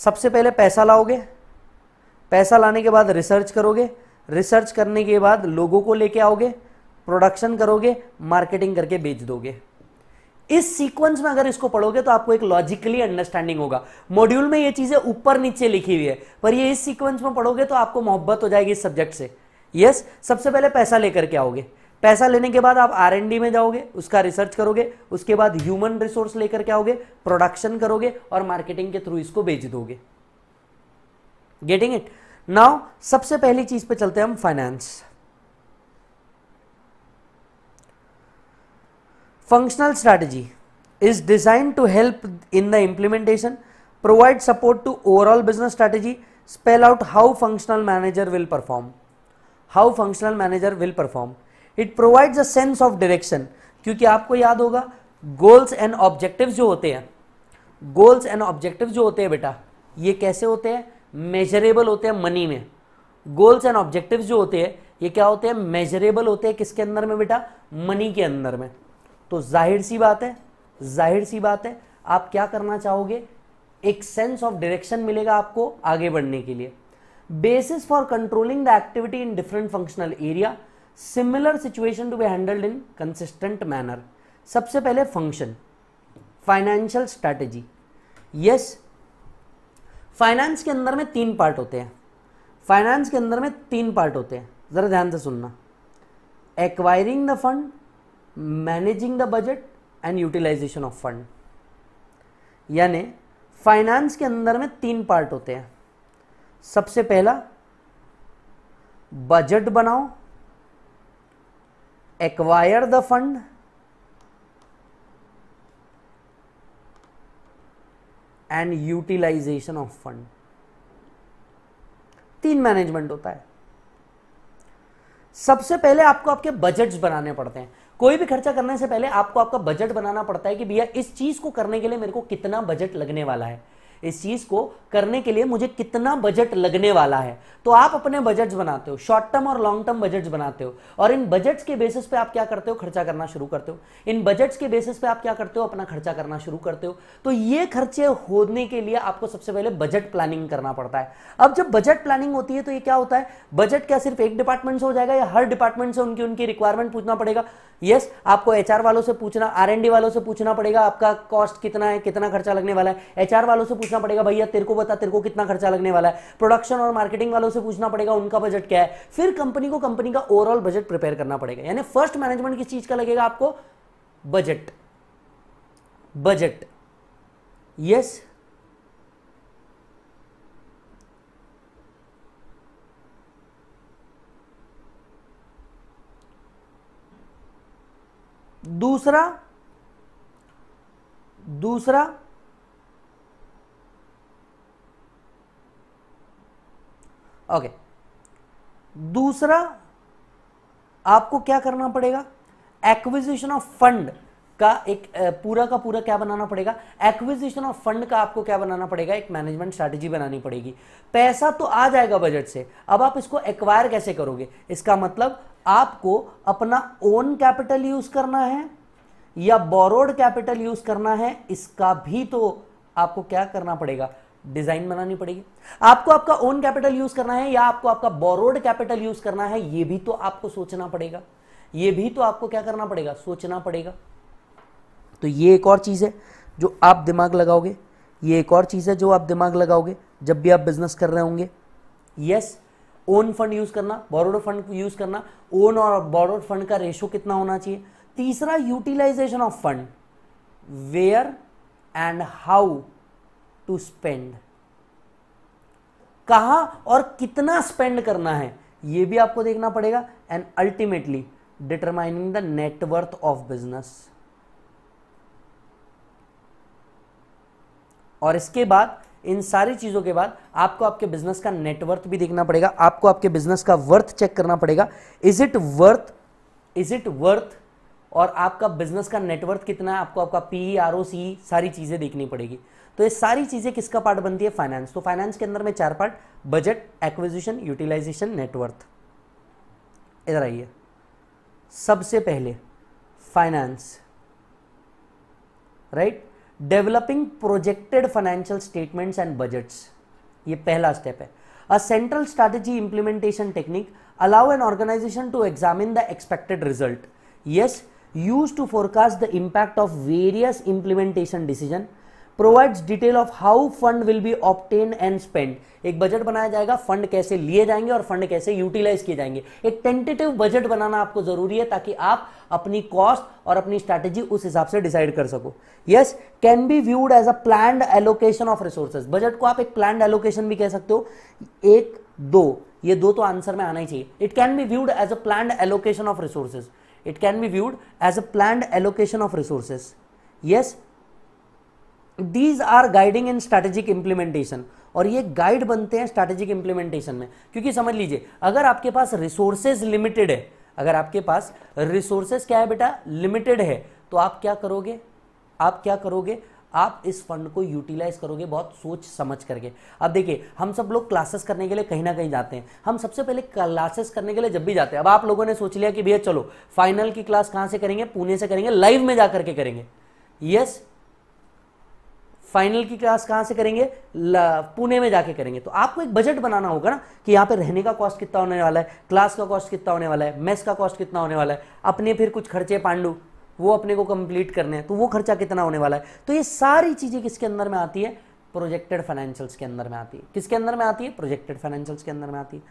सबसे पहले पैसा लाओगे पैसा लाने के बाद रिसर्च करोगे रिसर्च करने के बाद लोगों को लेके आओगे प्रोडक्शन करोगे मार्केटिंग करके बेच दोगे इस सीक्वेंस में अगर इसको पढ़ोगे तो आपको एक लॉजिकली अंडरस्टैंडिंग होगा मॉड्यूल में ये चीजें ऊपर नीचे लिखी हुई है पर ये इस सीक्वेंस में पढ़ोगे तो आपको मोहब्बत हो जाएगी इस सब्जेक्ट से यस yes, सबसे पहले पैसा लेकर के आओगे पैसा लेने के बाद आप आर में जाओगे उसका रिसर्च करोगे उसके बाद ह्यूमन रिसोर्स लेकर के आओगे प्रोडक्शन करोगे और मार्केटिंग के थ्रू इसको बेच दोगे गेटिंग इट नाउ सबसे पहली चीज पे चलते हैं हम finance functional strategy is design to help in the implementation provide support to overall business strategy spell out how functional manager will perform how functional manager will perform it provides a sense of direction क्योंकि आपको याद होगा गोल्स एंड ऑब्जेक्टिव जो होते हैं गोल्स एंड ऑब्जेक्टिव जो होते हैं बेटा ये कैसे होते हैं मेजरेबल होते हैं मनी में गोल्स एंड ऑब्जेक्टिव जो होते हैं ये क्या होते हैं मेजरेबल होते हैं किसके अंदर में बेटा मनी के अंदर में तो जाहिर सी बात है जाहिर सी बात है आप क्या करना चाहोगे एक सेंस ऑफ डायरेक्शन मिलेगा आपको आगे बढ़ने के लिए basis for controlling the activity in different functional area similar situation to be handled in consistent manner सबसे पहले function financial strategy yes finance के अंदर में तीन पार्ट होते हैं फाइनेंस के अंदर में तीन पार्ट होते हैं ज़रा ध्यान से सुनना acquiring the fund managing the budget and utilisation of fund यानी फाइनेंस के अंदर में तीन पार्ट होते हैं सबसे पहला बजट बनाओ acquire the fund and utilisation of fund तीन मैनेजमेंट होता है सबसे पहले आपको आपके बजट्स बनाने पड़ते हैं कोई भी खर्चा करने से पहले आपको आपका बजट बनाना पड़ता है कि भैया इस चीज को करने के लिए मेरे को कितना बजट लगने वाला है इस चीज़ को करने के लिए मुझे कितना बजट लगने वाला है तो आप अपने बजट्स बनाते हो शॉर्ट टर्म और लॉन्ग टर्म बजट्स बनाते हो और इन बजट्स के बेसिस पे आप क्या करते हो खर्चा करना शुरू करते हो इन बजट्स के बेसिस पे आप क्या करते हो अपना खर्चा करना शुरू करते हो तो ये खर्चे होने के लिए आपको सबसे पहले बजट प्लानिंग करना पड़ता है अब जब बजट प्लानिंग होती है तो ये क्या होता है बजट क्या सिर्फ एक डिपार्टमेंट से हो जाएगा या हर डिपार्टमेंट से उनकी उनकी रिक्वायरमेंट पूछना पड़ेगा यस आपको एचआर वालों से पूछना आर वालों से पूछना पड़ेगा आपका कॉस्ट कितना है कितना खर्चा लगने वाला है एचआर वालों से पूछ पूछना पड़ेगा भैया तेरे को बता तेरे को कितना खर्चा लगने वाला है प्रोडक्शन और मार्केटिंग वालों से पूछना पड़ेगा उनका बजट क्या है फिर कंपनी को कंपनी का ओवरऑल बजट प्रिपेयर करना पड़ेगा यानी फर्स्ट मैनेजमेंट किस चीज का लगेगा आपको बजट बजट यस दूसरा दूसरा ओके दूसरा आपको क्या करना पड़ेगा एक्विजिशन ऑफ फंड का एक पूरा का पूरा क्या बनाना पड़ेगा एक्विजिशन ऑफ फंड का आपको क्या बनाना पड़ेगा एक मैनेजमेंट स्ट्रैटेजी बनानी पड़ेगी पैसा तो आ जाएगा बजट से अब आप इसको एक्वायर कैसे करोगे इसका मतलब आपको अपना ओन कैपिटल यूज करना है या बोरोड कैपिटल यूज करना है इसका भी तो आपको क्या करना पड़ेगा डिजाइन बनानी पड़ेगी आपको आपका ओन कैपिटल यूज करना है या आपको आपका बोरोड कैपिटल यूज करना है यह भी तो आपको सोचना पड़ेगा यह भी तो आपको क्या करना पड़ेगा सोचना पड़ेगा तो ये एक और चीज़ है जो आप दिमाग लगाओगे ये एक और चीज़ है जो आप दिमाग लगाओगे जब भी आप बिजनेस कर रहे होंगे यस ओन फंड यूज़ करना बोरोड फंड यूज़ करना ओन और बोरोड फंड का रेशो कितना होना चाहिए तीसरा utilisation of fund where and how to spend कहा और कितना स्पेंड करना है ये भी आपको देखना पड़ेगा and ultimately determining the net worth of business और इसके बाद इन सारी चीजों के बाद आपको आपके बिजनेस का नेटवर्थ भी देखना पड़ेगा आपको आपके बिजनेस का वर्थ चेक करना पड़ेगा is it worth is it worth और आपका बिजनेस का नेटवर्थ कितना है आपको आपका पी आर ओ सी सारी चीजें देखनी पड़ेगी तो ये सारी चीजें किसका पार्ट बनती है फाइनेंस तो फाइनेंस के अंदर में चार part budget acquisition utilisation net worth इधर आइए सबसे पहले finance right developing projected financial statements and budgets ये पहला स्टेप है a central strategy implementation technique allow an organisation to examine the expected result yes use to forecast the impact of various implementation decision provides detail of how fund will be obtain and spend एक बजट बनाया जाएगा फंड कैसे लिए जाएंगे और फंड कैसे यूटिलाइज किए जाएंगे एक टेंटेटिव बजट बनाना आपको जरूरी है ताकि आप अपनी कॉस्ट और अपनी स्ट्रेटेजी उस हिसाब से डिसाइड कर सको yes can be viewed as a plan allocation of resources budget को आप एक प्लान एलोकेशन भी कह सकते हो एक दो ये दो तो आंसर में आना ही चाहिए it can be viewed as a plan allocation of resources it can be viewed as a plan allocation of resources yes these are guiding in strategic implementation और ये गाइड बनते हैं स्ट्रेटेजिक इंप्लीमेंटेशन में क्योंकि समझ लीजिए अगर आपके पास रिसोर्सेज लिमिटेड है अगर आपके पास रिसोर्सेज क्या है बेटा लिमिटेड है तो आप क्या करोगे आप क्या करोगे आप इस फंड को यूटिलाइज करोगे बहुत सोच समझ करके अब देखिए हम सब लोग क्लासेस करने के लिए कहीं ना कहीं जाते हैं हम सबसे पहले क्लासेस करने के लिए जब भी जाते हैं अब आप लोगों ने सोच लिया कि भैया चलो फाइनल की क्लास कहां से करेंगे पुणे से करेंगे लाइव में जा करके करेंगे यस फाइनल की क्लास कहाँ से करेंगे पुणे में जाके करेंगे तो आपको एक बजट बनाना होगा ना कि यहाँ पे रहने का कॉस्ट कितना होने वाला है क्लास का कॉस्ट कितना होने वाला है मेस का कॉस्ट कितना होने वाला है अपने फिर कुछ खर्चे पांडू वो अपने को कंप्लीट करने हैं तो वो खर्चा कितना होने वाला है तो ये सारी चीज़ें किसके अंदर में आती है प्रोजेक्टेड फाइनेंशियल्स के अंदर में आती है किसके अंदर में आती है प्रोजेक्टेड फाइनेंशियल्स के अंदर में आती है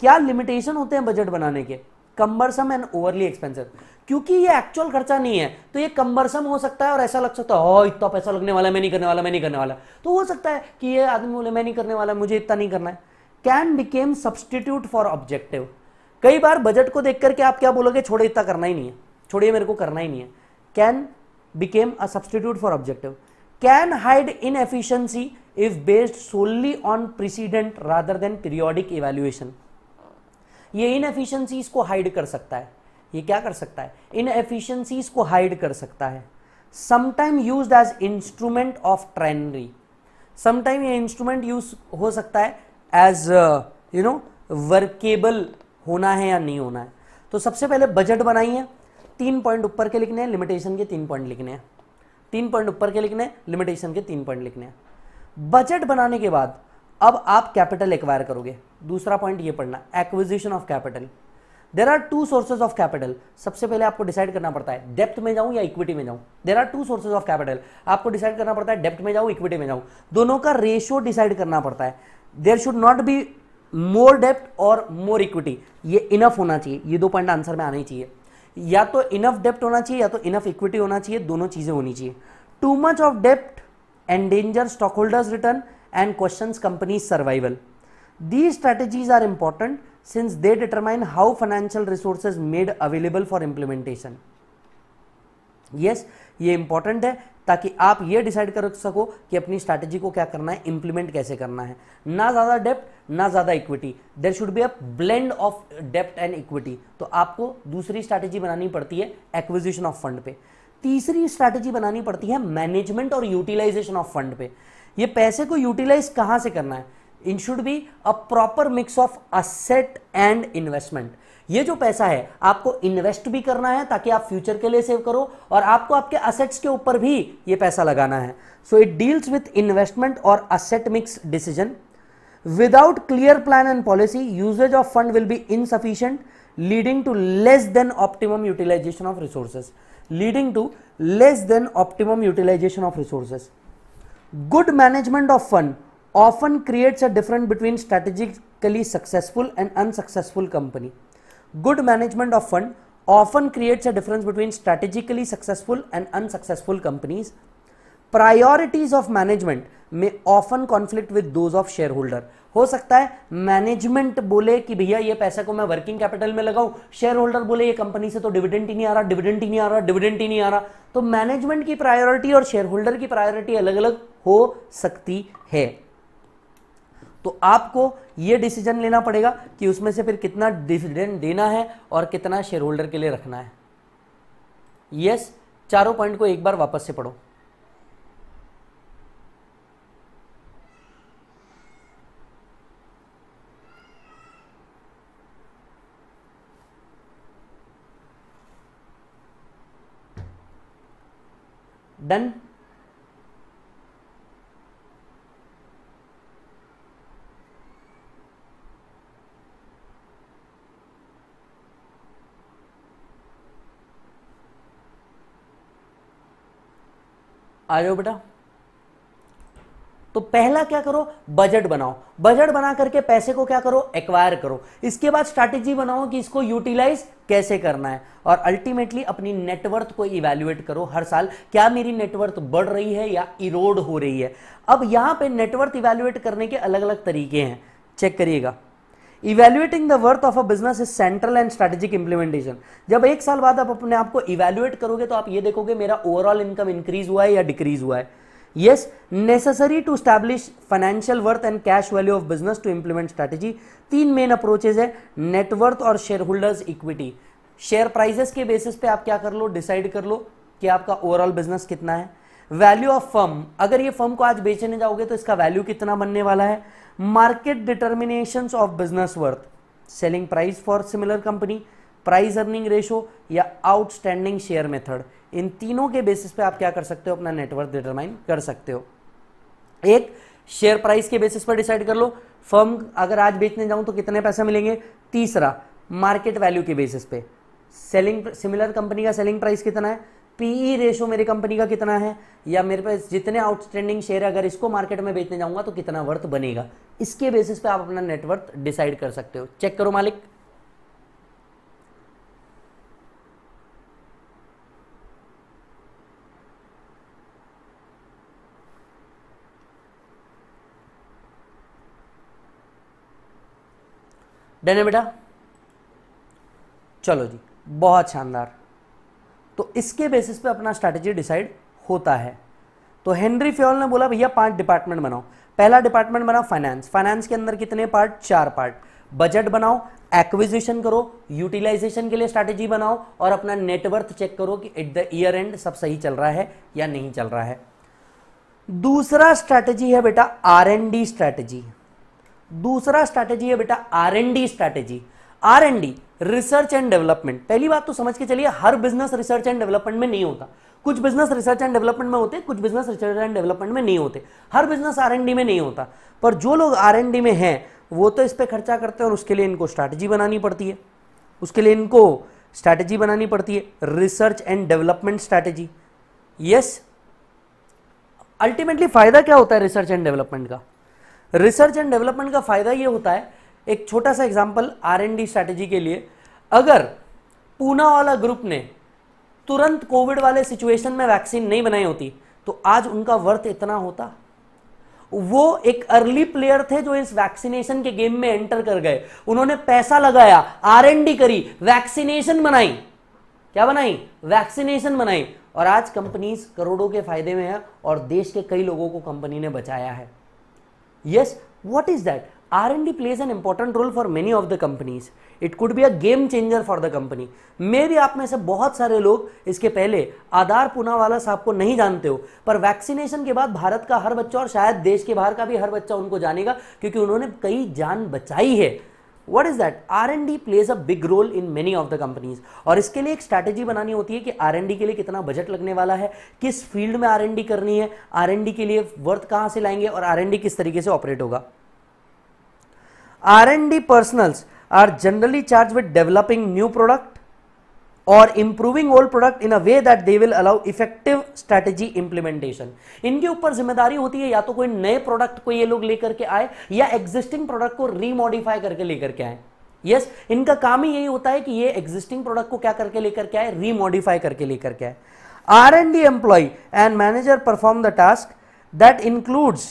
क्या लिमिटेशन होते हैं बजट बनाने के कम्बरसम एंड ओवरली एक्सपेंसिव क्योंकि ये एक्चुअल खर्चा नहीं है तो ये कम्बरसम हो सकता है और ऐसा लग सकता है इतना पैसा लगने वाला मैं नहीं करने वाला मैं नहीं करने वाला तो हो सकता है कि ये आदमी बोले मैं नहीं करने वाला मुझे इतना नहीं करना है can become substitute for objective कई बार बजट को देख करके आप क्या बोलोगे छोड़े इतना करना ही नहीं है छोड़िए मेरे को करना ही नहीं है can become a substitute for objective can hide in efficiency if based solely on precedent rather than periodic evaluation ये इन एफिशिएंसीज को हाइड कर सकता है ये क्या कर सकता है इन एफिशिएंसीज को हाइड कर सकता है sometime use as instrument of tyranny sometime ये इंस्ट्रूमेंट यूज हो सकता है एज यू नो वर्केबल होना है या नहीं होना है तो सबसे पहले बजट बनाइए तीन पॉइंट ऊपर के लिखने हैं लिमिटेशन के तीन पॉइंट लिखने हैं तीन पॉइंट ऊपर के लिखने हैं लिमिटेशन के तीन पॉइंट लिखने हैं बजट बनाने के बाद अब आप कैपिटल एक्वायर करोगे दूसरा पॉइंट ये पढ़ना acquisition of capital there are two sources of capital सबसे पहले आपको डिसाइड करना पड़ता है डेप्थ में जाऊं या इक्विटी में जाऊं there are two sources of capital आपको डिसाइड करना पड़ता है डेप्थ में जाऊं इक्विटी में जाऊं दोनों का रेशियो डिसाइड करना पड़ता है there should not be more depth और मोर इक्विटी ये इनफ होना चाहिए ये दो पॉइंट आंसर में आने चाहिए या तो इनफ डेप्थ होना चाहिए या तो इनफ इक्विटी होना चाहिए दोनों चीज़ें होनी चाहिए too much of depth and danger stock holders return and questions companies' survival. These strategies are important since they determine how financial resources made available for implementation. Yes yes, ये इंपॉर्टेंट है ताकि आप ये डिसाइड कर सको कि अपनी स्ट्रैटेजी को क्या करना है इंप्लीमेंट कैसे करना है ना ज़्यादा डेप्ट ना ज़्यादा equity there should be a blend of डेप्ट एंड इक्विटी तो आपको दूसरी स्ट्रैटेजी बनानी पड़ती है एक्विजिशन ऑफ फंड पे तीसरी स्ट्रैटेजी बनानी पड़ती है मैनेजमेंट और यूटिलाइजेशन ऑफ फंड पे ये पैसे को यूटिलाइज कहां से करना है इन should be a proper mix of asset and investment ये जो पैसा है आपको इन्वेस्ट भी करना है ताकि आप फ्यूचर के लिए सेव करो और आपको आपके असेट्स के ऊपर भी ये पैसा लगाना है so it deals with investment और asset mix decision without clear plan and policy usages of fund will be insufficient leading to less than optimum utilisation of resources leading to less than optimum utilisation of resources Good management of fund often creates a difference between strategically successful and unsuccessful company. Good management of fund often creates a difference between strategically successful and unsuccessful companies. Priorities of management may often conflict with those of shareholder. हो सकता है मैनेजमेंट बोले कि भैया ये पैसा को मैं वर्किंग कैपिटल में लगाऊं शेयर होल्डर बोले ये कंपनी से तो डिविडेंट ही नहीं आ रहा डिविडेंट ही नहीं आ रहा डिविडेंट ही नहीं आ रहा तो मैनेजमेंट की प्रायोरिटी और शेयर होल्डर की प्रायोरिटी अलग अलग हो सकती है तो आपको ये डिसीजन लेना पड़ेगा कि उसमें से फिर कितना डिविडेंट देना है और कितना शेयर होल्डर के लिए रखना है यस चारों पॉइंट को एक बार वापस से पढ़ो डन आ जाओ बेटा तो पहला क्या करो बजट बनाओ बजट बना करके पैसे को क्या करो एक्वायर करो इसके बाद स्ट्रैटेजी बनाओ कि इसको यूटिलाइज कैसे करना है और अल्टीमेटली अपनी नेटवर्थ को इवेल्युएट करो हर साल क्या मेरी नेटवर्थ बढ़ रही है या इरोड हो रही है अब यहां पे नेटवर्थ इवेल्युएट करने के अलग अलग तरीके हैं चेक करिएगा evaluating the worth of a business is central and strategic implementation जब एक साल बाद आप अपने आप को इवेल्युएट करोगे तो आप ये देखोगे मेरा ओवरऑल इनकम इंक्रीज हुआ है या डिक्रीज हुआ है yes necessary to establish financial worth and cash value of business to implement strategy तीन मेन अप्रोचेज है नेटवर्थ और share holders equity share prices के बेसिस पे आप क्या कर लो डिसाइड कर लो कि आपका ओवरऑल बिजनेस कितना है वैल्यू ऑफ फर्म अगर ये फर्म को आज बेचने जाओगे तो इसका वैल्यू कितना बनने वाला है market determination of business worth selling price for similar company price earning ratio या आउटस्टैंडिंग शेयर मेथड इन तीनों के बेसिस पे आप क्या कर सकते हो अपना नेटवर्क डिटरमाइन कर सकते हो एक शेयर प्राइस के बेसिस पर डिसाइड कर लो फर्म अगर आज बेचने जाऊं तो कितने पैसे मिलेंगे तीसरा मार्केट वैल्यू के बेसिस पे सेलिंग सिमिलर कंपनी का सेलिंग प्राइस कितना है पीई रेशो मेरी कंपनी का कितना है या मेरे पास जितने आउटस्टैंडिंग शेयर है अगर इसको मार्केट में बेचने जाऊंगा तो कितना वर्थ बनेगा इसके बेसिस पे आप अपना नेटवर्थ डिसाइड कर सकते हो चेक करो मालिक डन है बेटा चलो जी बहुत शानदार तो इसके बेसिस पे अपना स्ट्रैटेजी डिसाइड होता है तो हेनरी फ्योल ने बोला भैया पांच डिपार्टमेंट बनाओ पहला डिपार्टमेंट बनाओ फाइनेंस फाइनेंस के अंदर कितने पार्ट चार पार्ट बजट बनाओ एक्विजिशन करो यूटिलाइजेशन के लिए स्ट्रैटेजी बनाओ और अपना नेटवर्थ चेक करो कि एट द ईयर एंड सब सही चल रहा है या नहीं चल रहा है दूसरा स्ट्रैटेजी है बेटा आर एंड डी स्ट्रैटेजी दूसरा स्ट्रैटेजी है बेटा R N D strategy R N D research and development पहली बात तो समझ के चलिए हर बिजनेस रिसर्च एंड डेवलपमेंट में नहीं होता कुछ बिजनेस रिसर्च एंड डेवलपमेंट में होते कुछ बिजनेस रिसर्च एंड डेवलपमेंट में नहीं होते हर बिजनेस आर में नहीं होता पर जो लोग आर में हैं वो तो इस पर खर्चा करते हैं और उसके लिए इनको स्ट्रैटेजी बनानी पड़ती है उसके लिए इनको स्ट्रैटेजी बनानी पड़ती है research and development strategy yes ultimately फायदा क्या होता है रिसर्च एंड डेवलपमेंट का रिसर्च एंड डेवलपमेंट का फायदा यह होता है एक छोटा सा example R N D strategy के लिए अगर पूना वाला ग्रुप ने तुरंत कोविड वाले सिचुएशन में वैक्सीन नहीं बनाई होती तो आज उनका वर्थ इतना होता वो एक अर्ली प्लेयर थे जो इस वैक्सीनेशन के गेम में एंटर कर गए उन्होंने पैसा लगाया आर डी करी वैक्सीनेशन बनाई क्या बनाई वैक्सीनेशन बनाई और आज कंपनीज करोड़ों के फायदे में है और देश के कई लोगों को कंपनी ने बचाया है Yes, what is that? R&D plays an important role for many of the companies. It could be a game changer for the company. मे भी आप में से बहुत सारे लोग इसके पहले आधार पुनावाला साहब को नहीं जानते हो पर वैक्सीनेशन के बाद भारत का हर बच्चा और शायद देश के बाहर का भी हर बच्चा उनको जानेगा क्योंकि उन्होंने कई जान बचाई है what is that R N D plays a big role in many of the companies और इसके लिए एक स्ट्रैटेजी बनानी होती है कि आर एन डी के लिए कितना बजट लगने वाला है किस फील्ड में आर एन डी करनी है आर एन डी के लिए वर्थ कहां से लाएंगे और आर एन डी किस तरीके से ऑपरेट होगा R N D personnels are generally charged with developing new product और improving old product in a way that they will allow effective strategy implementation इनके ऊपर जिम्मेदारी होती है या तो कोई नए प्रोडक्ट को ये लोग लेकर के आए या एग्जिस्टिंग प्रोडक्ट को रीमॉडिफाई करके लेकर के आए यस yes, इनका काम ही यही होता है कि ये एग्जिस्टिंग प्रोडक्ट को क्या करके लेकर के आए रीमॉडिफाई करके लेकर के आए R and D employ and manager perform the task that includes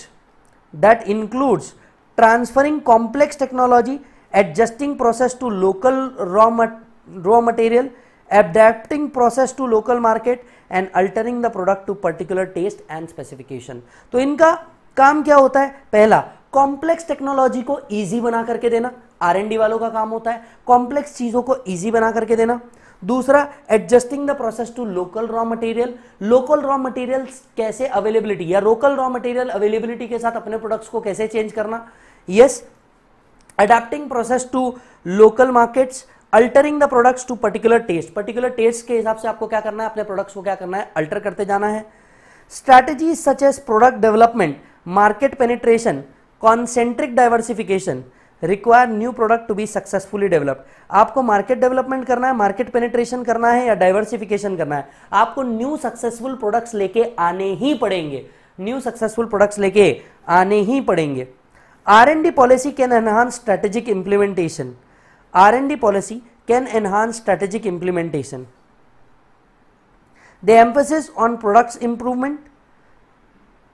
that includes transferring complex technology adjusting process to local raw material raw adapting process to local market and altering the product to particular taste and specification तो इनका काम क्या होता है पहला कॉम्प्लेक्स टेक्नोलॉजी को ईजी बना करके देना आर वालों का काम होता है कॉम्प्लेक्स चीज़ों को ईजी बना करके देना दूसरा adjusting the process to local raw material local raw material कैसे अवेलेबिलिटी या लोकल रॉ मटेरियल अवेलेबिलिटी के साथ अपने प्रोडक्ट्स को कैसे चेंज करना yes adapting process to local markets altering the products to particular taste particular taste के हिसाब से आपको क्या करना है अपने प्रोडक्ट्स को क्या करना है अल्टर करते जाना है strategy such as product development market penetration concentric diversification require new product to be successfully developed आपको मार्केट डेवलपमेंट करना है मार्केट पेनिट्रेशन करना है या डाइवर्सिफिकेशन करना है आपको न्यू सक्सेसफुल प्रोडक्ट्स लेके आने ही पड़ेंगे न्यू सक्सेसफुल प्रोडक्ट्स लेके आने ही पड़ेंगे R and D policy can enhance strategic implementation R&D policy can enhance strategic implementation. The emphasis on products improvement,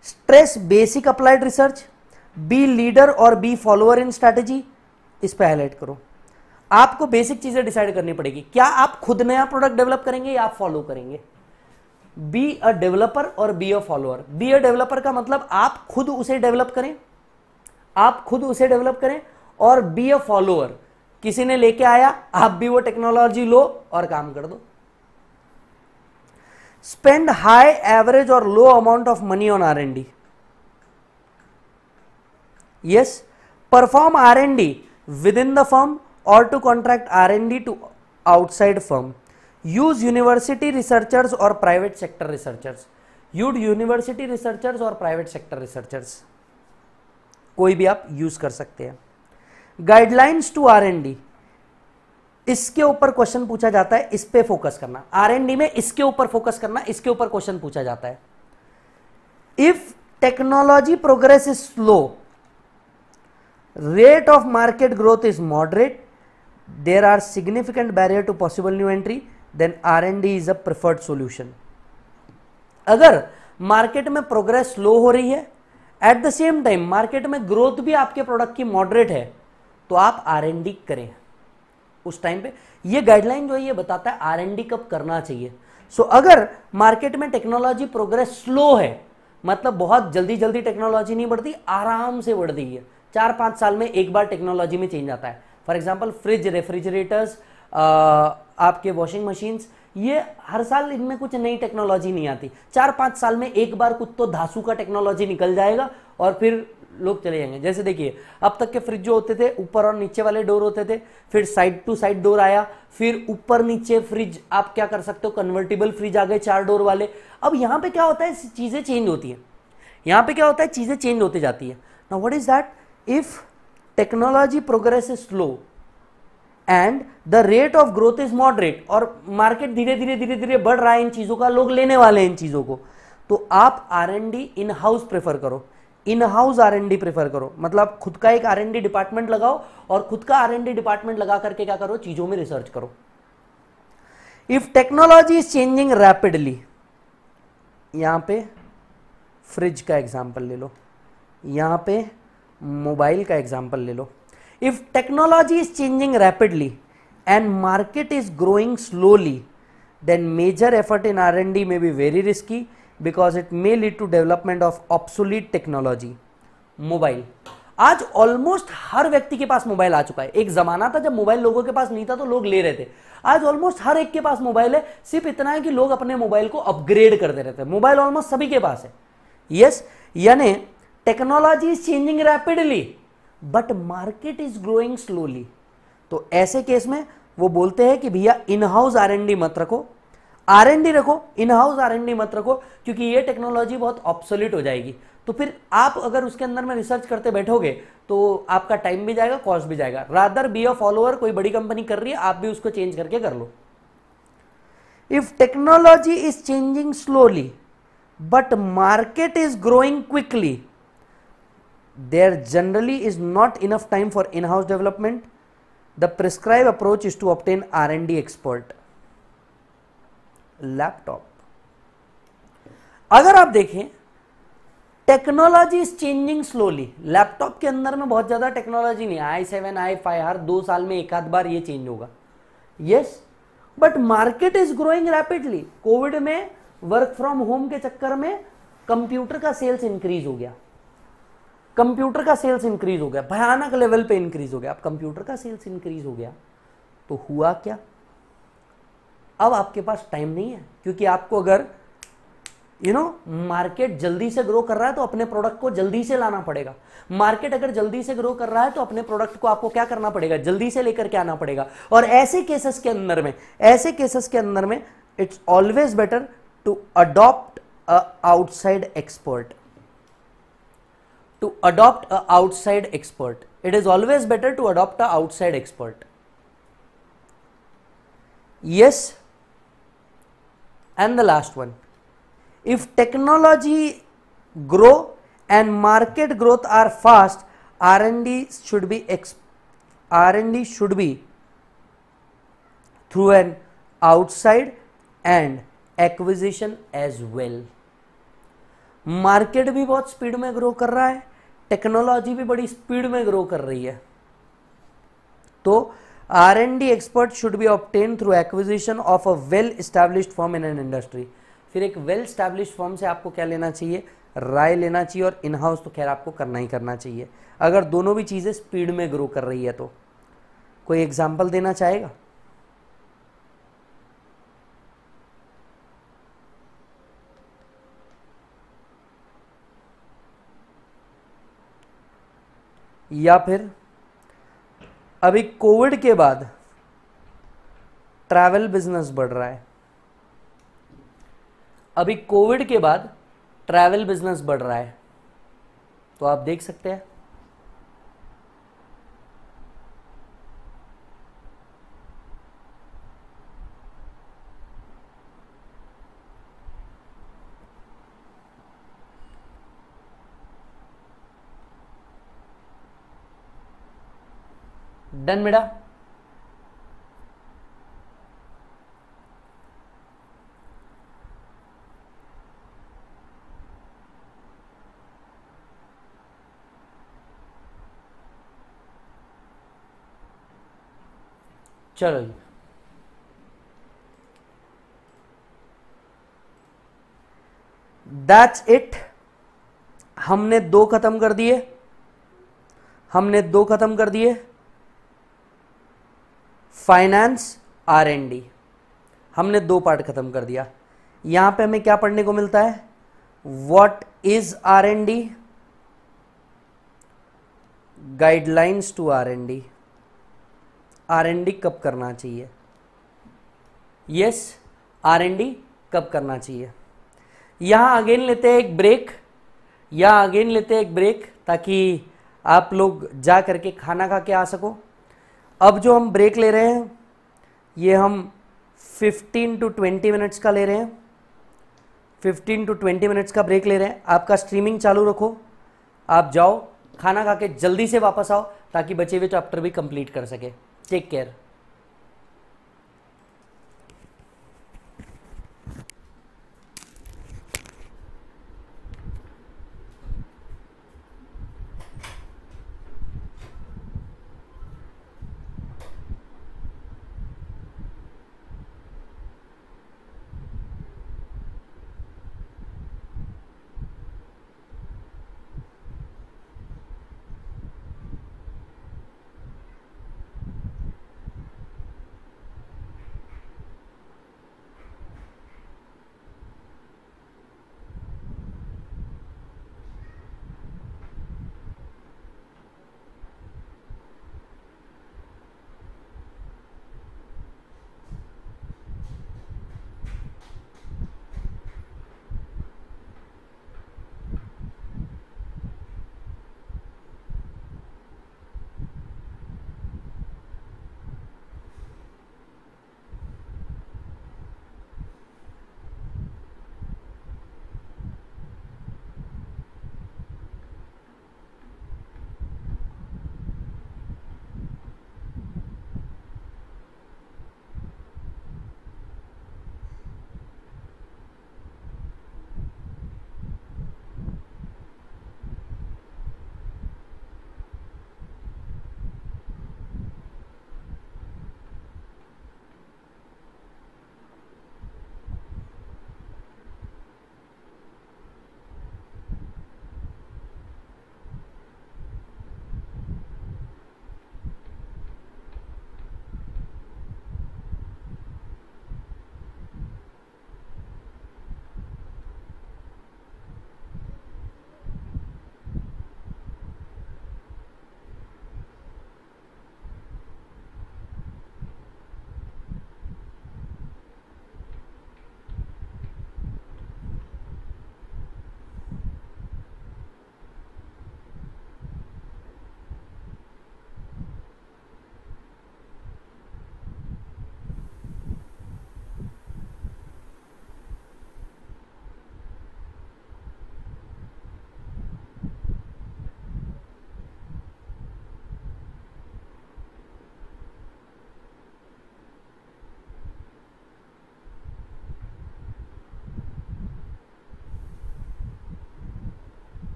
stress basic applied research, be leader और be follower in strategy इस पर हाईलाइट करो आपको बेसिक चीजें डिसाइड करनी पड़ेगी क्या आप खुद नया प्रोडक्ट डेवलप करेंगे या आप फॉलो करेंगे बी अ डेवलपर और be a follower be a developer का मतलब आप खुद उसे डेवलप करें आप खुद उसे डेवलप करें और बी अ फॉलोअर किसी ने लेके आया आप भी वो टेक्नोलॉजी लो और काम कर दो स्पेंड हाई एवरेज और low amount of money on R n D yes perform R and D within the firm और to contract R n D to outside firm use university researchers और private sector researchers used university researchers और प्राइवेट सेक्टर रिसर्चर्स कोई भी आप यूज कर सकते हैं guidelines to R N D इसके ऊपर क्वेश्चन पूछा जाता है इस पे फोकस करना आर एन डी में इसके ऊपर फोकस करना इसके ऊपर क्वेश्चन पूछा जाता है if technology progress is slow rate market growth is moderate there are significant barrier to possible new entry then R N D is a preferred solution अगर मार्केट में प्रोग्रेस स्लो हो रही है at the same time market में ग्रोथ भी आपके प्रोडक्ट की मॉडरेट है तो आप आर करें उस टाइम पे ये गाइडलाइन जो है ये बताता है आर कब करना चाहिए सो so, अगर मार्केट में टेक्नोलॉजी प्रोग्रेस स्लो है मतलब बहुत जल्दी जल्दी टेक्नोलॉजी नहीं बढ़ती आराम से बढ़ रही है चार पांच साल में एक बार टेक्नोलॉजी में चेंज आता है फॉर एग्जाम्पल फ्रिज रेफ्रिजरेटर्स आपके वॉशिंग मशीन्स ये हर साल इनमें कुछ नई टेक्नोलॉजी नहीं आती चार पांच साल में एक बार कुछ तो धासु का टेक्नोलॉजी निकल जाएगा और फिर लोग चले जाएंगे जैसे देखिए अब तक के फ्रिज जो होते थे ऊपर और नीचे वाले डोर होते थे फिर साइड टू साइड डोर आया फिर ऊपर नीचे फ्रिज आप क्या कर सकते हो कन्वर्टेबल फ्रिज आ गए चार डोर वाले अब यहाँ पे क्या होता है चीज़ें चेंज होती है यहाँ पे क्या होता है चीज़ें चेंज होती जाती है ना what is that if technology progress is slow and the rate of growth is moderate और मार्केट धीरे धीरे धीरे धीरे बढ़ रहा है इन चीज़ों का लोग लेने वाले हैं इन चीज़ों को तो आप R N D in house prefer करो in house R N D prefer करो मतलब खुद का एक आर एन डी डिपार्टमेंट लगाओ और खुद का आर एन डी डिपार्टमेंट लगा करके क्या करो चीज़ों में रिसर्च करो if technology is changing rapidly यहां पे फ्रिज का एग्जाम्पल ले लो यहां पे मोबाइल का एग्जाम्पल ले लो if technology is changing rapidly and market is growing slowly then major effort in R N D may be very risky because it may lead to development of obsolete technology mobile आज ऑलमोस्ट हर व्यक्ति के पास मोबाइल आ चुका है एक जमाना था जब मोबाइल लोगों के पास नहीं था तो लोग ले रहे थे आज ऑलमोस्ट हर एक के पास मोबाइल है सिर्फ इतना है कि लोग अपने मोबाइल को अपग्रेड करते रहते हैं मोबाइल ऑलमोस्ट सभी के पास है यस यानी technology is changing rapidly but market is growing slowly तो ऐसे केस में वो बोलते हैं कि भैया इन हाउस आर मत रखो आर एन डी रखो in house R N D मत रखो क्योंकि ये टेक्नोलॉजी बहुत ऑप्सोलिट हो जाएगी तो फिर आप अगर उसके अंदर में रिसर्च करते बैठोगे तो आपका टाइम भी जाएगा कॉस्ट भी जाएगा रादर बी अ फॉलोअर कोई बड़ी कंपनी कर रही है आप भी उसको चेंज करके कर लो if technology is changing slowly but market is growing quickly there generally is not enough time for in house development the prescribe approach is to obtain R and D expert laptop अगर आप देखें technology is changing slowly laptop के अंदर में बहुत ज़्यादा टेक्नोलॉजी नहीं आई सेवन आई फाइव हर दो साल में एक आध बार ये चेंज होगा yes but market is growing rapidly Covid में वर्क फ्रॉम होम के चक्कर में कंप्यूटर का सेल्स इंक्रीज हो गया कंप्यूटर का सेल्स इंक्रीज हो गया भयानक लेवल पे इंक्रीज हो गया अब कंप्यूटर का सेल्स इंक्रीज हो गया तो हुआ क्या अब आपके पास टाइम नहीं है क्योंकि आपको अगर यू नो मार्केट जल्दी से ग्रो कर रहा है तो अपने प्रोडक्ट को जल्दी से लाना पड़ेगा मार्केट अगर जल्दी से ग्रो कर रहा है तो अपने प्रोडक्ट को आपको क्या करना पड़ेगा जल्दी से लेकर के आना पड़ेगा और ऐसे केसेस के अंदर में ऐसे केसेस के अंदर में it's always better to adopt outside expert to adopt outside expert it is always better to adopt outside expert yes and the last one if technology grow and market growth are fast r&d should be r&d should be through an outside and acquisition as well market भी बहुत स्पीड में ग्रो कर रहा है टेक्नोलॉजी भी बड़ी स्पीड में ग्रो कर रही है तो R&D expert should be obtained through acquisition of a well established firm in an industry. फिर एक वेल स्टैब्लिश फॉर्म से आपको क्या लेना चाहिए राय लेना चाहिए और इन हाउस तो खैर आपको करना ही करना चाहिए अगर दोनों भी चीज़ें स्पीड में ग्रो कर रही है तो कोई एग्जाम्पल देना चाहेगा या फिर अभी कोविड के बाद ट्रैवल बिजनेस बढ़ रहा है अभी कोविड के बाद ट्रैवल बिजनेस बढ़ रहा है तो आप देख सकते हैं डन बेटा चलो जी दैट्स इट हमने दो खत्म कर दिए हमने दो खत्म कर दिए फाइनेंस आर एन डी हमने दो पार्ट खत्म कर दिया यहां पे हमें क्या पढ़ने को मिलता है what is R N D guidelines to R N D R N D कब करना चाहिए यस आर एन डी कब करना चाहिए यहां अगेन लेते हैं एक ब्रेक या अगेन लेते हैं एक ब्रेक ताकि आप लोग जा करके खाना खा के आ सको अब जो हम ब्रेक ले रहे हैं ये हम 15 टू 20 मिनट्स का ले रहे हैं 15 टू 20 मिनट्स का ब्रेक ले रहे हैं आपका स्ट्रीमिंग चालू रखो आप जाओ खाना खा के जल्दी से वापस आओ ताकि बचे हुए चैप्टर तो भी कंप्लीट कर सके टेक केयर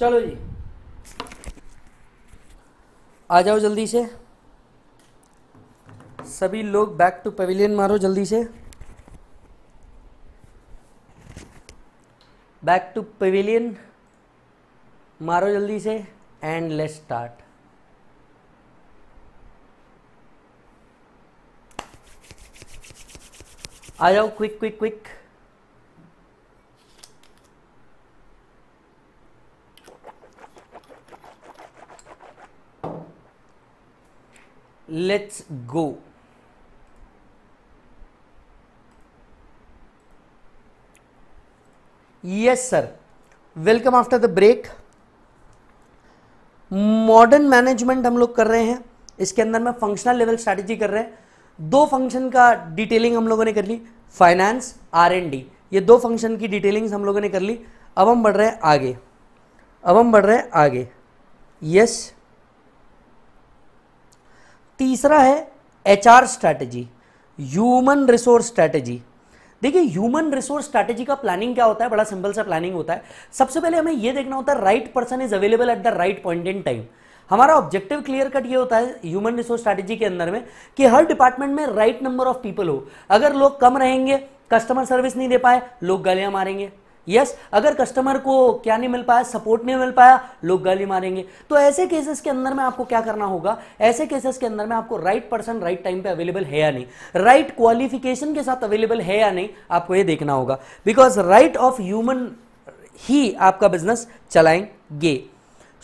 चलो जी आ जाओ जल्दी से सभी लोग बैक टू पवेलियन मारो जल्दी से बैक टू पवेलियन मारो जल्दी से एंड लेट्स स्टार्ट आ जाओ quick quick quick go. Yes, sir. Welcome after the break. Modern management हम लोग कर रहे हैं इसके अंदर में फंक्शनल लेवल स्ट्रैटेजी कर रहे हैं दो फंक्शन का डिटेलिंग हम लोगों ने कर ली फाइनेंस आर एंड डी ये दो फंक्शन की डिटेलिंग हम लोगों ने कर ली अब हम बढ़ रहे हैं आगे अब हम बढ़ रहे हैं आगे यस yes. तीसरा है H R strategy human resource strategy देखिए ह्यूमन रिसोर्स स्ट्रैटेजी का प्लानिंग क्या होता है बड़ा सिंपल सा प्लानिंग होता है सबसे पहले हमें यह देखना होता है right person is available at the right point in time हमारा ऑब्जेक्टिव क्लियर कट ये होता है ह्यूमन रिसोर्स स्ट्रैटेजी के अंदर में कि हर डिपार्टमेंट में राइट नंबर ऑफ पीपल हो अगर लोग कम रहेंगे कस्टमर सर्विस नहीं दे पाए लोग गलियां मारेंगे यस अगर कस्टमर को क्या नहीं मिल पाया सपोर्ट नहीं मिल पाया लोग गाली मारेंगे तो ऐसे केसेस के अंदर में आपको क्या करना होगा ऐसे केसेस के अंदर में आपको राइट पर्सन राइट टाइम पे अवेलेबल है या नहीं राइट क्वालिफिकेशन के साथ अवेलेबल है या नहीं आपको ये देखना होगा बिकॉज राइट ऑफ ह्यूमन ही आपका बिजनेस चलाएंगे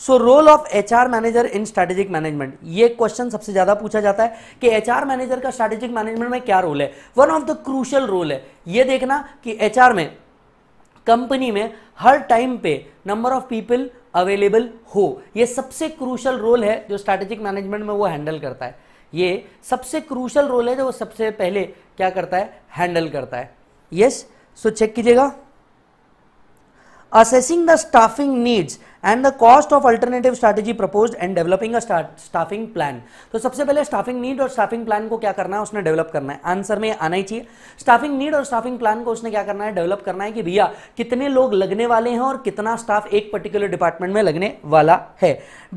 so role of H R manager in strategic management ये क्वेश्चन सबसे ज्यादा पूछा जाता है कि एच आर मैनेजर का स्ट्रेटेजिक मैनेजमेंट में क्या रोल है one of the crucial role है ये देखना कि एच आर में कंपनी में हर टाइम पे नंबर ऑफ पीपल अवेलेबल हो ये सबसे क्रूशल रोल है जो स्ट्रेटेजिक मैनेजमेंट में वो हैंडल करता है ये सबसे क्रूशल रोल है जो वो सबसे पहले क्या करता है हैंडल करता है यस सो चेक कीजिएगा assessing the staffing needs and the cost of alternative strategy propose and developing a staffing plan तो सबसे पहले स्टाफिंग नीड और स्टाफिंग प्लान को क्या करना है उसने डेवलप करना है आंसर में आना ही चाहिए स्टाफिंग नीड और स्टाफिंग प्लान को उसने क्या करना है डेवलप करना है कि भैया कितने लोग लगने वाले हैं और कितना स्टाफ एक पर्टिकुलर डिपार्टमेंट में लगने वाला है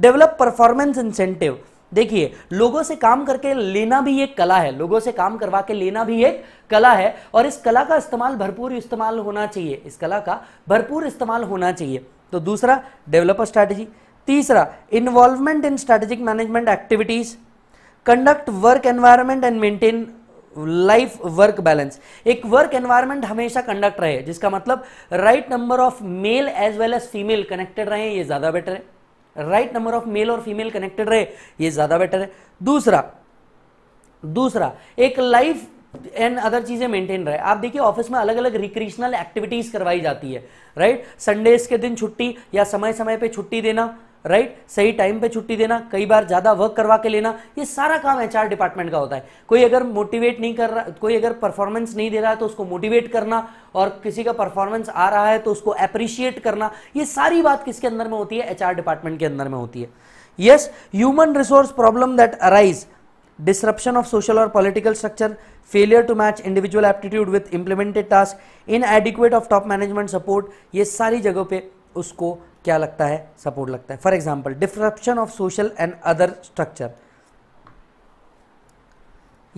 डेवलप परफॉर्मेंस इंसेंटिव देखिए लोगों से काम करके लेना भी एक कला है लोगों से काम करवा के लेना भी एक कला है और इस कला का इस्तेमाल भरपूर इस्तेमाल होना चाहिए इस कला का भरपूर इस्तेमाल होना चाहिए तो दूसरा डेवलपर स्ट्रैटेजी तीसरा involvement in strategic management activities conduct work environment and maintain life work balance एक वर्क एनवायरमेंट हमेशा कंडक्ट रहे जिसका मतलब right number of male as well as female connected रहे ये ज़्यादा बेटर है राइट नंबर ऑफ मेल और फीमेल कनेक्टेड रहे ये ज़्यादा बेटर है दूसरा दूसरा एक लाइफ एंड अदर चीज़ें मेंटेन रहे आप देखिए ऑफिस में अलग अलग रिक्रिएशनल एक्टिविटीज़ करवाई जाती है राइट संडेज के दिन छुट्टी या समय समय पे छुट्टी देना राइट right? सही टाइम पे छुट्टी देना कई बार ज़्यादा वर्क करवा के लेना ये सारा काम एचआर डिपार्टमेंट का होता है कोई अगर मोटिवेट नहीं कर रहा कोई अगर परफॉर्मेंस नहीं दे रहा है तो उसको मोटिवेट करना और किसी का परफॉर्मेंस आ रहा है तो उसको अप्रिशिएट करना ये सारी बात किसके अंदर में होती है एचआर डिपार्टमेंट के अंदर में होती है yes human resource problem that arise of social और political structure failure to match individual aptitude with implemented task in inadequate of top management support ये सारी जगहों पे उसको क्या लगता है सपोर्ट लगता है for example disruption of social and other structure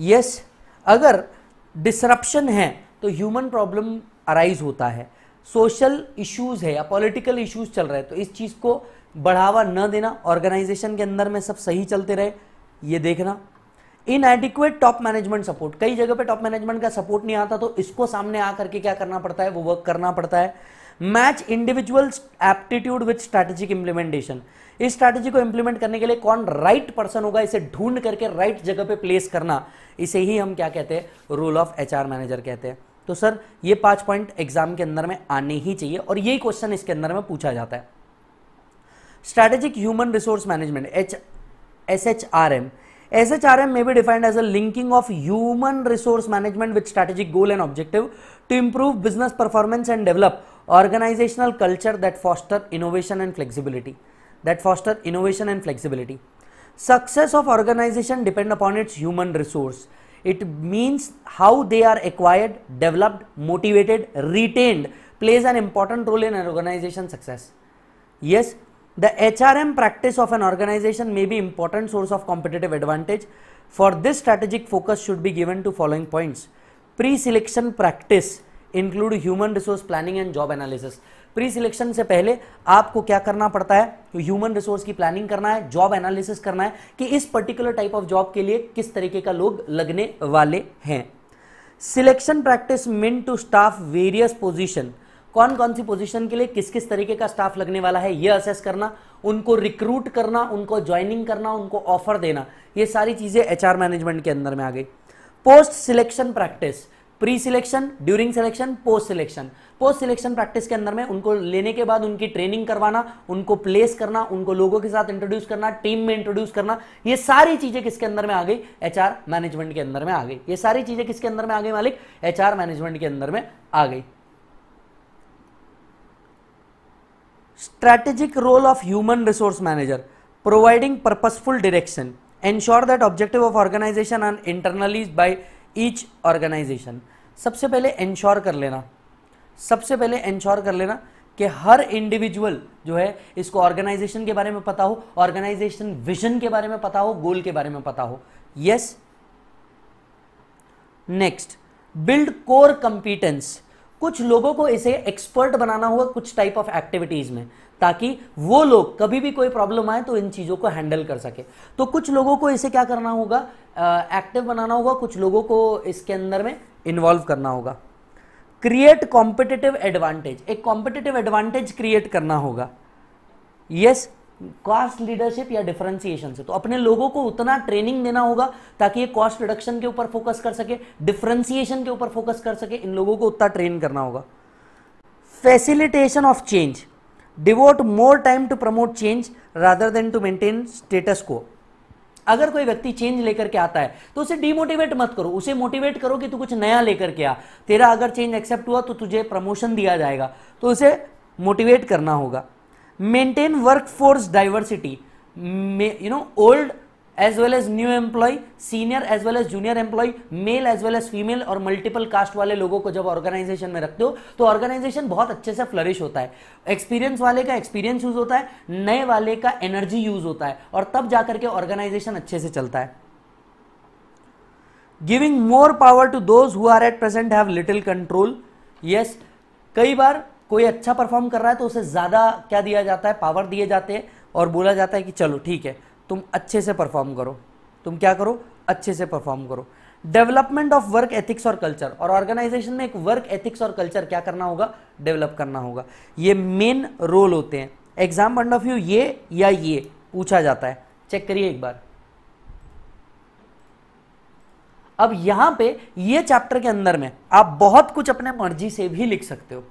yes अगर डिसरप्शन है तो ह्यूमन प्रॉब्लम अराइज होता है सोशल इश्यूज़ है या पॉलिटिकल इश्यूज़ चल रहे हैं तो इस चीज़ को बढ़ावा न देना ऑर्गेनाइजेशन के अंदर में सब सही चलते रहे ये देखना इनएडिक्वेट टॉप मैनेजमेंट सपोर्ट कई जगह पे टॉप मैनेजमेंट का सपोर्ट नहीं आता तो इसको सामने आकर के क्या करना पड़ता है वो वर्क करना पड़ता है match individual aptitude with strategic implementation इस स्ट्रैटेजी को इंप्लीमेंट करने के लिए कौन राइट right पर्सन होगा इसे ढूंढ करके राइट right जगह पे प्लेस करना इसे ही हम क्या कहते हैं रोल ऑफ एच मैनेजर कहते हैं तो सर ये पांच पॉइंट एग्जाम के अंदर में आने ही चाहिए और यही क्वेश्चन इसके अंदर में पूछा जाता है strategic human resource management H S H R M SHRM may be defined as a linking of human resource management with strategic goal and objective to improve business performance and develop organizational culture that foster innovation and flexibility that foster innovation and flexibility success of organization depend upon its human resource it means how they are acquired developed motivated retained plays an important role in an organization success yes The HRM practice of an organization may be important source of competitive advantage. For this strategic focus should be given to following points. Pre-selection practice include human resource planning and job analysis. Pre selection से पहले आपको क्या करना पड़ता है ह्यूमन रिसोर्स की प्लानिंग करना है जॉब एनालिसिस करना है कि इस पर्टिकुलर टाइप ऑफ जॉब के लिए किस तरीके का लोग लगने वाले हैं selection practice mean to staff various position कौन कौन सी पोजीशन के लिए किस किस तरीके का स्टाफ लगने वाला है ये असेस करना उनको रिक्रूट करना उनको ज्वाइनिंग करना उनको ऑफर देना ये सारी चीज़ें एचआर मैनेजमेंट के अंदर में आ गई post selection practice pre selection during selection post selection post selection practice के अंदर में उनको लेने के बाद उनकी ट्रेनिंग करवाना उनको प्लेस करना उनको लोगों के साथ इंट्रोड्यूस करना टीम में इंट्रोड्यूस करना ये सारी चीज़ें किसके अंदर में आ गई एचआर मैनेजमेंट के अंदर में आ गई ये सारी चीज़ें किसके अंदर में आ गई मालिक एचआर मैनेजमेंट के अंदर में आ गई strategic role of human resource manager providing purposeful direction ensure that objective of organization and internally by each organization सबसे पहले इंश्योर कर लेना सबसे पहले इंश्योर कर लेना कि हर इंडिविजुअल जो है इसको ऑर्गेनाइजेशन के बारे में पता हो ऑर्गेनाइजेशन विजन के बारे में पता हो गोल के बारे में पता हो yes next build core competence कुछ लोगों को इसे एक्सपर्ट बनाना होगा कुछ टाइप ऑफ एक्टिविटीज में ताकि वो लोग कभी भी कोई प्रॉब्लम आए तो इन चीज़ों को हैंडल कर सके तो कुछ लोगों को इसे क्या करना होगा एक्टिव uh, बनाना होगा कुछ लोगों को इसके अंदर में इन्वॉल्व करना होगा क्रिएट कॉम्पिटेटिव एडवांटेज एक कॉम्पिटेटिव एडवांटेज क्रिएट करना होगा यस yes, कॉस्ट लीडरशिप या डिफरेंशिएशन से तो अपने लोगों को उतना ट्रेनिंग देना होगा ताकि ये कॉस्ट रिडक्शन के ऊपर फोकस कर सके डिफरेंशिएशन के ऊपर फोकस कर सके इन लोगों को उतना ट्रेन करना होगा facilitation of change devote more time to promote change rather than to maintain status quo अगर कोई व्यक्ति चेंज लेकर के आता है तो उसे डीमोटिवेट मत करो उसे मोटिवेट करो कि तू कुछ नया लेकर के आ तेरा अगर चेंज एक्सेप्ट हुआ तो तुझे प्रमोशन दिया जाएगा तो उसे मोटिवेट करना होगा work workforce diversity you know old as well as new employee senior as well as junior employee male as well as female और मल्टीपल कास्ट वाले लोगों को जब ऑर्गेनाइजेशन में रखते हो तो ऑर्गेनाइजेशन बहुत अच्छे से फ्लरिश होता है एक्सपीरियंस वाले का एक्सपीरियंस यूज होता है नए वाले का एनर्जी यूज होता है और तब जाकर के ऑर्गेनाइजेशन अच्छे से चलता है giving more power to those who are at present have little control yes कई बार कोई अच्छा परफॉर्म कर रहा है तो उसे ज़्यादा क्या दिया जाता है पावर दिए जाते हैं और बोला जाता है कि चलो ठीक है तुम अच्छे से परफॉर्म करो तुम क्या करो अच्छे से परफॉर्म करो डेवलपमेंट ऑफ वर्क एथिक्स और कल्चर और ऑर्गेनाइजेशन में एक वर्क एथिक्स और कल्चर क्या करना होगा डेवलप करना होगा ये मेन रोल होते हैं एग्जाम पॉइंट ऑफ व्यू ये या ये पूछा जाता है चेक करिए एक बार अब यहां पे ये चैप्टर के अंदर में आप बहुत कुछ अपने मर्जी से भी लिख सकते हो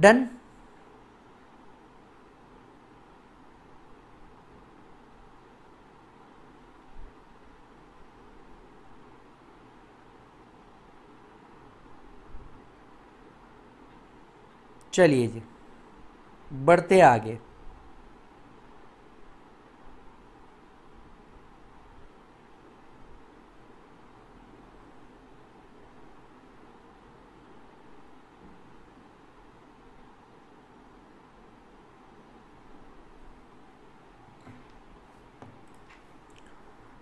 डन चलिए जी बढ़ते आगे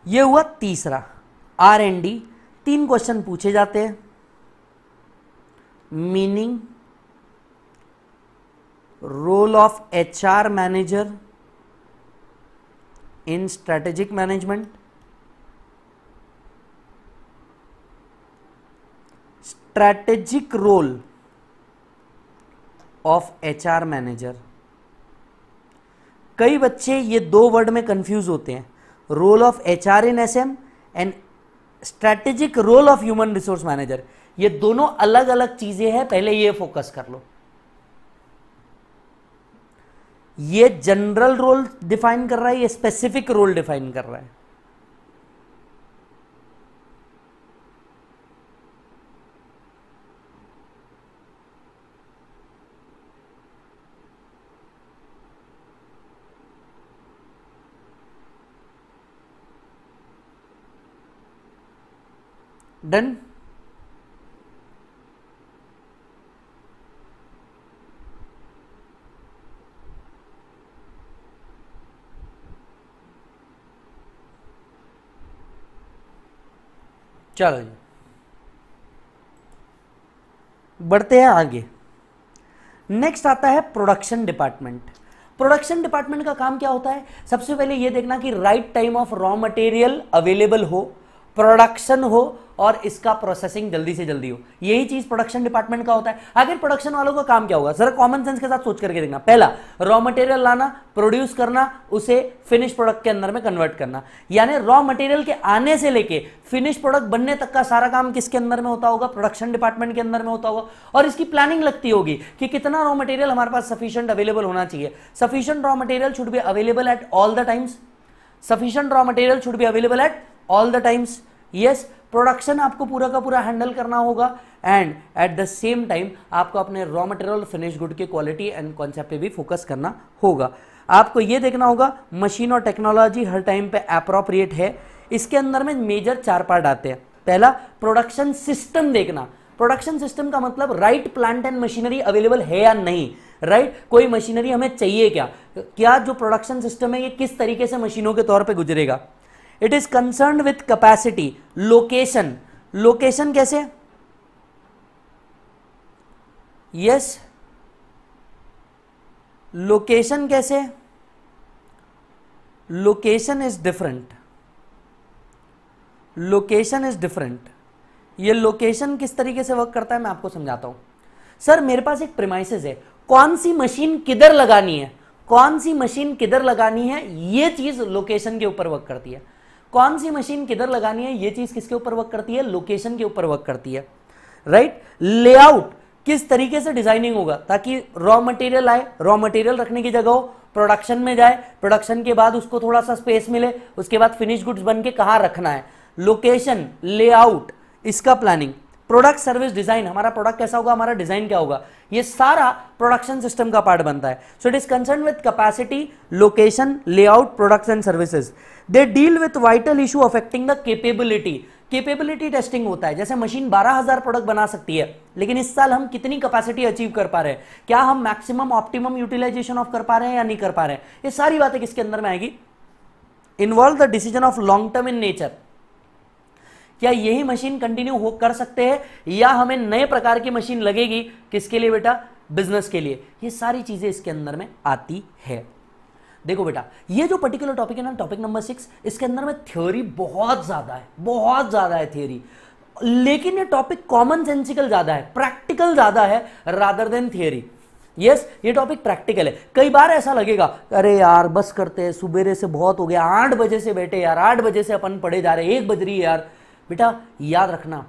ये हुआ तीसरा आर एंड डी तीन क्वेश्चन पूछे जाते हैं meaning role of H R manager in strategic management strategic role of H R manager कई बच्चे ये दो वर्ड में कंफ्यूज होते हैं role of HR in SM and strategic role of human resource manager ये दोनों अलग अलग चीजें हैं पहले ये फोकस कर लो ये जनरल रोल डिफाइन कर रहा है ये स्पेसिफिक रोल डिफाइन कर रहा है डन चलो जी बढ़ते हैं आगे नेक्स्ट आता है प्रोडक्शन डिपार्टमेंट प्रोडक्शन डिपार्टमेंट का काम क्या होता है सबसे पहले यह देखना कि right time of raw material available हो प्रोडक्शन हो और इसका प्रोसेसिंग जल्दी से जल्दी हो यही चीज प्रोडक्शन डिपार्टमेंट का होता है आखिर प्रोडक्शन वालों का काम क्या होगा सर कॉमन सेंस के साथ सोच करके देखना पहला रॉ मटेरियल लाना प्रोड्यूस करना उसे फिनिश प्रोडक्ट के अंदर में कन्वर्ट करना यानी रॉ मटेरियल के आने से लेके फिनिश प्रोडक्ट बनने तक का सारा काम किसके अंदर में होता होगा प्रोडक्शन डिपार्टमेंट के अंदर में होता होगा और इसकी प्लानिंग लगती होगी कि कितना रॉ मटेरियल हमारे पास सफिशियंट अवेलेबल होना चाहिए sufficient raw material should be available at all the times sufficient raw material should be available at all the times yes production आपको पूरा का पूरा हैंडल करना होगा and at the same time आपको अपने रॉ मटेरियल फिनिश गुड के क्वालिटी एंड कॉन्सेप्ट पे भी फोकस करना होगा आपको ये देखना होगा मशीन और टेक्नोलॉजी हर टाइम पे अप्रोप्रिएट है इसके अंदर में मेजर चार पार्ट आते हैं पहला प्रोडक्शन सिस्टम देखना प्रोडक्शन सिस्टम का मतलब right plant and machinery available है या नहीं राइट right? कोई मशीनरी हमें चाहिए क्या क्या जो प्रोडक्शन सिस्टम है ये किस तरीके से मशीनों के तौर पे गुजरेगा it is concern with capacity location location कैसे यस लोकेशन कैसे location is different location is different ये लोकेशन किस तरीके से वर्क करता है मैं आपको समझाता हूं सर मेरे पास एक प्रिमाइसिस है कौन सी मशीन किधर लगानी है कौन सी मशीन किधर लगानी है ये चीज लोकेशन के ऊपर वर्क करती है कौन सी मशीन किधर लगानी है ये चीज किसके ऊपर वर्क करती है लोकेशन के ऊपर वर्क करती है राइट लेआउट किस तरीके से डिजाइनिंग होगा ताकि रॉ मटेरियल आए रॉ मटेरियल रखने की जगह हो प्रोडक्शन में जाए प्रोडक्शन के बाद उसको थोड़ा सा स्पेस मिले उसके बाद फिनिश गुड्स बन के कहाँ रखना है लोकेशन लेआउट इसका प्लानिंग प्रोडक्ट सर्विस डिजाइन हमारा प्रोडक्ट कैसा होगा हमारा डिजाइन क्या होगा ये सारा प्रोडक्शन सिस्टम का पार्ट बनता है so it is concern with capacity location layout products and services they deal with vital issue affecting the capability capability testing होता है जैसे मशीन 12000 प्रोडक्ट बना सकती है लेकिन इस साल हम कितनी कैपेसिटी अचीव कर पा रहे हैं क्या हम मैक्सिमम ऑप्टिमम यूटिलाइजेशन ऑफ कर पा रहे हैं या नहीं कर पा रहे हैं ये सारी बातें किसके अंदर में आएगी involve the decision of long term in nature क्या यही मशीन कंटिन्यू हो कर सकते हैं या हमें नए प्रकार की मशीन लगेगी किसके लिए बेटा बिजनेस के लिए ये सारी चीजें इसके अंदर में आती है देखो बेटा ये जो पर्टिकुलर टॉपिक है ना टॉपिक नंबर सिक्स इसके अंदर में थ्योरी बहुत ज़्यादा है बहुत ज़्यादा है थ्योरी लेकिन ये टॉपिक कॉमन सेंसिकल ज़्यादा है प्रैक्टिकल ज़्यादा है rather than theory yes yes, ये टॉपिक प्रैक्टिकल है कई बार ऐसा लगेगा अरे यार बस करते हैं सुबेरे से बहुत हो गया आठ बजे से बैठे यार आठ बजे से अपन पढ़े जा रहे एक बज रही है यार बेटा याद रखना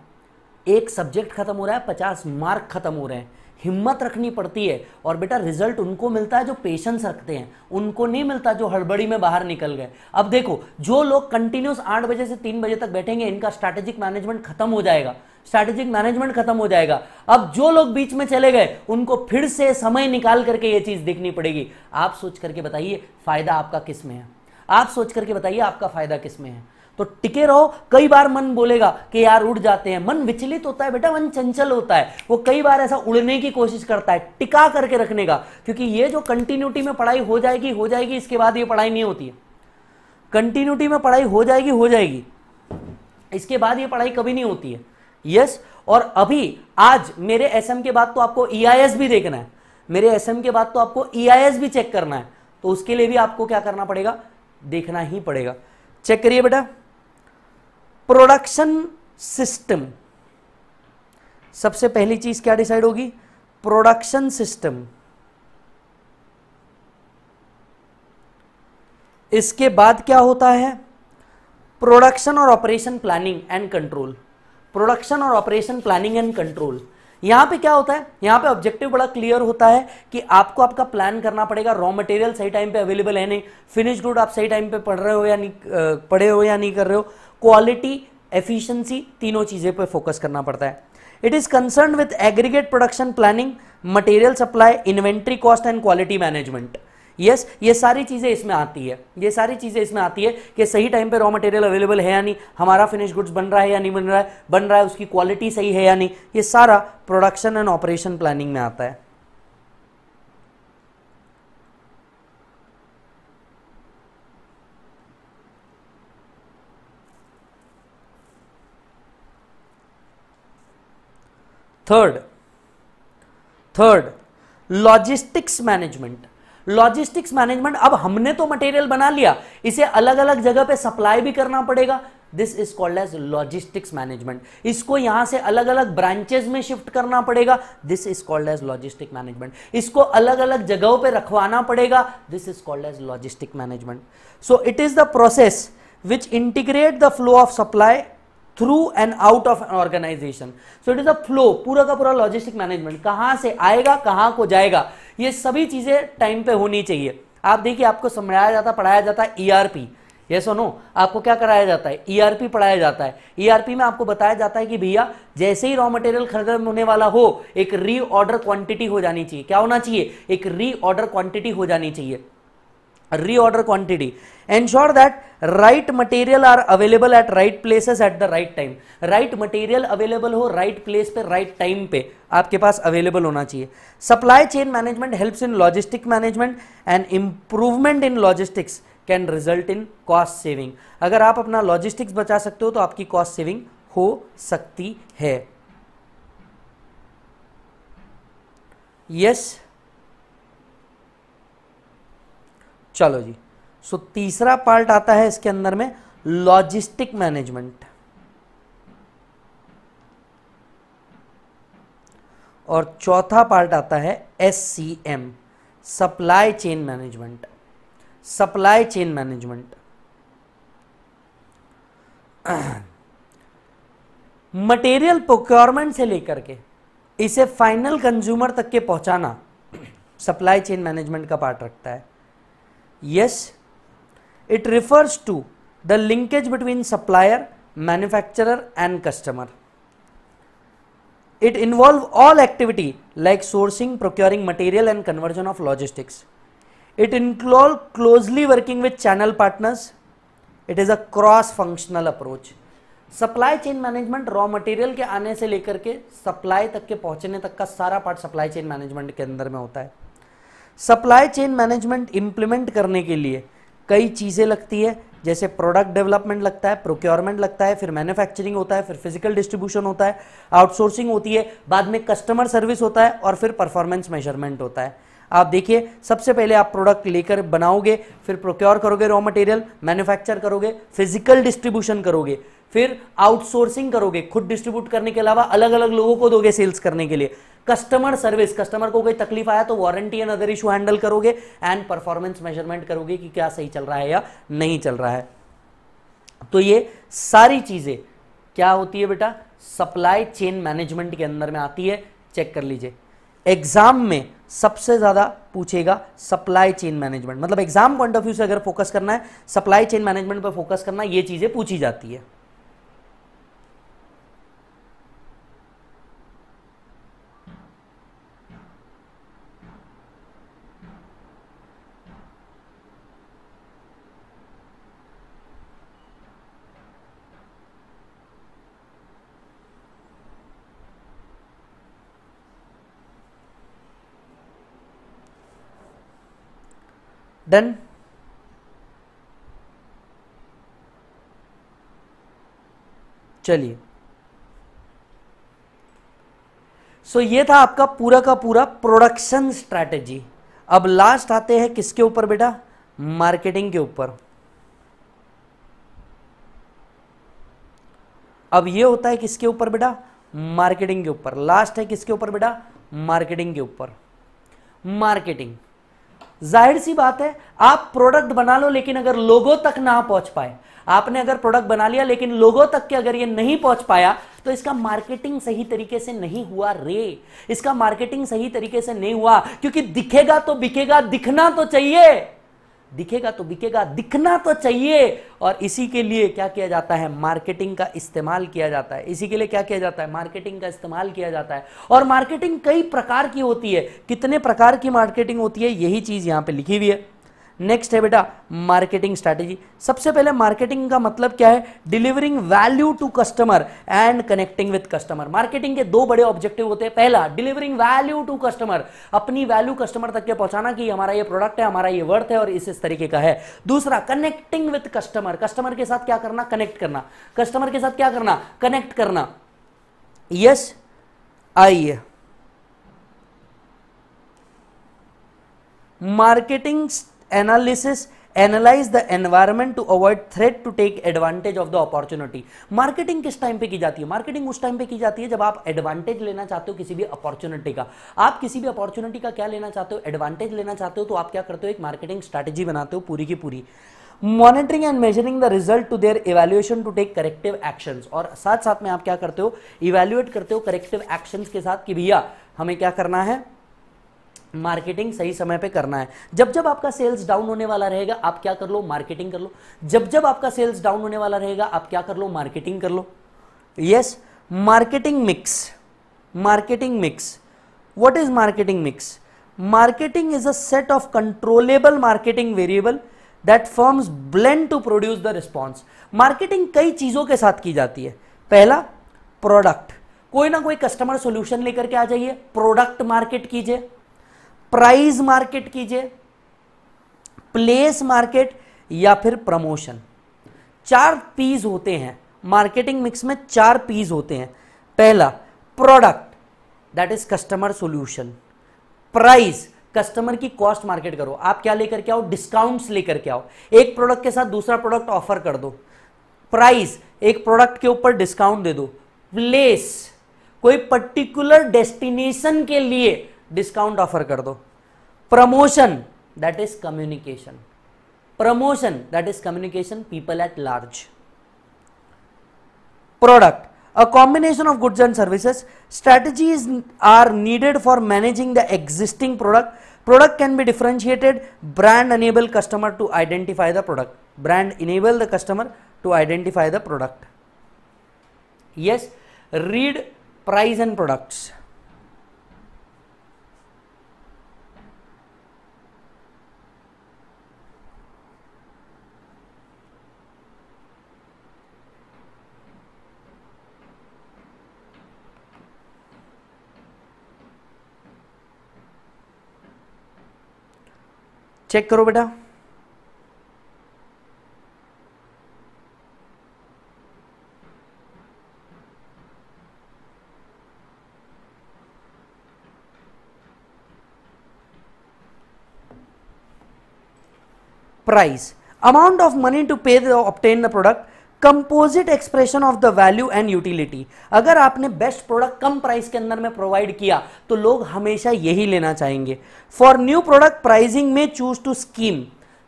एक सब्जेक्ट खत्म हो रहा है पचास मार्क खत्म हो रहे हैं हिम्मत रखनी पड़ती है और बेटा रिजल्ट उनको मिलता है जो पेशेंस रखते हैं उनको नहीं मिलता जो हड़बड़ी में बाहर निकल गए अब देखो जो लोग कंटिन्यूस आठ बजे से तीन बजे तक बैठेंगे इनका स्ट्रैटेजिक मैनेजमेंट खत्म हो जाएगा स्ट्रैटेजिक मैनेजमेंट खत्म हो जाएगा अब जो लोग बीच में चले गए उनको फिर से समय निकाल करके ये चीज़ देखनी पड़ेगी आप सोच करके बताइए फायदा आपका किस में है आप सोच करके बताइए आपका फायदा किस में है तो टिके रहो कई बार मन बोलेगा कि यार उड़ जाते हैं मन विचलित होता है बेटा मन चंचल होता है वो कई बार ऐसा उड़ने की कोशिश करता है टिका करके रखने का क्योंकि ये जो कंटिन्यूटी में पढ़ाई हो जाएगी हो जाएगी इसके बाद ये पढ़ाई नहीं होती है कंटिन्यूटी में पढ़ाई हो जाएगी हो जाएगी इसके बाद ये पढ़ाई कभी नहीं होती है यस और अभी आज मेरे एसएम के बाद तो आपको ई e भी देखना है मेरे एसएम के बाद तो आपको ई e भी चेक करना है तो उसके लिए भी आपको क्या करना पड़ेगा देखना ही पड़ेगा चेक करिए बेटा प्रोडक्शन सिस्टम सबसे पहली चीज क्या डिसाइड होगी प्रोडक्शन सिस्टम इसके बाद क्या होता है प्रोडक्शन और operation planning and control production और ऑपरेशन प्लानिंग एंड कंट्रोल यहां पे क्या होता है यहां पे ऑब्जेक्टिव बड़ा क्लियर होता है कि आपको आपका प्लान करना पड़ेगा रॉ मटेरियल सही टाइम पे अवेलेबल है नहीं फिनिश गुड आप सही टाइम पे पढ़ रहे हो या नहीं पढ़े हो या नहीं कर रहे हो क्वालिटी एफिशिएंसी तीनों चीज़ें पर फोकस करना पड़ता है it is concern with aggregate production planning material supply inventory cost and quality management yes yes, ये सारी चीज़ें इसमें आती है ये सारी चीज़ें इसमें आती है कि सही टाइम पे रॉ मटेरियल अवेलेबल है या नहीं हमारा फिनिश गुड्स बन रहा है या नहीं बन रहा है बन रहा है उसकी क्वालिटी सही है या नहीं ये सारा प्रोडक्शन एंड ऑपरेशन प्लानिंग में आता है third third logistics management logistics management अब हमने तो मटेरियल बना लिया इसे अलग अलग जगह पे सप्लाई भी करना पड़ेगा this is called as logistics management इसको यहां से अलग अलग ब्रांचेस में शिफ्ट करना पड़ेगा this is called as logistic management इसको अलग अलग जगहों पे रखवाना पड़ेगा this is called as logistic management so it is the process which integrate the flow of supply through and out of an organisation so it is a flow पूरा का पूरा लॉजिस्टिक मैनेजमेंट कहां से आएगा कहां को जाएगा ये सभी चीजें टाइम पे होनी चाहिए आप देखिए आपको समझाया जाता पढ़ाया जाता है ईआरपी e ये सुनो आपको क्या कराया जाता है ईआरपी e पढ़ाया जाता है ईआरपी e में आपको बताया जाता है कि भैया जैसे ही रॉ मटेरियल खरीद होने वाला हो एक ऑर्डर क्वांटिटी हो जानी चाहिए क्या होना चाहिए एक ऑर्डर क्वांटिटी हो जानी चाहिए reorder quantity ensure that right material are available at right places at the right time right material available हो right place पे right time पे आपके पास available होना चाहिए supply chain management helps in logistic management and improvement in logistics can result in cost saving अगर आप अपना logistics बचा सकते हो तो आपकी cost saving हो सकती है yes चलो जी सो तीसरा पार्ट आता है इसके अंदर में लॉजिस्टिक मैनेजमेंट और चौथा पार्ट आता है S C M supply chain management supply chain management material procurement से लेकर के इसे फाइनल कंज्यूमर तक के पहुंचाना सप्लाई चेन मैनेजमेंट का पार्ट रखता है Yes, it refers to the linkage between supplier, manufacturer and customer. It involves all activity like sourcing, procuring material and conversion of logistics. It includes closely working with channel partners. It is a cross-functional approach. Supply chain management raw material के आने से लेकर के सप्लाई तक के पहुंचने तक का सारा पार्ट सप्लाई चेन मैनेजमेंट के अंदर में होता है सप्लाई चेन मैनेजमेंट इंप्लीमेंट करने के लिए कई चीज़ें लगती है जैसे प्रोडक्ट डेवलपमेंट लगता है प्रोक्योरमेंट लगता है फिर मैन्युफैक्चरिंग होता है फिर फिजिकल डिस्ट्रीब्यूशन होता है आउटसोर्सिंग होती है बाद में कस्टमर सर्विस होता है और फिर परफॉर्मेंस मेजरमेंट होता है आप देखिए सबसे पहले आप प्रोडक्ट लेकर बनाओगे फिर प्रोक्योर करोगे रॉ मटेरियल मैन्युफैक्चर करोगे फिजिकल डिस्ट्रीब्यूशन करोगे फिर आउटसोर्सिंग करोगे खुद डिस्ट्रीब्यूट करने के अलावा अलग अलग लोगों को दोगे सेल्स करने के लिए कस्टमर सर्विस कस्टमर को कोई तकलीफ आया तो warranty and other issue handle करोगे एंड परफॉर्मेंस मेजरमेंट करोगे कि क्या सही चल रहा है या नहीं चल रहा है तो ये सारी चीज़ें क्या होती है बेटा सप्लाई चेन मैनेजमेंट के अंदर में आती है चेक कर लीजिए एग्जाम में सबसे ज़्यादा पूछेगा सप्लाई चेन मैनेजमेंट मतलब एग्जाम पॉइंट ऑफ व्यू से अगर फोकस करना है सप्लाई चेन मैनेजमेंट पर फोकस करना ये चीज़ें पूछी जाती है डन चलिए सो so, ये था आपका पूरा का पूरा प्रोडक्शन स्ट्रैटेजी अब लास्ट आते हैं किसके ऊपर बेटा मार्केटिंग के ऊपर अब ये होता है किसके ऊपर बेटा मार्केटिंग के ऊपर लास्ट है किसके ऊपर बेटा मार्केटिंग के ऊपर मार्केटिंग जाहिर सी बात है आप प्रोडक्ट बना लो लेकिन अगर लोगों तक ना पहुंच पाए आपने अगर प्रोडक्ट बना लिया लेकिन लोगों तक के अगर ये नहीं पहुंच पाया तो इसका मार्केटिंग सही तरीके से नहीं हुआ रे इसका मार्केटिंग सही तरीके से नहीं हुआ क्योंकि दिखेगा तो बिकेगा दिखना तो चाहिए दिखेगा तो बिकेगा दिखना तो चाहिए और इसी के लिए क्या किया जाता है मार्केटिंग का इस्तेमाल किया जाता है इसी के लिए क्या किया जाता है मार्केटिंग का इस्तेमाल किया जाता है और मार्केटिंग कई प्रकार की होती है कितने प्रकार की मार्केटिंग होती है यही चीज़ यहां पे लिखी हुई है नेक्स्ट है बेटा मार्केटिंग स्ट्रैटेजी सबसे पहले मार्केटिंग का मतलब क्या है delivering value to customer and connecting with customer marketing के दो बड़े ऑब्जेक्टिव होते हैं पहला डिलीवरिंग वैल्यू टू कस्टमर अपनी वैल्यू कस्टमर तक के पहुंचाना कि हमारा ये प्रोडक्ट है हमारा ये वर्थ है और इस इस तरीके का है दूसरा कनेक्टिंग विद कस्टमर कस्टमर के साथ क्या करना कनेक्ट करना कस्टमर के साथ क्या करना कनेक्ट करना yes I marketing analysis analyse the environment to avoid threat to take advantage of the opportunity marketing किस टाइम पे की जाती है मार्केटिंग उस टाइम पे की जाती है जब आप एडवांटेज लेना चाहते हो किसी भी अपॉर्चुनिटी का आप किसी भी अपॉर्चुनिटी का क्या लेना चाहते हो एडवांटेज लेना चाहते हो तो आप क्या करते हो एक मार्केटिंग स्ट्रैटेजी बनाते हो पूरी की पूरी monitoring and measuring the result to their evaluation to take corrective action और साथ साथ में आप क्या करते हो इवेल्युएट करते हो करेक्टिव एक्शन के साथ कि भैया हमें क्या करना है मार्केटिंग सही समय पे करना है जब जब आपका सेल्स डाउन होने वाला रहेगा आप क्या कर लो मार्केटिंग कर लो जब जब आपका सेल्स डाउन होने वाला रहेगा आप क्या कर लो मार्केटिंग कर लो yes marketing mix marketing mix what is marketing mix marketing is a set of controllable marketing variable that forms blend to produce the response marketing कई चीज़ों के साथ की जाती है पहला प्रोडक्ट कोई ना कोई कस्टमर सोल्यूशन लेकर के आ जाइए प्रोडक्ट मार्केट कीजिए प्राइस मार्केट कीजिए प्लेस मार्केट या फिर प्रमोशन चार पीज होते हैं मार्केटिंग मिक्स में चार पीज होते हैं पहला product that is customer solution price customer की कॉस्ट मार्केट करो आप क्या लेकर के आओ डिस्काउंट्स लेकर के आओ एक प्रोडक्ट के साथ दूसरा प्रोडक्ट ऑफर कर दो प्राइस एक प्रोडक्ट के ऊपर डिस्काउंट दे दो प्लेस कोई पर्टिकुलर डेस्टिनेशन के लिए डिस्काउंट ऑफर कर दो promotion that is communication promotion that is communication people at large product a combination of goods and services strategies are needed for managing the existing product product can be differentiated brand enable customer to identify the product brand enable the customer to identify the product yes read price and products check करो बेटा price amount of money to pay the obtain the product composite expression of the value and utility अगर आपने बेस्ट प्रोडक्ट कम प्राइस के अंदर में प्रोवाइड किया तो लोग हमेशा यही लेना चाहेंगे फॉर न्यू प्रोडक्ट प्राइसिंग में choose to skim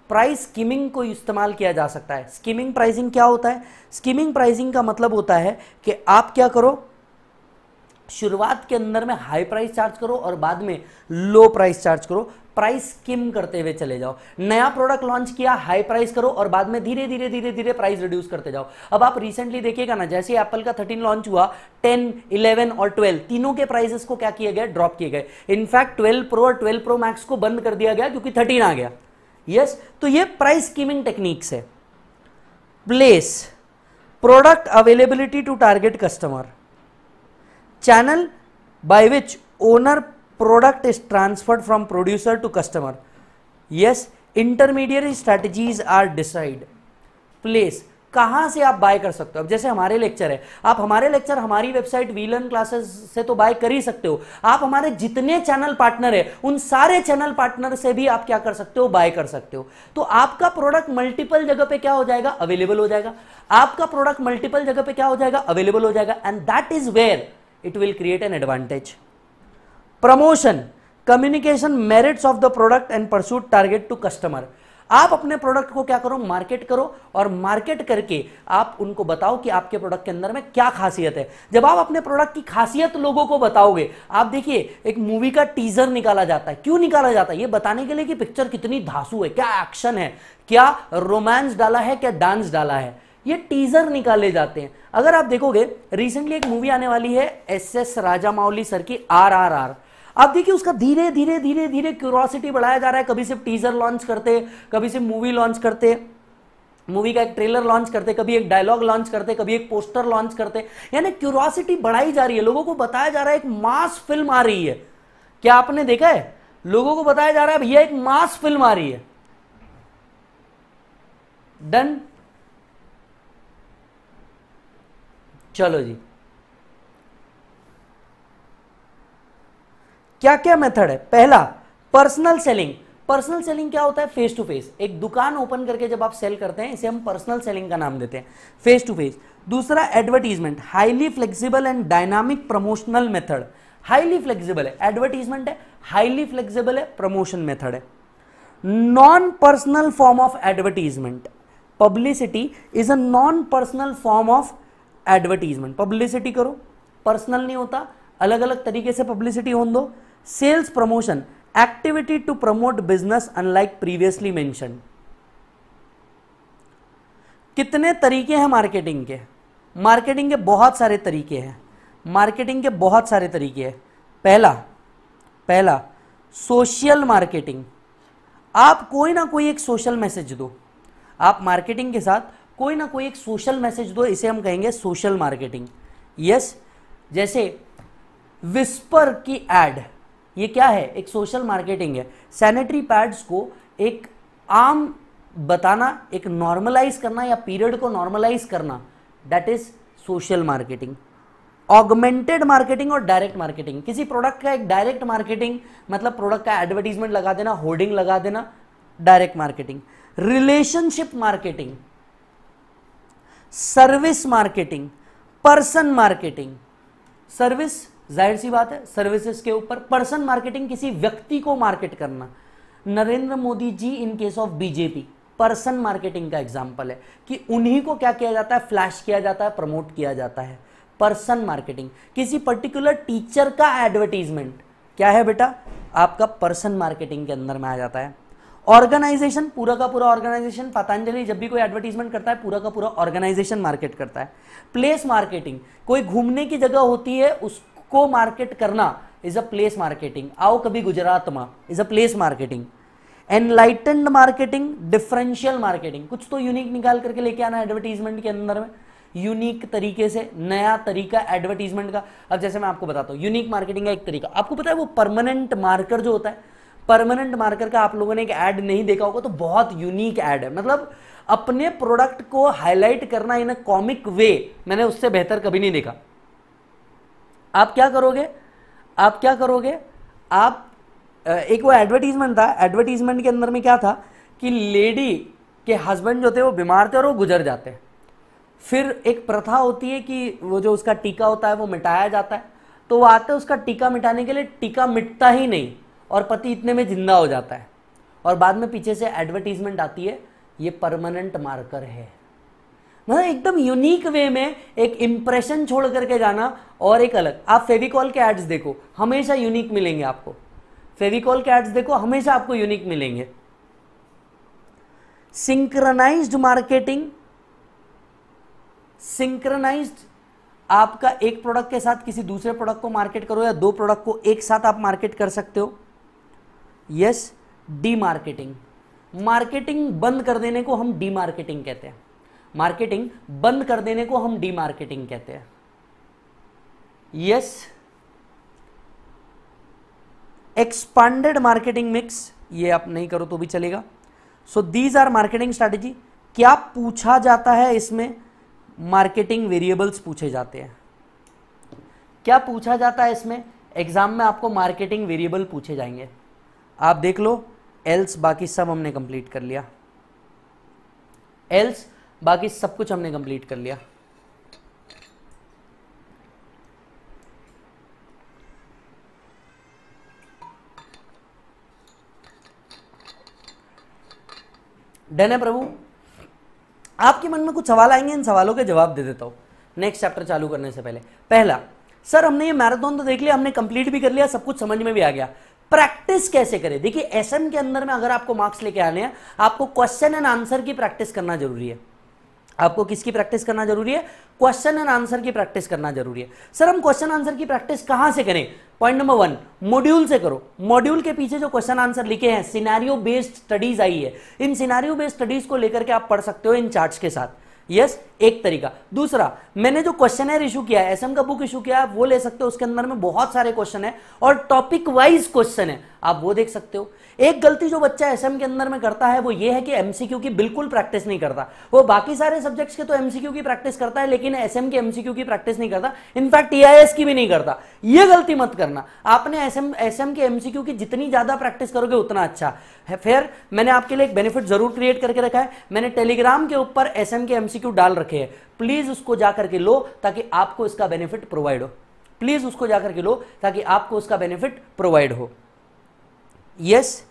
price skimming को इस्तेमाल किया जा सकता है स्कीमिंग प्राइसिंग क्या होता है स्कीमिंग प्राइसिंग का मतलब होता है कि आप क्या करो शुरुआत के अंदर में हाई प्राइस चार्ज करो और बाद में लो प्राइस चार्ज करो प्राइस किम करते हुए चले जाओ नया प्रोडक्ट लॉन्च किया हाई प्राइस करो और बाद में धीरे धीरे धीरे धीरे प्राइस रिड्यूस करते जाओ अब आप रिसेंटली देखिएगा ना जैसे एप्पल का थर्टीन लॉन्च हुआ टेन इलेवन और ट्वेल्व तीनों के प्राइसेस को क्या किया गया ड्रॉप किए गए इनफैक्ट ट्वेल्व प्रो और ट्वेल्व प्रो मैक्स को बंद कर दिया गया क्योंकि थर्टीन आ गया यस yes, तो ये प्राइस स्कीमिंग टेक्निक्स है place product availability to target customer channel by which owner product is transferred from producer to customer yes intermediary strategies are decide place कहां से आप बाय कर सकते हो अब जैसे हमारे लेक्चर है आप हमारे लेक्चर हमारी वेबसाइट वीलन क्लासेस से तो बाय कर ही सकते हो आप हमारे जितने चैनल पार्टनर है उन सारे चैनल पार्टनर से भी आप क्या कर सकते हो बाय कर सकते हो तो आपका प्रोडक्ट मल्टीपल जगह पे क्या हो जाएगा अवेलेबल हो जाएगा आपका प्रोडक्ट मल्टीपल जगह पे क्या हो जाएगा अवेलेबल हो जाएगा and that is where it will create an advantage promotion communication merits of the product and pursuit target to customer आप अपने प्रोडक्ट को क्या करो मार्केट करो और मार्केट करके आप उनको बताओ कि आपके प्रोडक्ट के अंदर में क्या खासियत है जब आप अपने प्रोडक्ट की खासियत लोगों को बताओगे आप देखिए एक मूवी का टीजर निकाला जाता है क्यों निकाला जाता है ये बताने के लिए कि पिक्चर कितनी धासु है क्या एक्शन है क्या रोमांस डाला है क्या डांस डाला है ये टीजर निकाले जाते हैं अगर आप देखोगे रिसेंटली एक मूवी आने वाली है एस एस राजा माउली सर की आर आर आर आप देखिए उसका धीरे धीरे धीरे धीरे क्यूरोसिटी बढ़ाया जा रहा है कभी सिर्फ टीजर लॉन्च करते कभी सिर्फ मूवी लॉन्च करते मूवी का एक ट्रेलर लॉन्च करते कभी एक डायलॉग लॉन्च करते कभी एक पोस्टर लॉन्च करते यानी क्यूरोसिटी बढ़ाई जा रही है लोगों को बताया जा रहा है एक मास फिल्म आ रही है क्या आपने देखा है लोगों को बताया जा रहा है भैया एक मास फिल्म आ रही है डन चलो जी क्या क्या मेथड है पहला पर्सनल सेलिंग पर्सनल सेलिंग क्या होता है फेस टू फेस एक दुकान ओपन करके जब आप सेल करते हैं इसे हम पर्सनल सेलिंग का नाम देते हैं फेस टू फेस दूसरा advertisement highly flexible and dynamic promotional method highly flexible है एडवर्टीजमेंट है हाईली फ्लेक्सिबल है प्रमोशन मेथड है non personal form of advertisement publicity is a non personal form of advertisement publicity करो पर्सनल नहीं होता अलग अलग तरीके से पब्लिसिटी हो दो sales promotion activity to promote business unlike previously mention कितने तरीके हैं मार्केटिंग के मार्केटिंग के बहुत सारे तरीके हैं मार्केटिंग के बहुत सारे तरीके हैं पहला पहला सोशल मार्केटिंग आप कोई ना कोई एक सोशल मैसेज दो आप मार्केटिंग के साथ कोई ना कोई एक सोशल मैसेज दो इसे हम कहेंगे सोशल मार्केटिंग यस जैसे विस्पर की एड ये क्या है एक सोशल मार्केटिंग है सैनिटरी पैड्स को एक आम बताना एक नॉर्मलाइज करना या पीरियड को नॉर्मलाइज करना that is social marketing augmented marketing और डायरेक्ट मार्केटिंग किसी प्रोडक्ट का एक डायरेक्ट मार्केटिंग मतलब प्रोडक्ट का एडवर्टीजमेंट लगा देना होर्डिंग लगा देना direct marketing relationship marketing service marketing person marketing service जाहिर सी बात है सर्विसेज के ऊपर पर्सन मार्केटिंग किसी व्यक्ति को मार्केट करना Narendra Modi ji in case of BJP person marketing का एग्जाम्पल है कि उन्हीं को क्या किया जाता है फ्लैश किया जाता है प्रमोट किया जाता है पर्सन मार्केटिंग किसी पर्टिकुलर टीचर का एडवर्टीजमेंट क्या है बेटा आपका पर्सन मार्केटिंग के अंदर में आ जाता है ऑर्गेनाइजेशन पूरा का पूरा ऑर्गेनाइजेशन पतंजलि जब भी कोई एडवर्टीजमेंट करता है पूरा का पूरा ऑर्गेनाइजेशन मार्केट करता है प्लेस मार्केटिंग कोई घूमने की जगह होती है उस को मार्केट करना इज अ प्लेस मार्केटिंग आओ कभी गुजरात में is a place marketing enlightened marketing differential marketing कुछ तो यूनिक निकाल करके लेके आना एडवर्टीजमेंट के अंदर में यूनिक तरीके से नया तरीका एडवर्टीजमेंट का अब जैसे मैं आपको बताता हूँ यूनिक मार्केटिंग का एक तरीका आपको पता है वो परमानेंट मार्कर जो होता है परमानेंट मार्कर का आप लोगों ने एक ऐड नहीं देखा होगा तो बहुत यूनिक एड है मतलब अपने प्रोडक्ट को हाईलाइट करना इन अ कॉमिक वे मैंने उससे बेहतर कभी नहीं देखा आप क्या करोगे आप क्या करोगे आप एक वो एडवर्टीजमेंट था एडवर्टीजमेंट के अंदर में क्या था कि लेडी के हस्बैंड जो थे वो बीमार थे और वो गुजर जाते हैं फिर एक प्रथा होती है कि वो जो उसका टीका होता है वो मिटाया जाता है तो वो आते हैं उसका टीका मिटाने के लिए टीका मिटता ही नहीं और पति इतने में जिंदा हो जाता है और बाद में पीछे से एडवर्टीजमेंट आती है ये परमानेंट मार्कर है मतलब एकदम यूनिक वे में एक इंप्रेशन छोड़ करके जाना और एक अलग आप फेविकॉल के एड्स देखो हमेशा यूनिक मिलेंगे आपको फेविकॉल के एड्स देखो हमेशा आपको यूनिक मिलेंगे सिंक्रनाइज्ड मार्केटिंग सिंक्रनाइज्ड आपका एक प्रोडक्ट के साथ किसी दूसरे प्रोडक्ट को मार्केट करो या दो प्रोडक्ट को एक साथ आप मार्केट कर सकते हो यस डी मार्केटिंग मार्केटिंग बंद कर देने को हम डी मार्केटिंग कहते हैं मार्केटिंग बंद कर देने को हम डी मार्केटिंग कहते हैं यस एक्सपांडेड मार्केटिंग मिक्स ये आप नहीं करो तो भी चलेगा so these are marketing strategy क्या पूछा जाता है इसमें मार्केटिंग वेरिएबल्स पूछे जाते हैं क्या पूछा जाता है इसमें एग्जाम में आपको मार्केटिंग वेरिएबल पूछे जाएंगे आप देख लो एल्स बाकी सब हमने कंप्लीट कर लिया एल्स बाकी सब कुछ हमने कंप्लीट कर लिया डन है प्रभु आपके मन में कुछ सवाल आएंगे इन सवालों के जवाब दे देता हूं नेक्स्ट चैप्टर चालू करने से पहले पहला सर हमने ये मैराथन तो देख लिया हमने कंप्लीट भी कर लिया सब कुछ समझ में भी आ गया प्रैक्टिस कैसे करें देखिए एसएम के अंदर में अगर आपको मार्क्स लेके आने हैं आपको क्वेश्चन एंड आंसर की प्रैक्टिस करना जरूरी है आपको किसकी प्रैक्टिस करना जरूरी है क्वेश्चन एंड आंसर की प्रैक्टिस करना जरूरी है सर हम क्वेश्चन आंसर की प्रैक्टिस कहां से करें पॉइंट नंबर वन मॉड्यूल से करो मॉड्यूल के पीछे जो क्वेश्चन आंसर लिखे हैं सिनेरियो बेस्ड स्टडीज आई है इन सिनेरियो बेस्ड स्टडीज को लेकर के आप पढ़ सकते हो इन चार्ट्स के साथ यस yes, एक तरीका दूसरा मैंने जो क्वेश्चन है इशू किया है एसएम का बुक इशू किया है वो ले सकते हो उसके अंदर में बहुत सारे क्वेश्चन है और टॉपिक वाइज क्वेश्चन है आप वो देख सकते हो एक गलती जो बच्चा एसएम के अंदर में करता है वो ये है कि एमसीक्यू की बिल्कुल प्रैक्टिस नहीं करता वो बाकी सारे सब्जेक्ट्स के तो एमसीक्यू की प्रैक्टिस करता है लेकिन एसएम के एमसीक्यू की प्रैक्टिस नहीं करता इनफैक्ट टीआईएस की भी नहीं करता ये गलती मत करना आपने एसएम एसएम के एमसीक्यू की जितनी ज्यादा प्रैक्टिस करोगे उतना अच्छा फिर मैंने आपके लिए एक बेनिफिट जरूर क्रिएट करके रखा है मैंने टेलीग्राम के ऊपर एस के एमसीक्यू डाल रखे हैं प्लीज उसको जाकर के लो ताकि आपको इसका बेनिफिट प्रोवाइड हो प्लीज उसको जाकर के लो ताकि आपको उसका बेनिफिट प्रोवाइड हो यस yes.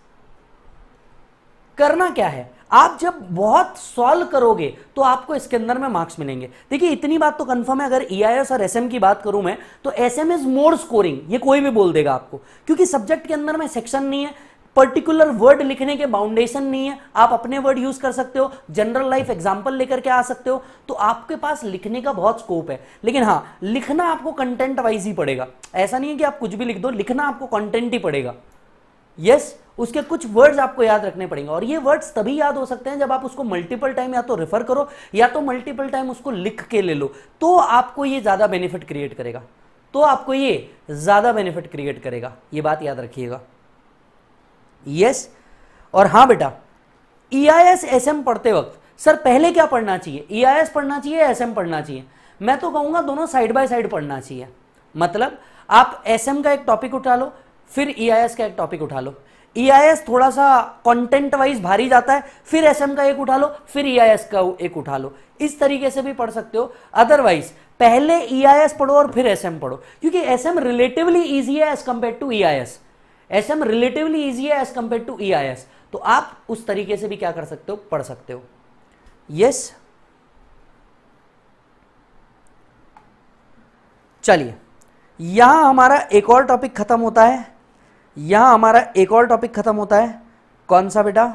करना क्या है आप जब बहुत सॉल्व करोगे तो आपको इसके अंदर में मार्क्स मिलेंगे देखिए इतनी बात तो कंफर्म है अगर ईआईएस e और एसएम की बात करूं मैं तो एसएम इज मोर स्कोरिंग ये कोई भी बोल देगा आपको क्योंकि सब्जेक्ट के अंदर में सेक्शन नहीं है पर्टिकुलर वर्ड लिखने के बाउंडेशन नहीं है आप अपने वर्ड यूज कर सकते हो जनरल लाइफ एग्जाम्पल लेकर के आ सकते हो तो आपके पास लिखने का बहुत स्कोप है लेकिन हाँ लिखना आपको कंटेंट वाइज ही पड़ेगा ऐसा नहीं है कि आप कुछ भी लिख दो लिखना आपको कंटेंट ही पड़ेगा यस yes, उसके कुछ वर्ड्स आपको याद रखने पड़ेंगे और ये वर्ड्स तभी याद हो सकते हैं जब आप उसको मल्टीपल टाइम या तो रेफर करो या तो मल्टीपल टाइम उसको लिख के ले लो तो आपको ये ज़्यादा बेनिफिट क्रिएट करेगा तो आपको ये ज़्यादा बेनिफिट क्रिएट करेगा ये बात याद रखिएगा यस और हाँ बेटा E I S S M पढ़ते वक्त सर पहले क्या पढ़ना चाहिए ई आई एस पढ़ना चाहिए एस एम पढ़ना चाहिए मैं तो कहूँगा दोनों साइड बाय साइड पढ़ना चाहिए मतलब आप एस एम का एक टॉपिक उठा लो फिर ई आई एस का एक टॉपिक उठा लो ई आई एस थोड़ा सा कॉन्टेंट वाइज भारी जाता है फिर एस एम का एक उठा लो फिर ई आई एस का एक उठा लो इस तरीके से भी पढ़ सकते हो अदरवाइज पहले ई आई एस पढ़ो और फिर एस एम पढ़ो क्योंकि एस एम रिलेटिवली ईजी है as compare to E I S S M relatively easy है as compare to E I S तो आप उस तरीके से भी क्या कर सकते हो पढ़ सकते हो यस yes? चलिए यहां हमारा एक और टॉपिक खत्म होता है यहां हमारा एक और टॉपिक खत्म होता है कौन सा बेटा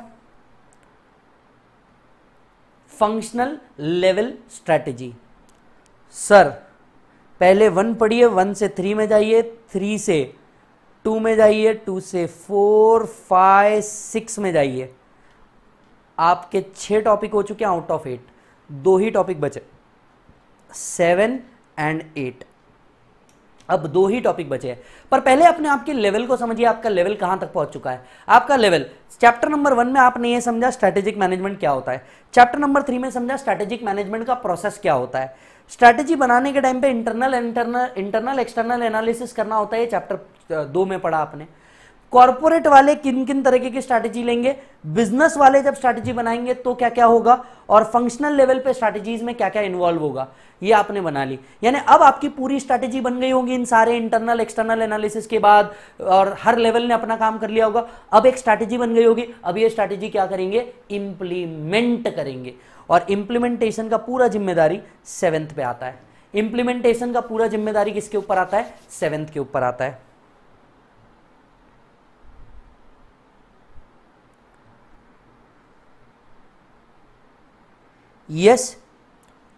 फंक्शनल लेवल स्ट्रेटजी सर पहले वन पढ़िए वन से थ्री में जाइए थ्री से टू में जाइए टू से फोर फाइव सिक्स में जाइए आपके छह टॉपिक हो चुके हैं आउट ऑफ एट दो ही टॉपिक बचे सेवन एंड एट अब दो ही टॉपिक बचे हैं पर पहले अपने आपके लेवल को समझिए आपका लेवल कहां तक पहुंच चुका है आपका लेवल चैप्टर नंबर वन में आपने ये समझा स्ट्रेटेजिक मैनेजमेंट क्या होता है चैप्टर नंबर थ्री में समझा स्ट्रेटेजिक मैनेजमेंट का प्रोसेस क्या होता है स्ट्रैटेजी बनाने के टाइम पे internal internal internal external analysis करना होता है चैप्टर दो में पढ़ा आपने कॉरपोरेट वाले किन किन तरीके की स्ट्रैटेजी लेंगे बिजनेस वाले जब स्ट्रैटेजी बनाएंगे तो क्या क्या होगा और फंक्शनल लेवल पे स्ट्रैटेजीज में क्या क्या इन्वॉल्व होगा ये आपने बना ली यानी अब आपकी पूरी स्ट्रैटेजी बन गई होगी इन सारे इंटरनल एक्सटर्नल एनालिसिस के बाद और हर लेवल ने अपना काम कर लिया होगा अब एक स्ट्रैटेजी बन गई होगी अब ये स्ट्रैटेजी क्या करेंगे इम्प्लीमेंट करेंगे और इम्प्लीमेंटेशन का पूरा जिम्मेदारी सेवेंथ पे आता है इम्प्लीमेंटेशन का पूरा जिम्मेदारी किसके ऊपर आता है सेवेंथ के ऊपर आता है yes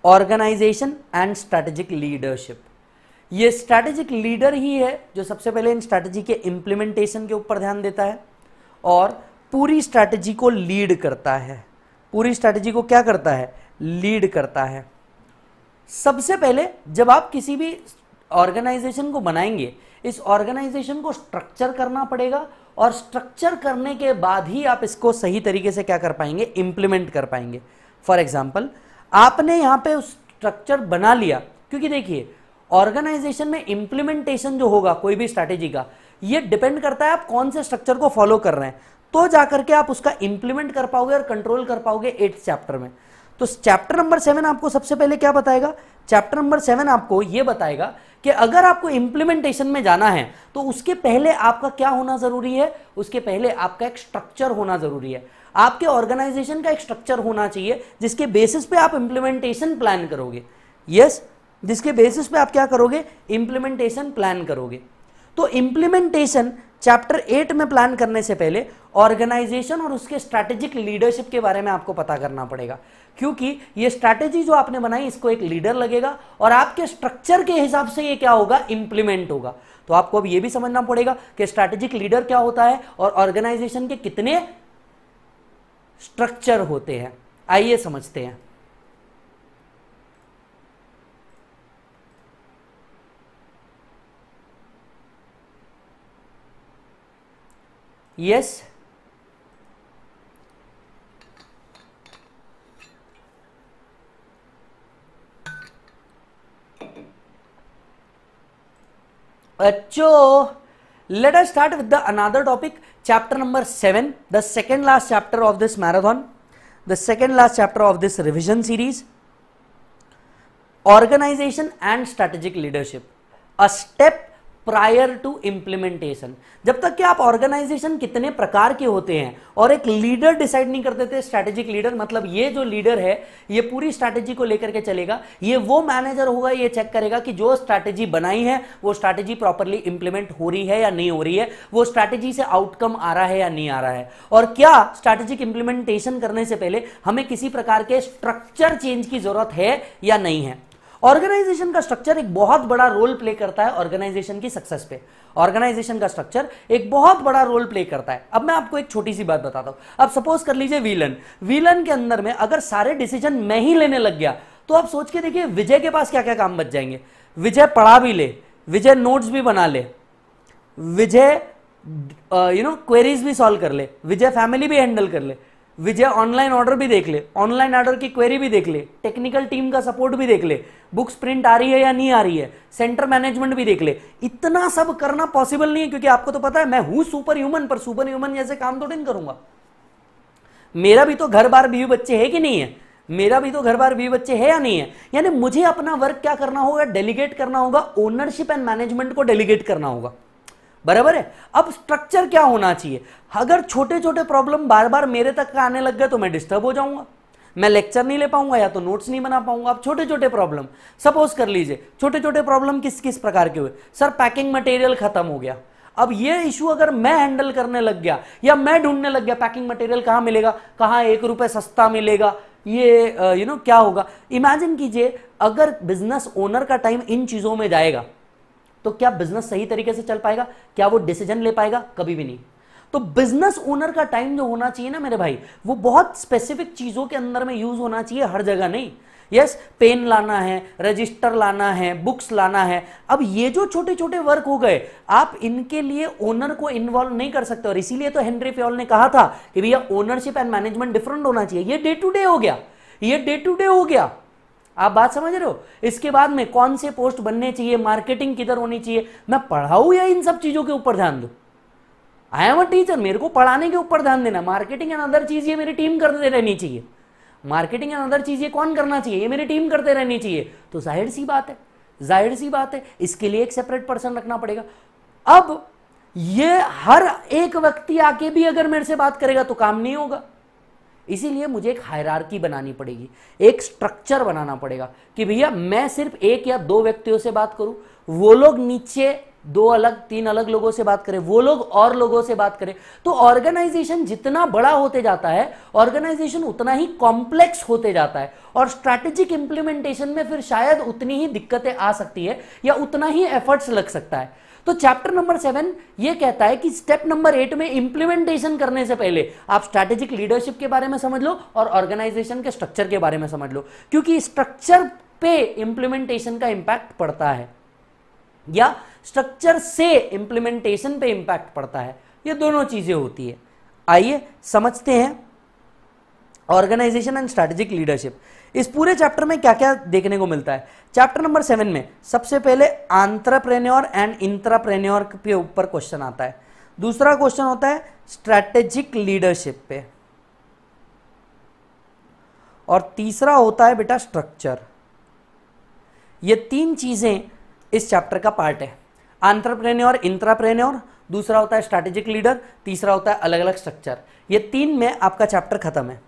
organisation and strategic leadership ये स्ट्रेटेजिक लीडर ही है जो सबसे पहले इन स्ट्रेटेजी के इम्प्लीमेंटेशन के ऊपर ध्यान देता है और पूरी स्ट्रैटेजी को लीड करता है पूरी स्ट्रेटेजी को क्या करता है लीड करता है सबसे पहले जब आप किसी भी ऑर्गेनाइजेशन को बनाएंगे इस ऑर्गेनाइजेशन को स्ट्रक्चर करना पड़ेगा और स्ट्रक्चर करने के बाद ही आप इसको सही तरीके से क्या कर पाएंगे इंप्लीमेंट कर पाएंगे फॉर एग्जाम्पल आपने यहाँ पे स्ट्रक्चर बना लिया क्योंकि देखिए ऑर्गेनाइजेशन में इंप्लीमेंटेशन जो होगा कोई भी स्ट्रैटेजी का ये डिपेंड करता है आप कौन से स्ट्रक्चर को फॉलो कर रहे हैं तो जाकर के आप उसका इंप्लीमेंट कर पाओगे और कंट्रोल कर पाओगे एट्थ चैप्टर में तो चैप्टर नंबर सेवन आपको सबसे पहले क्या बताएगा चैप्टर नंबर सेवन आपको ये बताएगा कि अगर आपको इंप्लीमेंटेशन में जाना है तो उसके पहले आपका क्या होना जरूरी है उसके पहले आपका एक स्ट्रक्चर होना जरूरी है आपके ऑर्गेनाइजेशन का एक स्ट्रक्चर होना चाहिए जिसके बेसिस पे आप इम्प्लीमेंटेशन प्लान करोगे यस yes, जिसके बेसिस पे आप क्या करोगे इम्प्लीमेंटेशन प्लान करोगे तो इम्प्लीमेंटेशन चैप्टर एट में प्लान करने से पहले ऑर्गेनाइजेशन और उसके स्ट्रैटेजिक लीडरशिप के बारे में आपको पता करना पड़ेगा क्योंकि ये स्ट्रैटेजी जो आपने बनाई इसको एक लीडर लगेगा और आपके स्ट्रक्चर के हिसाब से ये क्या होगा इम्प्लीमेंट होगा तो आपको अब ये भी समझना पड़ेगा कि स्ट्रैटेजिक लीडर क्या होता है और ऑर्गेनाइजेशन के कितने स्ट्रक्चर होते हैं आइए समझते हैं यस yes. अच्छो Let us start with the another topic, chapter number 7, the second last chapter of this marathon, the second last chapter of this revision series, organization and strategic leadership, a step prior to implementation जब तक कि आप ऑर्गेनाइजेशन कितने प्रकार के होते हैं और एक लीडर डिसाइड नहीं करते थे स्ट्रेटेजिक लीडर मतलब ये जो लीडर है ये पूरी स्ट्रेटेजी को लेकर के चलेगा ये वो मैनेजर होगा ये चेक करेगा कि जो स्ट्रैटेजी बनाई है वो स्ट्रैटेजी प्रॉपरली इंप्लीमेंट हो रही है या नहीं हो रही है वो स्ट्रैटेजी से आउटकम आ रहा है या नहीं आ रहा है और क्या स्ट्रैटेजिक इंप्लीमेंटेशन करने से पहले हमें किसी प्रकार के स्ट्रक्चर चेंज की जरूरत है या नहीं है ऑर्गेनाइजेशन का स्ट्रक्चर एक बहुत बड़ा रोल प्ले करता है ऑर्गेनाइजेशन की सक्सेस पे ऑर्गेनाइजेशन का स्ट्रक्चर एक बहुत बड़ा रोल प्ले करता है अब मैं आपको एक छोटी सी बात बताता हूं अब सपोज कर लीजिए वीलन वीलन के अंदर में अगर सारे डिसीजन मैं ही लेने लग गया तो आप सोच के देखिए विजय के पास क्या क्या काम बच जाएंगे विजय पढ़ा भी ले विजय नोट्स भी बना ले विजय यू नो क्वेरीज भी सॉल्व कर ले विजय फैमिली भी हैंडल कर ले विजय ऑनलाइन ऑर्डर भी देख ले ऑनलाइन ऑर्डर की क्वेरी भी देख ले टेक्निकल टीम का सपोर्ट भी देख ले बुक्स प्रिंट आ रही है या नहीं आ रही है सेंटर मैनेजमेंट भी देख ले इतना सब करना पॉसिबल नहीं है क्योंकि आपको तो पता है मैं हूं सुपर ह्यूमन पर सुपर ह्यूमन जैसे काम तो नहीं करूंगा मेरा भी तो घर बार बीवी बच्चे है कि नहीं है मेरा भी तो घर बार बीवी बच्चे है या नहीं है यानी मुझे अपना वर्क क्या करना होगा डेलीगेट करना होगा ओनरशिप एंड मैनेजमेंट को डेलीगेट करना होगा बराबर है अब स्ट्रक्चर क्या होना चाहिए अगर छोटे छोटे प्रॉब्लम बार बार मेरे तक आने लग गए तो मैं डिस्टर्ब हो जाऊंगा मैं लेक्चर नहीं ले पाऊंगा या तो नोट्स नहीं बना पाऊंगा आप छोटे छोटे प्रॉब्लम सपोज कर लीजिए छोटे छोटे प्रॉब्लम किस किस प्रकार के हुए सर पैकिंग मटेरियल खत्म हो गया अब ये इशू अगर मैं हैंडल करने लग गया या मैं ढूंढने लग गया पैकिंग मटेरियल कहां मिलेगा कहाँ एक रुपये सस्ता मिलेगा ये यू नो you know, क्या होगा इमेजिन कीजिए अगर बिजनेस ओनर का टाइम इन चीज़ों में जाएगा तो क्या बिजनेस सही तरीके से चल पाएगा क्या वो डिसीजन ले पाएगा कभी भी नहीं तो बिजनेस ओनर का टाइम जो होना चाहिए ना मेरे भाई वो बहुत स्पेसिफिक चीजों के अंदर में यूज होना चाहिए हर जगह नहीं यस yes, पेन लाना है रजिस्टर लाना है बुक्स लाना है अब ये जो छोटे छोटे वर्क हो गए आप इनके लिए ओनर को इन्वॉल्व नहीं कर सकते और इसीलिए तो हेनरी फ्योल ने कहा था कि भैया ओनरशिप एंड मैनेजमेंट डिफरेंट होना चाहिए ये डे टू डे हो गया ये डे टू डे हो गया आप बात समझ रहे हो इसके बाद में कौन से पोस्ट बनने चाहिए मार्केटिंग किधर होनी चाहिए मैं पढ़ाऊँ या इन सब चीज़ों के ऊपर ध्यान दूँ आई एम अ टीचर मेरे को पढ़ाने के ऊपर ध्यान देना मार्केटिंग एंड अदर चीज़ ये मेरी टीम करते रहनी चाहिए मार्केटिंग एंड अदर चीज़ ये कौन करना चाहिए ये मेरी टीम करते रहनी चाहिए तो जाहिर सी बात है जाहिर सी बात है इसके लिए एक सेपरेट पर्सन रखना पड़ेगा अब ये हर एक व्यक्ति आके भी अगर मेरे से बात करेगा तो काम नहीं होगा इसीलिए मुझे एक हायरार्की बनानी पड़ेगी एक स्ट्रक्चर बनाना पड़ेगा कि भैया मैं सिर्फ एक या दो व्यक्तियों से बात करूं वो लोग नीचे दो अलग तीन अलग लोगों से बात करें वो लोग और लोगों से बात करें तो ऑर्गेनाइजेशन जितना बड़ा होते जाता है ऑर्गेनाइजेशन उतना ही कॉम्प्लेक्स होते जाता है और स्ट्रैटेजिक इंप्लीमेंटेशन में फिर शायद उतनी ही दिक्कतें आ सकती है या उतना ही एफर्ट्स लग सकता है तो चैप्टर नंबर सेवन ये कहता है कि स्टेप नंबर एट में इंप्लीमेंटेशन करने से पहले आप स्ट्रेटेजिक लीडरशिप के बारे में समझ लो और ऑर्गेनाइजेशन के स्ट्रक्चर के बारे में समझ लो क्योंकि स्ट्रक्चर पे इंप्लीमेंटेशन का इंपैक्ट पड़ता है या स्ट्रक्चर से इंप्लीमेंटेशन पे इंपैक्ट पड़ता है ये दोनों चीजें होती है आइए समझते हैं ऑर्गेनाइजेशन एंड स्ट्रेटेजिक लीडरशिप इस पूरे चैप्टर में क्या क्या देखने को मिलता है चैप्टर नंबर सेवन में सबसे पहले आंतरप्रेन्योर एंड इंट्राप्रेन्योर के ऊपर क्वेश्चन आता है दूसरा क्वेश्चन होता है स्ट्रैटेजिक लीडरशिप पे और तीसरा होता है बेटा स्ट्रक्चर ये तीन चीज़ें इस चैप्टर का पार्ट है आंट्रप्रेन्योर इंट्राप्रेन्योर दूसरा होता है स्ट्रेटेजिक लीडर तीसरा होता है अलग अलग स्ट्रक्चर ये तीन में आपका चैप्टर खत्म है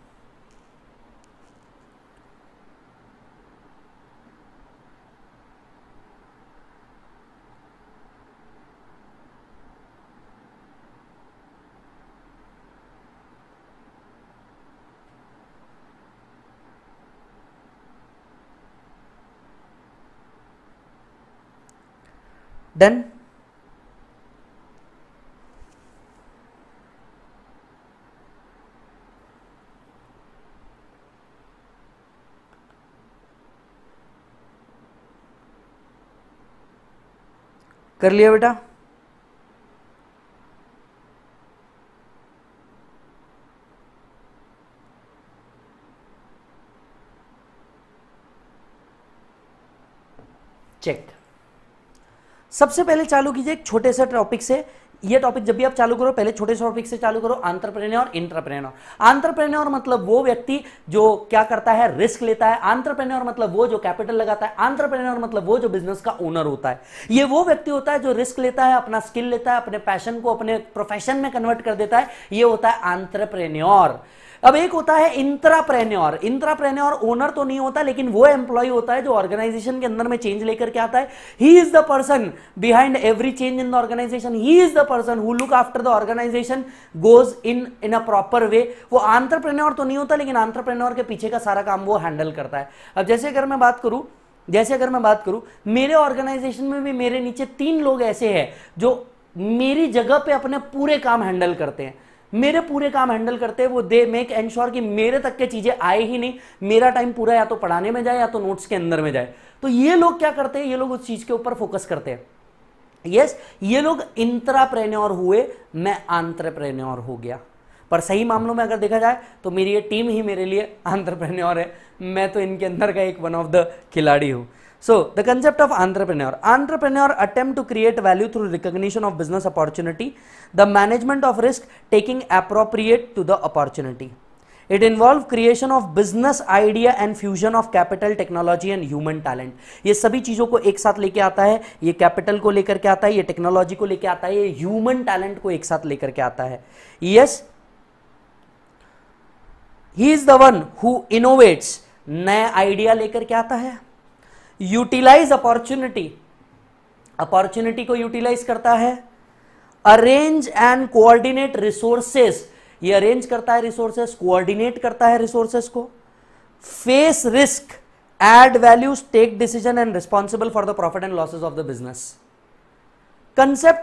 डन कर लिया बेटा चेक सबसे पहले चालू कीजिए एक छोटे से टॉपिक से ये टॉपिक जब भी आप चालू करो पहले छोटे से टॉपिक से चालू करो आंट्रप्रेन्योर इंटरप्रेन्योर आंट्रप्रेन्योर मतलब वो व्यक्ति जो क्या करता है रिस्क लेता है आंट्रप्रेन्योर मतलब वो जो कैपिटल लगाता है आंट्रप्रेन्योर मतलब वो जो बिजनेस का ओनर होता है ये वो व्यक्ति होता है जो रिस्क लेता है अपना स्किल लेता है अपने पैशन को अपने प्रोफेशन में कन्वर्ट कर देता है ये होता है आंट्रप्रेन्योर अब एक होता है इंत्राप्रेन्योर इंत्राप्रेन्योर ओनर तो नहीं होता लेकिन वो एम्प्लॉय होता है जो ऑर्गेनाइजेशन के अंदर में चेंज लेकर के आता है he is the person behind every change in the organisation he is the person who look after the organisation goes in in a proper way वो आंट्रप्रेन्योर तो नहीं होता लेकिन आंट्रप्रेन्योर के पीछे का सारा काम वो हैंडल करता है अब जैसे अगर मैं बात करूं जैसे अगर मैं बात करूं मेरे ऑर्गेनाइजेशन में भी मेरे नीचे तीन लोग ऐसे हैं जो मेरी जगह पे अपने पूरे काम हैंडल करते हैं मेरे पूरे काम हैंडल करते हैं वो दे मेक एंश्योर कि मेरे तक के चीज़ें आए ही नहीं मेरा टाइम पूरा या तो पढ़ाने में जाए या तो नोट्स के अंदर में जाए तो ये लोग क्या करते हैं ये लोग उस चीज़ के ऊपर फोकस करते हैं यस yes, ये लोग इंतराप्रेन्योर हुए मैं आंट्रप्रेन्योर हो गया पर सही मामलों में अगर देखा जाए तो मेरी ये टीम ही मेरे लिए आंट्रप्रेन्योर है मैं तो इनके अंदर का एक वन ऑफ द खिलाड़ी हूं So the concept of entrepreneur. Entrepreneur attempt to create value through recognition of business opportunity, the management of risk, taking appropriate to the opportunity. It involves creation of business idea and fusion of capital, technology and human talent. ये सभी चीज़ों को एक साथ लेके आता है ये कैपिटल को लेकर के आता है ये टेक्नोलॉजी को लेके आता है ये ह्यूमन टैलेंट को एक साथ लेकर के आता है yes he is the one who innovates नया आइडिया लेकर के आता है यूटिलाइज अपॉर्चुनिटी अपॉर्चुनिटी को यूटिलाइज करता है अरेंज एंड कोऑर्डिनेट रिसोर्सेस ये अरेंज करता है रिसोर्सेस कोऑर्डिनेट करता है रिसोर्सेस को face risk add values take decision and responsible for the profit and losses of the business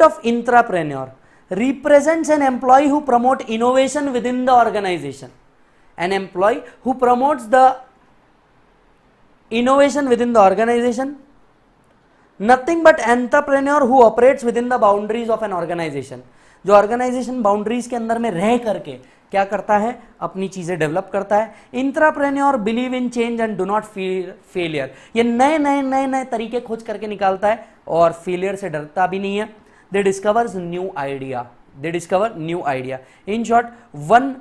of intrapreneur represents an employee who promote innovation within the organisation an employee who promotes the innovation within the organization nothing but entrepreneur who operates within the boundaries of an organization जो ऑर्गेनाइजेशन बाउंड्रीज के अंदर में रह करके क्या करता है अपनी चीज़ें डेवलप करता है intrapreneur believe in change and do not feel failure ये नए नए नए नए तरीके खोज करके निकालता है और फेलियर से डरता भी नहीं है they discover new idea they discover new idea in short one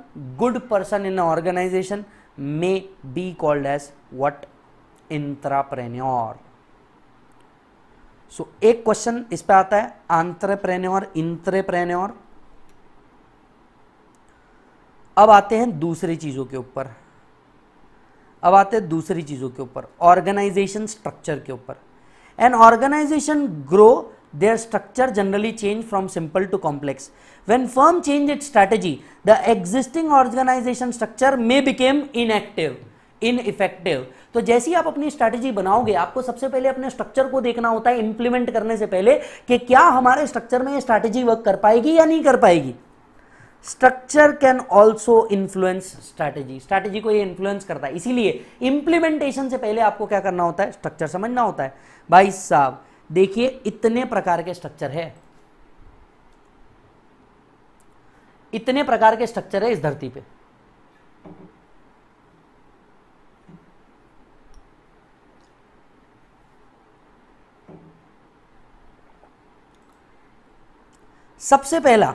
good person in organisation may be called as what intrapreneur so एक क्वेश्चन इस पे आता है आंत्रप्रेन्योर इंतरेप्रेन्योर अब आते हैं दूसरी चीजों के ऊपर अब आते हैं दूसरी चीजों के ऊपर ऑर्गेनाइजेशन स्ट्रक्चर के ऊपर an organisation grow their structure generally change from simple to complex when firm change its strategy the existing organisation structure may became inactive ineffective तो जैसे ही आप अपनी स्ट्रैटेजी बनाओगे आपको सबसे पहले अपने स्ट्रक्चर को देखना होता है इंप्लीमेंट करने से पहले कि क्या हमारे स्ट्रक्चर में स्ट्रैटेजी वर्क कर पाएगी या नहीं कर पाएगी structure can also influence strategy strategy को ये इन्फ्लुएंस करता है इसीलिए इंप्लीमेंटेशन से पहले आपको क्या करना होता है स्ट्रक्चर समझना होता है भाई साहब देखिए इतने प्रकार के स्ट्रक्चर है इतने प्रकार के स्ट्रक्चर है इस धरती पे सबसे पहला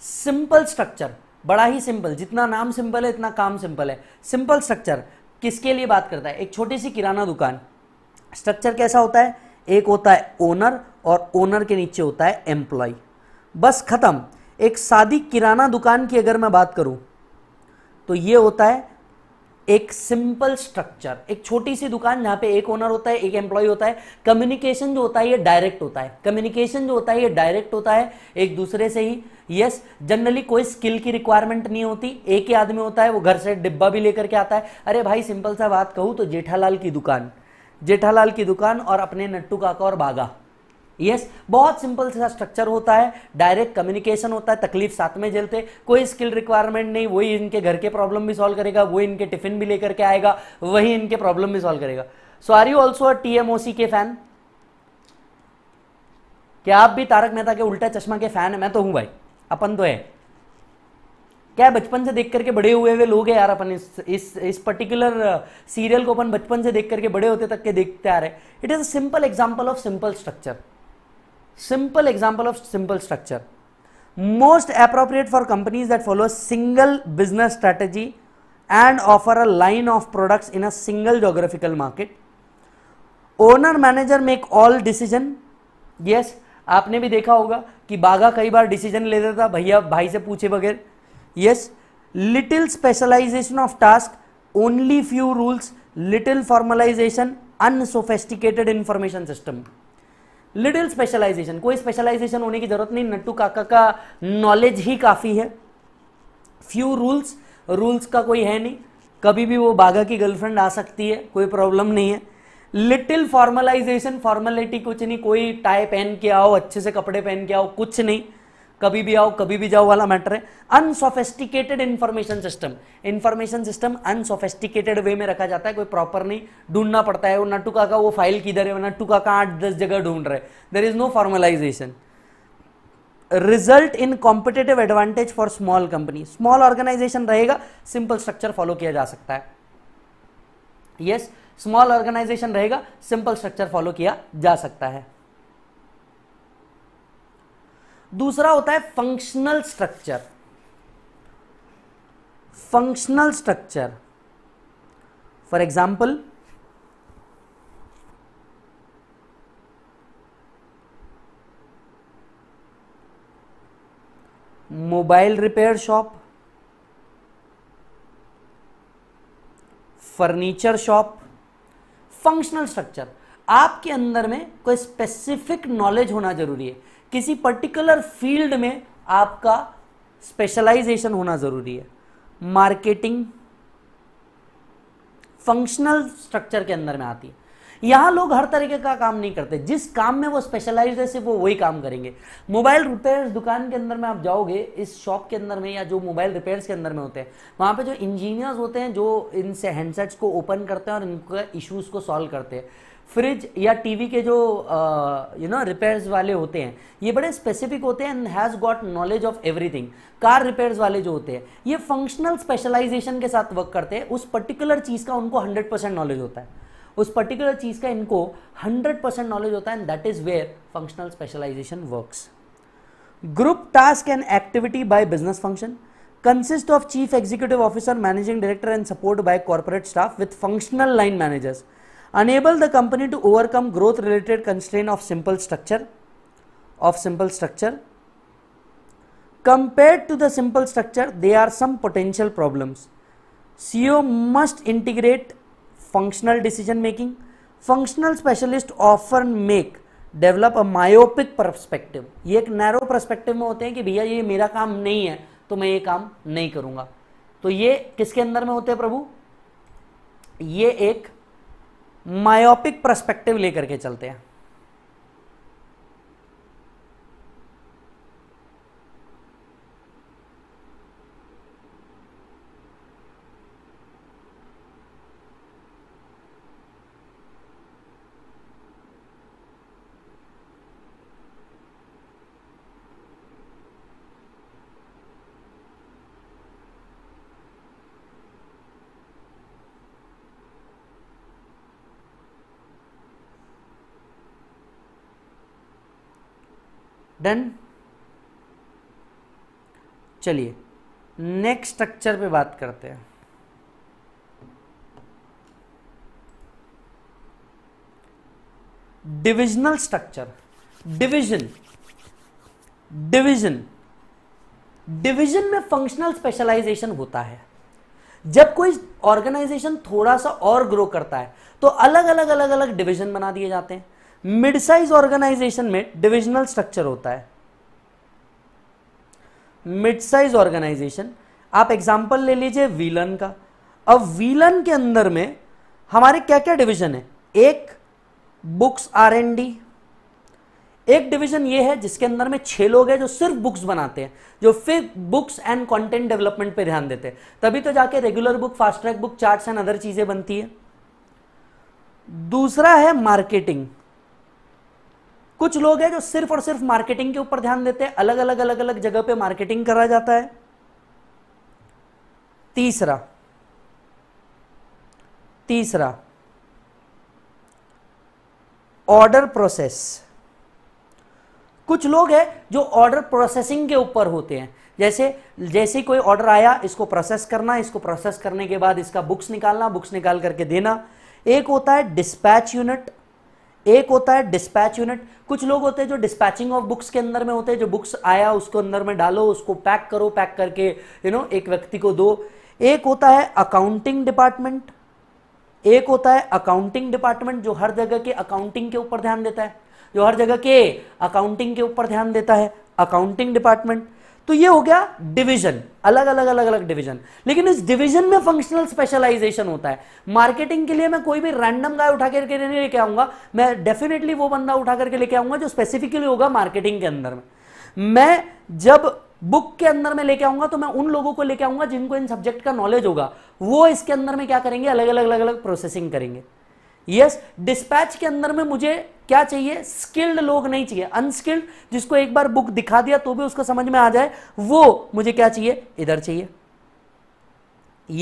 सिंपल स्ट्रक्चर बड़ा ही सिंपल जितना नाम सिंपल है इतना काम सिंपल है सिंपल स्ट्रक्चर किसके लिए बात करता है एक छोटी सी किराना दुकान स्ट्रक्चर कैसा होता है एक होता है ओनर और ओनर के नीचे होता है एम्प्लॉय बस ख़त्म एक सादी किराना दुकान की अगर मैं बात करूं तो ये होता है एक सिंपल स्ट्रक्चर एक छोटी सी दुकान जहां पे एक ओनर होता है एक एम्प्लॉय होता है कम्युनिकेशन जो होता है ये डायरेक्ट होता है कम्युनिकेशन जो होता है ये डायरेक्ट होता है एक दूसरे से ही यस yes, जनरली कोई स्किल की रिक्वायरमेंट नहीं होती एक ही आदमी होता है वो घर से डिब्बा भी लेकर के आता है अरे भाई सिंपल सा बात कहूँ तो जेठालाल की दुकान जेठालाल की दुकान और अपने नट्टू काका और बागा यस बहुत सिंपल सा स्ट्रक्चर होता है डायरेक्ट कम्युनिकेशन होता है तकलीफ साथ में झेलते कोई स्किल रिक्वायरमेंट नहीं वही इनके घर के प्रॉब्लम भी सॉल्व करेगा वही इनके टिफिन भी लेकर के आएगा वही इनके प्रॉब्लम भी सॉल्व करेगा so are you also TMOC के फैन क्या आप भी तारक मेहता के उल्टा चश्मा के फैन है मैं तो हूं भाई अपन तो है क्या बचपन से देख करके बड़े हुए हुए लोग हैं यार अपन इस इस इस पर्टिकुलर सीरियल uh, को अपन बचपन से देख करके बड़े होते तक के देखते आ रहे it is a simple example of simple structure simple example of simple structure most appropriate for companies that follow single business strategy and offer a line of products in a single geographical market owner manager make all decision yes आपने भी देखा होगा कि बाघा कई बार डिसीजन ले देता भैया भाई से पूछे बगैर yes little specialisation of task only few rules little formalisation unsophisticated information system little specialisation कोई स्पेशलाइजेशन होने की जरूरत नहीं नट्टू काका का नॉलेज ही काफ़ी है फ्यू रूल्स रूल्स का कोई है नहीं कभी भी वो बाघा की गर्लफ्रेंड आ सकती है कोई प्रॉब्लम नहीं है लिटिल फॉर्मलाइजेशन फॉर्मेलिटी कुछ नहीं कोई टाई पहन के आओ अच्छे से कपड़े पहन के आओ कुछ नहीं कभी भी आओ कभी भी जाओ वाला मैटर है unsophisticated information system information system unsophisticated way में रखा जाता है कोई प्रॉपर नहीं ढूंढना पड़ता है वो नट्टू का वो फाइल किधर है नट्टू का आठ दस जगह ढूंढ रहे there is no formalisation result in competitive advantage for small company small organisation रहेगा सिंपल स्ट्रक्चर फॉलो किया जा सकता है यस स्मॉल ऑर्गेनाइजेशन रहेगा सिंपल स्ट्रक्चर फॉलो किया जा सकता है दूसरा होता है functional structure functional structure for example mobile repair shop furniture shop functional structure आपके अंदर में कोई स्पेसिफिक नॉलेज होना जरूरी है किसी पर्टिकुलर फील्ड में आपका स्पेशलाइजेशन होना ज़रूरी है मार्केटिंग फंक्शनल स्ट्रक्चर के अंदर में आती है यहां लोग हर तरीके का काम नहीं करते जिस काम में वो स्पेशलाइज है सिर्फ वो वही काम करेंगे मोबाइल रिपेयर्स दुकान के अंदर में आप जाओगे इस शॉप के अंदर में या जो मोबाइल रिपेयर्स के अंदर में होते हैं वहां पे जो इंजीनियर्स होते हैं जो इनसे हैंडसेट्स को ओपन करते हैं और इनके इश्यूज़ को सॉल्व करते हैं फ्रिज या टीवी के जो यू नो रिपेयर्स वाले होते हैं ये बड़े स्पेसिफिक होते हैं and has got knowledge of everything car repairs वाले जो होते हैं ये फंक्शनल स्पेशलाइजेशन के साथ वर्क करते हैं उस पर्टिकुलर चीज़ का उनको हंड्रेड परसेंट नॉलेज होता है उस पर्टिकुलर चीज़ का इनको हंड्रेड परसेंट नॉलेज होता है and that is where functional specialisation work group task and activity by business function consist of chief executive officer managing director and support by corporate staff with functional line managers enable the company to overcome growth related constraint of simple structure of simple structure compared to the simple structure there are some potential problems ceo must integrate functional decision making functional specialist often make develop a myopic perspective ये एक नैरो परस्पेक्टिव में होते हैं कि भैया ये मेरा काम नहीं है तो मैं ये काम नहीं करूंगा तो ये किसके अंदर में होते हैं प्रभु ये एक मायोपिक प्रस्पेक्टिव लेकर के चलते हैं डन चलिए नेक्स्ट स्ट्रक्चर पे बात करते हैं divisional structure division division division में फंक्शनल स्पेशलाइजेशन होता है जब कोई ऑर्गेनाइजेशन थोड़ा सा और ग्रो करता है तो अलग अलग अलग अलग डिविजन बना दिए जाते हैं मिड साइज ऑर्गेनाइजेशन में डिविजनल स्ट्रक्चर होता है मिड साइज ऑर्गेनाइजेशन आप एग्जाम्पल ले लीजिए वीलन का अब वीलन के अंदर में हमारे क्या क्या डिवीजन है एक बुक्स आर एन डी एक डिवीजन ये है जिसके अंदर में छह लोग हैं जो सिर्फ बुक्स बनाते हैं जो फिर बुक्स एंड कंटेंट डेवलपमेंट पे ध्यान देते हैं तभी तो जाके regular book fast track book charts and other चीजें बनती है दूसरा है मार्केटिंग कुछ लोग हैं जो सिर्फ और सिर्फ मार्केटिंग के ऊपर ध्यान देते हैं अलग अलग अलग अलग जगह पे मार्केटिंग करा जाता है तीसरा तीसरा ऑर्डर प्रोसेस कुछ लोग हैं जो ऑर्डर प्रोसेसिंग के ऊपर होते हैं जैसे जैसे कोई ऑर्डर आया इसको प्रोसेस करना इसको प्रोसेस करने के बाद इसका बुक्स निकालना बुक्स निकाल करके देना एक होता है डिस्पैच यूनिट एक होता है डिस्पैच यूनिट कुछ लोग होते हैं जो डिस्पैचिंग ऑफ बुक्स के अंदर में होते हैं जो बुक्स आया उसको अंदर में डालो उसको पैक करो पैक करके यू you नो know, एक व्यक्ति को दो एक होता है अकाउंटिंग डिपार्टमेंट एक होता है अकाउंटिंग डिपार्टमेंट जो हर जगह के अकाउंटिंग के ऊपर ध्यान देता है जो हर जगह के अकाउंटिंग के ऊपर ध्यान देता है अकाउंटिंग डिपार्टमेंट तो ये हो गया डिवीजन अलग अलग अलग अलग डिवीजन लेकिन इस डिवीजन में फंक्शनल स्पेशलाइजेशन होता है मार्केटिंग के लिए मैं कोई भी रैंडम गाय उठा करके नहीं लेके आऊंगा मैं डेफिनेटली वो बंदा उठा करके लेके आऊंगा जो स्पेसिफिकली होगा मार्केटिंग के अंदर में मैं जब बुक के अंदर में लेके आऊंगा तो मैं उन लोगों को लेके आऊंगा जिनको इन सब्जेक्ट का नॉलेज होगा वो इसके अंदर में क्या करेंगे अलग अलग अलग अलग प्रोसेसिंग करेंगे यस yes, डिस्पैच के अंदर में मुझे क्या चाहिए स्किल्ड लोग नहीं चाहिए अनस्किल्ड जिसको एक बार बुक दिखा दिया तो भी उसको समझ में आ जाए वो मुझे क्या चाहिए इधर चाहिए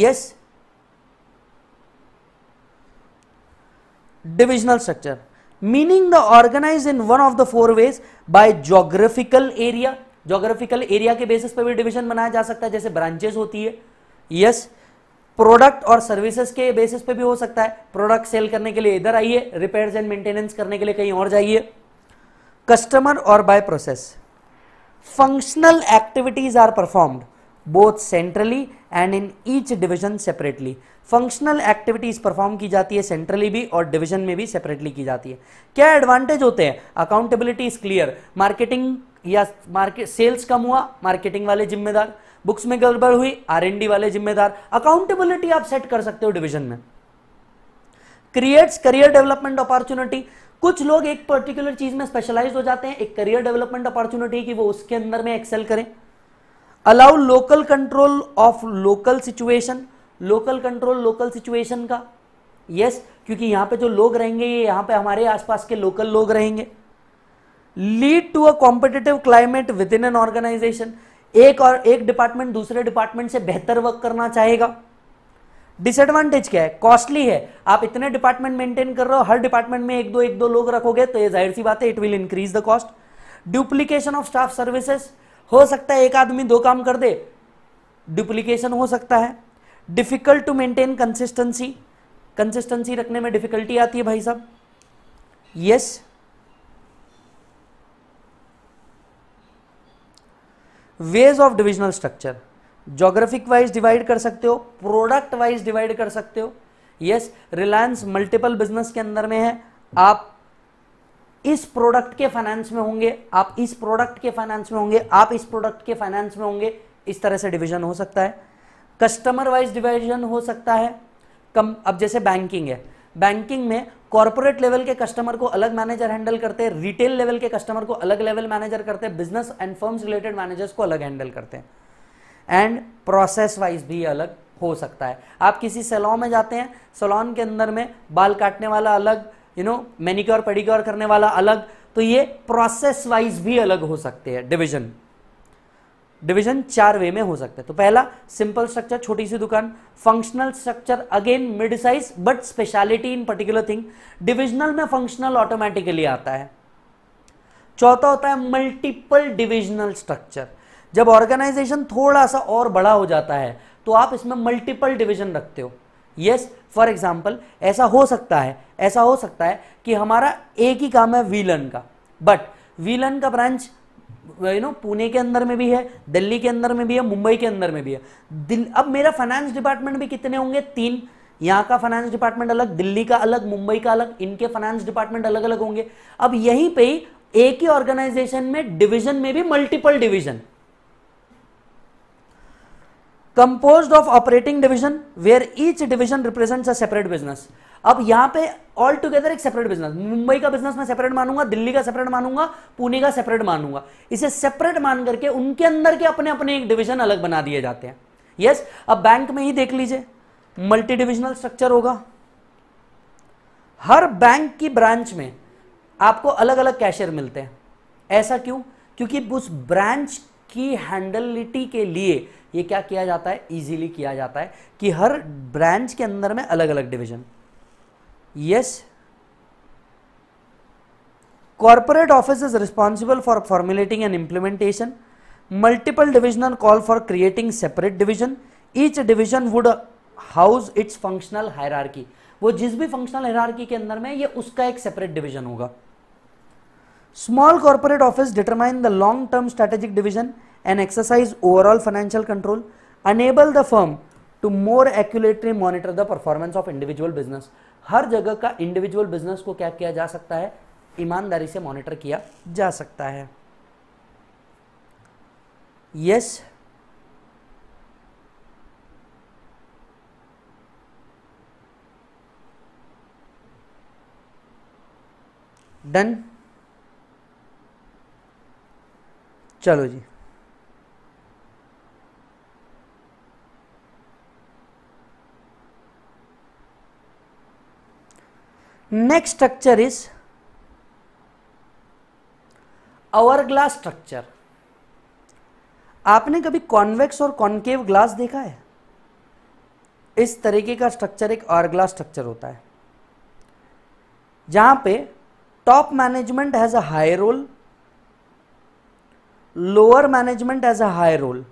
yes divisional structure meaning the organise in one of the four ways by geographical area geographical area के बेसिस पर भी डिविजन बनाया जा सकता है जैसे ब्रांचेस होती है यस yes, प्रोडक्ट और सर्विसेज के बेसिस पे भी हो सकता है प्रोडक्ट सेल करने के लिए इधर आइए रिपेयर्स एंड मेंटेनेंस करने के लिए कहीं और जाइए कस्टमर और by process functional activities are performed both centrally and in each division separately functional activities perform की जाती है सेंट्रली भी और डिविजन में भी सेपरेटली की जाती है क्या एडवांटेज होते हैं अकाउंटेबिलिटी इज क्लियर मार्केटिंग या मार्केट सेल्स कम हुआ मार्केटिंग वाले जिम्मेदार बुक्स में गड़बड़ हुई आरएनडी वाले जिम्मेदार अकाउंटेबिलिटी आप सेट कर सकते हो डिवीजन में क्रिएट्स करियर डेवलपमेंट अपॉर्चुनिटी कुछ लोग एक पर्टिकुलर चीज में स्पेशलाइज हो जाते हैं एक करियर डेवलपमेंट अपॉर्चुनिटी की वो उसके अंदर में एक्सेल करें allow local control of local situation local control local situation का यस yes, क्योंकि यहां पे जो लोग रहेंगे ये यहां पे हमारे आसपास के लोकल लोग रहेंगे lead to a competitive climate within an organisation एक और एक डिपार्टमेंट दूसरे डिपार्टमेंट से बेहतर वर्क करना चाहेगा डिसएडवांटेज क्या है कॉस्टली है आप इतने डिपार्टमेंट मेंटेन कर रहे हो हर डिपार्टमेंट में एक दो एक दो लोग रखोगे तो ये जाहिर सी बात है it will increase the cost duplication of staff services हो सकता है एक आदमी दो काम कर दे डुप्लीकेशन हो सकता है difficult to maintain consistency consistency रखने में डिफिकल्टी आती है भाई साहब yes yes, ways of divisional structure geographic wise divide कर सकते हो प्रोडक्ट वाइज डिवाइड कर सकते हो यस रिलायंस मल्टीपल बिजनेस के अंदर में है आप इस प्रोडक्ट के फाइनेंस में होंगे आप इस प्रोडक्ट के फाइनेंस में होंगे आप इस प्रोडक्ट के फाइनेंस में होंगे इस तरह से डिवीजन हो सकता है कस्टमर वाइज डिवीजन हो सकता है कम अब जैसे बैंकिंग है बैंकिंग में कॉर्पोरेट लेवल के कस्टमर को अलग मैनेजर हैंडल करते हैं रिटेल लेवल के कस्टमर को अलग लेवल मैनेजर करते हैं business and firms related managers को अलग हैंडल करते हैं एंड प्रोसेस वाइज भी अलग हो सकता है आप किसी सैलॉन में जाते हैं सैलॉन के अंदर में बाल काटने वाला अलग यू नो मेनिक्योर पेडिक्योर करने वाला अलग तो ये प्रोसेस वाइज भी अलग हो सकते हैं डिविजन डिवीजन चार वे में हो सकता है तो पहला सिंपल स्ट्रक्चर छोटी सी दुकान functional structure again mid size but speciality in particular thing divisional में फंक्शनल ऑटोमेटिकली आता है चौथा होता है मल्टीपल डिविजनल स्ट्रक्चर जब ऑर्गेनाइजेशन थोड़ा सा और बड़ा हो जाता है तो आप इसमें मल्टीपल डिविजन रखते हो यस फॉर एग्जाम्पल ऐसा हो सकता है ऐसा हो सकता है कि हमारा एक ही काम है वीलन का बट वीलन का ब्रांच यू नो पुणे के अंदर में भी है दिल्ली के अंदर में भी है मुंबई के अंदर में भी है दिल अब मेरा फाइनेंस डिपार्टमेंट भी कितने होंगे तीन यहाँ का फाइनेंस डिपार्टमेंट अलग दिल्ली का अलग मुंबई का अलग इनके फाइनेंस डिपार्टमेंट अलग अलग होंगे अब यहीं पे ही एक ही ऑर्गेनाइजेशन में डिवीजन में भी multiple division compose of operating division where each division represents a separate business अब यहां पे ऑल टुगेदर एक सेपरेट बिजनेस मुंबई का बिजनेस मैं सेपरेट मानूंगा दिल्ली का सेपरेट मानूंगा पुणे का सेपरेट मानूंगा इसे सेपरेट मान करके उनके अंदर के अपने अपने एक डिवीजन अलग बना दिए जाते हैं यस yes, अब बैंक में ही देख लीजिए मल्टी डिविजनल स्ट्रक्चर होगा हर बैंक की ब्रांच में आपको अलग अलग कैशियर मिलते हैं ऐसा क्यों क्योंकि उस ब्रांच की हैंडलिटी के लिए ये क्या किया जाता है इजीली किया जाता है कि हर ब्रांच के अंदर में अलग अलग division Yes, corporate office is responsible for formulating and implementation. Multiple divisional call for creating separate division. Each division would house its functional hierarchy. वो जिस भी फंक्शनल हेरारकी के अंदर में ये उसका एक सेपरेट डिवीजन होगा small corporate office determine the long term strategic division and exercise overall financial control enable the firm to more accurately monitor the performance of individual business हर जगह का इंडिविजुअल बिजनेस को क्या किया जा सकता है ईमानदारी से मॉनिटर किया जा सकता है यस डन चलो जी next structure is hourglass structure आपने कभी कॉन्वेक्स और कॉन्केव ग्लास देखा है इस तरीके का स्ट्रक्चर एक ग्लास स्ट्रक्चर होता है जहां पे top management has a high role lower management has a high role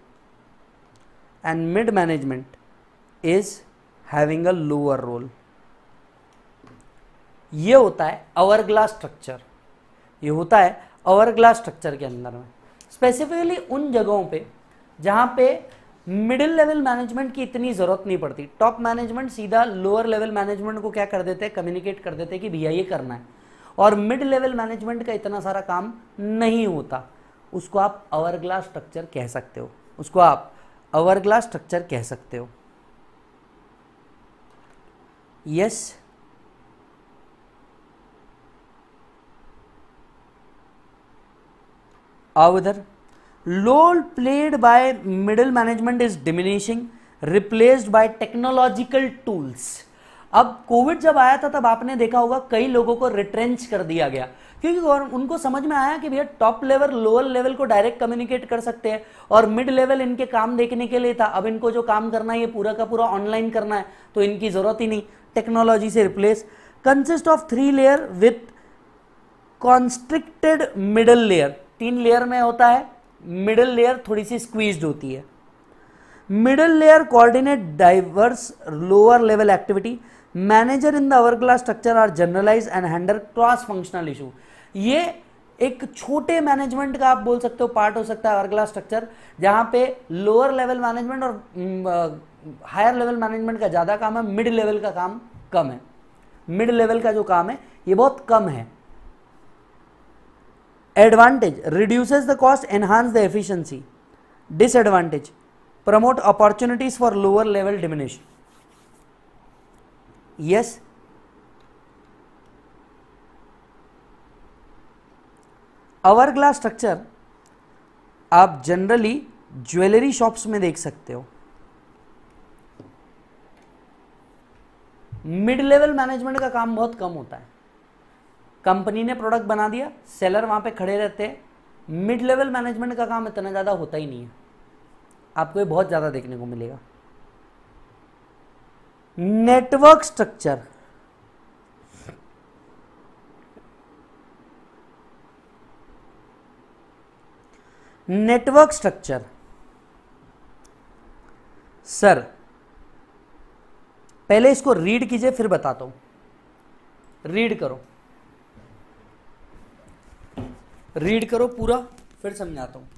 and mid management is having a lower role ये होता है अवरग्लास ग्लास स्ट्रक्चर ये होता है अवरग्लास ग्लास स्ट्रक्चर के अंदर में स्पेसिफिकली उन जगहों पे जहाँ पे मिडिल लेवल मैनेजमेंट की इतनी ज़रूरत नहीं पड़ती टॉप मैनेजमेंट सीधा लोअर लेवल मैनेजमेंट को क्या कर देते हैं कम्युनिकेट कर देते हैं कि भैया ये करना है और मिड लेवल मैनेजमेंट का इतना सारा काम नहीं होता उसको आप अवरग्लास ग्लास स्ट्रक्चर कह सकते हो उसको आप अवरग्लास ग्लास स्ट्रक्चर कह सकते हो यस yes, आओ इधर role played by middle management is diminishing replaced by technological tools अब कोविड जब आया था तब आपने देखा होगा कई लोगों को रिट्रेंच कर दिया गया क्योंकि और उनको समझ में आया कि भैया टॉप लेवल लोअर लेवल को डायरेक्ट कम्युनिकेट कर सकते हैं और मिड लेवल इनके काम देखने के लिए था अब इनको जो काम करना है ये पूरा का पूरा ऑनलाइन करना है तो इनकी ज़रूरत ही नहीं टेक्नोलॉजी से replace consist of three layer with constricted middle layer तीन लेयर में होता है मिडल लेयर थोड़ी सी स्क्वीज्ड होती है middle layer coordinate diverse lower level activity manager in the hourglass structure are generalise and handle cross functional issue ये एक छोटे मैनेजमेंट का आप बोल सकते हो पार्ट हो सकता है अवर क्लास स्ट्रक्चर जहां पे लोअर लेवल मैनेजमेंट और हायर लेवल मैनेजमेंट का ज़्यादा काम है मिड लेवल का काम कम है मिड लेवल का जो काम है ये बहुत कम है advantage reduces the cost enhance the efficiency disadvantage promote opportunities for lower level domination yes hourglass structure आप जनरली ज्वेलरी शॉप्स में देख सकते हो मिड लेवल मैनेजमेंट का काम बहुत कम होता है कंपनी ने प्रोडक्ट बना दिया सेलर वहाँ पे खड़े रहते हैं मिड लेवल मैनेजमेंट का काम इतना ज़्यादा होता ही नहीं है आपको ये बहुत ज़्यादा देखने को मिलेगा network structure network structure sir पहले इसको रीड कीजिए फिर बताता हूं रीड करो रीड करो पूरा फिर समझाता हूँ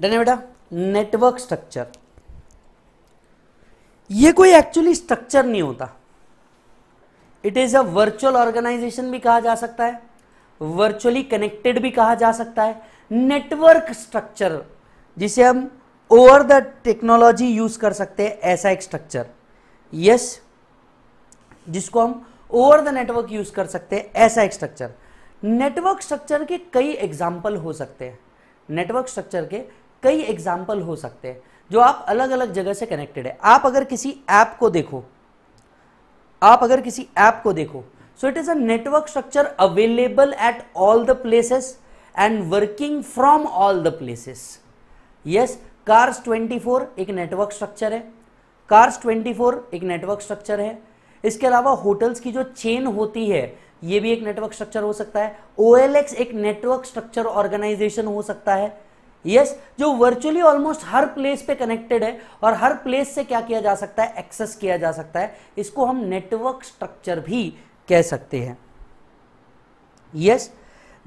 डन है बेटा नेटवर्क स्ट्रक्चर ये कोई एक्चुअली स्ट्रक्चर नहीं होता it is a virtual organisation भी कहा जा सकता है वर्चुअली कनेक्टेड भी कहा जा सकता है नेटवर्क स्ट्रक्चर जिसे हम ओवर द टेक्नोलॉजी यूज कर सकते हैं ऐसा एक स्ट्रक्चर यस yes, जिसको हम ओवर द नेटवर्क यूज कर सकते हैं ऐसा एक स्ट्रक्चर नेटवर्क स्ट्रक्चर के कई एग्जाम्पल हो सकते हैं नेटवर्क स्ट्रक्चर के कई एग्जाम्पल हो सकते हैं जो आप अलग अलग जगह से कनेक्टेड है आप अगर किसी ऐप को देखो आप अगर किसी ऐप को देखो so it is a network structure available at all the places and working from all the places yes cars 24 एक नेटवर्क स्ट्रक्चर है कार्स 24 एक नेटवर्क स्ट्रक्चर है इसके अलावा होटल्स की जो चेन होती है ये भी एक नेटवर्क स्ट्रक्चर हो सकता है ओ एक नेटवर्क स्ट्रक्चर ऑर्गेनाइजेशन हो सकता है यस yes, जो वर्चुअली ऑलमोस्ट हर प्लेस पे कनेक्टेड है और हर प्लेस से क्या किया जा सकता है एक्सेस किया जा सकता है इसको हम नेटवर्क स्ट्रक्चर भी कह सकते हैं yes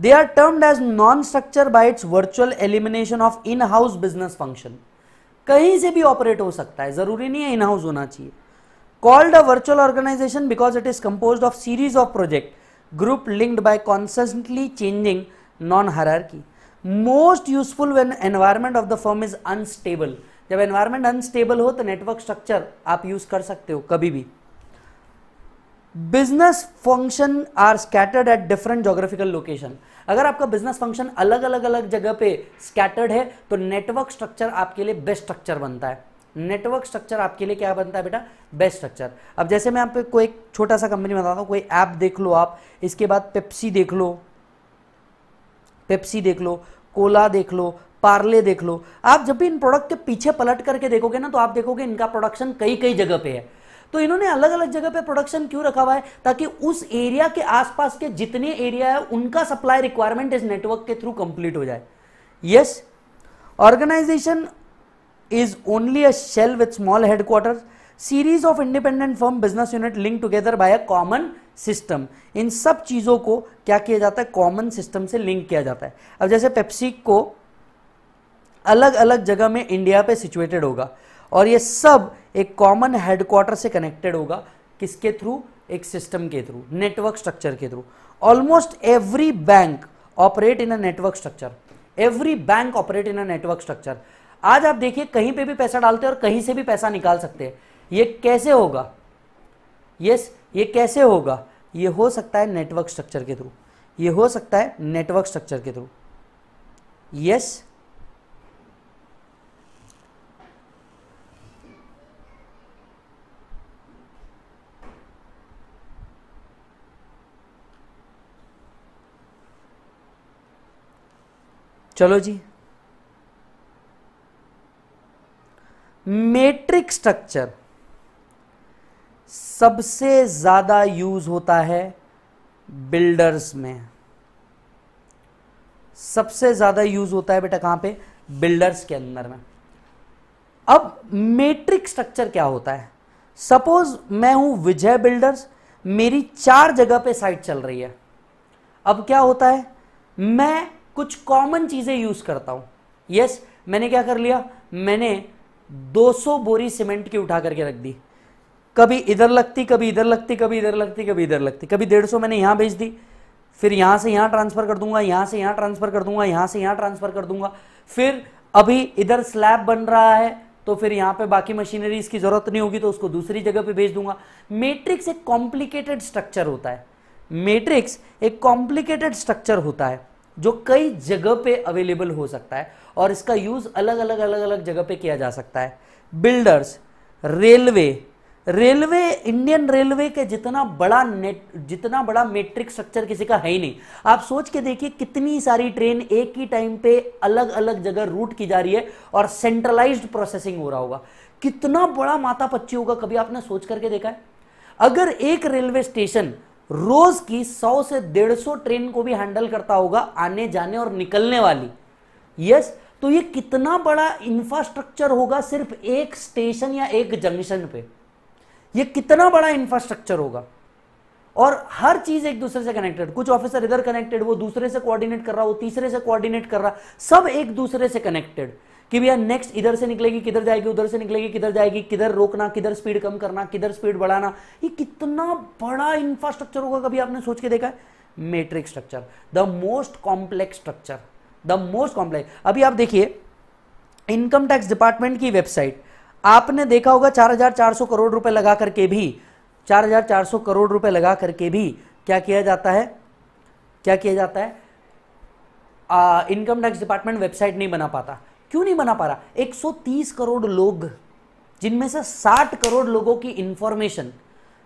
they are termed as non structure by its virtual elimination of in house business function कहीं से भी ऑपरेट हो सकता है जरूरी नहीं है इन हाउस होना चाहिए called a virtual organisation because it is compose of series of project group linked by constantly changing non key most useful when environment of the firm is unstable जब एनवायरमेंट अनस्टेबल हो तो नेटवर्क स्ट्रक्चर आप यूज कर सकते हो कभी भी business function are scattered at different geographical location अगर आपका बिजनेस फंक्शन अलग अलग अलग जगह पे स्कैटर्ड है तो नेटवर्क स्ट्रक्चर आपके लिए बेस्ट स्ट्रक्चर बनता है नेटवर्क स्ट्रक्चर आपके लिए क्या बनता है बेटा बेस्ट स्ट्रक्चर अब जैसे मैं आपको कोई छोटा सा कंपनी बताता हूँ कोई ऐप देख लो आप इसके बाद पेप्सी देख लो पेप्सी देख लो कोला देख लो पार्ले देख लो आप जब भी इन प्रोडक्ट के पीछे पलट करके देखोगे ना तो आप देखोगे इनका प्रोडक्शन कई कई जगह पे है तो इन्होंने अलग अलग जगह पे प्रोडक्शन क्यों रखा हुआ है ताकि उस एरिया के आसपास के जितने एरिया है उनका सप्लाई रिक्वायरमेंट इस नेटवर्क के थ्रू कंप्लीट हो जाए yes organisation is only a shell with small headquarter series of independent firm business unit link together by a common system इन सब चीज़ों को क्या किया जाता है कॉमन सिस्टम से लिंक किया जाता है अब जैसे पेप्सी को अलग अलग जगह में इंडिया पे सिचुएटेड होगा और ये सब एक कॉमन हेडक्वार्टर से कनेक्टेड होगा किसके थ्रू एक सिस्टम के थ्रू नेटवर्क स्ट्रक्चर के through almost every bank operate in a network structure every bank operate in a network structure आज आप देखिए कहीं पे भी पैसा डालते हैं और कहीं से भी पैसा निकाल सकते हैं ये कैसे होगा यस yes, ये कैसे होगा ये हो सकता है नेटवर्क स्ट्रक्चर के थ्रू ये हो सकता है नेटवर्क स्ट्रक्चर के थ्रू यस चलो जी मेट्रिक स्ट्रक्चर सबसे ज़्यादा यूज होता है बिल्डर्स में सबसे ज़्यादा यूज होता है बेटा कहां पे बिल्डर्स के अंदर में अब मेट्रिक स्ट्रक्चर क्या होता है सपोज मैं हूं विजय बिल्डर्स मेरी चार जगह पे साइट चल रही है अब क्या होता है मैं कुछ कॉमन चीज़ें यूज़ करता हूं यस yes, मैंने क्या कर लिया मैंने 200 बोरी सीमेंट की उठा करके रख दी कभी इधर लगती कभी इधर लगती कभी इधर लगती कभी इधर लगती कभी डेढ़ सौ मैंने यहाँ भेज दी फिर यहाँ से यहाँ ट्रांसफ़र कर दूंगा यहाँ से यहाँ ट्रांसफ़र कर दूंगा यहाँ से यहाँ ट्रांसफ़र कर दूंगा फिर अभी इधर स्लैब बन रहा है तो फिर यहाँ पे बाकी मशीनरीज की ज़रूरत नहीं होगी तो उसको दूसरी जगह पे भेज दूंगा मैट्रिक्स एक कॉम्प्लिकेटेड स्ट्रक्चर होता है मैट्रिक्स एक कॉम्प्लिकेटेड स्ट्रक्चर होता है जो कई जगह पे अवेलेबल हो सकता है और इसका यूज़ अलग अलग अलग अलग जगह पे किया जा सकता है builders railway railway Indian railway के जितना बड़ा नेट जितना बड़ा मेट्रिक स्ट्रक्चर किसी का है ही नहीं आप सोच के देखिए कितनी सारी ट्रेन एक ही टाइम पे अलग अलग जगह रूट की जा रही है और सेंट्रलाइज्ड प्रोसेसिंग हो रहा होगा कितना बड़ा माता पच्ची होगा कभी आपने सोच करके देखा है अगर एक रेलवे स्टेशन रोज की सौ से सौ ट्रेन को भी हैंडल करता होगा आने जाने और निकलने वाली यस तो ये कितना बड़ा इंफ्रास्ट्रक्चर होगा सिर्फ एक स्टेशन या एक जंक्शन पे ये कितना बड़ा इंफ्रास्ट्रक्चर होगा और हर चीज एक दूसरे से कनेक्टेड कुछ ऑफिसर इधर कनेक्टेड वो दूसरे से कोऑर्डिनेट कर रहा वो तीसरे से कोऑर्डिनेट कर रहा सब एक दूसरे से कनेक्टेड कि भैया नेक्स्ट इधर से निकलेगी किधर जाएगी उधर से निकलेगी किधर जाएगी किधर रोकना किधर स्पीड कम करना किधर स्पीड बढ़ाना ये कितना बड़ा इंफ्रास्ट्रक्चर होगा कभी आपने सोच के देखा है matrix structure the most complex structure the most complex अभी आप देखिए इनकम टैक्स डिपार्टमेंट की वेबसाइट आपने देखा होगा 4,400 करोड़ रुपए लगा करके भी 4,400 करोड़ रुपए लगा करके भी क्या किया जाता है क्या किया जाता है इनकम टैक्स डिपार्टमेंट वेबसाइट नहीं बना पाता क्यों नहीं बना पा रहा 130 करोड़ लोग जिनमें से 60 करोड़ लोगों की information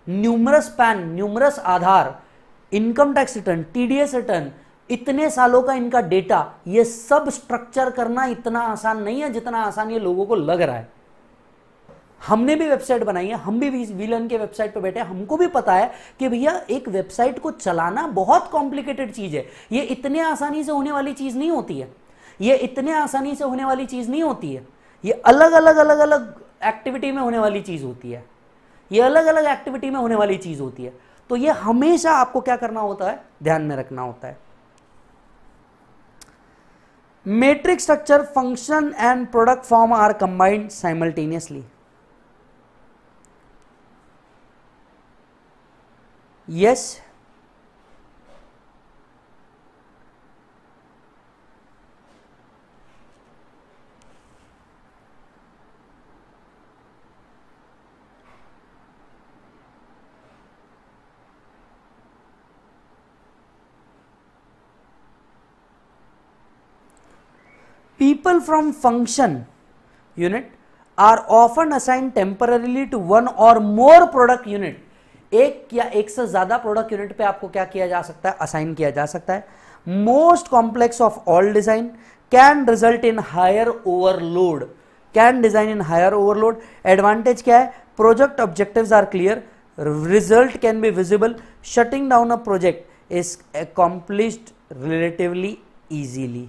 numerous PAN numerous Aadhaar income tax return TDS return इतने सालों का इनका डेटा ये सब स्ट्रक्चर करना इतना आसान नहीं है जितना आसान ये लोगों को लग रहा है हमने भी वेबसाइट बनाई है हम भी वीलन के वेबसाइट पर बैठे हमको भी पता है कि भैया एक वेबसाइट को चलाना बहुत कॉम्प्लिकेटेड चीज़ है ये इतने आसानी से होने वाली चीज़ नहीं होती है ये इतने आसानी से होने वाली चीज़ नहीं होती है ये अलग अलग अलग अलग एक्टिविटी में होने वाली चीज़ होती है ये अलग अलग एक्टिविटी में होने वाली चीज़ होती है तो ये हमेशा आपको क्या करना होता है ध्यान में रखना होता है matrix structure function and product form are combined simultaneously yes people from function unit are often assigned temporarily to one or more product unit एक या एक से ज़्यादा प्रोडक्ट यूनिट पे आपको क्या किया जा सकता है असाइन किया जा सकता है most complex of all design can result in higher overload can design in higher overload advantage क्या है project objective are clear result can be visible shutting down a project is accomplished relatively easily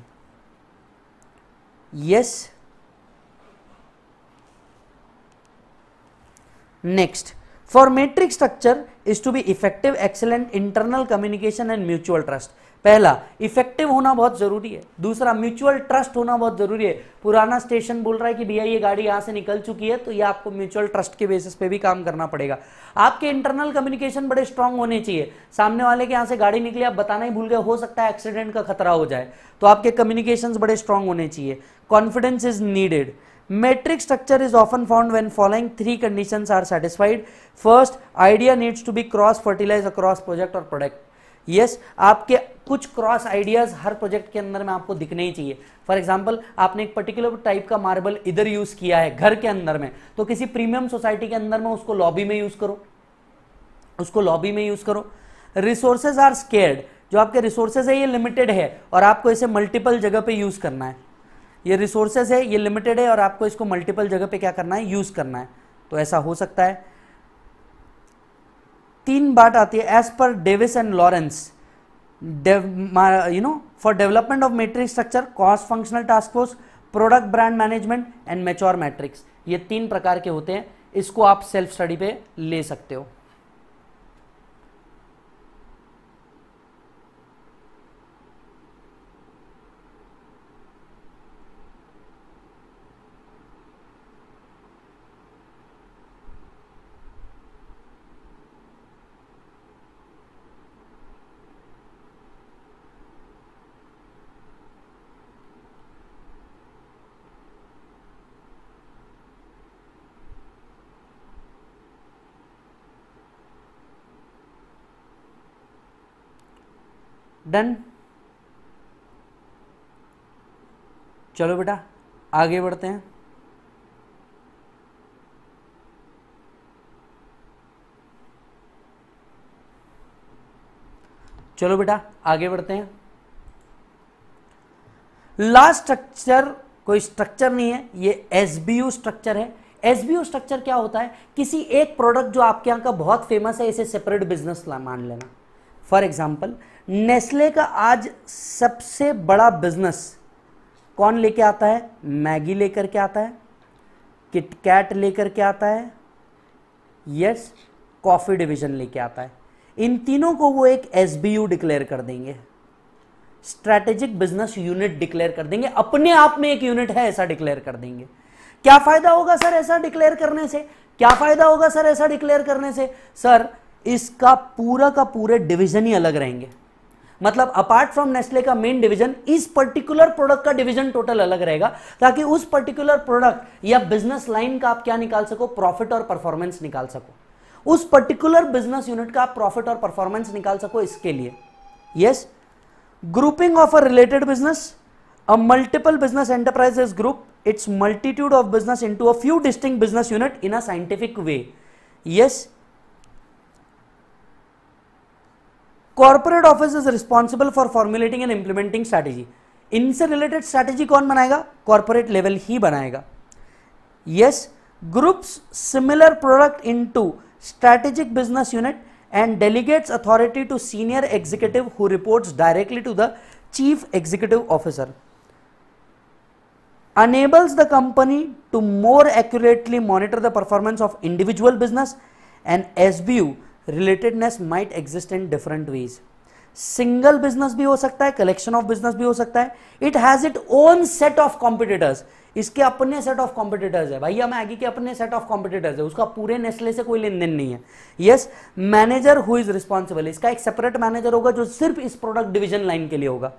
yes next for matrix structure is to be effective excellent internal communication and mutual trust पहला इफेक्टिव होना बहुत जरूरी है दूसरा म्यूचुअल ट्रस्ट होना बहुत जरूरी है पुराना स्टेशन बोल रहा है कि भैया ये गाड़ी यहाँ से निकल चुकी है तो ये आपको म्यूचुअल ट्रस्ट के बेसिस पे भी काम करना पड़ेगा आपके इंटरनल कम्युनिकेशन बड़े स्ट्रांग होने चाहिए सामने वाले के यहाँ से गाड़ी निकली आप बताना ही भूल गए हो सकता है एक्सीडेंट का खतरा हो जाए तो आपके कम्युनिकेशन बड़े स्ट्रांग होने चाहिए confidence is needed matrix structure is often found when following three condition are satisfied first idea needs to be cross fertilise across project और प्रोडक्ट यस yes, आपके कुछ क्रॉस आइडियाज हर प्रोजेक्ट के अंदर में आपको दिखने ही चाहिए फॉर एग्जाम्पल आपने एक पर्टिकुलर टाइप का मार्बल इधर यूज किया है घर के अंदर में तो किसी प्रीमियम सोसाइटी के अंदर में उसको लॉबी में यूज करो उसको लॉबी में यूज करो रिसोर्सेज आर स्केर्ड जो आपके रिसोर्सेज है ये लिमिटेड है और आपको इसे मल्टीपल जगह पे यूज करना है ये रिसोर्सेज है ये लिमिटेड है और आपको इसको मल्टीपल जगह पे क्या करना है यूज़ करना है तो ऐसा हो सकता है तीन बात आती है as per Davis and Lawrence you know for development of matrix structure cost functional task force product brand management and mature matrix ये तीन प्रकार के होते हैं इसको आप सेल्फ स्टडी पे ले सकते हो डन चलो बेटा आगे बढ़ते हैं चलो बेटा आगे बढ़ते हैं लास्ट स्ट्रक्चर कोई स्ट्रक्चर नहीं है ये एस स्ट्रक्चर है एस स्ट्रक्चर क्या होता है किसी एक प्रोडक्ट जो आपके यहां का बहुत फेमस है इसे सेपरेट बिजनेस मान लेना फॉर एग्जाम्पल नेस्ले का आज सबसे बड़ा बिजनेस कौन लेके आता है मैगी लेकर के आता है किटकैट लेकर के आता है यस कॉफ़ी डिवीजन लेके आता है इन तीनों को वो एक एस डिक्लेयर कर देंगे स्ट्रेटेजिक बिजनेस यूनिट डिक्लेयर कर देंगे अपने आप में एक यूनिट है ऐसा डिक्लेयर कर देंगे क्या फायदा होगा सर ऐसा डिक्लेयर करने से क्या फायदा होगा सर ऐसा डिक्लेयर करने से सर इसका पूरा का पूरे डिवीजन ही अलग रहेंगे मतलब अपार्ट फ्रॉम नेस्ले का मेन डिवीजन इस पर्टिकुलर प्रोडक्ट का डिवीजन टोटल अलग रहेगा ताकि उस पर्टिकुलर प्रोडक्ट या बिजनेस लाइन का आप क्या निकाल सको प्रॉफिट और परफॉर्मेंस निकाल सको उस पर्टिकुलर बिजनेस यूनिट का आप प्रॉफिट और परफॉर्मेंस निकाल सको इसके लिए yes grouping of a related business multiple business enterprise enterprises group its multitude of business into a few distinct business unit in a scientific way yes Corporate corporate office is responsible for formulating and implementing strategy इनसे रिलेटेड स्ट्रैटेजी कौन बनाएगा कॉर्पोरेट लेवल ही बनाएगा Yes, groups similar product into strategic business unit and delegates authority to senior executive who reports directly to the chief executive officer. Enables the company to more accurately monitor the performance of individual business and SBU relatedness might exist in different ways single business भी हो सकता है कलेक्शन ऑफ बिजनेस भी हो सकता है it has it own set of competitors इसके अपने सेट ऑफ कॉम्पिटिटर्स है भैया आगे के अपने सेट ऑफ कॉम्पिटिटर्स है उसका पूरे नेस्ले से कोई लेन देन नहीं है yes manager who is responsible इसका एक सेपरेट मैनेजर होगा जो सिर्फ इस प्रोडक्ट डिविजन लाइन के लिए होगा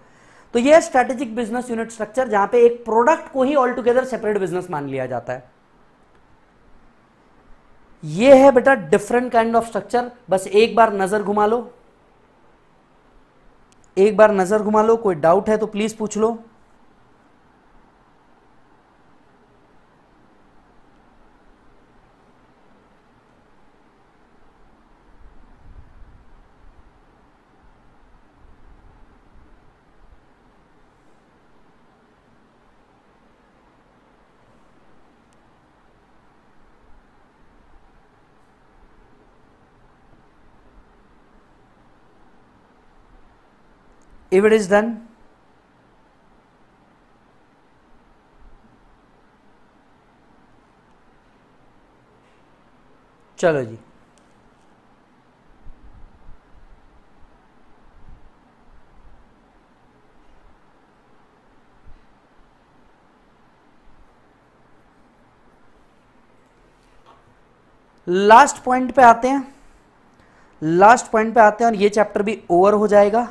तो यह स्ट्रेटेजिक बिजनेस यूनिट स्ट्रक्चर जहां पे एक प्रोडक्ट को ही ऑल टुगेदर सेपरेट बिजनेस मान लिया जाता है ये है बेटा डिफरेंट काइंड ऑफ स्ट्रक्चर बस एक बार नजर घुमा लो एक बार नजर घुमा लो कोई डाउट है तो प्लीज पूछ लो if it is done चलो जी लास्ट पॉइंट पे आते हैं लास्ट पॉइंट पे आते हैं और ये चैप्टर भी ओवर हो जाएगा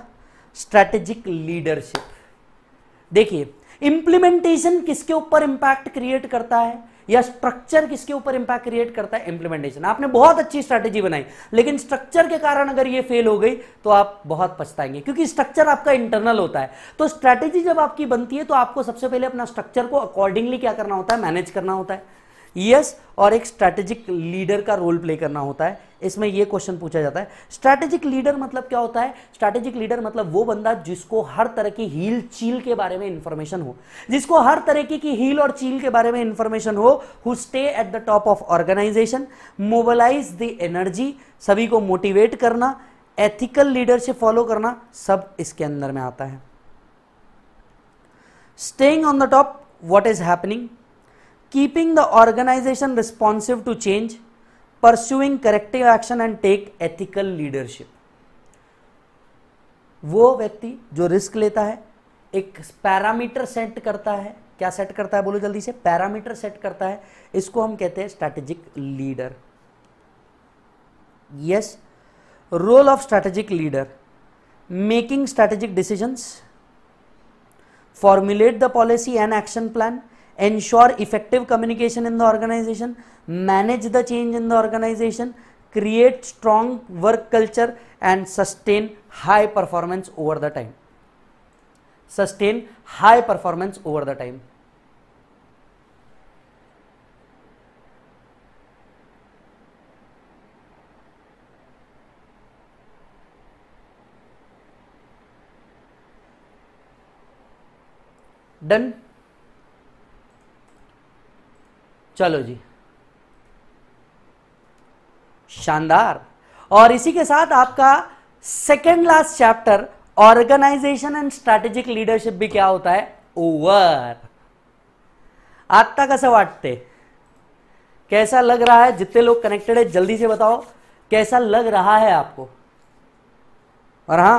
स्ट्रैटेजिक लीडरशिप देखिए इंप्लीमेंटेशन किसके ऊपर इंपैक्ट क्रिएट करता है या स्ट्रक्चर किसके ऊपर इंपैक्ट क्रिएट करता है इंप्लीमेंटेशन आपने बहुत अच्छी स्ट्रैटेजी बनाई लेकिन स्ट्रक्चर के कारण अगर ये फेल हो गई तो आप बहुत पछताएंगे क्योंकि स्ट्रक्चर आपका इंटरनल होता है तो स्ट्रैटेजी जब आपकी बनती है तो आपको सबसे पहले अपना स्ट्रक्चर को अकॉर्डिंगली क्या करना होता है मैनेज करना होता है यस और एक स्ट्रैटेजिक लीडर का रोल प्ले करना होता है इसमें यह क्वेश्चन पूछा जाता है स्ट्रैटेजिक लीडर मतलब क्या होता है स्ट्रैटेजिक लीडर मतलब वो बंदा जिसको हर तरह की हील चील के बारे में इंफॉर्मेशन हो जिसको हर तरह की, की हील और चील के बारे में इंफॉर्मेशन हो who stay at the top of organisation mobilise the energy सभी को मोटिवेट करना एथिकल लीडरशिप फॉलो करना सब इसके अंदर में आता है staying on the top what is happening keeping the organisation responsive to change pursuing corrective action and take ethical leadership वो व्यक्ति जो रिस्क लेता है एक पैरामीटर सेट करता है क्या सेट करता है बोलो जल्दी से पैरामीटर सेट करता है इसको हम कहते हैं strategic leader yes role of strategic leader making strategic decisions formulate the policy and action plan ensure effective communication in the organization, manage the change in the organization, create strong work culture and sustain high performance over the time. Sustain high performance over the time. Done. चलो जी शानदार और इसी के साथ आपका second last chapter organisation and strategic leadership भी क्या होता है ओवर आत्ता कैसा वाटते कैसा लग रहा है जितने लोग कनेक्टेड है जल्दी से बताओ कैसा लग रहा है आपको और हां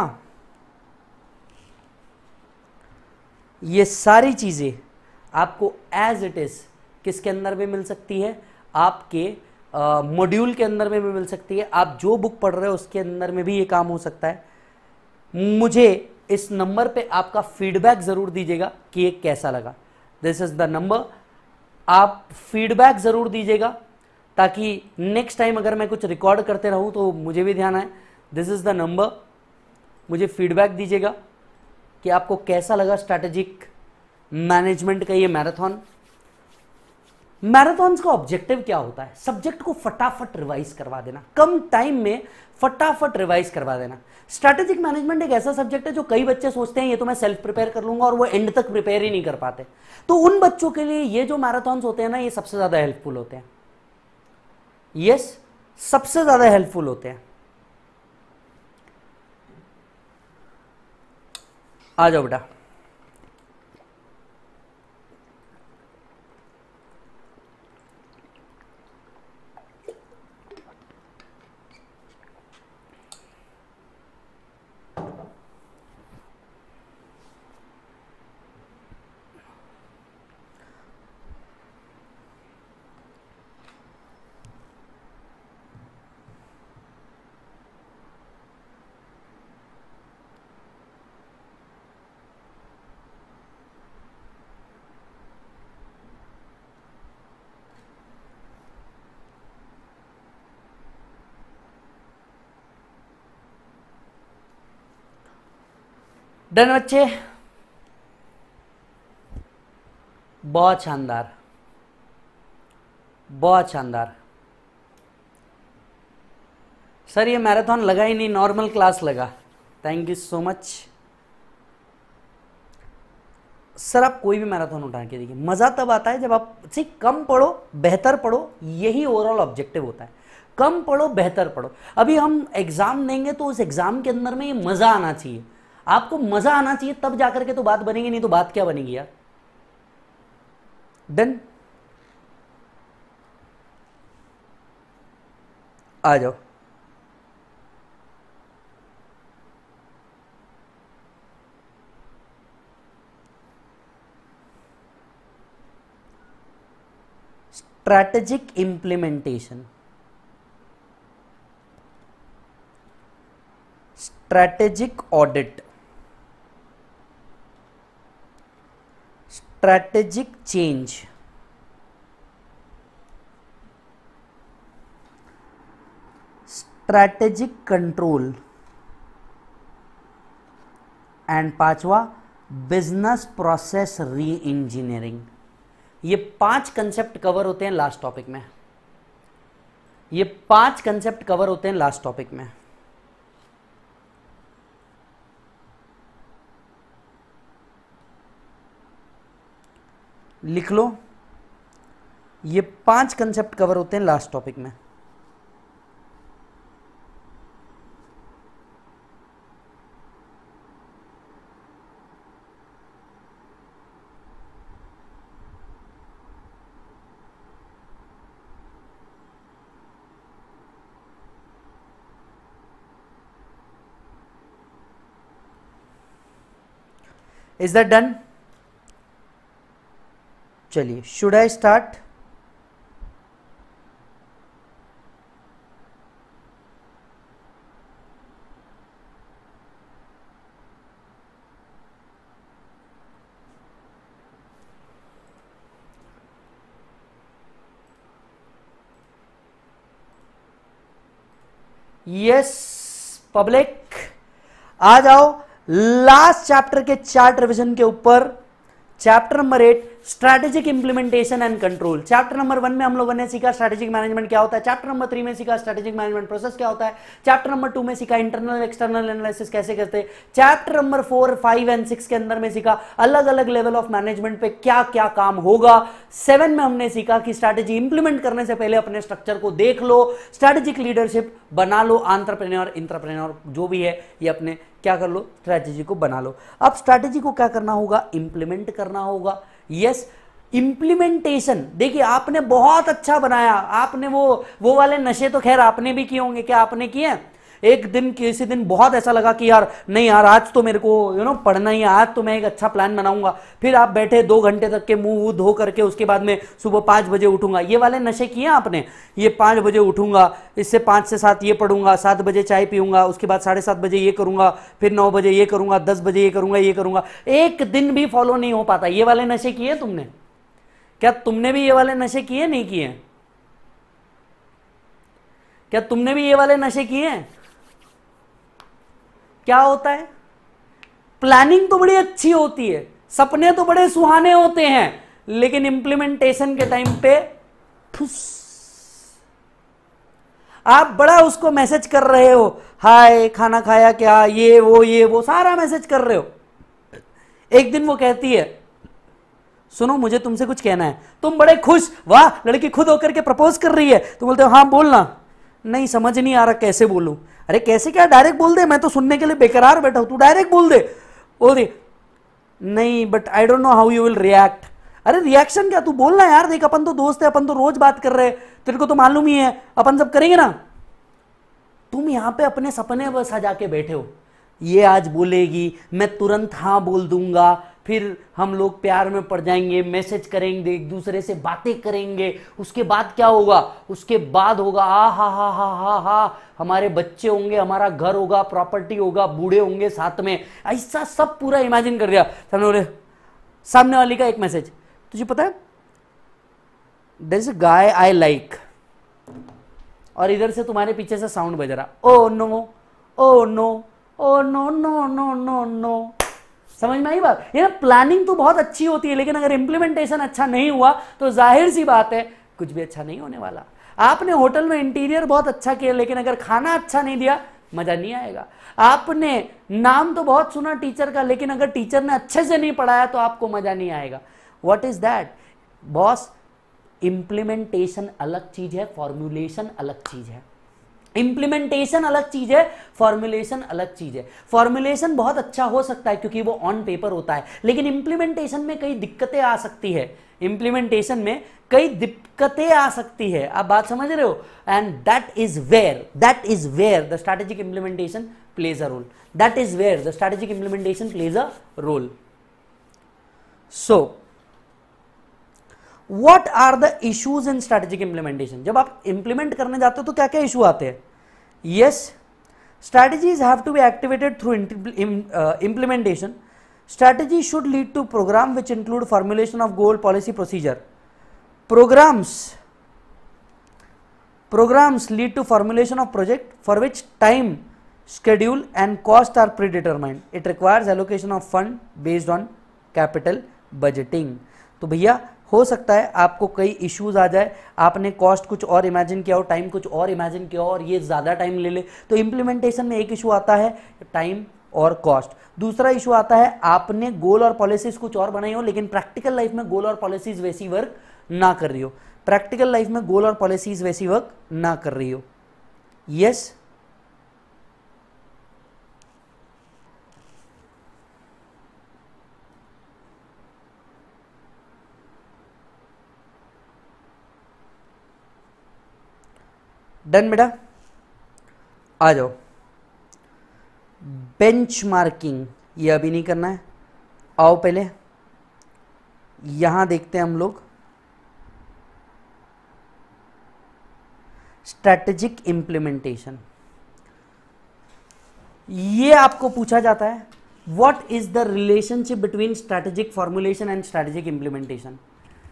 ये सारी चीजें आपको एज इट इज किसके अंदर में मिल सकती है आपके मॉड्यूल के अंदर में भी मिल सकती है आप जो बुक पढ़ रहे हो उसके अंदर में भी ये काम हो सकता है मुझे इस नंबर पे आपका फीडबैक ज़रूर दीजिएगा कि ये कैसा लगा दिस इज़ द नंबर आप फीडबैक ज़रूर दीजिएगा ताकि नेक्स्ट टाइम अगर मैं कुछ रिकॉर्ड करते रहूँ तो मुझे भी ध्यान आए दिस इज़ द नंबर मुझे फीडबैक दीजिएगा कि आपको कैसा लगा स्ट्रैटेजिक मैनेजमेंट का ये मैराथन मैराथॉन्स का ऑब्जेक्टिव क्या होता है सब्जेक्ट को फटाफट रिवाइज करवा देना कम टाइम में फटाफट रिवाइज करवा देना स्ट्रेटेजिक मैनेजमेंट एक ऐसा सब्जेक्ट है जो कई बच्चे सोचते हैं ये तो मैं सेल्फ प्रिपेयर कर लूंगा और वो एंड तक प्रिपेयर ही नहीं कर पाते तो उन बच्चों के लिए ये जो मैराथॉन्स होते हैं ना ये सबसे ज़्यादा हेल्पफुल होते हैं यस yes, सबसे ज़्यादा हेल्पफुल होते हैं आ जाओ बेटा डन बच्चे बहुत शानदार बहुत शानदार सर ये मैराथन लगा ही नहीं नॉर्मल क्लास लगा thank you so much sir आप कोई भी मैराथन उठा के देखिए मज़ा तब आता है जब आप से कम पढ़ो बेहतर पढ़ो यही ओवरऑल ऑब्जेक्टिव होता है कम पढ़ो बेहतर पढ़ो अभी हम एग्ज़ाम देंगे तो उस एग्ज़ाम के अंदर में ये मज़ा आना चाहिए आपको मजा आना चाहिए तब जाकर के तो बात बनेगी नहीं तो बात क्या बनेगी यार डन आ जाओ strategic implementation strategic audit strategic change strategic control and पांचवा बिजनेस प्रोसेस री इंजीनियरिंग ये पांच कंसेप्ट कवर होते हैं लास्ट टॉपिक में ये पांच कंसेप्ट कवर होते हैं लास्ट टॉपिक में लिख लो ये पांच कंसेप्ट कवर होते हैं लास्ट टॉपिक में is that done चलिए should I start yes public आ जाओ लास्ट चैप्टर के चार्ट रिवीजन के ऊपर chapter number eight strategic implementation and control chapter number one में हम लोगों ने सीखा स्ट्रैटेजिक मैनेजमेंट क्या होता है चैप्टर नंबर थ्री में सीखा स्ट्रैटेजिक मैनेजमेंट प्रोसेस क्या होता है चैप्टर नंबर टू में सीखा इंटरनल एक्सटर्नल एनालिसिस कैसे करते हैं chapter number four five and six के अंदर में सीखा अलग अलग लेवल ऑफ मैनेजमेंट पे क्या क्या काम होगा सेवन में हमने सीखा कि स्ट्रैटेजी इंप्लीमेंट करने से पहले अपने स्ट्रक्चर को देख लो स्ट्रैटेजिक लीडरशिप बना लो आंट्रप्रेन्योर इंटरप्रेन्योर जो भी है ये अपने क्या कर लो स्ट्रैटेजी को बना लो अब स्ट्रैटेजी को क्या करना होगा इंप्लीमेंट करना होगा यस इम्प्लीमेंटेशन देखिए आपने बहुत अच्छा बनाया आपने वो वो वाले नशे तो खैर आपने भी किए होंगे क्या आपने किए हैं एक दिन किसी दिन बहुत ऐसा लगा कि यार नहीं यार आज तो मेरे को यू नो पढ़ना ही आज तो मैं एक अच्छा प्लान बनाऊंगा फिर आप बैठे दो घंटे तक के मुंह वो धो करके उसके बाद में सुबह पाँच बजे उठूंगा ये वाले नशे किए आपने ये पाँच बजे उठूंगा इससे पाँच से सात ये पढ़ूंगा सात बजे चाय पीऊंगा उसके बाद साढ़े सात बजे ये करूंगा फिर नौ बजे ये करूंगा दस बजे ये करूंगा ये करूंगा एक दिन भी फॉलो नहीं हो पाता ये वाले नशे किए तुमने क्या तुमने भी ये वाले नशे किए नहीं किए क्या तुमने भी ये वाले नशे किए हैं क्या होता है प्लानिंग तो बड़ी अच्छी होती है सपने तो बड़े सुहाने होते हैं लेकिन इंप्लीमेंटेशन के टाइम पे ठुस आप बड़ा उसको मैसेज कर रहे हो हाय खाना खाया क्या ये वो ये वो सारा मैसेज कर रहे हो एक दिन वो कहती है सुनो मुझे तुमसे कुछ कहना है तुम बड़े खुश वाह लड़की खुद होकर के प्रपोज कर रही है तुम तो बोलते हो हाँ बोलना नहीं समझ नहीं आ रहा कैसे बोलूं अरे कैसे क्या डायरेक्ट बोल दे मैं तो सुनने के लिए बेकरार बैठा हूं तू डायरेक्ट बोल दे बोल दे नहीं but I don't know how you will react अरे रिएक्शन क्या तू बोलना यार देख अपन तो दोस्त है अपन तो रोज बात कर रहे हैं तेरे को तो मालूम ही है अपन सब करेंगे ना तुम यहां पे अपने सपने सजा के बैठे हो ये आज बोलेगी मैं तुरंत हाँ बोल दूंगा फिर हम लोग प्यार में पड़ जाएंगे मैसेज करेंगे एक दूसरे से बातें करेंगे उसके बाद क्या होगा उसके बाद होगा आ हा हा हा हा हा हमारे बच्चे होंगे हमारा घर होगा प्रॉपर्टी होगा बूढ़े होंगे साथ में ऐसा सब पूरा इमेजिन कर दिया सामने वाले सामने वाले का एक मैसेज तुझे पता है there is guy I like और इधर से तुम्हारे पीछे से साउंड बज रहा oh no oh no oh no no no no no समझ में आई बात ये ना प्लानिंग तो बहुत अच्छी होती है लेकिन अगर इम्प्लीमेंटेशन अच्छा नहीं हुआ तो जाहिर सी बात है कुछ भी अच्छा नहीं होने वाला आपने होटल में इंटीरियर बहुत अच्छा किया लेकिन अगर खाना अच्छा नहीं दिया मजा नहीं आएगा आपने नाम तो बहुत सुना टीचर का लेकिन अगर टीचर ने अच्छे से नहीं पढ़ाया तो आपको मजा नहीं आएगा what is that boss implementation अलग चीज है फॉर्मुलेशन अलग चीज है इंप्लीमेंटेशन अलग चीज है फॉर्मुलेशन अलग चीज है फॉर्मुलेशन बहुत अच्छा हो सकता है क्योंकि वो ऑन पेपर होता है लेकिन इंप्लीमेंटेशन में कई दिक्कतें आ सकती है इंप्लीमेंटेशन में कई दिक्कतें आ सकती है आप बात समझ रहे हो and that is where that is where the strategic implementation plays a role that is where the strategic implementation plays a role so what are the issues in strategic implementation जब आप इंप्लीमेंट करने जाते हो तो क्या क्या इशू आते हैं yes strategies have to be activated through implementation strategy should lead to programme which include formulation of goal policy procedure programmes programmes lead to formulation of project for which time schedule and cost are predetermined it requires allocation of fund based on capital budgeting तो भैया हो सकता है आपको कई इश्यूज आ जाए आपने कॉस्ट कुछ और इमेजिन किया हो टाइम कुछ और इमेजिन किया हो और ये ज़्यादा टाइम ले ले तो इम्प्लीमेंटेशन में एक इशू आता है टाइम और कॉस्ट दूसरा इशू आता है आपने गोल और पॉलिसीज कुछ और बनाई हो लेकिन प्रैक्टिकल लाइफ में गोल और पॉलिसीज वैसी वर्क ना कर रही हो प्रैक्टिकल लाइफ में गोल और पॉलिसीज वैसी वर्क ना कर रही हो यस yes? डन बेटा आ जाओ बेंच मार्किंग ये अभी नहीं करना है आओ पहले यहां देखते हैं हम लोग स्ट्रेटेजिक इंप्लीमेंटेशन ये आपको पूछा जाता है what is the relationship between strategic formulation and strategic implementation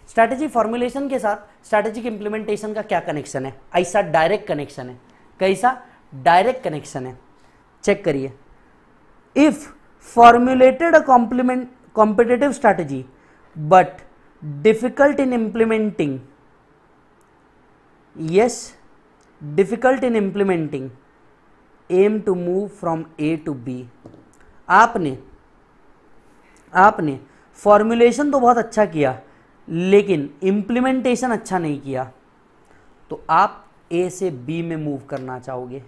strategy formulation के साथ स्ट्रैटेजिक इंप्लीमेंटेशन का क्या कनेक्शन है ऐसा डायरेक्ट कनेक्शन है कैसा डायरेक्ट कनेक्शन है चेक करिए if formulated complement competitive strategy but difficult in implementing yes difficult in implementing aim to move from A to B आपने आपने फॉर्मुलेशन तो बहुत अच्छा किया लेकिन इम्प्लीमेंटेशन अच्छा नहीं किया तो आप ए से बी में मूव करना चाहोगे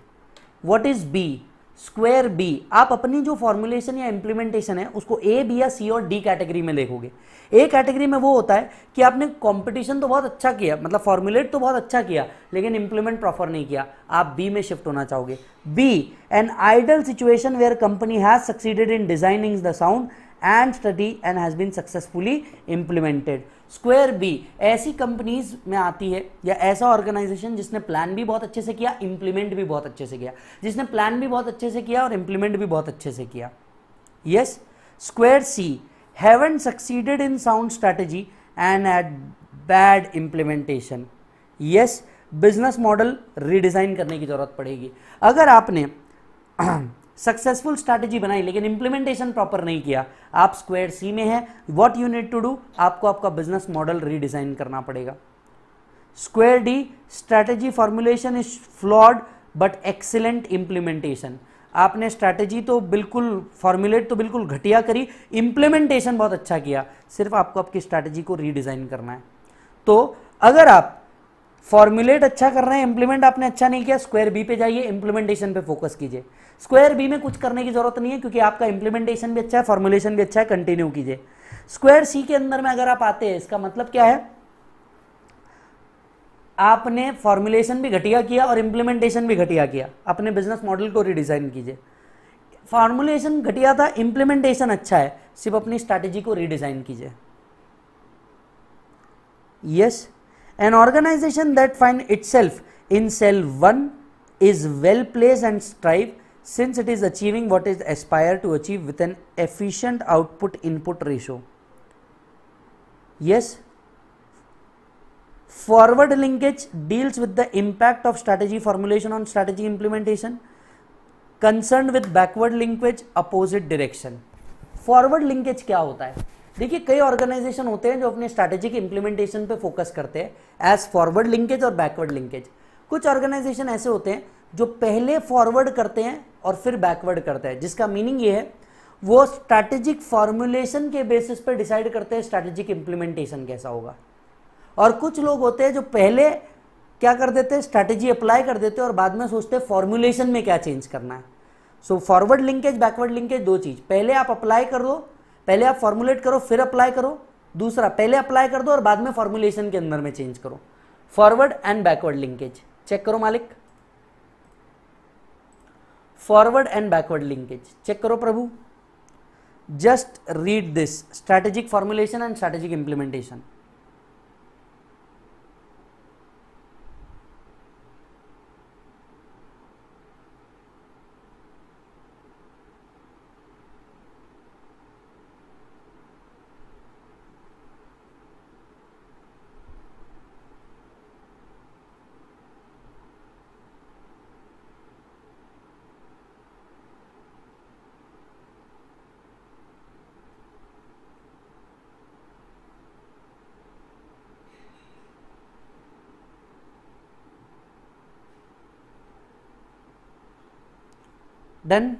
what is B square B आप अपनी जो फॉर्मुलेशन या इम्प्लीमेंटेशन है उसको ए बी या सी और डी कैटेगरी में देखोगे ए कैटेगरी में वो होता है कि आपने कंपटीशन तो बहुत अच्छा किया मतलब फॉर्मुलेट तो बहुत अच्छा किया लेकिन इम्प्लीमेंट प्रॉपर नहीं किया आप बी में शिफ्ट होना चाहोगे B an ideal situation where company has succeeded in designing the sound and study and has been successfully implemented square B ऐसी कंपनीज में आती है या ऐसा ऑर्गेनाइजेशन जिसने प्लान भी बहुत अच्छे से किया इंप्लीमेंट भी बहुत अच्छे से किया जिसने प्लान भी बहुत अच्छे से किया और इम्प्लीमेंट भी बहुत अच्छे से किया yes square C haven't succeeded in sound strategy and at bad implementation yes business model redesign करने की ज़रूरत पड़ेगी अगर आपने सक्सेसफुल स्ट्रैटेजी बनाई लेकिन इंप्लीमेंटेशन प्रॉपर नहीं किया आप स्क्वायर सी में है what you need to do आपको आपका बिजनेस मॉडल रीडिज़ाइन करना पड़ेगा square D strategy formulation is flawed but excellent implementation आपने स्ट्रैटेजी तो बिल्कुल फॉर्मुलेट तो बिल्कुल घटिया करी इंप्लीमेंटेशन बहुत अच्छा किया सिर्फ आपको आपकी स्ट्रैटेजी को रीडिज़ाइन करना है तो अगर आप फॉर्मुलेट अच्छा कर रहे हैं इंप्लीमेंट आपने अच्छा नहीं किया स्क्वायर बी पे जाइए इंप्लीमेंटेशन पे फोकस कीजिए स्क्वायर बी में कुछ करने की जरूरत नहीं है क्योंकि आपका इंप्लीमेंटेशन भी अच्छा है फॉर्मुलेशन भी अच्छा है कंटिन्यू कीजिए स्क्वायर सी के अंदर में अगर आप आते हैं इसका मतलब क्या है आपने फॉर्मुलेशन भी घटिया किया और इंप्लीमेंटेशन भी घटिया किया अपने बिजनेस मॉडल को रिडिज़ाइन कीजिए फॉर्मुलेशन घटिया था इंप्लीमेंटेशन अच्छा है सिर्फ अपनी स्ट्रैटेजी को रिडिज़ाइन कीजिए yes an organisation that find itself in cell one is well place and strive since it is achieving what is aspire to achieve with an efficient output input ratio. Yes, forward linkage deals with the impact of strategy formulation on strategy implementation, concerned with backward linkage opposite direction. forward linkage kya hota hai देखिए कई ऑर्गेनाइजेशन होते हैं जो अपने स्ट्रैटेजिक इंप्लीमेंटेशन पे फोकस करते हैं एज फॉरवर्ड लिंकेज और बैकवर्ड लिंकेज कुछ ऑर्गेनाइजेशन ऐसे होते हैं जो पहले फॉरवर्ड करते हैं और फिर बैकवर्ड करते हैं जिसका मीनिंग ये है वो स्ट्रैटेजिक फॉर्मुलेशन के बेसिस पर डिसाइड करते हैं स्ट्रैटेजिक इंप्लीमेंटेशन कैसा होगा और कुछ लोग होते हैं जो पहले क्या कर देते हैं स्ट्रैटेजी अप्लाई कर देते हैं और बाद में सोचते हैं फॉर्मुलेशन में क्या चेंज करना है so forward linkage backward linkage दो चीज़ पहले आप अप्लाई कर दो पहले आप फॉर्मुलेट करो फिर अप्लाई करो दूसरा पहले अप्लाई कर दो और बाद में फॉर्मुलेशन के अंदर में चेंज करो forward and backward linkage check करो मालिक forward and backward linkage check करो प्रभु just read this strategic formulation and strategic implementation then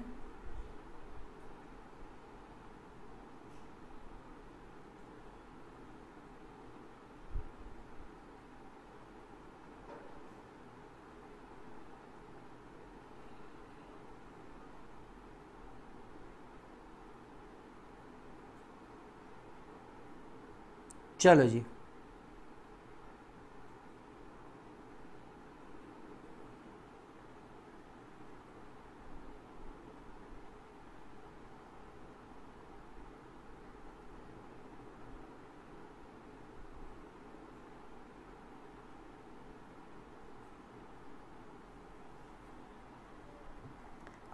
चलो जी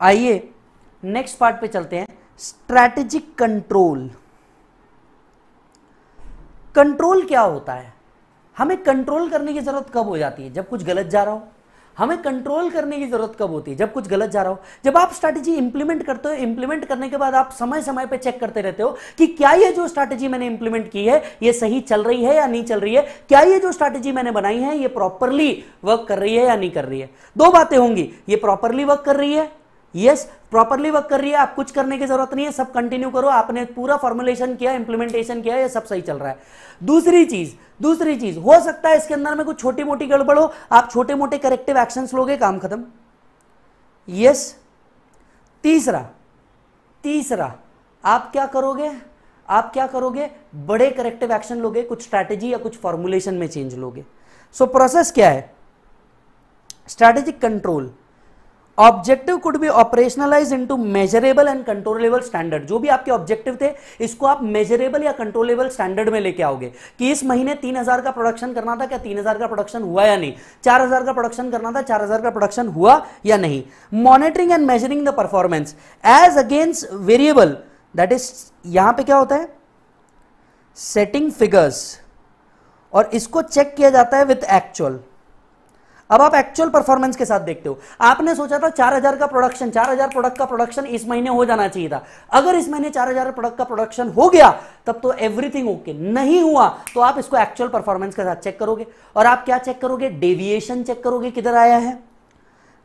आइए नेक्स्ट पार्ट पे चलते हैं स्ट्रैटेजिक कंट्रोल कंट्रोल क्या होता है हमें कंट्रोल करने की जरूरत कब हो जाती है जब कुछ गलत जा रहा हो हमें कंट्रोल करने की जरूरत कब होती है जब कुछ गलत जा रहा हो जब आप स्ट्रैटेजी इंप्लीमेंट करते हो इंप्लीमेंट करने के बाद आप समय समय पर चेक करते रहते हो कि क्या ये जो स्ट्रैटेजी मैंने इंप्लीमेंट की है ये सही चल रही है या नहीं चल रही है क्या ये जो स्ट्रैटेजी मैंने बनाई है ये प्रॉपरली वर्क कर रही है या नहीं कर रही है दो बातें होंगी ये प्रॉपरली वर्क कर रही है यस प्रॉपरली वर्क कर रही है आप कुछ करने की जरूरत नहीं है सब कंटिन्यू करो आपने पूरा फॉर्मुलेशन किया इंप्लीमेंटेशन किया ये सब सही चल रहा है दूसरी चीज दूसरी चीज हो सकता है इसके अंदर में कुछ छोटी मोटी गड़बड़ हो आप छोटे मोटे करेक्टिव एक्शन लोगे काम खत्म यस तीसरा तीसरा आप क्या करोगे आप क्या करोगे बड़े करेक्टिव एक्शन लोगे कुछ स्ट्रैटेजी या कुछ फॉर्मुलेशन में चेंज लोगे सो so, प्रोसेस क्या है strategic control objective could be operationalise into measurable and controllable standard जो भी आपके ऑब्जेक्टिव थे इसको आप मेजरेबल या कंट्रोलेबल स्टैंडर्ड में लेके आओगे कि इस महीने 3000 का प्रोडक्शन करना था क्या 3000 का प्रोडक्शन हुआ या नहीं 4000 का प्रोडक्शन करना था 4000 का प्रोडक्शन हुआ या नहीं monitoring and measuring the performance as against variable that is यहां पर क्या होता है सेटिंग फिगर्स और इसको चेक किया जाता है विथ एक्चुअल अब आप एक्चुअल परफॉर्मेंस के साथ देखते हो आपने सोचा था 4000 का प्रोडक्शन 4000 प्रोडक्ट का प्रोडक्शन इस महीने हो जाना चाहिए था अगर इस महीने 4000 प्रोडक्ट का प्रोडक्शन हो गया तब तो एवरीथिंग ओके नहीं हुआ तो आप इसको एक्चुअल परफॉर्मेंस के साथ चेक करोगे और आप क्या चेक करोगे डेविएशन चेक करोगे किधर आया है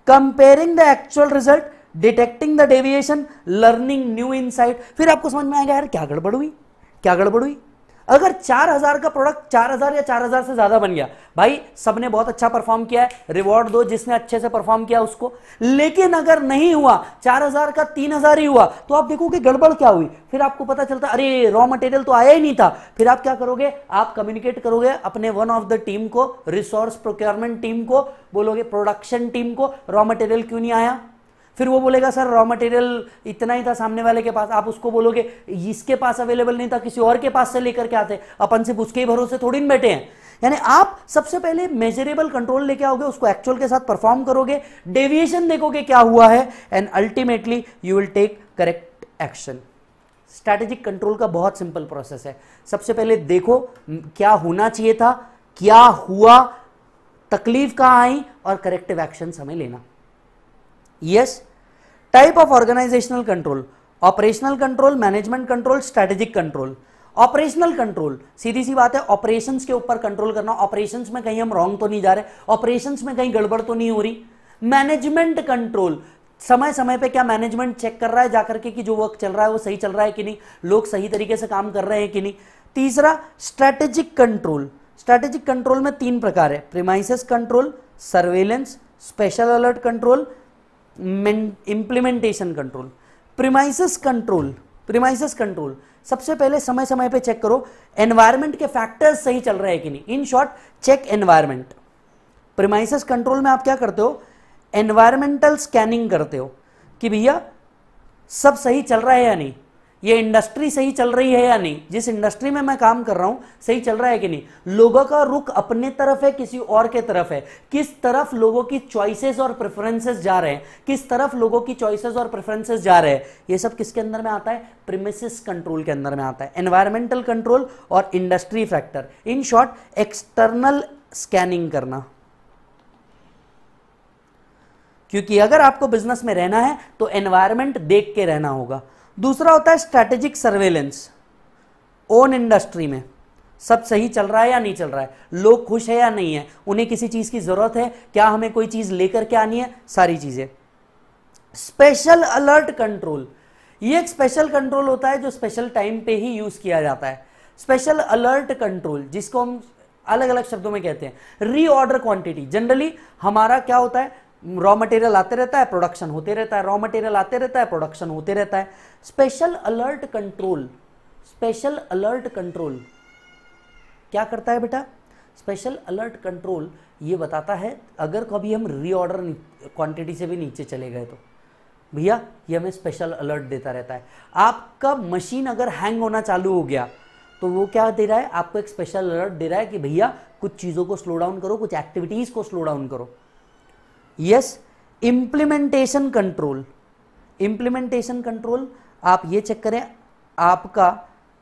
comparing the actual result detecting the deviation learning new insight फिर आपको समझ में आएगा यार क्या गड़बड़ हुई क्या गड़बड़ हुई अगर 4000 का प्रोडक्ट 4000 या 4000 से ज्यादा बन गया भाई सबने बहुत अच्छा परफॉर्म किया है रिवॉर्ड दो जिसने अच्छे से परफॉर्म किया उसको लेकिन अगर नहीं हुआ 4000 का 3000 ही हुआ तो आप देखोगे गड़बड़ क्या हुई फिर आपको पता चलता अरे रॉ मटेरियल तो आया ही नहीं था फिर आप क्या करोगे आप कम्युनिकेट करोगे अपने वन ऑफ द टीम को रिसोर्स प्रोक्योरमेंट टीम को बोलोगे प्रोडक्शन टीम को रॉ मटेरियल क्यों नहीं आया फिर वो बोलेगा सर रॉ मटेरियल इतना ही था सामने वाले के पास आप उसको बोलोगे इसके पास अवेलेबल नहीं था किसी और के पास से लेकर के आते अपन सिर्फ उसके ही भरोसे थोड़ी ना बैठे हैं यानी आप सबसे पहले मेजरेबल कंट्रोल लेके आओगे उसको एक्चुअल के साथ परफॉर्म करोगे डेविएशन देखोगे क्या हुआ है and ultimately you will take correct action strategic control का बहुत सिंपल प्रोसेस है सबसे पहले देखो क्या होना चाहिए था क्या हुआ तकलीफ कहाँ आई और करेक्टिव एक्शन हमें लेना yes yes, type of organizational control operational control management control strategic control operational control सीधी सी बात है ऑपरेशंस के ऊपर कंट्रोल करना ऑपरेशंस में कहीं हम रॉन्ग तो नहीं जा रहे ऑपरेशंस में कहीं गड़बड़ तो नहीं हो रही मैनेजमेंट कंट्रोल समय समय पे क्या मैनेजमेंट चेक कर रहा है जाकर के कि जो वर्क चल रहा है वो सही चल रहा है कि नहीं लोग सही तरीके से काम कर रहे हैं कि नहीं तीसरा स्ट्रैटेजिक कंट्रोल स्ट्रेटेजिक कंट्रोल में तीन प्रकार है premises control surveillance special alert control implementation control premises control premises control सबसे पहले समय समय पे चेक करो एनवायरमेंट के फैक्टर्स सही चल रहे हैं कि नहीं in short check environment premises control में आप क्या करते हो एनवायरमेंटल स्कैनिंग करते हो कि भैया सब सही चल रहा है या नहीं ये इंडस्ट्री सही चल रही है या नहीं जिस इंडस्ट्री में मैं काम कर रहा हूं सही चल रहा है कि नहीं लोगों का रुख अपने तरफ है किसी और के तरफ है किस तरफ लोगों की चॉइसेस और प्रेफरेंसेस जा रहे हैं किस तरफ लोगों की चॉइसेस और प्रेफरेंसेस जा रहे हैं ये सब किसके अंदर में आता है प्रिमिसिस कंट्रोल के अंदर में आता है एनवायरमेंटल कंट्रोल और industry factor in short external scanning करना क्योंकि अगर आपको बिजनेस में रहना है तो एनवायरमेंट देख के रहना होगा दूसरा होता है स्ट्रैटेजिक सर्वेलेंस ओन इंडस्ट्री में सब सही चल रहा है या नहीं चल रहा है लोग खुश है या नहीं है उन्हें किसी चीज़ की ज़रूरत है क्या हमें कोई चीज़ लेकर के आनी है सारी चीज़ें स्पेशल अलर्ट कंट्रोल ये एक स्पेशल कंट्रोल होता है जो स्पेशल टाइम पे ही यूज़ किया जाता है स्पेशल अलर्ट कंट्रोल जिसको हम अलग अलग शब्दों में कहते हैं रीऑर्डर क्वांटिटी जनरली हमारा क्या होता है रॉ मटेरियल आते रहता है प्रोडक्शन होते रहता है रॉ मटेरियल आते रहता है प्रोडक्शन होते रहता है special alert control special alert control क्या करता है बेटा स्पेशल अलर्ट कंट्रोल ये बताता है अगर कभी हम रीऑर्डर क्वांटिटी से भी नीचे चले गए तो भैया ये हमें स्पेशल अलर्ट देता रहता है आपका मशीन अगर हैंग होना चालू हो गया तो वो क्या दे रहा है आपको एक स्पेशल अलर्ट दे रहा है कि भैया कुछ चीज़ों को स्लो डाउन करो कुछ एक्टिविटीज़ को स्लो डाउन करो yes implementation control implementation control आप ये चेक करें आपका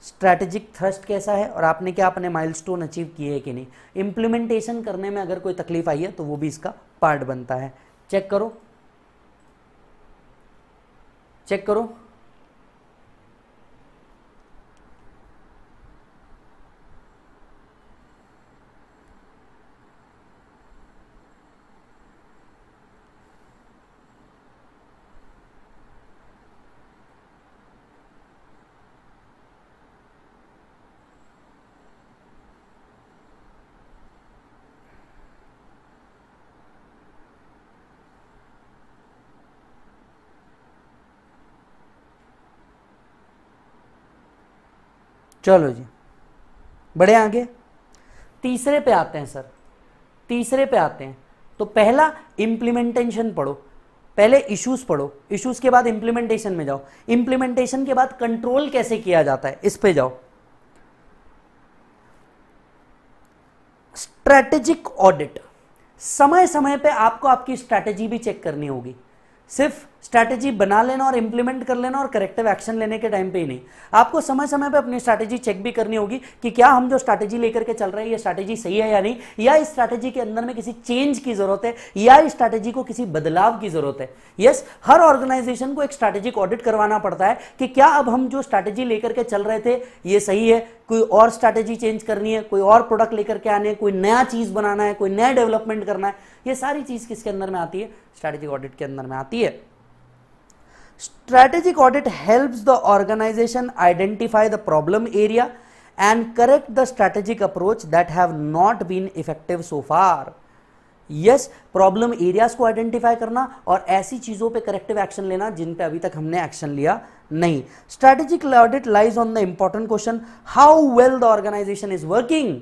स्ट्रैटेजिक थ्रस्ट कैसा है और आपने क्या अपने माइलस्टोन अचीव किए हैं कि नहीं इम्प्लीमेंटेशन करने में अगर कोई तकलीफ आई है तो वो भी इसका पार्ट बनता है चेक करो चेक करो चलो जी बड़े आगे तीसरे पे आते हैं सर तीसरे पे आते हैं तो पहला इम्प्लीमेंटेशन पढ़ो पहले इश्यूज पढ़ो इश्यूज के बाद इम्प्लीमेंटेशन में जाओ इम्प्लीमेंटेशन के बाद कंट्रोल कैसे किया जाता है इस पे जाओ स्ट्रेटेजिक ऑडिट समय समय पे आपको आपकी स्ट्रेटेजी भी चेक करनी होगी सिर्फ स्ट्रैटेजी बना लेना और इंप्लीमेंट कर लेना और करेक्टिव एक्शन लेने के टाइम पे ही नहीं आपको समय समय पे अपनी स्ट्रैटेजी चेक भी करनी होगी कि क्या हम जो स्ट्रैटेजी लेकर के चल रहे हैं ये स्ट्रैटेजी सही है या नहीं या इस स्ट्रैटेजी के अंदर में किसी चेंज की जरूरत है या इस स्ट्रैटेजी को किसी बदलाव की जरूरत है यस yes, हर ऑर्गेनाइजेशन को एक स्ट्रैटेजिक ऑडिट करवाना पड़ता है कि क्या अब हम जो स्ट्रैटेजी लेकर के चल रहे थे ये सही है कोई और स्ट्रैटेजी चेंज करनी है कोई और प्रोडक्ट लेकर के आने है कोई नया चीज़ बनाना है कोई नया डेवलपमेंट करना है ये सारी चीज़ किसके अंदर में आती है स्ट्रैटेजिक ऑडिट के अंदर में आती है Strategic audit helps the organization identify the problem area and correct the strategic approach that have not been effective so far. Yes problem areas को आइडेंटिफाई करना और ऐसी चीज़ों पे करेक्टिव एक्शन लेना जिन पे अभी तक हमने एक्शन लिया नहीं strategic audit lies on the important question how well the organization is working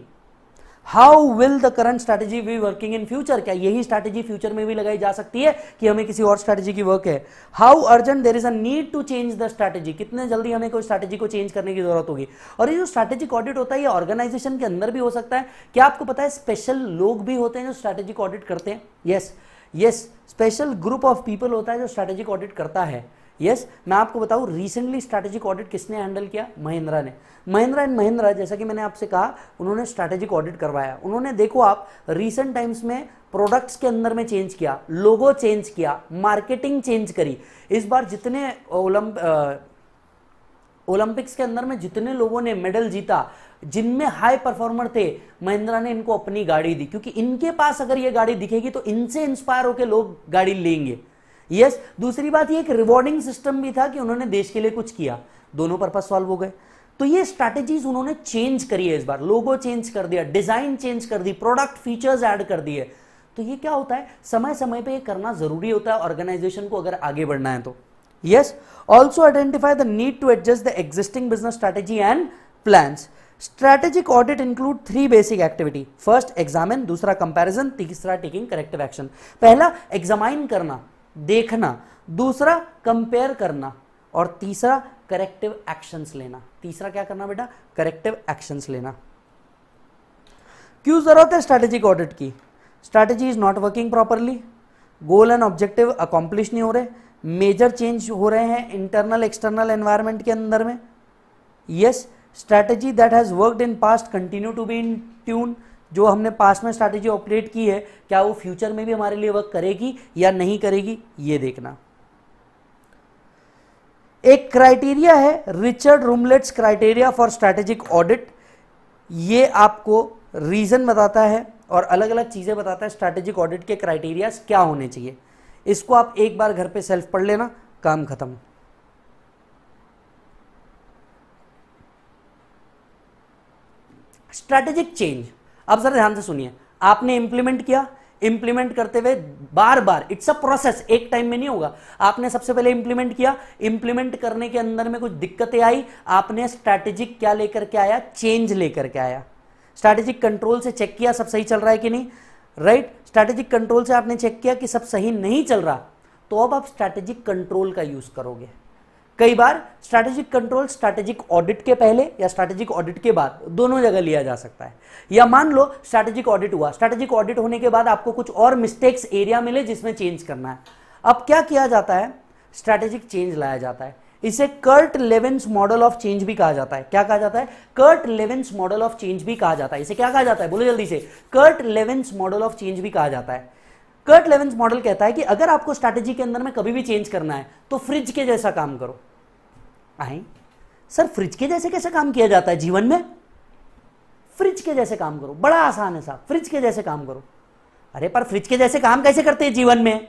how will the current strategy be working in future क्या यही स्ट्रैटेजी फ्यूचर में भी लगाई जा सकती है कि हमें किसी और स्ट्रैटेजी की वर्क है how urgent there is a need to change the strategy कितने जल्दी हमें कोई स्ट्रैटेजी को चेंज करने की जरूरत होगी और ये जो स्ट्रेटेजी ऑडिट होता है ये ऑर्गेनाइजेशन के अंदर भी हो सकता है क्या आपको पता है स्पेशल लोग भी होते हैं जो स्ट्रैटेजिक ऑडिट करते हैं yes yes special group of people होता है जो स्ट्रैटेजिक ऑडिट करता है यस yes, मैं आपको बताऊं रिसेंटली स्ट्रैटेजिक ऑडिट किसने हैंडल किया महिंद्रा ने महिंद्रा एंड महिंद्रा जैसा कि मैंने आपसे कहा उन्होंने स्ट्रैटेजिक ऑडिट करवाया उन्होंने देखो आप रिसेंट टाइम्स में प्रोडक्ट्स के अंदर में चेंज किया लोगो चेंज किया मार्केटिंग चेंज करी इस बार जितने ओलंप ओलंपिक्स के अंदर में जितने लोगों ने मेडल जीता जिनमें हाई परफॉर्मर थे महिंद्रा ने इनको अपनी गाड़ी दी क्योंकि इनके पास अगर ये गाड़ी दिखेगी तो इनसे इंस्पायर होकर लोग गाड़ी लेंगे यस yes, दूसरी बात ये एक रिवॉर्डिंग सिस्टम भी था कि उन्होंने देश के लिए कुछ किया दोनों पर्पज सॉल्व हो गए तो ये स्ट्रैटेजीज उन्होंने चेंज करी है इस बार लोगो चेंज कर दिया डिजाइन चेंज कर दी प्रोडक्ट फीचर्स ऐड कर दिए तो ये क्या होता है समय समय पे ये करना जरूरी होता है ऑर्गेनाइजेशन को अगर आगे बढ़ना है तो yes also identify the need to adjust the existing business strategy and plan strategic audit include three basic activity first examine दूसरा कंपेरिजन तीसरा टेकिंग करेक्टिव एक्शन पहला एग्जामाइन करना देखना दूसरा कंपेयर करना और तीसरा करेक्टिव एक्शंस लेना तीसरा क्या करना बेटा करेक्टिव एक्शंस लेना क्यों जरूरत है स्ट्रेटेजी ऑडिट की strategy is not working properly goal and objective accomplish नहीं हो रहे मेजर चेंज हो रहे हैं इंटरनल एक्सटर्नल एनवायरमेंट के अंदर में yes strategy that has worked in past continue to be in tune जो हमने पास में स्ट्रैटेजी ऑपरेट की है क्या वो फ्यूचर में भी हमारे लिए वर्क करेगी या नहीं करेगी ये देखना एक क्राइटेरिया है Richard Rumelt's criteria for strategic audit ये आपको रीज़न बताता है और अलग अलग चीज़ें बताता है स्ट्रैटेजिक ऑडिट के क्राइटेरिया क्या होने चाहिए इसको आप एक बार घर पे सेल्फ पढ़ लेना काम खत्म स्ट्रैटेजिक चेंज अब जरा ध्यान से सुनिए आपने इंप्लीमेंट किया इंप्लीमेंट करते हुए बार बार इट्स अ प्रोसेस एक टाइम में नहीं होगा आपने सबसे पहले इंप्लीमेंट किया इंप्लीमेंट करने के अंदर में कुछ दिक्कतें आई आपने स्ट्रैटेजिक क्या लेकर के आया चेंज लेकर के आया स्ट्रैटेजिक कंट्रोल से चेक किया सब सही चल रहा है कि नहीं राइट स्ट्रेटेजिक कंट्रोल से आपने चेक किया कि सब सही नहीं चल रहा तो अब आप स्ट्रैटेजिक कंट्रोल का यूज करोगे कई बार स्ट्रैटेजिक कंट्रोल स्ट्रैटेजिक ऑडिट के पहले या स्ट्रैटेजिक ऑडिट के बाद दोनों जगह लिया जा सकता है या मान लो स्ट्रैटेजिक ऑडिट हुआ स्ट्रैटेजिक ऑडिट होने के बाद आपको कुछ और मिस्टेक्स एरिया मिले जिसमें चेंज करना है अब क्या किया जाता है स्ट्रैटेजिक चेंज लाया जाता है इसे Kurt Lewin's model of change भी कहा जाता है क्या कहा जाता है Kurt Lewin's model of change भी कहा जाता है इसे क्या कहा जाता है बोलो जल्दी से Kurt Lewin's model of change भी कहा जाता है कर्ट लेवेंस मॉडल कहता है कि अगर आपको स्ट्रैटेजी के अंदर में कभी भी चेंज करना है तो फ्रिज के जैसा काम करो आए सर फ्रिज के जैसे कैसे काम किया जाता है जीवन में फ्रिज के जैसे काम करो बड़ा आसान है साहब फ्रिज के जैसे काम करो अरे पर फ्रिज के जैसे काम कैसे करते हैं जीवन में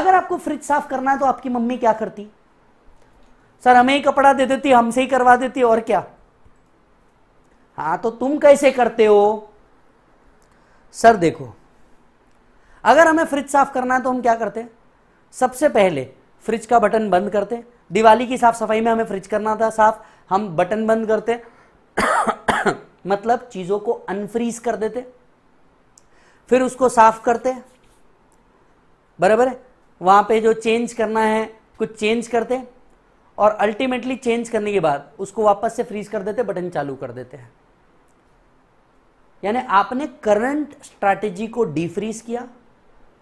अगर आपको फ्रिज साफ करना है तो आपकी मम्मी क्या करती सर हमें ही कपड़ा दे देती हमसे ही करवा देती और क्या हाँ तो तुम कैसे करते हो सर देखो अगर हमें फ्रिज साफ करना है तो हम क्या करते हैं सबसे पहले फ्रिज का बटन बंद करते हैं दिवाली की साफ सफाई में हमें फ्रिज करना था साफ हम बटन बंद करते मतलब चीजों को अनफ्रीज कर देते फिर उसको साफ करते बराबर है वहां पे जो चेंज करना है कुछ चेंज करते और अल्टीमेटली चेंज करने के बाद उसको वापस से फ्रीज कर देते बटन चालू कर देते हैं यानी आपने करंट स्ट्रैटेजी को डिफ्रीज किया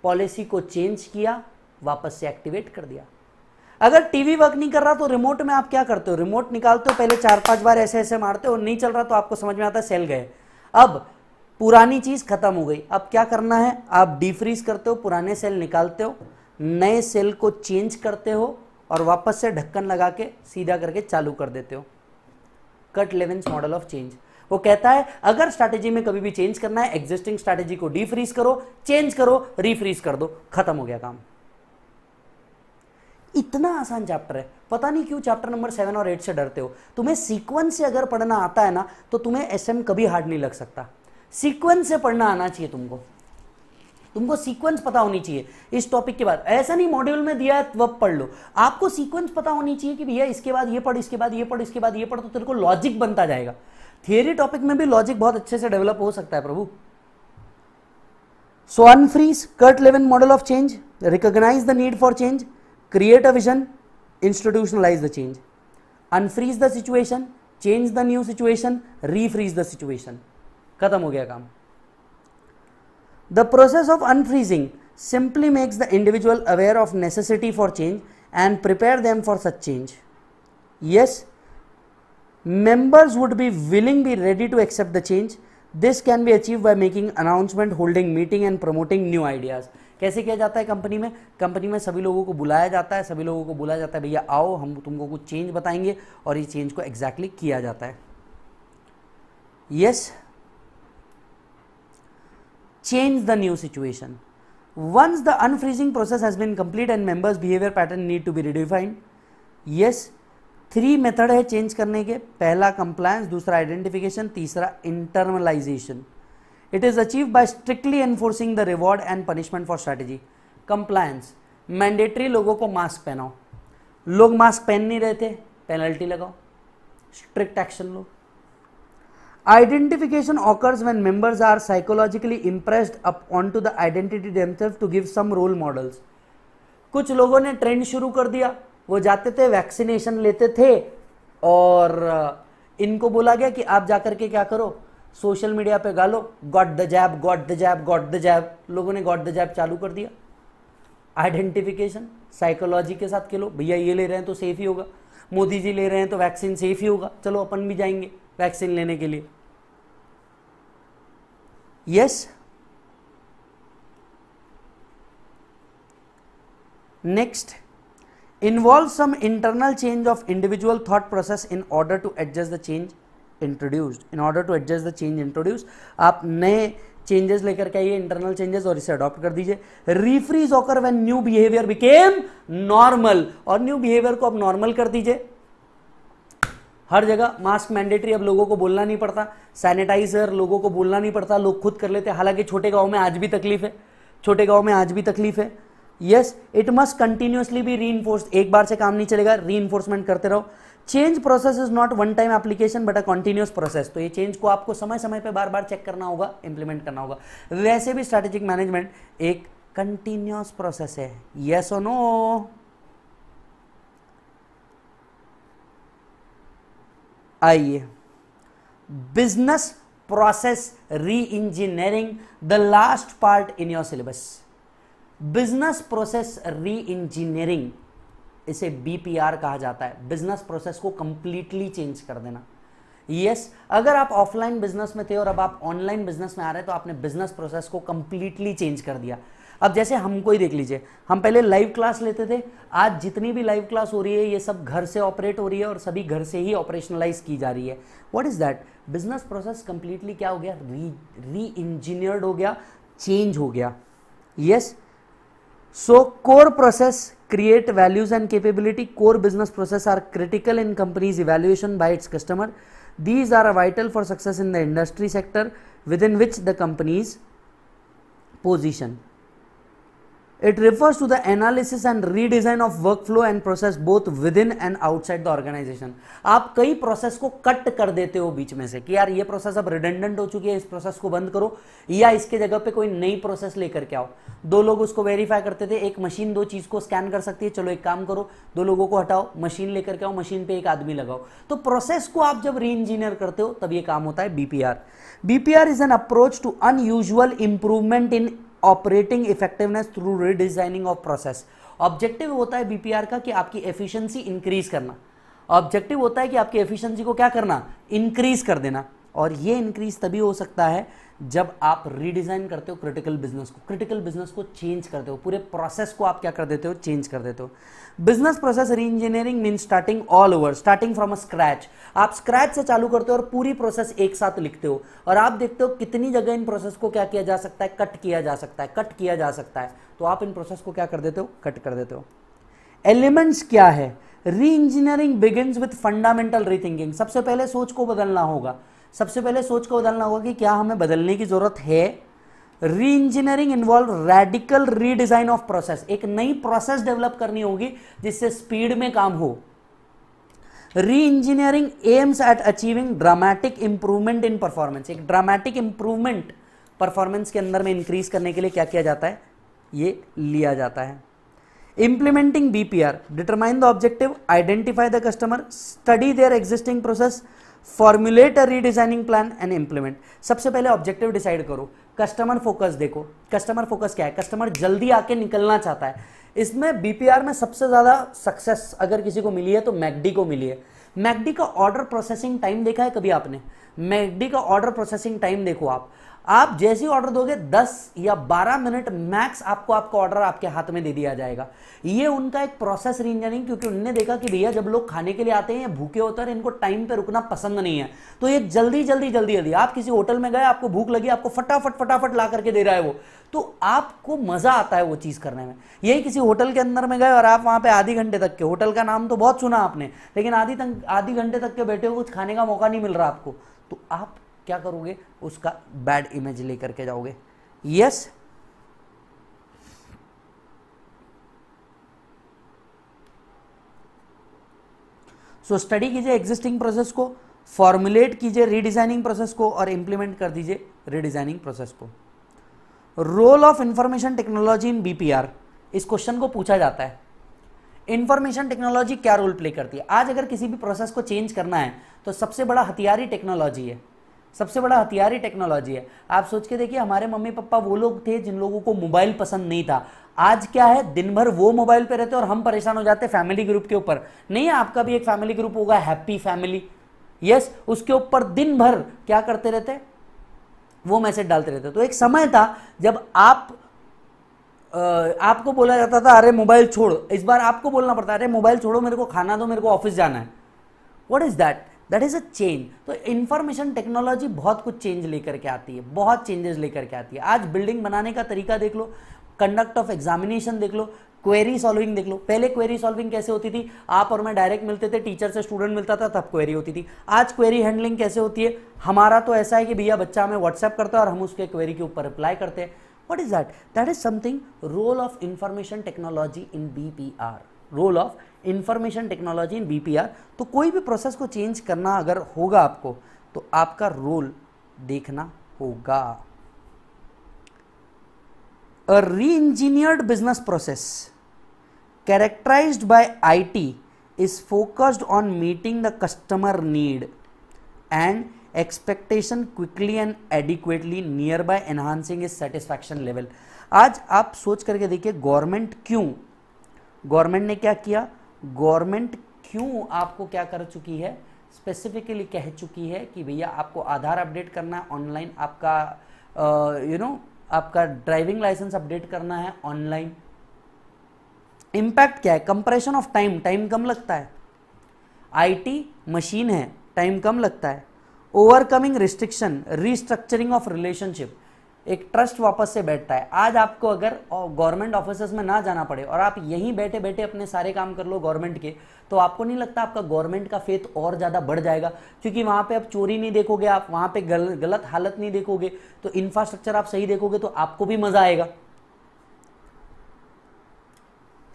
पॉलिसी को चेंज किया वापस से एक्टिवेट कर दिया अगर टीवी वर्क नहीं कर रहा तो रिमोट में आप क्या करते हो रिमोट निकालते हो पहले चार पांच बार ऐसे ऐसे मारते हो नहीं चल रहा तो आपको समझ में आता है सेल गए अब पुरानी चीज खत्म हो गई अब क्या करना है आप डिफ्रीज करते हो पुराने सेल निकालते हो नए सेल को चेंज करते हो और वापस से ढक्कन लगा के सीधा करके चालू कर देते हो Kurt Lewin's model of change वो कहता है अगर स्ट्रैटेजी में कभी भी चेंज करना है एग्जिस्टिंग स्ट्रैटेजी को डीफ्रीज करो चेंज करो रीफ्रीज कर दो खत्म हो गया काम इतना आसान चैप्टर है पता नहीं क्यों चैप्टर नंबर सेवन और एट से डरते हो तुम्हें सीक्वेंस से अगर पढ़ना आता है ना तो तुम्हें एस कभी हार्ड नहीं लग सकता सीक्वेंस से पढ़ना आना चाहिए तुमको तुमको सीक्वेंस पता होनी चाहिए इस टॉपिक के बाद ऐसा नहीं मॉड्यूल में दिया है वह तो पढ़ लो आपको सीक्वेंस पता होनी चाहिए कि भैया इसके बाद ये पढ़ इसके बाद ये पढ़ इसके बाद ये पढ़ तो तेरे को लॉजिक बनता जाएगा थियरी टॉपिक में भी लॉजिक बहुत अच्छे से डेवलप हो सकता है Prabhu so freeze Kurt Lewin model of change recognize the need for change create a vision institutionalize the change unfreeze the situation change the new situation refreeze the situation खत्म हो गया काम the process of unfreezing simply makes the individual aware of necessity for change and prepare them for such change yes members would be willing be ready to accept the change this can be achieved by making announcement holding meeting and promoting new ideas कैसे किया जाता है कंपनी में कंपनी में सभी लोगों को बुलाया जाता है सभी लोगों को बुलाया जाता है भैया आओ हम तुमको कुछ चेंज बताएंगे और ये चेंज को एग्जैक्टली exactly किया जाता है yes change the new situation once the unfreezing process has been complete and members behaviour pattern need to be redefined yes three method है चेंज करने के पहला कंप्लायंस दूसरा आइडेंटिफिकेशन तीसरा internalization it is achieve by strictly enforcing the reward and punishment for strategy compliance mandatory लोगों को मास्क पहनाओ लोग मास्क पहन नहीं रहे थे पेनल्टी लगाओ स्ट्रिक्ट एक्शन लो identification occurs when members are psychologically impressed up on to the identity themselves to give some role models कुछ लोगों ने ट्रेंड शुरू कर दिया वो जाते थे वैक्सीनेशन लेते थे और इनको बोला गया कि आप जाकर के क्या करो सोशल मीडिया पे गालो got the jab got the jab got the jab लोगों ने गॉट द जैब चालू कर दिया आइडेंटिफिकेशन साइकोलॉजी के साथ के लो भैया ये ले रहे हैं तो सेफ ही होगा मोदी जी ले रहे हैं तो वैक्सीन सेफ ही होगा चलो अपन भी जाएंगे वैक्सीन लेने के लिए yes next involve some internal change of individual thought process in order to adjust the change introduced in order to adjust the change introduce आप नए चेंजेस लेकर के आइए इंटरनल चेंजेस और इसे अडॉप्ट कर दीजिए refreeze occur when new behaviour became normal और न्यू बिहेवियर को आप नॉर्मल कर दीजिए हर जगह मास्क मैंडेटरी अब लोगों को बोलना नहीं पड़ता सैनिटाइजर लोगों को बोलना नहीं पड़ता लोग खुद कर लेते हालांकि छोटे गाँव में आज भी तकलीफ है छोटे गाँव में आज भी तकलीफ है yes it must continuously be re एक बार से काम नहीं चलेगा री करते रहो change process is not one time application but a continuous process तो ये चेंज को आपको समय समय पे बार बार चेक करना होगा इंप्लीमेंट करना होगा वैसे भी स्ट्रेटेजिक मैनेजमेंट एक कंटिन्यूस प्रोसेस है यस और नो आइए business process re engineering the last part in your syllabus business process re engineering इसे बीपीआर कहा जाता है बिजनेस प्रोसेस को कंप्लीटली चेंज कर देना यस yes, अगर आप ऑफलाइन बिजनेस में थे और अब आप ऑनलाइन बिजनेस में आ रहे हैं तो आपने बिजनेस प्रोसेस को कंप्लीटली चेंज कर दिया अब जैसे हमको ही देख लीजिए हम पहले लाइव क्लास लेते थे आज जितनी भी लाइव क्लास हो रही है ये सब घर से ऑपरेट हो रही है और सभी घर से ही ऑपरेशनलाइज की जा रही है what is that business process completely क्या हो गया री री इंजीनियर्ड हो गया चेंज हो गया yes yes, So core process create values and capability. Core business process are critical in company's evaluation by its customer. These are vital for success in the industry sector within which the company's position. It refers to the analysis and redesign of workflow and process both within and outside the organization. आप कई प्रोसेस को कट कर देते हो बीच में से कि यार ये प्रोसेस अब रिडेंडेंट हो चुकी है इस प्रोसेस को बंद करो या इसके जगह पे कोई नई प्रोसेस लेकर के आओ दो लोग उसको वेरीफाई करते थे एक मशीन दो चीज़ को स्कैन कर सकती है चलो एक काम करो दो लोगों को हटाओ मशीन लेकर के आओ मशीन पे एक आदमी लगाओ तो प्रोसेस को आप जब री इंजीनियर करते हो तब ये काम होता है BPR BPR is an approach to unusual improvement in operating effectiveness through redesigning of process objective होता है बीपीआर का कि आपकी एफिशिएंसी इंक्रीज करना ऑब्जेक्टिव होता है कि आपकी एफिशिएंसी को क्या करना इंक्रीज कर देना और ये इंक्रीज तभी हो सकता है जब आप रीडिज़ाइन करते हो क्रिटिकल बिजनेस को क्रिटिकल बिजनेस को चेंज करते हो पूरे प्रोसेस को आप क्या कर देते हो चेंज कर देते हो business process re engineering mean starting all over starting from a scratch आप स्क्रैच से चालू करते हो और पूरी प्रोसेस एक साथ लिखते हो और आप देखते हो कितनी जगह इन प्रोसेस को क्या किया जा सकता है कट किया जा सकता है कट किया जा सकता है तो आप इन प्रोसेस को क्या कर देते हो कट कर देते हो एलिमेंट्स क्या है re engineering begin with fundamental rethinking सबसे पहले सोच को बदलना होगा सबसे पहले सोच को बदलना होगा कि क्या हमें बदलने की जरूरत है re engineering involve radical redesign of process एक नई प्रोसेस डेवलप करनी होगी जिससे स्पीड में काम हो re engineering aims at achieving dramatic improvement in performance एक ड्रामेटिक इंप्रूवमेंट परफॉर्मेंस के अंदर में इंक्रीज करने के लिए क्या किया जाता है ये लिया जाता है implementing BPR determine the objective identify the customer study their existing process formulate a redesigning plan and implement सबसे पहले ऑब्जेक्टिव डिसाइड करो कस्टमर फोकस देखो कस्टमर फोकस क्या है कस्टमर जल्दी आके निकलना चाहता है इसमें बीपीआर में सबसे ज़्यादा सक्सेस अगर किसी को मिली है तो मैगडी को मिली है मैकडी का ऑर्डर प्रोसेसिंग टाइम देखा है कभी आपने मैगडी का ऑर्डर प्रोसेसिंग टाइम देखो आप आप जैसे ऑर्डर दोगे 10 या 12 मिनट मैक्स आपको आपका ऑर्डर आपके हाथ में दे दिया जाएगा ये उनका एक प्रोसेस रिंजनिंग क्योंकि उनने देखा कि भैया जब लोग खाने के लिए आते हैं भूखे होते हैं इनको टाइम पे रुकना पसंद नहीं है तो ये जल्दी जल्दी जल्दी जल्दी आप किसी होटल में गए आपको भूख लगी आपको फटाफट फटाफट ला करके दे रहा है वो तो आपको मजा आता है वो चीज़ करने में यही किसी होटल के अंदर में गए और आप वहां पे आधे घंटे तक के होटल का नाम तो बहुत सुना आपने लेकिन आधी तक आधी घंटे तक के बैठे हो कुछ खाने का मौका नहीं मिल रहा आपको तो आप क्या करोगे उसका बैड इमेज लेकर के जाओगे यस सो स्टडी कीजिए एग्जिस्टिंग प्रोसेस को फॉर्मुलेट कीजिए रीडिजाइनिंग प्रोसेस को और इंप्लीमेंट कर दीजिए रीडिजाइनिंग प्रोसेस को role of information technology in BPR इस क्वेश्चन को पूछा जाता है इंफॉर्मेशन टेक्नोलॉजी क्या रोल प्ले करती है आज अगर किसी भी प्रोसेस को चेंज करना है तो सबसे बड़ा हथियारी टेक्नोलॉजी है सबसे बड़ा हथियार ही टेक्नोलॉजी है आप सोच के देखिए हमारे मम्मी पापा वो लोग थे जिन लोगों को मोबाइल पसंद नहीं था आज क्या है दिन भर वो मोबाइल पे रहते और हम परेशान हो जाते फैमिली ग्रुप के ऊपर नहीं आपका भी एक फैमिली ग्रुप होगा हैप्पी फैमिली यस उसके ऊपर दिन भर क्या करते रहते वो मैसेज डालते रहते तो एक समय था जब आप आपको बोला जाता था अरे मोबाइल छोड़ इस बार आपको बोलना पड़ता अरे मोबाइल छोड़ो मेरे को खाना दो मेरे को ऑफिस जाना है what is that that is a change तो इन्फॉर्मेशन टेक्नोलॉजी बहुत कुछ चेंज लेकर के आती है बहुत चेंजेस लेकर के आती है आज बिल्डिंग बनाने का तरीका देख लो कंडक्ट ऑफ एग्जामिनेशन देख लो क्वेरी सॉल्विंग देख लो पहले क्वेरी सॉल्विंग कैसे होती थी आप और मैं डायरेक्ट मिलते थे टीचर से स्टूडेंट मिलता था तब क्वेरी होती थी आज क्वेरी हैंडलिंग कैसे होती है हमारा तो ऐसा है कि भैया बच्चा हमें व्हाट्सएप करता है और हम उसके क्वेरी के ऊपर रिप्लाई करते हैं that that is something role of role technology in B P R role of information technology in B तो कोई भी प्रोसेस को चेंज करना अगर होगा आपको तो आपका रोल देखना होगा a re engineered business process characterize by IT is focused on meeting the customer need and expectation quickly and adequately near by enhancing is satisfaction level आज आप सोच करके देखिए गवर्नमेंट क्यों गवर्नमेंट ने क्या किया गवर्नमेंट क्यों आपको क्या कर चुकी है स्पेसिफिकली कह चुकी है कि भैया आपको आधार अपडेट करना है ऑनलाइन आपका यू नो आपका ड्राइविंग लाइसेंस अपडेट करना है ऑनलाइन इम्पैक्ट क्या है कंप्रेशन ऑफ टाइम टाइम कम लगता है आईटी मशीन है टाइम कम लगता है overcoming restriction restructuring of relationship एक ट्रस्ट वापस से बैठता है आज आपको अगर गवर्नमेंट ऑफिस में ना जाना पड़े और आप यहीं बैठे बैठे अपने सारे काम कर लो गवर्नमेंट के तो आपको नहीं लगता आपका गवर्नमेंट का फेथ और ज़्यादा बढ़ जाएगा क्योंकि वहाँ पे आप चोरी नहीं देखोगे आप वहाँ पे गल, गलत हालत नहीं देखोगे तो इंफ्रास्ट्रक्चर आप सही देखोगे तो आपको भी मज़ा आएगा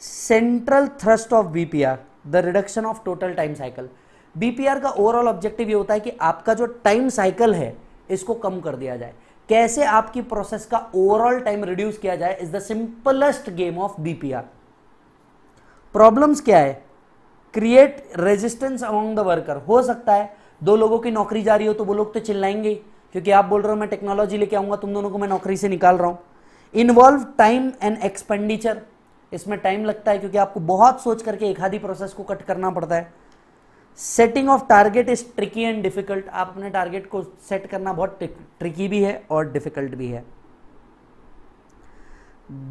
central thrust of BPR the reduction of total time cycle BPR का ओवरऑल ऑब्जेक्टिव ये होता है कि आपका जो टाइम साइकिल है इसको कम कर दिया जाए कैसे आपकी प्रोसेस का ओवरऑल टाइम रिड्यूस किया जाए is the simplest game of BPR problems क्या है create resistance among the worker हो सकता है दो लोगों की नौकरी जा रही हो तो वो लोग तो चिल्लाएंगे क्योंकि आप बोल रहे हो मैं टेक्नोलॉजी लेके आऊंगा तुम दोनों को मैं नौकरी से निकाल रहा हूं इन्वॉल्व टाइम एंड एक्सपेंडिचर इसमें टाइम लगता है क्योंकि आपको बहुत सोच करके एक आधी प्रोसेस को कट करना पड़ता है setting of target is tricky and difficult आप अपने टारगेट को सेट करना बहुत ट्रिकी भी है और डिफिकल्ट भी है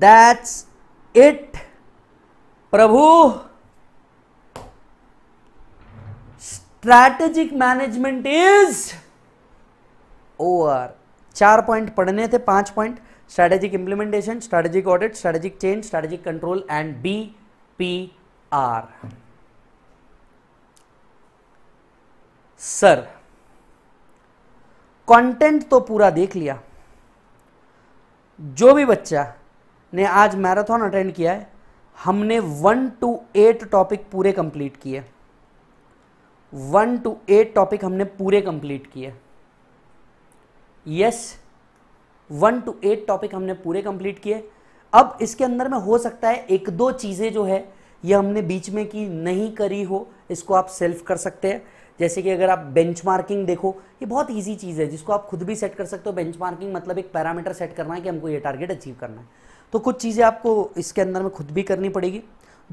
that's it Prabhu strategic management is over चार पॉइंट पढ़ने थे पांच point strategic implementation strategic audit strategic change strategic control and B P R sir content तो पूरा देख लिया जो भी बच्चा ने आज मैराथन अटेंड किया है हमने वन टू एट टॉपिक पूरे कंप्लीट किए वन टू एट टॉपिक हमने पूरे कंप्लीट किए yes one two eight topic हमने पूरे कंप्लीट किए अब इसके अंदर में हो सकता है एक दो चीज़ें जो है ये हमने बीच में की नहीं करी हो इसको आप सेल्फ कर सकते हैं जैसे कि अगर आप बेंचमार्किंग देखो ये बहुत ईजी चीज़ है जिसको आप खुद भी सेट कर सकते हो बेंचमार्किंग मतलब एक पैरामीटर सेट करना है कि हमको ये टारगेट अचीव करना है तो कुछ चीज़ें आपको इसके अंदर में खुद भी करनी पड़ेगी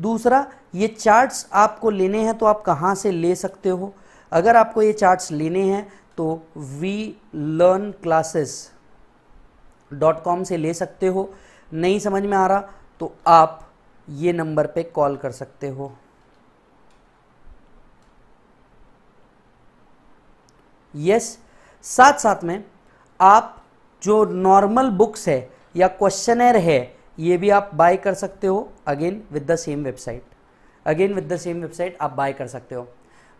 दूसरा ये चार्ट्स आपको लेने हैं तो आप कहाँ से ले सकते हो अगर आपको ये चार्ट्स लेने हैं तो we learn classes dot com से ले सकते हो नहीं समझ में आ रहा तो आप ये नंबर पे कॉल कर सकते हो यस साथ साथ में आप जो नॉर्मल बुक्स है या क्वेश्चनर है ये भी आप बाय कर सकते हो again with the same website again with the same website आप बाय कर सकते हो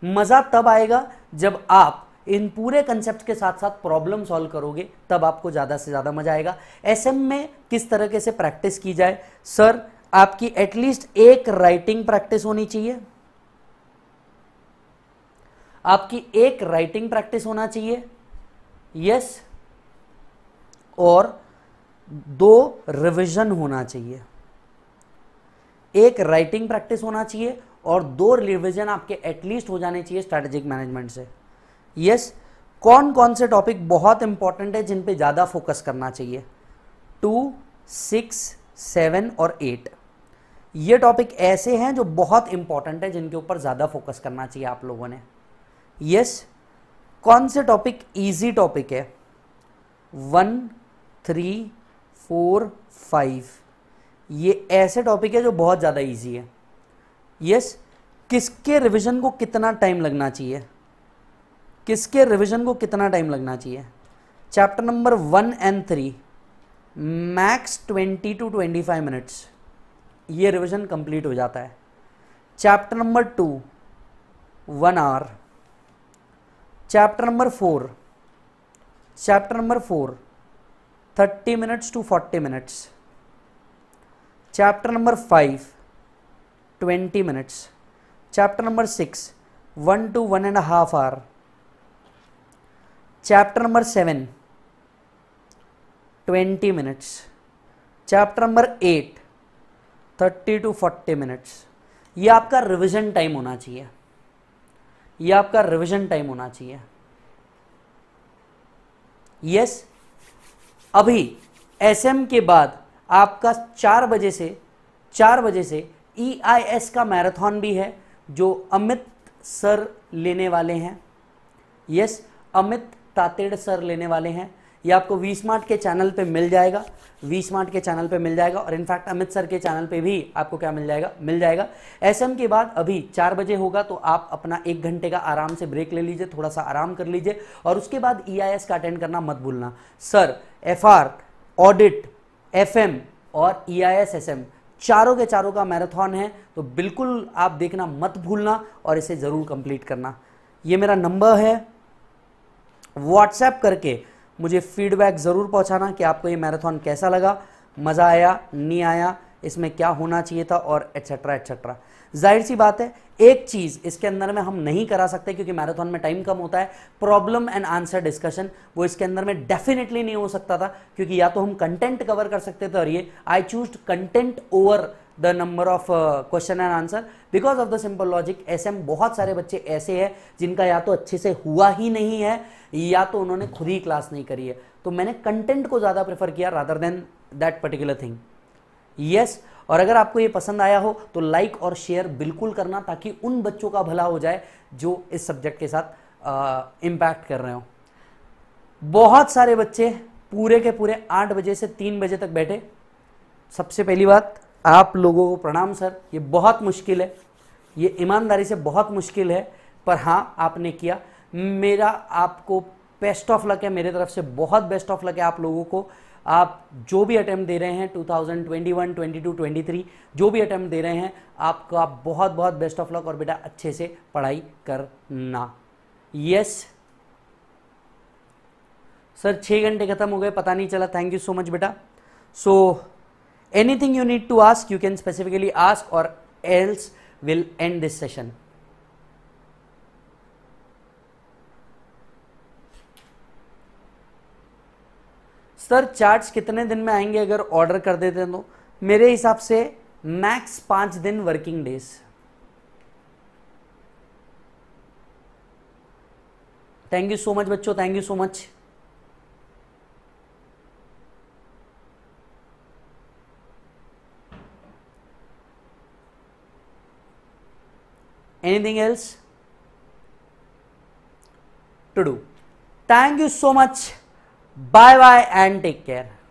मज़ा तब आएगा जब आप इन पूरे कंसेप्ट के साथ साथ प्रॉब्लम सॉल्व करोगे तब आपको ज़्यादा से ज़्यादा मज़ा आएगा एसएम में किस के से प्रैक्टिस की जाए सर आपकी एटलीस्ट एक राइटिंग प्रैक्टिस होनी चाहिए आपकी एक राइटिंग प्रैक्टिस होना चाहिए यस और दो रिवीजन होना चाहिए एक राइटिंग प्रैक्टिस होना चाहिए और दो रिवीजन आपके एटलीस्ट हो जाने चाहिए स्ट्रैटेजिक मैनेजमेंट से यस yes, कौन कौन से टॉपिक बहुत इंपॉर्टेंट है जिन पे ज़्यादा फोकस करना चाहिए टू सिक्स सेवन और एट ये टॉपिक ऐसे हैं जो बहुत इंपॉर्टेंट है जिनके ऊपर ज़्यादा फोकस करना चाहिए आप लोगों ने यस कौन से टॉपिक इजी टॉपिक है वन थ्री फोर फाइव ये ऐसे टॉपिक है जो बहुत ज़्यादा इजी है यस किसके रिवीजन को कितना टाइम लगना चाहिए किसके रिवीजन को कितना टाइम लगना चाहिए chapter number one and three max twenty two twenty five minutes ये रिवीजन कंप्लीट हो जाता है chapter number two one hour chapter number four chapter number four thirty minutes to forty minutes chapter number five twenty minutes chapter number six one to one and half hour chapter number seven twenty minutes chapter number eight thirty to forty minutes ये आपका रिविजन टाइम होना चाहिए ये आपका रिविजन टाइम होना चाहिए यस अभी एसएम के बाद आपका चार बजे से चार बजे से ईआईएस e का मैराथन भी है जो अमित सर लेने वाले हैं यस अमित तातेड़ सर लेने वाले हैं ये आपको वी स्मार्ट के चैनल पे मिल जाएगा वी स्मार्ट के चैनल पे मिल जाएगा और इनफैक्ट अमित सर के चैनल पे भी आपको क्या मिल जाएगा मिल जाएगा एस के बाद अभी चार बजे होगा तो आप अपना एक घंटे का आराम से ब्रेक ले लीजिए थोड़ा सा आराम कर लीजिए और उसके बाद ई e का अटेंड करना मत भूलना सर एफ ऑडिट एफ और ई e आई चारों के चारों का मैराथन है तो बिल्कुल आप देखना मत भूलना और इसे ज़रूर कंप्लीट करना ये मेरा नंबर है व्हाट्सएप करके मुझे फीडबैक ज़रूर पहुंचाना कि आपको ये मैराथन कैसा लगा मज़ा आया नहीं आया इसमें क्या होना चाहिए था और एट्सेट्रा एट्सेट्रा जाहिर सी बात है एक चीज़ इसके अंदर में हम नहीं करा सकते क्योंकि मैराथन में टाइम कम होता है प्रॉब्लम एंड आंसर डिस्कशन वो इसके अंदर में डेफिनेटली नहीं हो सकता था क्योंकि या तो हम कंटेंट कवर कर सकते थे और ये I choose content over the number of question and answer because of the simple logic as um बहुत सारे बच्चे ऐसे हैं जिनका या तो अच्छे से हुआ ही नहीं है या तो उन्होंने खुद ही क्लास नहीं करी है तो मैंने कंटेंट को ज़्यादा प्रेफर किया rather than that particular thing yes और अगर आपको ये पसंद आया हो तो लाइक और शेयर बिल्कुल करना ताकि उन बच्चों का भला हो जाए जो इस सब्जेक्ट के साथ इम्पैक्ट कर रहे हो बहुत सारे बच्चे पूरे के पूरे आठ बजे से तीन बजे तक बैठे सबसे पहली बात आप लोगों को प्रणाम सर ये बहुत मुश्किल है ये ईमानदारी से बहुत मुश्किल है पर हाँ आपने किया मेरा आपको बेस्ट ऑफ लक है मेरे तरफ से बहुत बेस्ट ऑफ लक है आप लोगों को आप जो भी अटैम्प्ट दे रहे हैं 2021, 22, 23 जो भी अटैम्प्ट दे रहे हैं आपको आप बहुत बहुत बेस्ट ऑफ लक और बेटा अच्छे से पढ़ाई करना यस सर छः घंटे खत्म हो गए पता नहीं चला थैंक यू सो मच बेटा so so, anything you need to ask you can specifically ask or else we'll end this session sir charts कितने दिन में आएंगे अगर ऑर्डर कर देते हैं तो मेरे हिसाब से मैक्स पांच दिन working days thank you so much बच्चों thank you so much anything else to do thank you so much bye bye and take care